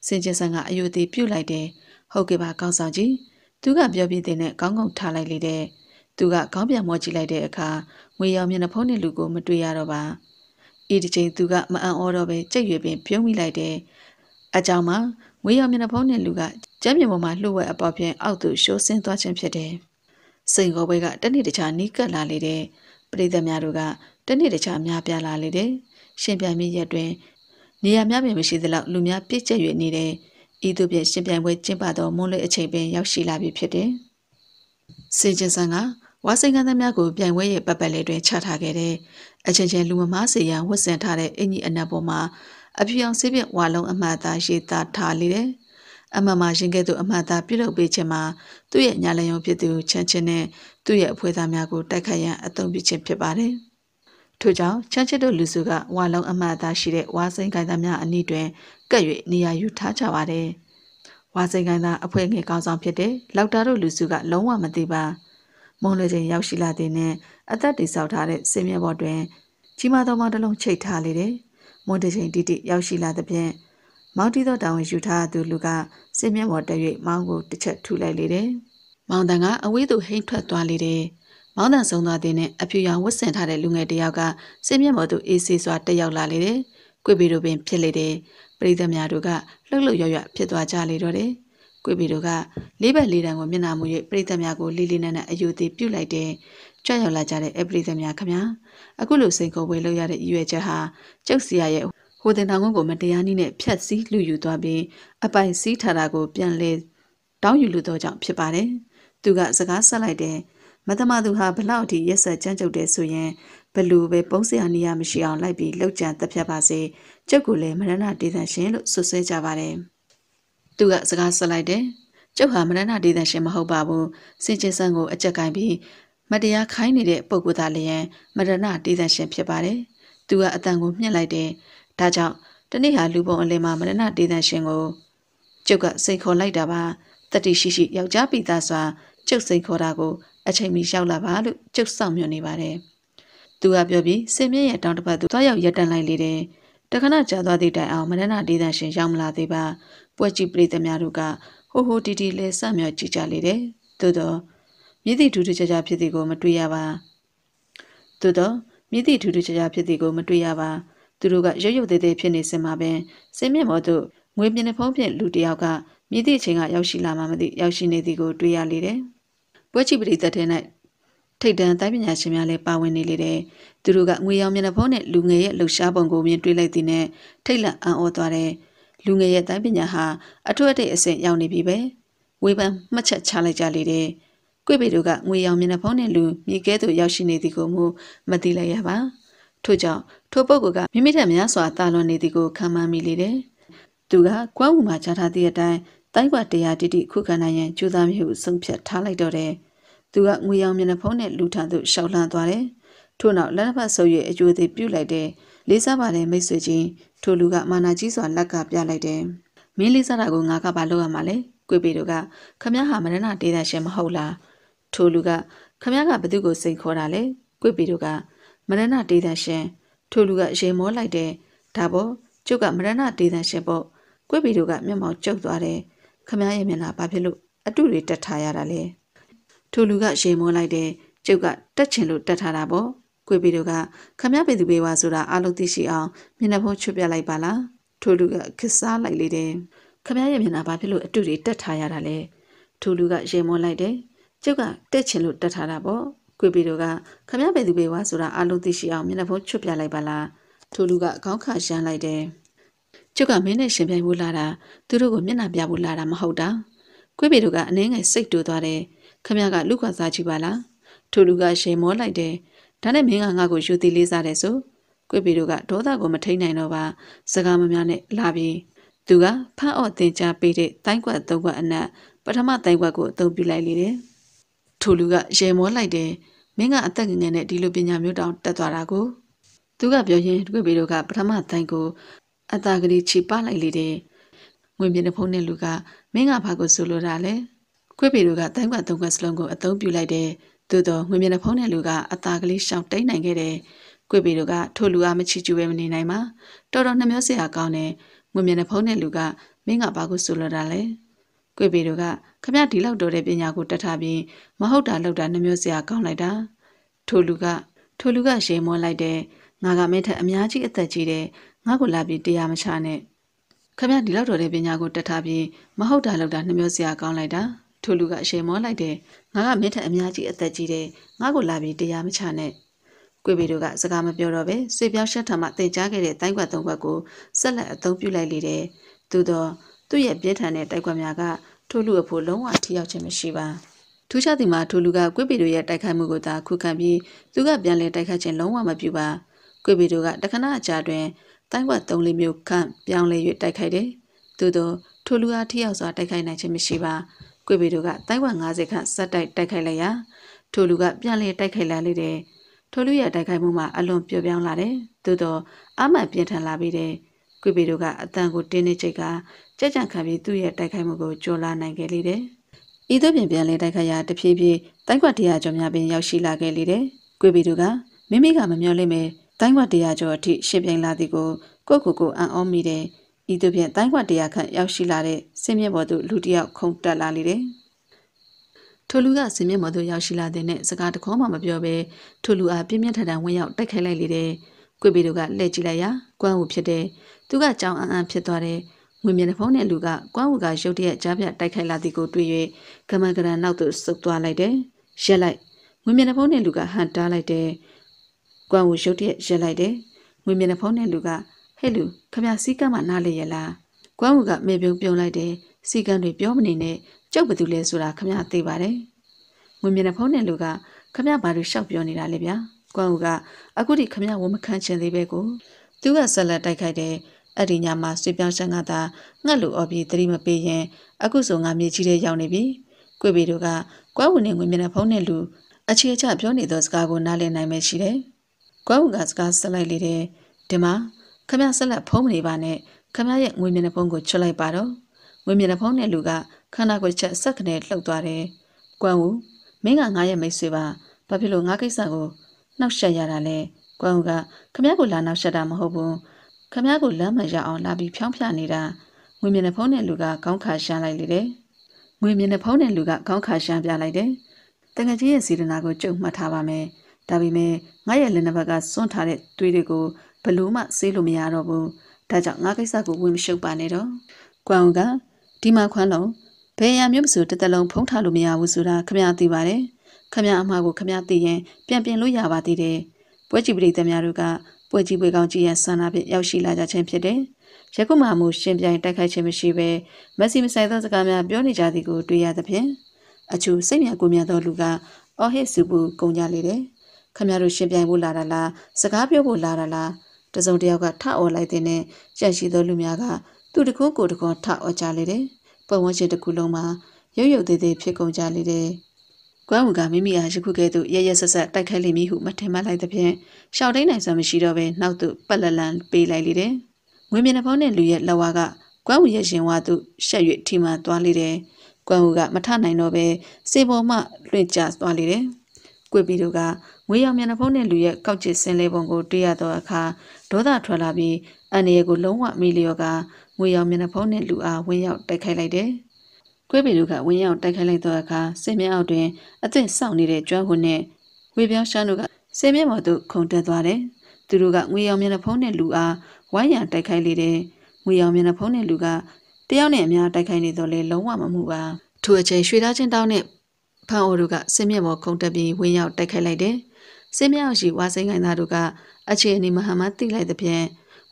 စင်ကျင်ဆန်ကအယုသေးပြုတ်လိုက်တယ်ဟုတ်ကဲ့ပါကောင်းဆောင်ကြီးသူကပြောပြတဲ့နဲ့ကောင်းကောင်းထားလိုက်လေတဲ့သူကခေါင်းပြန်မောကြည့်လိုက်တဲ့အခါငွေရောင်မျက်နှာဖုံးတဲ့လူကိုမတွေ့ရတော့ပါဤတစ်ချိန်သူကမအံ့ဩတော့ပဲကြက်ရွေပင်ပြုံးမိလိုက်တယ်။အကြောင်းမှာငွေရောင်မျက်နှာဖုံးနဲ့လူကကျမ်းပြင်ပေါ်မှာလှုပ်ဝက်အပေါ်ဖြင့်အောက်သို့ရှိုးဆင်းသွားခြင်းဖြစ်တယ်။စိန်ကောဘွဲကတနေ့တခြားနီးကပ်လာလေတယ်။ပရိသတ်များတို့ကတနေ့တခြားများပြားလာလေတယ်။ရှင်ပြန်မိရက်တွင်နေရာများပင်မရှိသလောက်လူများပြည့်ကျက်၍နေတယ်။ဤသို့ဖြင့်ရှင်ပြန်ပွဲကျင်းပသောမွန်းလွဲအချိန်ပင်ရောက်ရှိလာပြီဖြစ်တယ်။စေကျင်ဆန်ကဝါစိန်ကန်သားများကိုပြိုင်ပွဲရဲ့ပတ်ပတ်လည်တွင်ချထားခဲ့တဲ့အချင်းချင်းလူမမစေရန်ဝတ်ဆင်ထားတဲ့အင်ကြီးအနက်ပေါ်မှာအပြူအောင်ဆေးပြဝါလုံးအမှတ်သားရေးသားထားလေတယ်။အမှန်မှာရင်ခဲ့သူအမှတ်သားပြုလုပ်ပေးခြင်းမှာသူ့ရဲ့ညာလယုံဖြစ်သူချမ်းချင်းနဲ့သူ့ရဲ့အဖွဲ့သားများကိုတိုက်ခိုက်ရန်အသုံးပြုခြင်းဖြစ်ပါတယ်။ထို့ကြောင့်ချမ်းချစ်တို့လူစုကဝါလုံးအမှတ်သားရှိတဲ့ဝါစိန်ကိုင်သားများအနည်းတွင်ကပ်၍နေရာယူထားကြပါတယ်။ဝါစိန်ကိုင်သားအဖွဲ့ငယ်ကောင်းဆောင်ဖြစ်တဲ့လောက်တာတို့လူစုက လုံးဝမသိပါဘူးမုံလေချိန်ရောက်ရှိလာတဲ့အသက်တိဆောက်ထားတဲ့စင်မြပေါ်တွင်ကြီးမားသောမောင်တစ်လုံးချိတ်ထားလေတယ်။မုံတချိန်တိတိရောက်ရှိလာသဖြင့်မောင်တီသောတာဝန်ယူထားသူလူကစင်မြပေါ်တက်၍မောင်ကိုတစ်ချက်ထုလိုက်လေတယ်။မောင်တန်ကအဝေးသို့ဟိမ့်ထွက်သွားလေတယ်။မောင်တန်ဆုံးသွားတဲ့အဖြူရောင်ဝတ်ဆင်ထားတဲ့လူငယ်တစ်ယောက်ကစင်မြပေါ်သို့အေးဆေးစွာတက်ရောက်လာလေတယ်။ကိုယ်ပေတို့ပင်ဖြစ်လေတယ်။ပရိသတ်များတို့ကလှုပ်လှုပ်ရွရွဖြစ်သွားကြလေတော့တယ်။ကိုဗီတို့ကလေးဘက်လေးတန်းကိုမျက်နှာမူ၍ပြည်သက်များကိုလေးလေးနက်နက်အယူသေးပြုတ်လိုက်တဲ့ကြွရောက်လာကြတဲ့အပရိသတ်များခင်ဗျာအခုလိုစိန်ခေါ်ဝေလို့ရတဲ့ရွယ်ချက်ဟာကျုပ်စီရရဲ့ဟိုတင်တောင်ကုန်းကိုမတရားနည်းနဲ့ဖျက်ဆီးလူယူသွားပြီးအပိုင်စီးထတာကိုပြန်လဲတောင်းယူလူတော့ကြောင့်ဖြစ်ပါတယ်သူကစကားဆက်လိုက်တယ်မသမသူဟာဘလောက်အထိရက်ဆက်ကြမ်းကြုတ်တယ်ဆိုရင်ဘလူပဲပုံးစရာနေရာမရှိအောင်လိုက်ပြီးလှုပ်ကြံတက်ဖြတ်ပါစေကျုပ်ကလည်းမရဏဒေသရှင်လို့ဆွဆွဲကြပါတယ်သူကစကားဆက်လိုက်တယ်ကျုပ်ဟာမရဏဒေသရှင်မဟုတ်ပါဘူးစင်ချင်းစံကိုအကြက်ကင်ပြီးမတရားခိုင်းနေတဲ့ပုံကူသားလျင်မရဏဒေသရှင်ဖြစ်ပါတယ်သူကအတန်ကိုမြင့်လိုက်တယ်ဒါကြောင့်တနေ့ဟာလူပုံအလင်းမှာမရဏဒေသရှင်ကိုကျုပ်ကစိန်ခေါ်လိုက်တာပါတတိရှိရှိယောက်ျားပိသားစွာကျုပ်စိန်ခေါ်တာကို အချိန်မီရောက်လာပါလို့ကျုပ်စောင့်မျှော်နေပါတယ်သူကပြောပြီးစင်မြင့်ရဲ့တောင်းတပတ်သူတွားရောက်ရပ်တန့်လိုက်လေတယ်တခဏကြာသွားသည့်တိုင်အောင်မရဏဒေသရှင်ရောက်မလာသေးပါပွဲကြည့်ပရိသတ်များတို့ကဟိုဟိုတီတီလဲစမြော့ကြည့်ကြလေတယ်သို့တော့မြည်သည့်ထူးထူးခြားခြားဖြစ်သည်ကိုမတွေ့ရပါသို့တော့မြည်သည့်ထူးထူးခြားခြားဖြစ်သည်ကိုမတွေ့ရပါသူတို့ကရုပ်ရုပ်သေးသေးဖြစ်နေစင်မှာပင်စင်မြင့်ပေါ်သို့ငွေပြင်းနှဖုံးဖြင့်လူတယောက်ကမြည်သည့်အချိန်ကရောက်ရှိလာမှမသိရောက်ရှိနေသည်ကိုတွေ့ရလေတယ်ပွဲကြည့်ပရိသတ်ထဲ၌ထိတ်တန့်တိုင်းပညာရှင်များလည်းပါဝင်နေလေတယ်သူတို့ကငွေရောင်မျက်နှာဖုံးနဲ့လူငယ်ရဲ့လှူရှားပုံကိုမြင်တွေ့လိုက်သည်နဲ့ထိတ်လန့်အံ့ဩသွားတယ်လူငယ်ရဲ့တိုင်းပညာဟာအထွတ်အထိပ်အဆင့်ရောက်နေပြီပဲဝေဖန်မှတ်ချက်ချလိုက်ကြလေတယ်ကိုပေတို့ကငွေရောင်မျက်နှာဖုံးနဲ့လူမြေကဲသို့ရောက်ရှိနေသည်ကိုမှမသိလိုက်ရပါထို့ကြောင့်ထိုပုဂ္ဂိုလ်ကမိမိထက်များစွာတာလွန်နေသည်ကိုခံမှန်းမိလေတယ်သူကကွမ်းဝူမှာချထားသည့်အတိုင်းတိုင်းဝတရားတိတိခုခံနိုင်ရန်ကြိုးစားမှုဆုံးဖြတ်ထားလိုက်တော့တယ်သူကငွေရောင်မျက်နှာဖုံးနဲ့လူထံသို့ရှောက်လန်းသွားတယ်ထို့နောက်လက်နက်ဖတ်ဆုပ်၍အကျိုးသေးပြုတ်လိုက်တဲ့လေးစားပါတယ်မိတ်ဆွေချင်းထိုလူကမာနာကြီးစွာလက်ကပြလိုက်တယ်မင်းလေးစားတာကိုငါကဘာလုပ်ရမှာလဲကိုပေတို့ကခမရဟာမရဏဒေတာရှင်မဟုတ်လားထိုလူကခမရကဘသူကိုစိန်ခေါ်တာလဲကိုပေတို့ကမရဏဒေတာရှင် ထိုလူကရေမောလိုက်တယ်ဒါပေါ့ကျုပ်ကမရဏဒေတာရှင်ပေါ့ကိုပေတို့ကမျက်မှောင်ကျုပ်သွားတယ်ခမရရဲ့မျက်နှာဘာဖြစ်လို့အတုတွေတက်ထားရတာလဲထိုလူကရေမောလိုက်တယ်ကျုပ်ကတက်ချင်လို့တက်ထားတာပေါ့ကိုပေတို့ကခမရပေသူပေဝါဆိုတာအလုံးသိရှိအောင်မျက်နှာဖုံးချွတ်ပြလိုက်ပါလားထိုလူကခစ်စားလိုက်လေတယ်ခမရရဲ့မျက်နှာဘာဖြစ်လို့အတုတွေတက်ထားရတာလဲထိုလူကရေမွန်လိုက်တယ်ကျုပ်ကတက်ချင်လို့တက်ထားတာပေါ့ကိုပေတို့ကခမရပေသူပေဝါဆိုတာအလုံးသိရှိအောင်မျက်နှာဖုံးချွတ်ပြလိုက်ပါလားထိုလူကခေါင်းခါရှမ်းလိုက်တယ်ကျုပ်ကမင်းနဲ့ရှင်ပြိုင်ဖို့လာတာသူတို့ကိုမျက်နှာပြဖို့လာတာမဟုတ်တာကိုပေတို့ကအနှင်းငယ်စိတ်တူသွားတယ်ခမရကလူခွာစားကြည့်ပါလားထိုလူကရေမောလိုက်တယ်ဒါနဲ့မင်းကငါ့ကိုယူသည်လေးစားတယ်ဆိုကွေပီတို့ကဒေါသကိုမထိန်နိုင်တော့ပါ စကားမများနဲ့လာပြီးသူကဖန့်အော့တင်ချပေးတဲ့တိုင်းကွက်သုံးကွက်အနက်ပထမတိုင်းကွက်ကိုအသုံးပြုလိုက်လေတယ်ထိုလူကရေမောလိုက်တယ်မင်းကအသက်ငယ်ငယ်နဲ့ဒီလိုပညာမျိုးတောင်တက်သွားတာကိုသူကပြောရင်တွေ့ပြီးတော့ကပထမတိုင်းကိုအသာကလေးချီပလိုက်လေတယ်ငွေမြင့်တဲ့ဖုန်းနဲ့လူကမင်းကဘာကိုဆိုလိုတာလဲခွေပေတို့ကတိုင်းကွက်သုံးကွက်စလုံးကိုအသုံးပြုလိုက်တယ်သို့တော့ငွေမျက်နှာဖုံးတဲ့လူကအသာကလေးရှောင်တိတ်နိုင်ခဲ့တယ်။ကွေပေတို့ကထိုလူအားမချီကျူးပဲမနေနိုင်ပါ။တော်တော်နှမျောစရာကောင်းတယ်။ငွေမျက်နှာဖုံးတဲ့လူကမင်းကဘာကိုဆိုလိုတာလဲ။ကွေပေတို့ကခမဒီလောက်တော်တဲ့ပညာကိုတတ်ထားပြီးမဟုတ်တာလောက်တာနှမျောစရာကောင်းလိုက်တာ။ထိုလူကထိုလူကရေမောလိုက်တယ်။ငါကမင်းထက်အများကြီးအသက်ကြီးတယ်။ငါ့ကိုလာပြီးတရားမချနဲ့။ခမဒီလောက်တော်တဲ့ပညာကိုတတ်ထားပြီးမဟုတ်တာလောက်တာနှမျောစရာကောင်းလိုက်တာ။ထိုလူကအရှိန်မောလိုက်တယ်ငါကမင်းထက်အများကြီးအသက်ကြီးတယ်ငါ့ကိုလာပြီးတရားမချနဲ့ကိုဗီတို့ကစကားမပြောတော့ပဲဆွေပြောင်းရှက်ထမှတင်ကြားခဲ့တဲ့တိုင်းကွက်သုံးကွက်ကိုဆက်လက်အသုံးပြုလိုက်လေတယ်သို့တော့သူ့ရဲ့ပြင်းထန်တဲ့တိုက်ကွက်များကထိုလူအဖို့လုံးဝထိရောက်ခြင်းမရှိပါထူးခြားသည်မှာထိုလူကကိုဗီတို့ရဲ့တိုက်ခိုက်မှုကိုသာခုခံပြီးသူကပြန်လည်တိုက်ခိုက်ခြင်းလုံးဝမပြုပါကိုဗီတို့ကတခဏအကြာတွင်တိုင်းကွက်သုံးလေးမျိုးခန့်ပြောင်းလဲ၍တိုက်ခိုက်တယ်သို့တော့ထိုလူအားထိရောက်စွာတိုက်ခိုက်နိုင်ခြင်းမရှိပါကွေပေတို့ကတိုင်ဝမ်90ခန့်ဆက်တိုက်တိုက်ခိုက်လိုက်ရာထိုလူကပြန်လည်တိုက်ခိုက်လာလေတယ်ထိုလူရဲ့တိုက်ခိုက်မှုမှာအလွန်ပျော့ပြောင်းလာတယ်သို့တော့အမှန်ပြင်းထန်လာပြီးတယ်ကွေပေတို့ကအတန်ကိုတင်းနေချိန်ကကြက်ကြံခံပြီးသူ့ရဲ့တိုက်ခိုက်မှုကိုကျော်လာနိုင်ခဲ့လေတယ်ဤသို့ပြင်ပြန်လည်တိုက်ခိုက်ရာတဖြည်းဖြည်းတိုင်ဝမ်100ကျော်များပင်ရောက်ရှိလာခဲ့လေတယ်ကွေပေတို့ကမိမိကမမျှော်လင့်ပဲတိုင်ဝမ်100ကျော်အထိရှင်းပြိုင်လာသည်ကိုကိုကိုကိုအံ့ဩမိတယ်ဤသို့ဖြင့်တိုင်းခွက်တရာခန့်ရောက်ရှိလာတဲ့ဆင်းမြင့်ပေါ်သို့လူတယောက်ခုန်တက်လာလေတယ်။ထိုလူကဆင်းမြင့်ပေါ်သို့ရောက်ရှိလာတဲ့နဲ့စကားတခေါမှမပြောဘဲထိုလူအားပြင်းပြထန်ထန်ဝင်ရောက်တိုက်ခိုက်လိုက်လေတယ်။ကိုပေတို့ကလှည့်ကြည့်လိုက်ရာကွမ်းဝူဖြစ်တယ်။သူကကြောင်အန်အန်ဖြစ်သွားတယ်။ငွေမျက်နှာဖုံးတဲ့လူကကွမ်းဝူကရုတ်တရက်ကြားပြတိုက်ခိုက်လာသည်ကိုတွေ့၍ကမန်ကရန်နောက်သို့ဆုတ်သွားလိုက်တယ်။ရက်လိုက်ငွေမျက်နှာဖုံးတဲ့လူကဟန်တားလိုက်တယ်။ကွမ်းဝူရုတ်တရက်ရက်လိုက်တယ်။ငွေမျက်နှာဖုံးတဲ့လူကဟဲ့လူခမစီကံမနားလေရလားကွမ်းဝူကမေပြုံပြုံလိုက်တယ်စီကံတွေပြောမနေနဲ့ကြောက်ဘသူလဲဆိုတာခမသိပါတယ်ငွေမျက်နှာဖုံးတဲ့လူကခမဘာတွေရှောက်ပြောနေတာလေဗျာကွမ်းဝူကအခုထိခမဝန်မခံချင်သေးပဲကိုသူကဆက်လက်တိုက်ခိုက်တယ်အဲ့ဒီညမှာဆွေပြောင်းရှန်ကသာငှက်လူအော်ပြီးသတိမပေးရင်အခုဆိုငါမြေကြီးထဲရောက်နေပြီကိုပေတို့ကကွမ်းဝူနေငွေမျက်နှာဖုံးတဲ့လူအခြေချပြောနေသောစကားကိုနားလည်နိုင်မယ်ရှိတယ်ကွမ်းဝူကစကားဆက်လိုက်လေတယ်ဒီမှာခမရဆက်လက်ဖုံးမနေပါနဲ့ခမရရဲ့ငွေမျက်နှာဖုံးကိုချွတ်လိုက်ပါတော့ငွေမျက်နှာဖုံးတဲ့လူကခန္ဓာကိုယ်ချက်ဆက်ကနေလှုပ်သွားတယ်။ကွမ်ဦးမင်းကငါရဲ့မိတ်ဆွေပါဘာဖြစ်လို့ငါကိစ္စကိုနှောက်ယှက်ရတာလဲကွမ်ဦးကခမရကိုလာနှောက်ယှက်တာမဟုတ်ဘူးခမရကိုလမ်းမရအောင်လာပြီးဖြောင်းဖြနေတာငွေမျက်နှာဖုံးတဲ့လူကခေါင်းခါရှာလိုက်လေတယ်။ငွေမျက်နှာဖုံးတဲ့လူကခေါင်းခါရှာပြလိုက်တယ်။တန်ငကြီးရဲ့စေတနာကိုကြုံမှတ်ထားပါမယ်။ဒါပေမဲ့ငါရဲ့လက်နှစ်ဘက်ကစွန့်ထားတဲ့တွေးတွေကိုဘလို့မှဆေးလို့မရတော့ဘူးဒါကြောင့်ငါကိစ္စကိုဝင်မရှုပ်ပါနဲ့တော့ကွမ်ကဒီမှာခွမ်းလုံးဘယ်ရမျိုးမဆိုတစ်တလုံးဖုံးထားလို့မရဘူးဆိုတာခမရသိပါတယ်ခမရအမှားကိုခမရသိရင်ပြန်ပြင်လို့ရပါသေးတယ်ပွဲကြည့်ပရိသတ်များတို့ကပွဲကြည့်ပွဲကောင်းကြည့်ရန်ဆန္ဒဖြင့်ရောက်ရှိလာကြခြင်းဖြစ်တယ်ရခုမှမူရှင်ပြိုင်တိုက်ခိုက်ခြင်းမရှိဘဲမက်ဆီမဆိုင်သောစကားများပြောနေကြသည်ကိုတွေ့ရသဖြင့်အချို့စိတ်များကိုမြတ်သောလူကအော်ဟစ်စုပူကုန်ကြလေတယ်ခမရတို့ရှင်ပြိုင်ဖို့လာတာလားစကားပြောဖို့လာတာလားတစုံတစ်ယောက်ကထအော်လိုက်တဲ့နဲ့ကြံ့ရှိသောလူများကသူ့တခုကိုတခုထအော်ကြလေတယ်။ပုံဝန်းကျင်တစ်ခုလုံးမှာရုပ်ရုပ်သေးသေးဖြစ်ကုန်ကြလေတယ်။ကွမ်းဝူကမိမိအားယခုကဲ့သို့ရရဆက်ဆက်တိုက်ခိုက်လိမ့်မည်ဟုမထင်မှတ်လိုက်သဖြင့်ရှောက်တိန်နိုင်စွာမရှိတော့ဘဲနောက်သို့ပက်လက်လန်ပေးလိုက်လေတယ်။ငွေမျက်နှာပေါင်းနဲ့လူရဲ့လက်ဝါးကကွမ်းဝူရဲ့ရှင်ဝါသို့ရှက်၍ထိမှန်သွားလေတယ်။ကွမ်းဝူကမထနိုင်တော့ဘဲစေပေါ်မှလွင့်ကျသွားလေတယ်။ကွေပီတို့ကငွေရမျက်နှာဖုံးနဲ့လူရဲ့ကောက်ကျစ်ဆင်းလဲပုံကိုတွေ့ရသောအခါဒေါသထွက်လာပြီးအန်ရယ်ကိုလုံးဝမေ့လျော့ကငွေရမျက်နှာဖုံးနဲ့လူအားဝင်ရောက်တိုက်ခိုက်လိုက်တယ်။ကွဲပေလူကဝင်ရောက်တိုက်ခိုက်လိုက်သောအခါဆင်မြအောက်တွင်အသင့်စောင့်နေတဲ့ကျွမ်းဟုနဲ့ဝေပြောင်းရှမ်းတို့ကဆင်မြပေါ်သို့ခုန်တက်သွားတယ်။သူတို့ကငွေရမျက်နှာဖုံးနဲ့လူအားဝိုင်းရံတိုက်ခိုက်လေတယ်။ငွေရမျက်နှာဖုံးနဲ့လူကတယောက်နဲ့အများတိုက်ခိုက်နေတော့လေလုံးဝမမှုပါ။ထိုအချိန်ရွှေသားချင်းတောင်းနဲ့ဖန်အိုတို့ကဆင်မြပေါ်ခုန်တက်ပြီးဝင်ရောက်တိုက်ခိုက်လိုက်တယ်။စင်းမြောက်ရှိဝါစိန်ကိုင်သားတို့ကအခြေအနေမဟာမသိလိုက်တဲ့ဖြင့်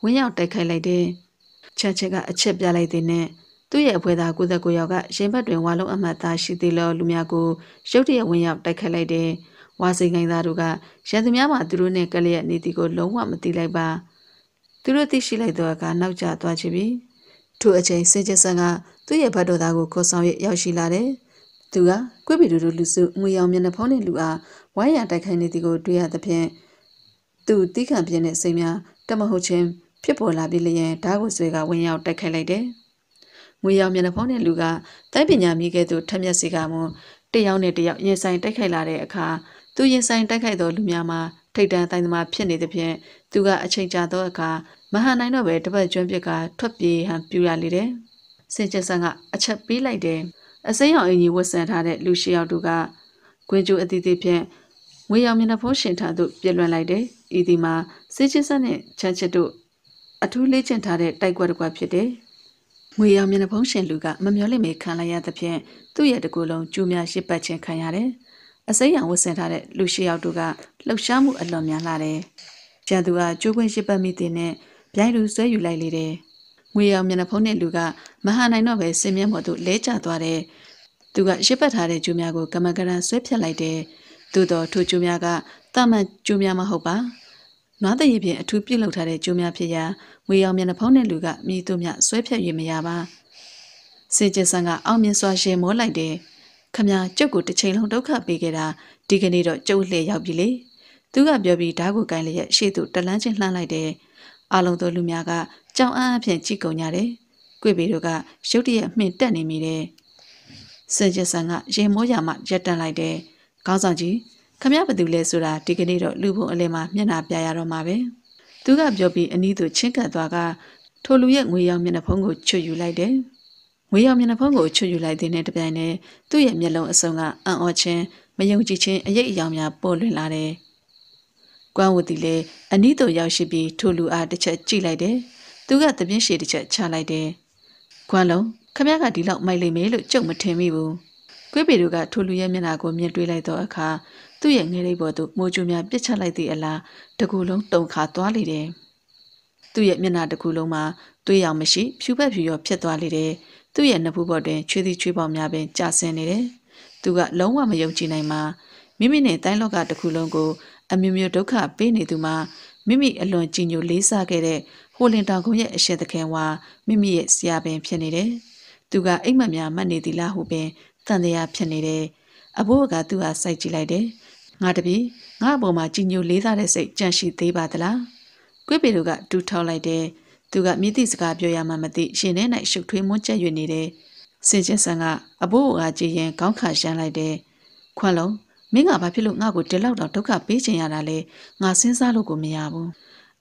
ဝင်းရောက်တိုက်ခိုက်လိုက်တယ်။ချက်ချက်ကအချက်ပြလိုက်တဲ့နဲ့သူ့ရဲ့အဖွဲ့သား69ယောက်ကရင်ဘတ်တွင်ဝါလုံးအမတ်သားရှိသေးလို့လူများကိုရုတ်တရက်ဝင်းရောက်တိုက်ခိုက်လိုက်တယ်။ဝါစိန်ကိုင်သားတို့ကရန်သူများမှာသူတို့နဲ့ကလျက်နေတီကိုလုံးဝမသိလိုက်ပါ။သူတို့သိရှိလိုက်တော့ကနောက်ကျသွားချပြီ။ထို့အချိန်စင်ကျဆန်ကသူ့ရဲ့ဘတ်တော်သားကိုခေါ်ဆောင်ရရောက်ရှိလာတယ်။သူကကွိပီတို့တို့လူစုငွေရောင်မျက်နှာဖုံးနဲ့လူအားဝိုင်းရတိုက်ခိုင်းနေသည်ကိုတွေ့ရသဖြင့်သူတီးခံပြင်းတဲ့စိတ်များတမဟုတ်ချင်းဖြစ်ပေါ်လာပြီးလျင်ဓာတ်ကိုဆွဲကဝင်ရောက်တိုက်ခိုက်လိုက်တယ်။ငွေရောင်မျက်နှာဖုံးတဲ့လူကတိုင်းပညာမိခဲ့သူထက်မျက်စီကမှတယောက်နဲ့တယောက်ရင်ဆိုင်တိုက်ခိုက်လာတဲ့အခါသူရင်ဆိုင်တိုက်ခိုက်သောလူများမှာထိတ်တန့်တိုင်းသမားဖြစ်နေသဖြင့်သူကအချိန်ကြာသောအခါမဟာနိုင်တော့ပဲတပတ်ကျွန်းပြစ်ကထွက်ပြေးဟန်ပြူရလေတယ်။စင်ကျဆန်ကအချက်ပေးလိုက်တယ်။အစိမ်းရောင်အင်ကြီးဝတ်ဆင်ထားတဲ့လူရှိယောက်တို့ကဂွေကျိုးအသီးသီးဖြင့်ငွေရောင်မျက်နှာဖုံးရှင်ထားသို့ပြက်လွန်လိုက်တယ်။ဤဒီမှာစေချစ်ဆက်နဲ့ချမ်းချစ်တို့အထူးလေ့ကျင့်ထားတဲ့တိုက်ကွက်တစ်ကွက်ဖြစ်တယ်။ငွေရောင်မျက်နှာဖုံးရှင်လူကမမျောလင့်မေခံလိုက်ရသဖြင့်သူ့ရဲ့တကူလုံးကျူးများရှစ်ပတ်ချင်းခံရတယ်။အစိမ်းရောင်ဝတ်ဆင်ထားတဲ့လူရှိယောက်တို့ကလှုပ်ရှားမှုအလွန်များလာတယ်။ကျန်သူကကျိုးခွင့်ရှစ်ပတ်မိတဲ့နဲ့ပြိုင်လူဆွဲယူလိုက်လေတယ်။ငွေရောင်မျက်နှာဖုံးတဲ့လူကမဟာနိုင်တော့ပဲစင်မျက်မှော်သို့လဲကျသွားတယ်။သူကရစ်ပတ်ထားတဲ့ကျူးများကို ကမကရန်ဆွဲဖြတ်လိုက်တယ်။သို့တော့ထိုကျူးများကတာမန်ကျူးများမဟုတ်ပါ။နွားတရည်ဖြင့်အထူးပြုလုပ်ထားတဲ့ကျူးများဖြစ်ရာငွေရောင်မျက်နှာဖုံးတဲ့လူကမိသူများဆွဲဖြတ်၍မရပါ။စင်ကျင်ဆန်ကအောင်မြင်စွာရှင်မောလိုက်တယ်။ခမည်းကျုပ်ကိုတစ်ချိန်လုံးဒုက္ခပေးခဲ့တာဒီကနေ့တော့ကျုပ်လှည့်ရောက်ပြီလေ။သူကပြောပြီးဓာတ်ကိုကင်လျက်ရှေ့သို့တလန်းချင်းလှမ်းလိုက်တယ်။အာလုံးသောလူများကကြောင်အံ့အဖျင်ကြည့်ကုန်ကြတယ်။ကိုဗီတို့ကရုတ်တရက်အမှင်တက်နေမိတယ်။စင်ဂျဆန်ကရေမိုးရမှရက်တန်လိုက်တယ်။ခေါင်းဆောင်ကြီးခမရဘသူလဲဆိုတာဒီကနေ့တော့လူပုံအလဲမှာမျက်နှာပြရတော့မှာပဲ။သူကပြောပြီးအနီးသို့ချင်းကပ်သွားကထိုလူရဲ့ငွေရောင်မျက်နှာဖုံးကိုချွတ်ယူလိုက်တယ်။ငွေရောင်မျက်နှာဖုံးကိုချွတ်ယူလိုက်တဲ့နဲ့တပြိုင်တည်းသူ့ရဲ့မျက်လုံးအစုံကအံ့ဩခြင်းမယုံကြည်ခြင်းအရေးအယောင်များပေါ်လွင်လာတယ်။ကွမ်းဝတီလည်းအနီးသို့ရောက်ရှိပြီးထိုလူအားတစ်ချက်ကြည့်လိုက်တယ်။သူကသပြင်းရှည်တစ်ချက်ချလိုက်တယ်။ကွမ်းလုံးခမရကဒီလောက်မိုက်လိမ့်မယ်လို့ကြုံမထင်မိဘူး။ကွေးပေတို့ကထိုလူရဲ့မျက်နှာကိုမြင်တွေ့လိုက်သောအခါသူ့ရဲ့ငယ်လေးပေါ်သို့မိုးကြိုးများပစ်ချလိုက်သည့်အလားတကူလုံးတုန်ခါသွားလေတယ်။သူ့ရဲ့မျက်နှာတစ်ခုလုံးမှာသွေးရောင်မရှိဖြူပက်ဖြူရောဖြစ်သွားလေတယ်။သူ့ရဲ့နှဖူးပေါ်တွင်ချွေးသည့်ချွေးပေါင်များပင်ကျဆင်းနေတယ်။သူက လုံးဝမယုံကြည်နိုင်ပါမိမိနဲ့တိုင်းလောကတစ်ခုလုံးကိုအမျိုးမျိုးဒုက္ခပေးနေသူမှာမိမိအလွန်ကြည်ညိုလေးစားခဲ့တဲ့ဟိုလင်တောင်ကုန်းရဲ့အရှင်သခင်ဟာမိမိရဲ့ဆရာပင် ဖြစ်နေတယ်။သူက အိမ်မက်များမှတ်နေသီလားဟုပင်တန်တရားဖြစ်နေတယ်။အဘိုးကသူ့ဟာစိုက်ကြည့်လိုက်တယ်။ငါတပီငါ့အပေါ်မှာကြည်ညိုလေးစားတဲ့စိတ်ကြံ့ရှိသေးပါသလား။ကွေးပေတို့ကတူထောက်လိုက်တယ်။သူကမြစ်တိစကားပြောရမှမသိရှင်ထဲ၌ရှုပ်ထွေးမွန်းကျက်၍နေတယ်။စင်ကျင်ဆန်ကအဘိုးကကြည်ရင်ခေါင်းခါရှမ်းလိုက်တယ်။ခွန်းလုံးမင်းကဘာဖြစ်လို့ငါ့ကိုဒီလောက်တောင်ဒုက္ခပေးချင်ရတာလဲငါစဉ်းစားလို့ကိုမရဘူး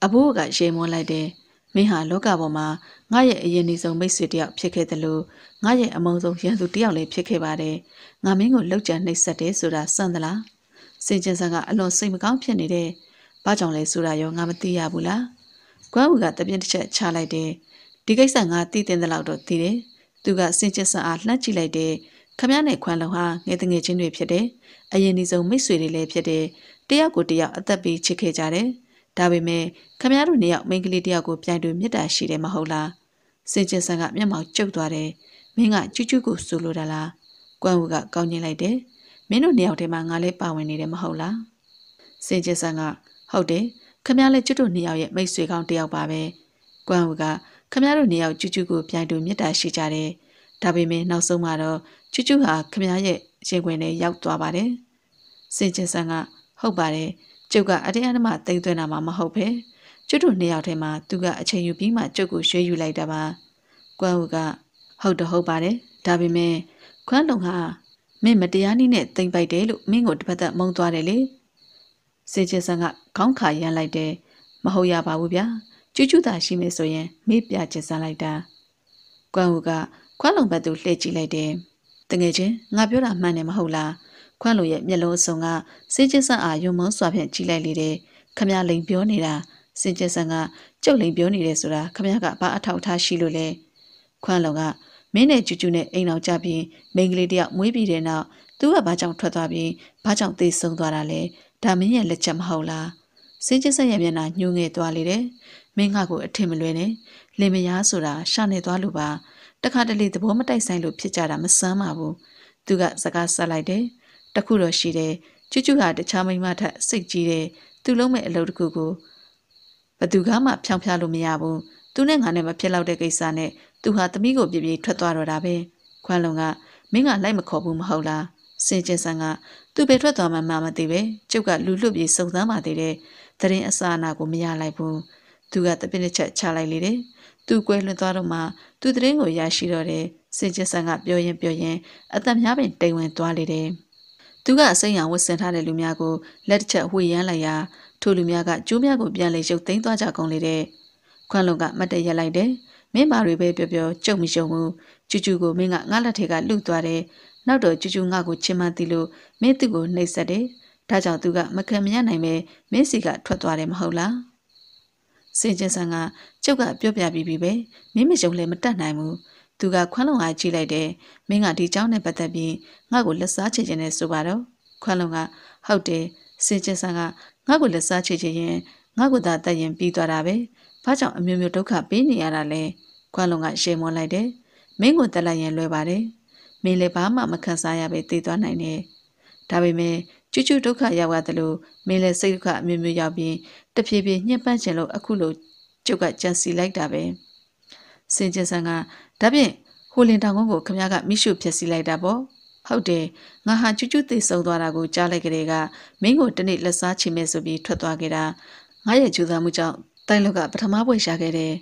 အဘိုးကရေမွန်လိုက်တယ်မင်းဟာလောကပေါ်မှာငါ့ရဲ့အရင်နေဆုံးမိတ်ဆွေတယောက်ဖြစ်ခဲ့တယ်လို့ငါ့ရဲ့အမုန်းဆုံးရန်သူတယောက်လည်းဖြစ်ခဲ့ပါတယ်ငါမင်းကိုလှုပ်ကြံနှိပ်စက်တယ်ဆိုတာစမ်းသလားစင်ကျင်ဆန်ကအလွန်စိတ်မကောင်းဖြစ်နေတယ်ဘာကြောင့်လဲဆိုတာရောငါမသိရဘူးလားကွမ်းဝူကတပြင်းတစ်ချက်ချလိုက်တယ်ဒီကိစ္စငါသိတဲ့လောက်တော့သိတယ်သူက စင်ကျင်ဆန်အားလှမ်းကြည့်လိုက်တယ်ခမရနဲ့ခွမ်းလုံးဟာငယ်တငယ်ချင်းတွေဖြစ်တယ်။အရင်ဒီဆုံးမိတ်ဆွေတွေလည်းဖြစ်တယ်။တယောက်ကိုတယောက်အသက်ပေးချစ်ခဲ့ကြတယ်။ဒါပေမဲ့ခမရတို့နှစ်ယောက်မိန်းကလေးတယောက်ကိုပြိုင်တူမြစ်တာရှိတယ်မဟုတ်လား။စင်ကျင်ဆန်ကမျက်မှောင်ကျုပ်သွားတယ်။မင်းကကျူးကျူးကိုစူလိုတာလား။ကွမ်ဝူကကောင်းကျင်လိုက်တယ်။မင်းတို့နှစ်ယောက်တည်းမှာငါလည်းပါဝင်နေတယ်မဟုတ်လား။စင်ကျင်ဆန်ကဟုတ်တယ်။ခမရလည်းကျွတ်တို့နှစ်ယောက်ရဲ့မိတ်ဆွေကောင်းတယောက်ပါပဲ။ကွမ်ဝူကခမရတို့နှစ်ယောက်ကျူးကျူးကိုပြိုင်တူမြစ်တာရှိကြတယ်။ဒါပေမဲ့နောက်ဆုံးမှာတော့ချူချူဟာခမရရဲ့ရင်ခွင်ထဲရောက်သွားပါတယ်စင်ကျင်ဆန်ကဟုတ်ပါတယ်ကျုပ်ကအတင်းအဓမ္မတိမ်သွင်းတာမှမဟုတ်ပဲကျွတ်တို့နှစ်ယောက်ထဲမှာသူကအချိန်ယူပြီးမှကျုပ်ကိုရွှေ့ယူလိုက်တာပါကွမ်းဝကဟုတ်တော့ဟုတ်ပါတယ်ဒါပေမဲ့ခွမ်းလုံဟာမင်းမတရားနည်းနဲ့တိမ်ပိုက်တယ်လို့မင်းကိုတစ်ပတ်သက်မုန်းသွားတယ်လေစင်ချင်ဆန်ကခေါင်းခါရမ်းလိုက်တယ်မဟုတ်ရပါဘူးဗျာကျူးကျူးသာရှိမယ်ဆိုရင်မေ့ပြချင်ဆန်လိုက်တာကွမ်းဝကခွမ်းလုံဘက်သို့လှည့်ကြည့်လိုက်တယ်တကယ်ချင်းငါပြောတာမှန်တယ်မဟုတ်လားခွန့်လိုရဲ့မျက်လုံးအစုံကစင်ကျဆန်အားယုံမုန်းစွာဖြင့်ကြည့်လိုက်လေတယ်ခမရလိန်ပြောနေတာစင်ကျဆန်ကကျုပ်လိန်ပြောနေတယ်ဆိုတာခမရကဘာအထောက်အထားရှိလို့လဲခွန့်လုံကမင်းနဲ့ကျူကျူနဲ့အိမ်အောင်ကြပြီးမိန်းကလေးတယောက်မွေးပြီးတဲ့နောက်သူကဘာကြောင့်ထွက်သွားပြီးဘာကြောင့်သေဆုံးသွားတာလဲဒါမင်းရဲ့လက်ချက်မဟုတ်လားစင်ကျဆန်ရဲ့မျက်နှာညှိုးငယ်သွားလေတယ်မင်းကကိုအထင်မလွဲနဲ့လင်မယားဆိုတာရှာနေသွားလို့ပါတခါတလေသဘောမတိုက်ဆိုင်လို့ဖြစ်ကြတာမစမ်းပါဘူးသူကစကားဆက်လိုက်တယ်တခုတော့ရှိတယ်ကျွတ်ကျွတ်ကတခြားမိမထက်စိတ်ကြီးတယ်သူလုံးမဲ့အလုပ်တစ်ခုကိုဘသူကမှဖြောင်းဖြားလို့မရဘူးသူနဲ့ငါနဲ့မဖြစ်တော့တဲ့ကိစ္စနဲ့သူဟာသမီးကိုပြပြထွက်သွားတော့တာပဲခွမ်းလုံကမင်းကလိုက်မခေါ်ဘူးမဟုတ်လားစင်ကျင်ဆန်ကသူ့ပဲထွက်သွားမှမမသိပဲကျုပ်ကလူလွတ်ပြေစုံစမ်းပါသေးတယ်တရင်အစာနာကိုမရလိုက်ဘူးသူကတပင်းတစ်ချက်ချလိုက်လေတယ်သူကွယ်လွန်သွားတော့မှသူတရင်ကိုရရှိတော့တယ်စင်ကျဆန်ကပြောရင်ပြောရင်အသက်များပင်တိမ်ဝင်သွားလေတယ်သူကအစိမ်းရောင်ဝတ်ဆင်ထားတဲ့လူများကိုလက်တစ်ချက်ဝှေ့ရမ်းလိုက်ရာထိုလူများကကျိုးများကိုပြန်လေရုပ်သိမ်းသွားကြကုန်လေတဲ့ခွန်းလုံးကမှတ်တရက်လိုက်တယ်မင်းမာတွေပဲပြောပြောကြုံမယုံဘူးကျူကျူကိုမင်းကငါလက်ထဲကလှုပ်သွားတယ်နောက်တော့ကျူကျူငါကိုချင်မှန်းသိလို့မင်းသူ့ကိုနှိပ်စက်တယ်ဒါကြောင့်သူကမခံမရနိုင်ပဲမင်းစီကထွက်သွားတယ်မဟုတ်လား။စင်ကျင်ဆန်ကကျုပ်ကပြောပြပြီးပြီပဲ။မင်းမယုံလဲမတတ်နိုင်ဘူး။သူကခွန်းလုံအားကြည့်လိုက်တယ်။မင်းကဒီเจ้าနဲ့ပတ်သက်ပြီးငါ့ကိုလက်စားချေချင်တယ်ဆိုပါတော့။ခွန်းလုံကဟုတ်တယ်။စင်ကျင်ဆန်ကငါ့ကိုလက်စားချေချင်ရင်ငါ့ကိုသာတတ်ရင်ပြီးသွားတာပဲ။ဘာကြောင့်အမျိုးမျိုးဒုက္ခပေးနေရတာလဲ။ခွန်းလုံကရှေမွန်လိုက်တယ်။မင်းကိုတက်လိုက်ရင်လွယ်ပါတယ်။မင်းလည်းဘာမှမခံစားရပဲတည်သွားနိုင်တယ်။ဒါပေမဲ့ကျွတ်ကျွတ်ဒုက္ခရောက်ရသလိုမင်းလည်းစိတ်ဒုက္ခအမျိုးမျိုးရောက်ပြီးတဖြည်းဖြည်းညှင်းပန်းခြင်းလို့အခုလိုကျုပ်ကကြံစီလိုက်တာပဲစင်ကျင်ဆန်ကဒါဖြင့်ဟိုလင်တောင်ကုန်းကိုခမရကမိရှုဖြစ်စီလိုက်တာပေါ့ဟုတ်တယ်ငါဟာကျွတ်ကျွတ်သိဆုံးသွားတာကိုကြားလိုက်ကလေးကမင်းကိုတနေ့လက်စားချင်မဲ့ဆိုပြီးထွက်သွားခဲ့တာငါရဲ့ကြိုးစားမှုကြောင့်တိုင်လောက်ကပထမပွဲရခဲ့တယ်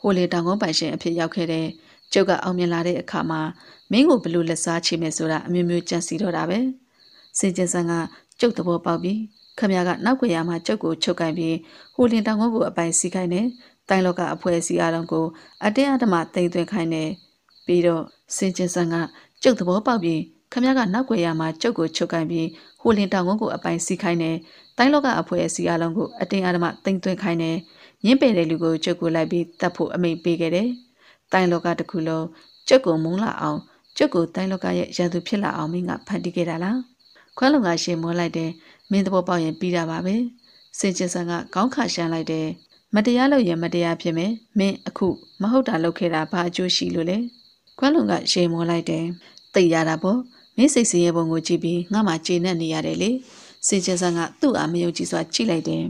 ဟိုလင်တောင်ကုန်းပိုင်ရှင်အဖြစ်ရောက်ခဲ့တယ်ကျုပ်ကအောင်မြင်လာတဲ့အခါမှာမင်းကိုဘလို့လက်စားချေမယ်ဆိုတာအမျိုးမျိုးကြံစီတော့တာပဲ။စင်ကျင်ဆန်ကကျုပ်သဘောပေါက်ပြီးခမရကနောက်ွယ်ရမှာကျုပ်ကိုချုပ်ကန်ပြီးဟိုလင်တောင်ကုန်းကိုအပိုင်စီခိုင်းတယ်တိုင်းလောကအဖွဲ့အစည်းအားလုံးကိုအတင်းအဓမ္မတိမ်သွင်းခိုင်းတယ်ပြီးတော့စင်ကျင်ဆန်ကကျုပ်သဘောပေါက်ပြီးခမရကနောက်ွယ်ရမှာကျုပ်ကိုချုပ်ကန်ပြီးဟိုလင်တောင်ကုန်းကိုအပိုင်စီခိုင်းတယ်တိုင်းလောကအဖွဲ့အစည်းအားလုံးကိုအတင်းအဓမ္မတိမ်သွင်းခိုင်းတယ်ညင်းပယ်တဲ့လူကိုကျုပ်ကိုလိုက်ပြီးတတ်ဖို့အမိန့်ပေးခဲ့တယ်တိုင်းလောကတစ်ခုလုံးကျုပ်ကိုမုန်းလာအောင်ကျုပ်ကိုတိုင်းလောကရဲ့ရန်သူဖြစ်လာအောင်မင်းကဖန်တီးခဲ့တာလားခွဲလုံကရှင်မွန်းလိုက်တယ်မင်းသဘောပေါက်ရင်ပြီးတာပါပဲစင်ကျင်ဆန်ကကောင်းခါရှမ်းလိုက်တယ်မတရားလုပ်ရင်မတရားဖြစ်မယ်မင်းအခုမဟုတ်တာလုပ်ခဲ့တာဘာအကျိုးရှိလို့လဲခွဲလုံကရှင်မွန်းလိုက်တယ်သိရတာပေါ့မင်းစိတ်ဆင်းရဲပုံကိုကြည့်ပြီးငါမှကျေနပ်နေရတယ်လေစင်ကျင်ဆန်ကသူ့အားမယုံကြည်စွာကြည့်လိုက်တယ်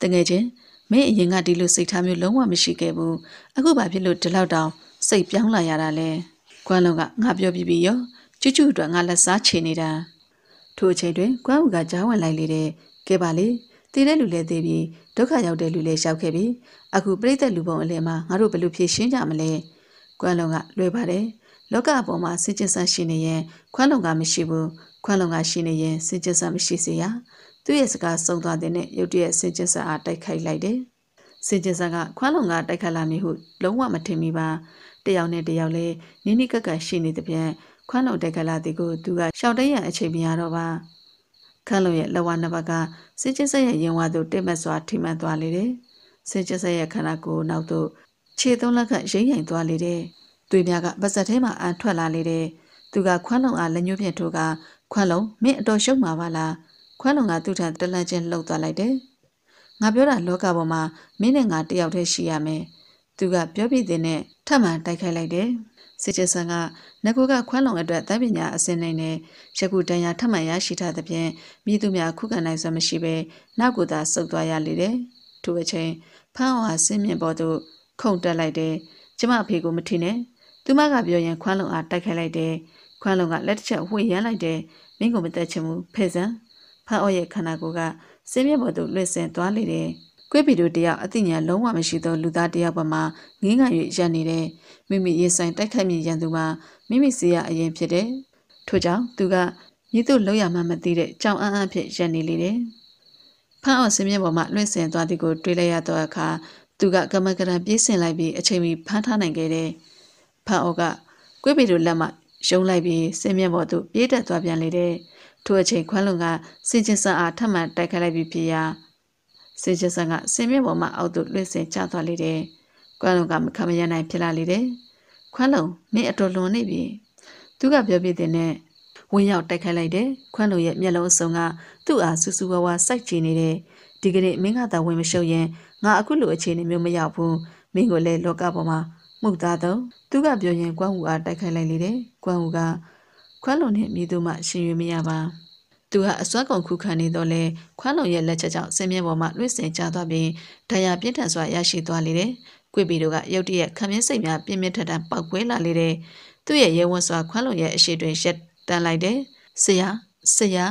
တကယ်ချင်းမင်းအရင်ကဒီလိုစိတ်ထားမျိုးလုံးဝမရှိခဲ့ဘူးအခုဘာဖြစ်လို့ဒီလောက်တောင်စိတ်ပြောင်းလာရတာလဲကွမ်းလုံးကငါပြောပြပြီးရောကျွတ်ကျွတ်အတွက်ငါလက်စားချေနေတာထိုအချိန်တွင်ကွမ်းဦးကကြားဝင်လိုက်လေတဲ့ကဲပါလေတည်တဲ့လူလည်းတည်ပြီးဒုက္ခရောက်တဲ့လူလည်းရောက်ခဲ့ပြီအခုပြိသက်လူပုံအလဲမှာငါတို့ဘယ်လိုဖြေရှင်းကြမလဲကွမ်းလုံးကလွယ်ပါတယ်လောကအပေါ်မှာစင်ကြင်ဆန်ရှိနေရင်ခွမ်းလုံးကမရှိဘူးခွမ်းလုံးကရှိနေရင်စင်ကြင်ဆန်မရှိစေရသူ့ရဲ့စကားဆုံးသွားတဲ့နဲ့ရုတ်တရက်စင်ကြင်ဆန်အားတိုက်ခိုက်လိုက်တယ်စင်ကြင်ဆန်ကခွမ်းလုံးကတိုက်ခိုက်လာမည်ဟုလုံးဝမထင်မိပါတယောက်နဲ့တယောက်လဲနင်းနိကက်ကရှိနေတဲ့ပြန်ခွန်းလုံတဲ့ကလာတီကိုသူကရှောက်တဲ့ရန်အချိန်မရတော့ပါခန့်လုံရဲ့လက်ဝါးနှစ်ဘက်ကစစ်ကျစ်ဆက်ရဲ့ရင်ဝါသို့တိတ်မက်စွာ ထိမှန်သွားလေတယ်စစ်ကျစ်ဆက်ရဲ့ခန္ဓာကိုယ်နောက်သို့ခြေသုံးလက်ခန့်ရိမ့်ရိုင်သွားလေတယ်သွေးများကပါဇက်ထဲမှာအန်ထွက်လာလေတယ်သူကခွန်းလုံအားလက်ညှိုးဖြင့်ထိုးကခွန်းလုံမင်းအတော်ရှုပ်မှာပါလားခွန်းလုံကသူ့ထံတလန့်ချင်းလှုပ်သွားလိုက်တယ်ငါပြောတာလောကပေါ်မှာမင်းနဲ့ငါတယောက်တည်းရှိရမယ်သူကပြောပြတဲ့နဲ့ထပ်မံတိုက်ခိုက်လိုက်တယ်စစ်ချေဆန်ကနဂိုကခွမ်းလုံအတွက်တပ်ပညာအစဉ်နိုင်နဲ့ယခုတန်ရာထမှန်ရရှိထားသဖြင့်မိသူများခုခံနိုင်စွမ်းမရှိဘဲနောက်ကိုသာဆုတ်သွားရလေတယ်။ထို့အချိန်ဖန်းအောင်ဟာဆင်းမြင်ပေါ်သို့ခုန်တက်လိုက်တယ်။ကျမအဖေကိုမထင်နဲ့။သူမကပြောရင်ခွမ်းလုံအားတိုက်ခိုက်လိုက်တယ်။ခွမ်းလုံကလက်တစ်ချက်ဝှေ့ရမ်းလိုက်တယ်။မင်းကိုမတက်ချင်ဘူးဖဲစံ။ဖန်းအောင်ရဲ့ခန္ဓာကိုယ်ကဆင်းမြင်ပေါ်သို့လွင့်စင်သွားလေတယ်။ကွေးပီတို့တယောက်အသိဉာဏ်လုံးဝမရှိသောလူသားတယောက်ပေါ်မှာငင်းငန်၍ရပ်နေတယ်မိမိရေဆိုင်တိုက်ခတ်မြင်ရန်သူမှာမိမိစီရအရင်ဖြစ်တယ်ထို့ကြောင့်သူကမြစ်တို့လောက်ရမှမသိတဲ့ကြောင်အန်းအန်းဖြင့်ရပ်နေလေတယ်ဖန်အောင်စင်းမြင့်ပေါ်မှာလွင့်စင်သွားသည်ကိုတွေ့လိုက်ရသောအခါသူကကမကရံပြေးဆင်လိုက်ပြီးအချိန်မီဖမ်းထားနိုင်ခဲ့တယ်ဖန်အောင်ကကွေးပီတို့လက်မှယုံလိုက်ပြီးစင်းမြင့်ပေါ်သို့ပြေးတက်သွားပြန်လေတယ်ထို့အချိန်ခွန်းလုံကစင်ချင်းစံအားထပ်မံတိုက်ခတ်လိုက်ပြီးဖြစ်ရာစင်ချက်ဆန်ကဆင်မြင့်ပေါ်မှာအောက်သို့လွင့်စင်ကျသွားလေတယ်။ကွမ်းလုံကမခံမရနိုင်ဖြစ်လာလေတယ်။ခွမ်းလုံမင်းအတော်လွန်နေပြီ။သူကပြောပြတဲ့နဲ့ဝင်းရောက်တိုက်ခိုက်လိုက်တယ်။ခွမ်းလုံရဲ့မျက်လုံးအစုံကသူ့အားစူးစူးဝါးဝါစိုက်ကြည့်နေတယ်။ဒီကနေ့မင်းကသာဝင်မရှုပ်ရင်ငါအခုလိုအခြေအနေမျိုးမရောက်ဘူး။မင်းကိုလည်းလောကပေါ်မှာမှုသားတော့သူကပြောရင်ကွမ်းဟူအားတိုက်ခိုက်လိုက်လေတယ်။ကွမ်းဟူကခွမ်းလုံနဲ့မြေသူမှရှင်ရွေးမရပါ။သူဟာအစွမ်းကုန်ခုခံနေတော့လဲခွမ်းလုံရဲ့လက်ချက်ကြောင့်ဆင်းမြဲပေါ်မှာလွင့်စင်ကျသွားပြီးဒဏ်ရာပြင်းထန်စွာရရှိသွားလေတယ်။ကွေပီတို့ကရုတ်တရက်ခမင်းစိတ်များပြင်းပြထန်ထန်ပောက်ကွဲလာလေတယ်။သူ့ရဲ့ရဲဝန်းစွာခွမ်းလုံရဲ့အရှိတွင်ရက်တန်လိုက်တယ်။ဆရာဆရာ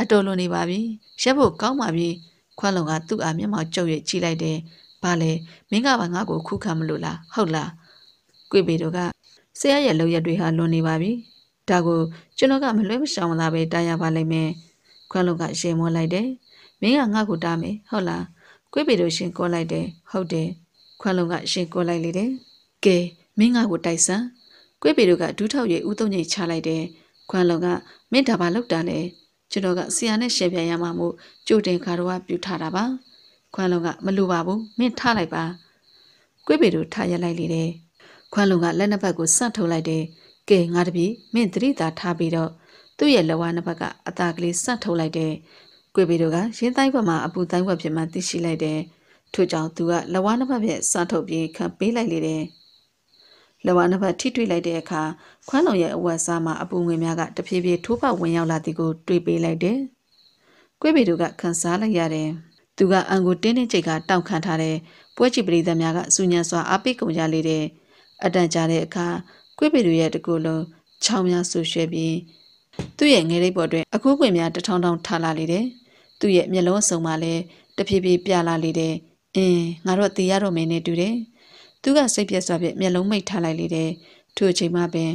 အတော်လွန်နေပါပြီ။ရက်ဖို့ကောင်းပါပြီ။ခွမ်းလုံကသူ့အားမျက်မှောက်ကျုပ်၍ကြည့်လိုက်တယ်။ဘာလဲမင်းကပါငါ့ကိုခုခံမလို့လားဟုတ်လား။ကွေပီတို့ကဆရာရဲ့လုံရက်တွေဟာလွန်နေပါပြီ။ဒါကိုကျွန်တော်ကမလွဲမရှောင်လာပဲတားရပါလိမ့်မယ်။ခွန်းလုံးကရေမောလိုက်တယ်။မင်းကငါ့ကိုတားမယ်ဟုတ်လား။ကွေးပေတို့ရှင်ကောလိုက်တယ်ဟုတ်တယ်။ခွန်းလုံးကရှင်ကောလိုက်လေတယ်။ကဲမင်းငါ့ကိုတိုက်စမ်း။ကွေးပေတို့ကဒူးထောက်ရဲ့ဥတုံညိတ်ချလိုက်တယ်။ခွန်းလုံးကမင်းဒါပါလောက်တာလေ။ကျွန်တော်ကဆရာနဲ့ရှယ်ပြန်ရမှာမို့ကြိုတင်ခါတော့ပြူထားတာပါ။ခွန်းလုံးကမလိုပါဘူးမင်းထားလိုက်ပါ။ကွေးပေတို့ထားရလိုက်လေတယ်။ခွန်းလုံးကလက်နှစ်ဖက်ကိုစထုတ်လိုက်တယ်။ကဲငါတပည့်မင်းသတိသာထားပြီးတော့သူ့ရဲ့လက်ဝါးနှစ်ဖက်ကအသာကလေးဆတ်ထုတ်လိုက်တယ်။ကိုဗီတို့ကရင်းတိုင်းဘက်မှာအပူတိုင်းဘက်ဖြစ်မှသိရှိလိုက်တယ်။ထို့ကြောင့်သူကလက်ဝါးနှစ်ဖက်ဖြင့်ဆတ်ထုတ်ပြီးခံပေးလိုက်လေတယ်။လက်ဝါးနှစ်ဖက်ထိတွေ့လိုက်တဲ့အခါခွမ်းလုံးရဲ့အဝတ်စားမှာအပူငွေများကတဖြည်းဖြည်းထိုးပေါက်ဝင်ရောက်လာသည်ကိုတွေ့ပေးလိုက်တယ်။ကိုဗီတို့ကခံစားလိုက်ရတယ်။သူကအန်ကိုတင်းတင်းကြိတ်ကတောင့်ခံထားတဲ့ပွဲချီပရိသတ်များကစူညံစွာအားပေးကုန်ကြလေတယ်။အတန်ကြာတဲ့အခါကွေးပေလူရဲ့တကူလုံးချောင်းများဆူရွှဲပြီးသူ့ရဲ့ငယ်လေးပေါ်တွင်အကူးကွင်များတထောင်းထောင်းထားလာလေတယ်။သူ့ရဲ့မျက်လုံးအစုံမှာလည်းတဖြည်းဖြည်းပြလာလေတယ်။အင်းငါတို့တေးရတော့မယ်နဲ့တူတယ်။သူကစိတ်ပြက်စွာဖြင့်မျက်လုံးမိတ်ထားလိုက်လေတယ်။ထို့အချိန်မှပင်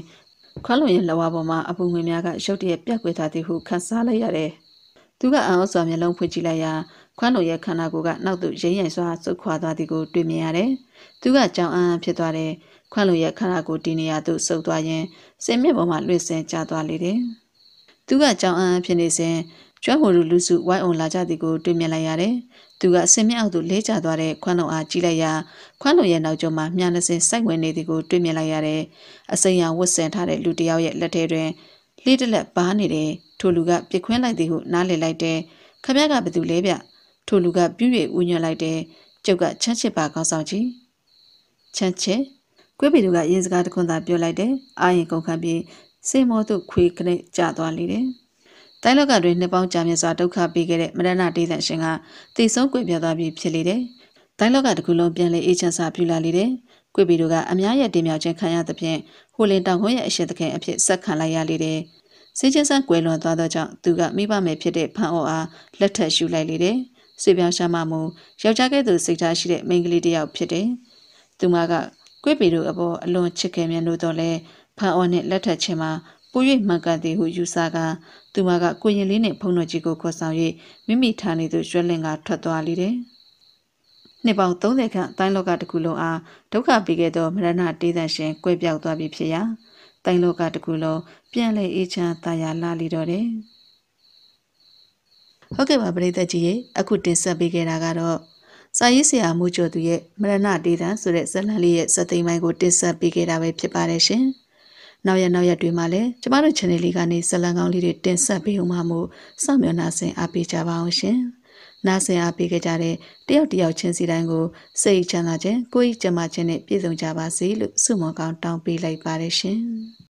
ခွားလွန်ရဲ့လဝါပေါ်မှာအပူငွေများကရုတ်တရက်ပြက်ကွေသွားသည်ဟုခန်းစားလိုက်ရတယ်။သူကအံ့ဩစွာမျက်လုံးဖွင့်ကြည့်လိုက်ရာခွန်းတော်ရဲ့ခန္ဓာကိုယ်ကနောက်သို့ရိမ့်ရိုင်စွာစုပ်ခွာသွားသည်ကိုတွေ့မြင်ရတယ်။သူကကြောင်အံ့ဖြစ်သွားတယ်။ခွန့်လူရဲ့ခန္ဓာကိုယ်ဒီနေရာသို့ဆုပ်သွားရင်းစင်မြင့်ပေါ်မှာလွင့်စင်ကျသွားလေတယ်။သူကကြောင်အန်းဖြစ်နေစဉ်ကျွမ်းဟိုလူလူစုဝိုင်းအောင်လာကြသည်ကိုတွေ့မြင်လိုက်ရတယ်။သူကစင်မြင့်အောက်သို့လဲကျသွားတဲ့ခွန့်လုံအားကြည့်လိုက်ရာခွန့်လုံရဲ့နောက်ကျောမှာမြန်နှစင်စိုက်ဝင်နေသည်ကိုတွေ့မြင်လိုက်ရတယ်။အစိမ်းရောင်ဝတ်ဆင်ထားတဲ့လူတစ်ယောက်ရဲ့လက်ထဲတွင်လေးတလက်ပါနေတယ်။ထိုလူကပြစ်ခွင်းလိုက်သည်ဟုနားလည်လိုက်တယ်။ခမရကဘသူလဲဗျ။ထိုလူကပြွ့၍ဦးညွှန်လိုက်တယ်။ကျုပ်ကချမ်းချစ်ပါကောင်းဆောင်ကြီးချမ်းချစ်ကွေးပေသူကရင်စကားတခွန်းသာပြောလိုက်တယ်အာရင်ကုန်ခံပြီးစေမောသူခွေကနေကြသွားလေတယ်တိုင်းလောကတွင်နှစ်ပေါင်းကြာမြင့်စွာဒုက္ခပေးခဲ့တဲ့မရဏဒေသရှင်ကတည်ဆုံးကွေပြသွားပြီးဖြစ်လေတယ်။တိုင်းလောကတစ်ခုလုံးပြန်လည်အေးချမ်းစွာပြုလာလေတယ်။ကွေပီတို့ကအများရဲ့တင်မြောက်ခြင်းခံရသဖြင့်ဟိုလင်တောင်ခွန်းရဲ့အရှင်သခင်အဖြစ်ဆက်ခံလိုက်ရလေတယ်။စေချင်းဆန်းကွယ်လွန်သွားသောကြောင့်သူကမိဘမယ်ဖြစ်တဲ့ဖန်အော်အားလက်ထပ်ယူလိုက်လေတယ်။ဆွေပြောင်းရှာမမှုယောက်ျားကဲ့သို့စိတ်ထားရှိတဲ့မိန်းကလေးတစ်ယောက်ဖြစ်တယ်။သူမကကွေ့ပီတို့အပေါ်အလွန်ချစ်ခင်မြန်လို့တော့လဲဖန်အော်နဲ့လက်ထက်ချင်းမှာပို၍မှန်ကန်သည်ဟုယူဆကသူမကကိုရင်လေးနဲ့ဖုံတော်ကြီးကိုခေါ်ဆောင်၍မိမိဌာနေသို့ရွှဲလင်ကထွက်သွားလေတယ်နှစ်ပေါင်း30ခန့်တိုင်းလောကတစ်ခုလုံးအားဒုက္ခပေးခဲ့သောမရဏတေးသန့်ရှင်ကွဲပြောက်သွားပြီဖြစ်ရာတိုင်းလောကတစ်ခုလုံးပြန်လည်အေးချမ်းသာယာလာလီတော့တယ်ဟုတ်ကဲ့ပါပရိသတ်ကြီးရေအခုတင်ဆက်ပေးခဲ့တာကတော့စာရေးဆရာမိုးကျော်သူရဲ့မရဏဒေသန်ဆိုတဲ့ဇလန်လေးရဲ့စက်သိမ်းပိုင်းကိုတင်ဆက်ပေးခဲ့တာပဲဖြစ်ပါတယ်ရှင်။နောက်ရနောက်ရတွေမှာလည်းကျမတို့ channel လေးကနေဇလန်ကောင်းလေးတွေတင်ဆက်ပေးဦးမှာမို့စောင့်မျှော်နှားဆင်အားပေးကြပါအောင်ရှင်။နားဆင်အားပေးခဲ့ကြတဲ့တယောက်တယောက်ချင်းစီတိုင်းကိုစိတ်ချမ်းသာခြင်းကိုယ်ဤကျမ်းမာခြင်းနဲ့ပြည့်စုံကြပါစေလို့ဆုမွန်ကောင်းတောင်းပေးလိုက်ပါတယ်ရှင်။